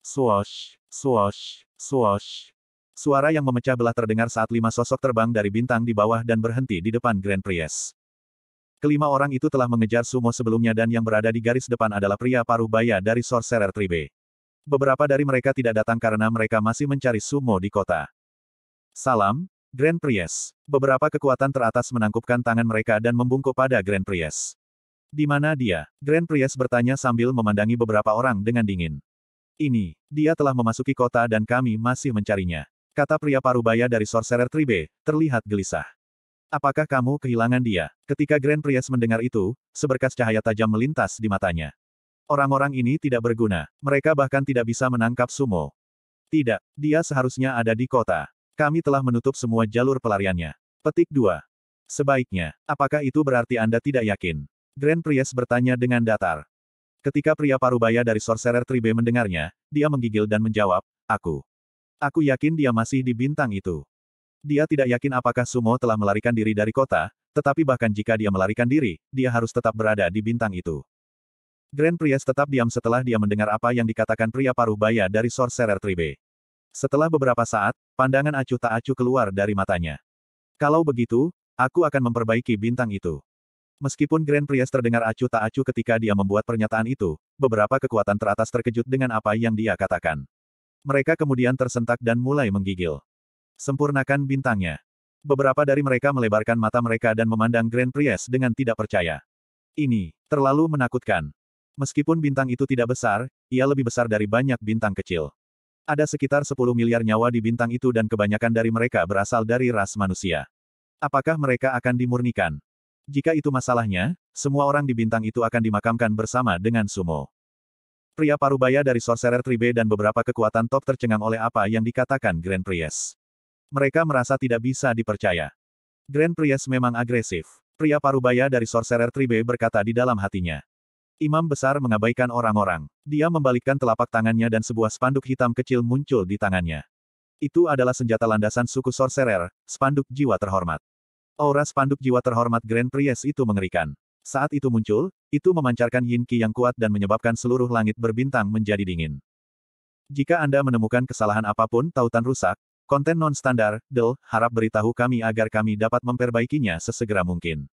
Swash, swash, swash. Suara yang memecah belah terdengar saat lima sosok terbang dari bintang di bawah dan berhenti di depan Grand Priest. Kelima orang itu telah mengejar sumo sebelumnya dan yang berada di garis depan adalah pria paruh baya dari Sorcerer Tribe. Beberapa dari mereka tidak datang karena mereka masih mencari sumo di kota. Salam, Grand Priest. Beberapa kekuatan teratas menangkupkan tangan mereka dan membungkuk pada Grand Priest. Di mana dia? Grand Priest bertanya sambil memandangi beberapa orang dengan dingin. Ini, dia telah memasuki kota dan kami masih mencarinya. Kata pria parubaya dari Sorcerer Tribe, terlihat gelisah. Apakah kamu kehilangan dia? Ketika Grand Priest mendengar itu, seberkas cahaya tajam melintas di matanya. Orang-orang ini tidak berguna. Mereka bahkan tidak bisa menangkap Sumo. Tidak, dia seharusnya ada di kota. Kami telah menutup semua jalur pelariannya. Petik 2. Sebaiknya, apakah itu berarti Anda tidak yakin? Grand Priest bertanya dengan datar. Ketika pria parubaya dari Sorcerer Tribe mendengarnya, dia menggigil dan menjawab, Aku. Aku yakin dia masih di bintang itu. Dia tidak yakin apakah Sumo telah melarikan diri dari kota, tetapi bahkan jika dia melarikan diri, dia harus tetap berada di bintang itu. Grand Priest tetap diam setelah dia mendengar apa yang dikatakan pria parubaya dari Sorcerer Tribe. Setelah beberapa saat, pandangan acuh tak acuh keluar dari matanya. Kalau begitu, aku akan memperbaiki bintang itu. Meskipun Grand Priest terdengar acuh tak acuh ketika dia membuat pernyataan itu, beberapa kekuatan teratas terkejut dengan apa yang dia katakan. Mereka kemudian tersentak dan mulai menggigil. Sempurnakan bintangnya. Beberapa dari mereka melebarkan mata mereka dan memandang Grand Priest dengan tidak percaya. Ini, terlalu menakutkan. Meskipun bintang itu tidak besar, ia lebih besar dari banyak bintang kecil. Ada sekitar 10 miliar nyawa di bintang itu dan kebanyakan dari mereka berasal dari ras manusia. Apakah mereka akan dimurnikan? Jika itu masalahnya, semua orang di bintang itu akan dimakamkan bersama dengan sumo. Pria parubaya dari Sorcerer Tribe dan beberapa kekuatan top tercengang oleh apa yang dikatakan Grand Priest. Mereka merasa tidak bisa dipercaya. Grand Priest memang agresif. Pria parubaya dari Sorcerer Tribe berkata di dalam hatinya. Imam besar mengabaikan orang-orang. Dia membalikkan telapak tangannya dan sebuah spanduk hitam kecil muncul di tangannya. Itu adalah senjata landasan suku Sorcerer, spanduk jiwa terhormat. Aura spanduk jiwa terhormat Grand Priest itu mengerikan. Saat itu muncul, itu memancarkan yin ki yang kuat dan menyebabkan seluruh langit berbintang menjadi dingin. Jika Anda menemukan kesalahan apapun tautan rusak, konten non-standar, del, harap beritahu kami agar kami dapat memperbaikinya sesegera mungkin.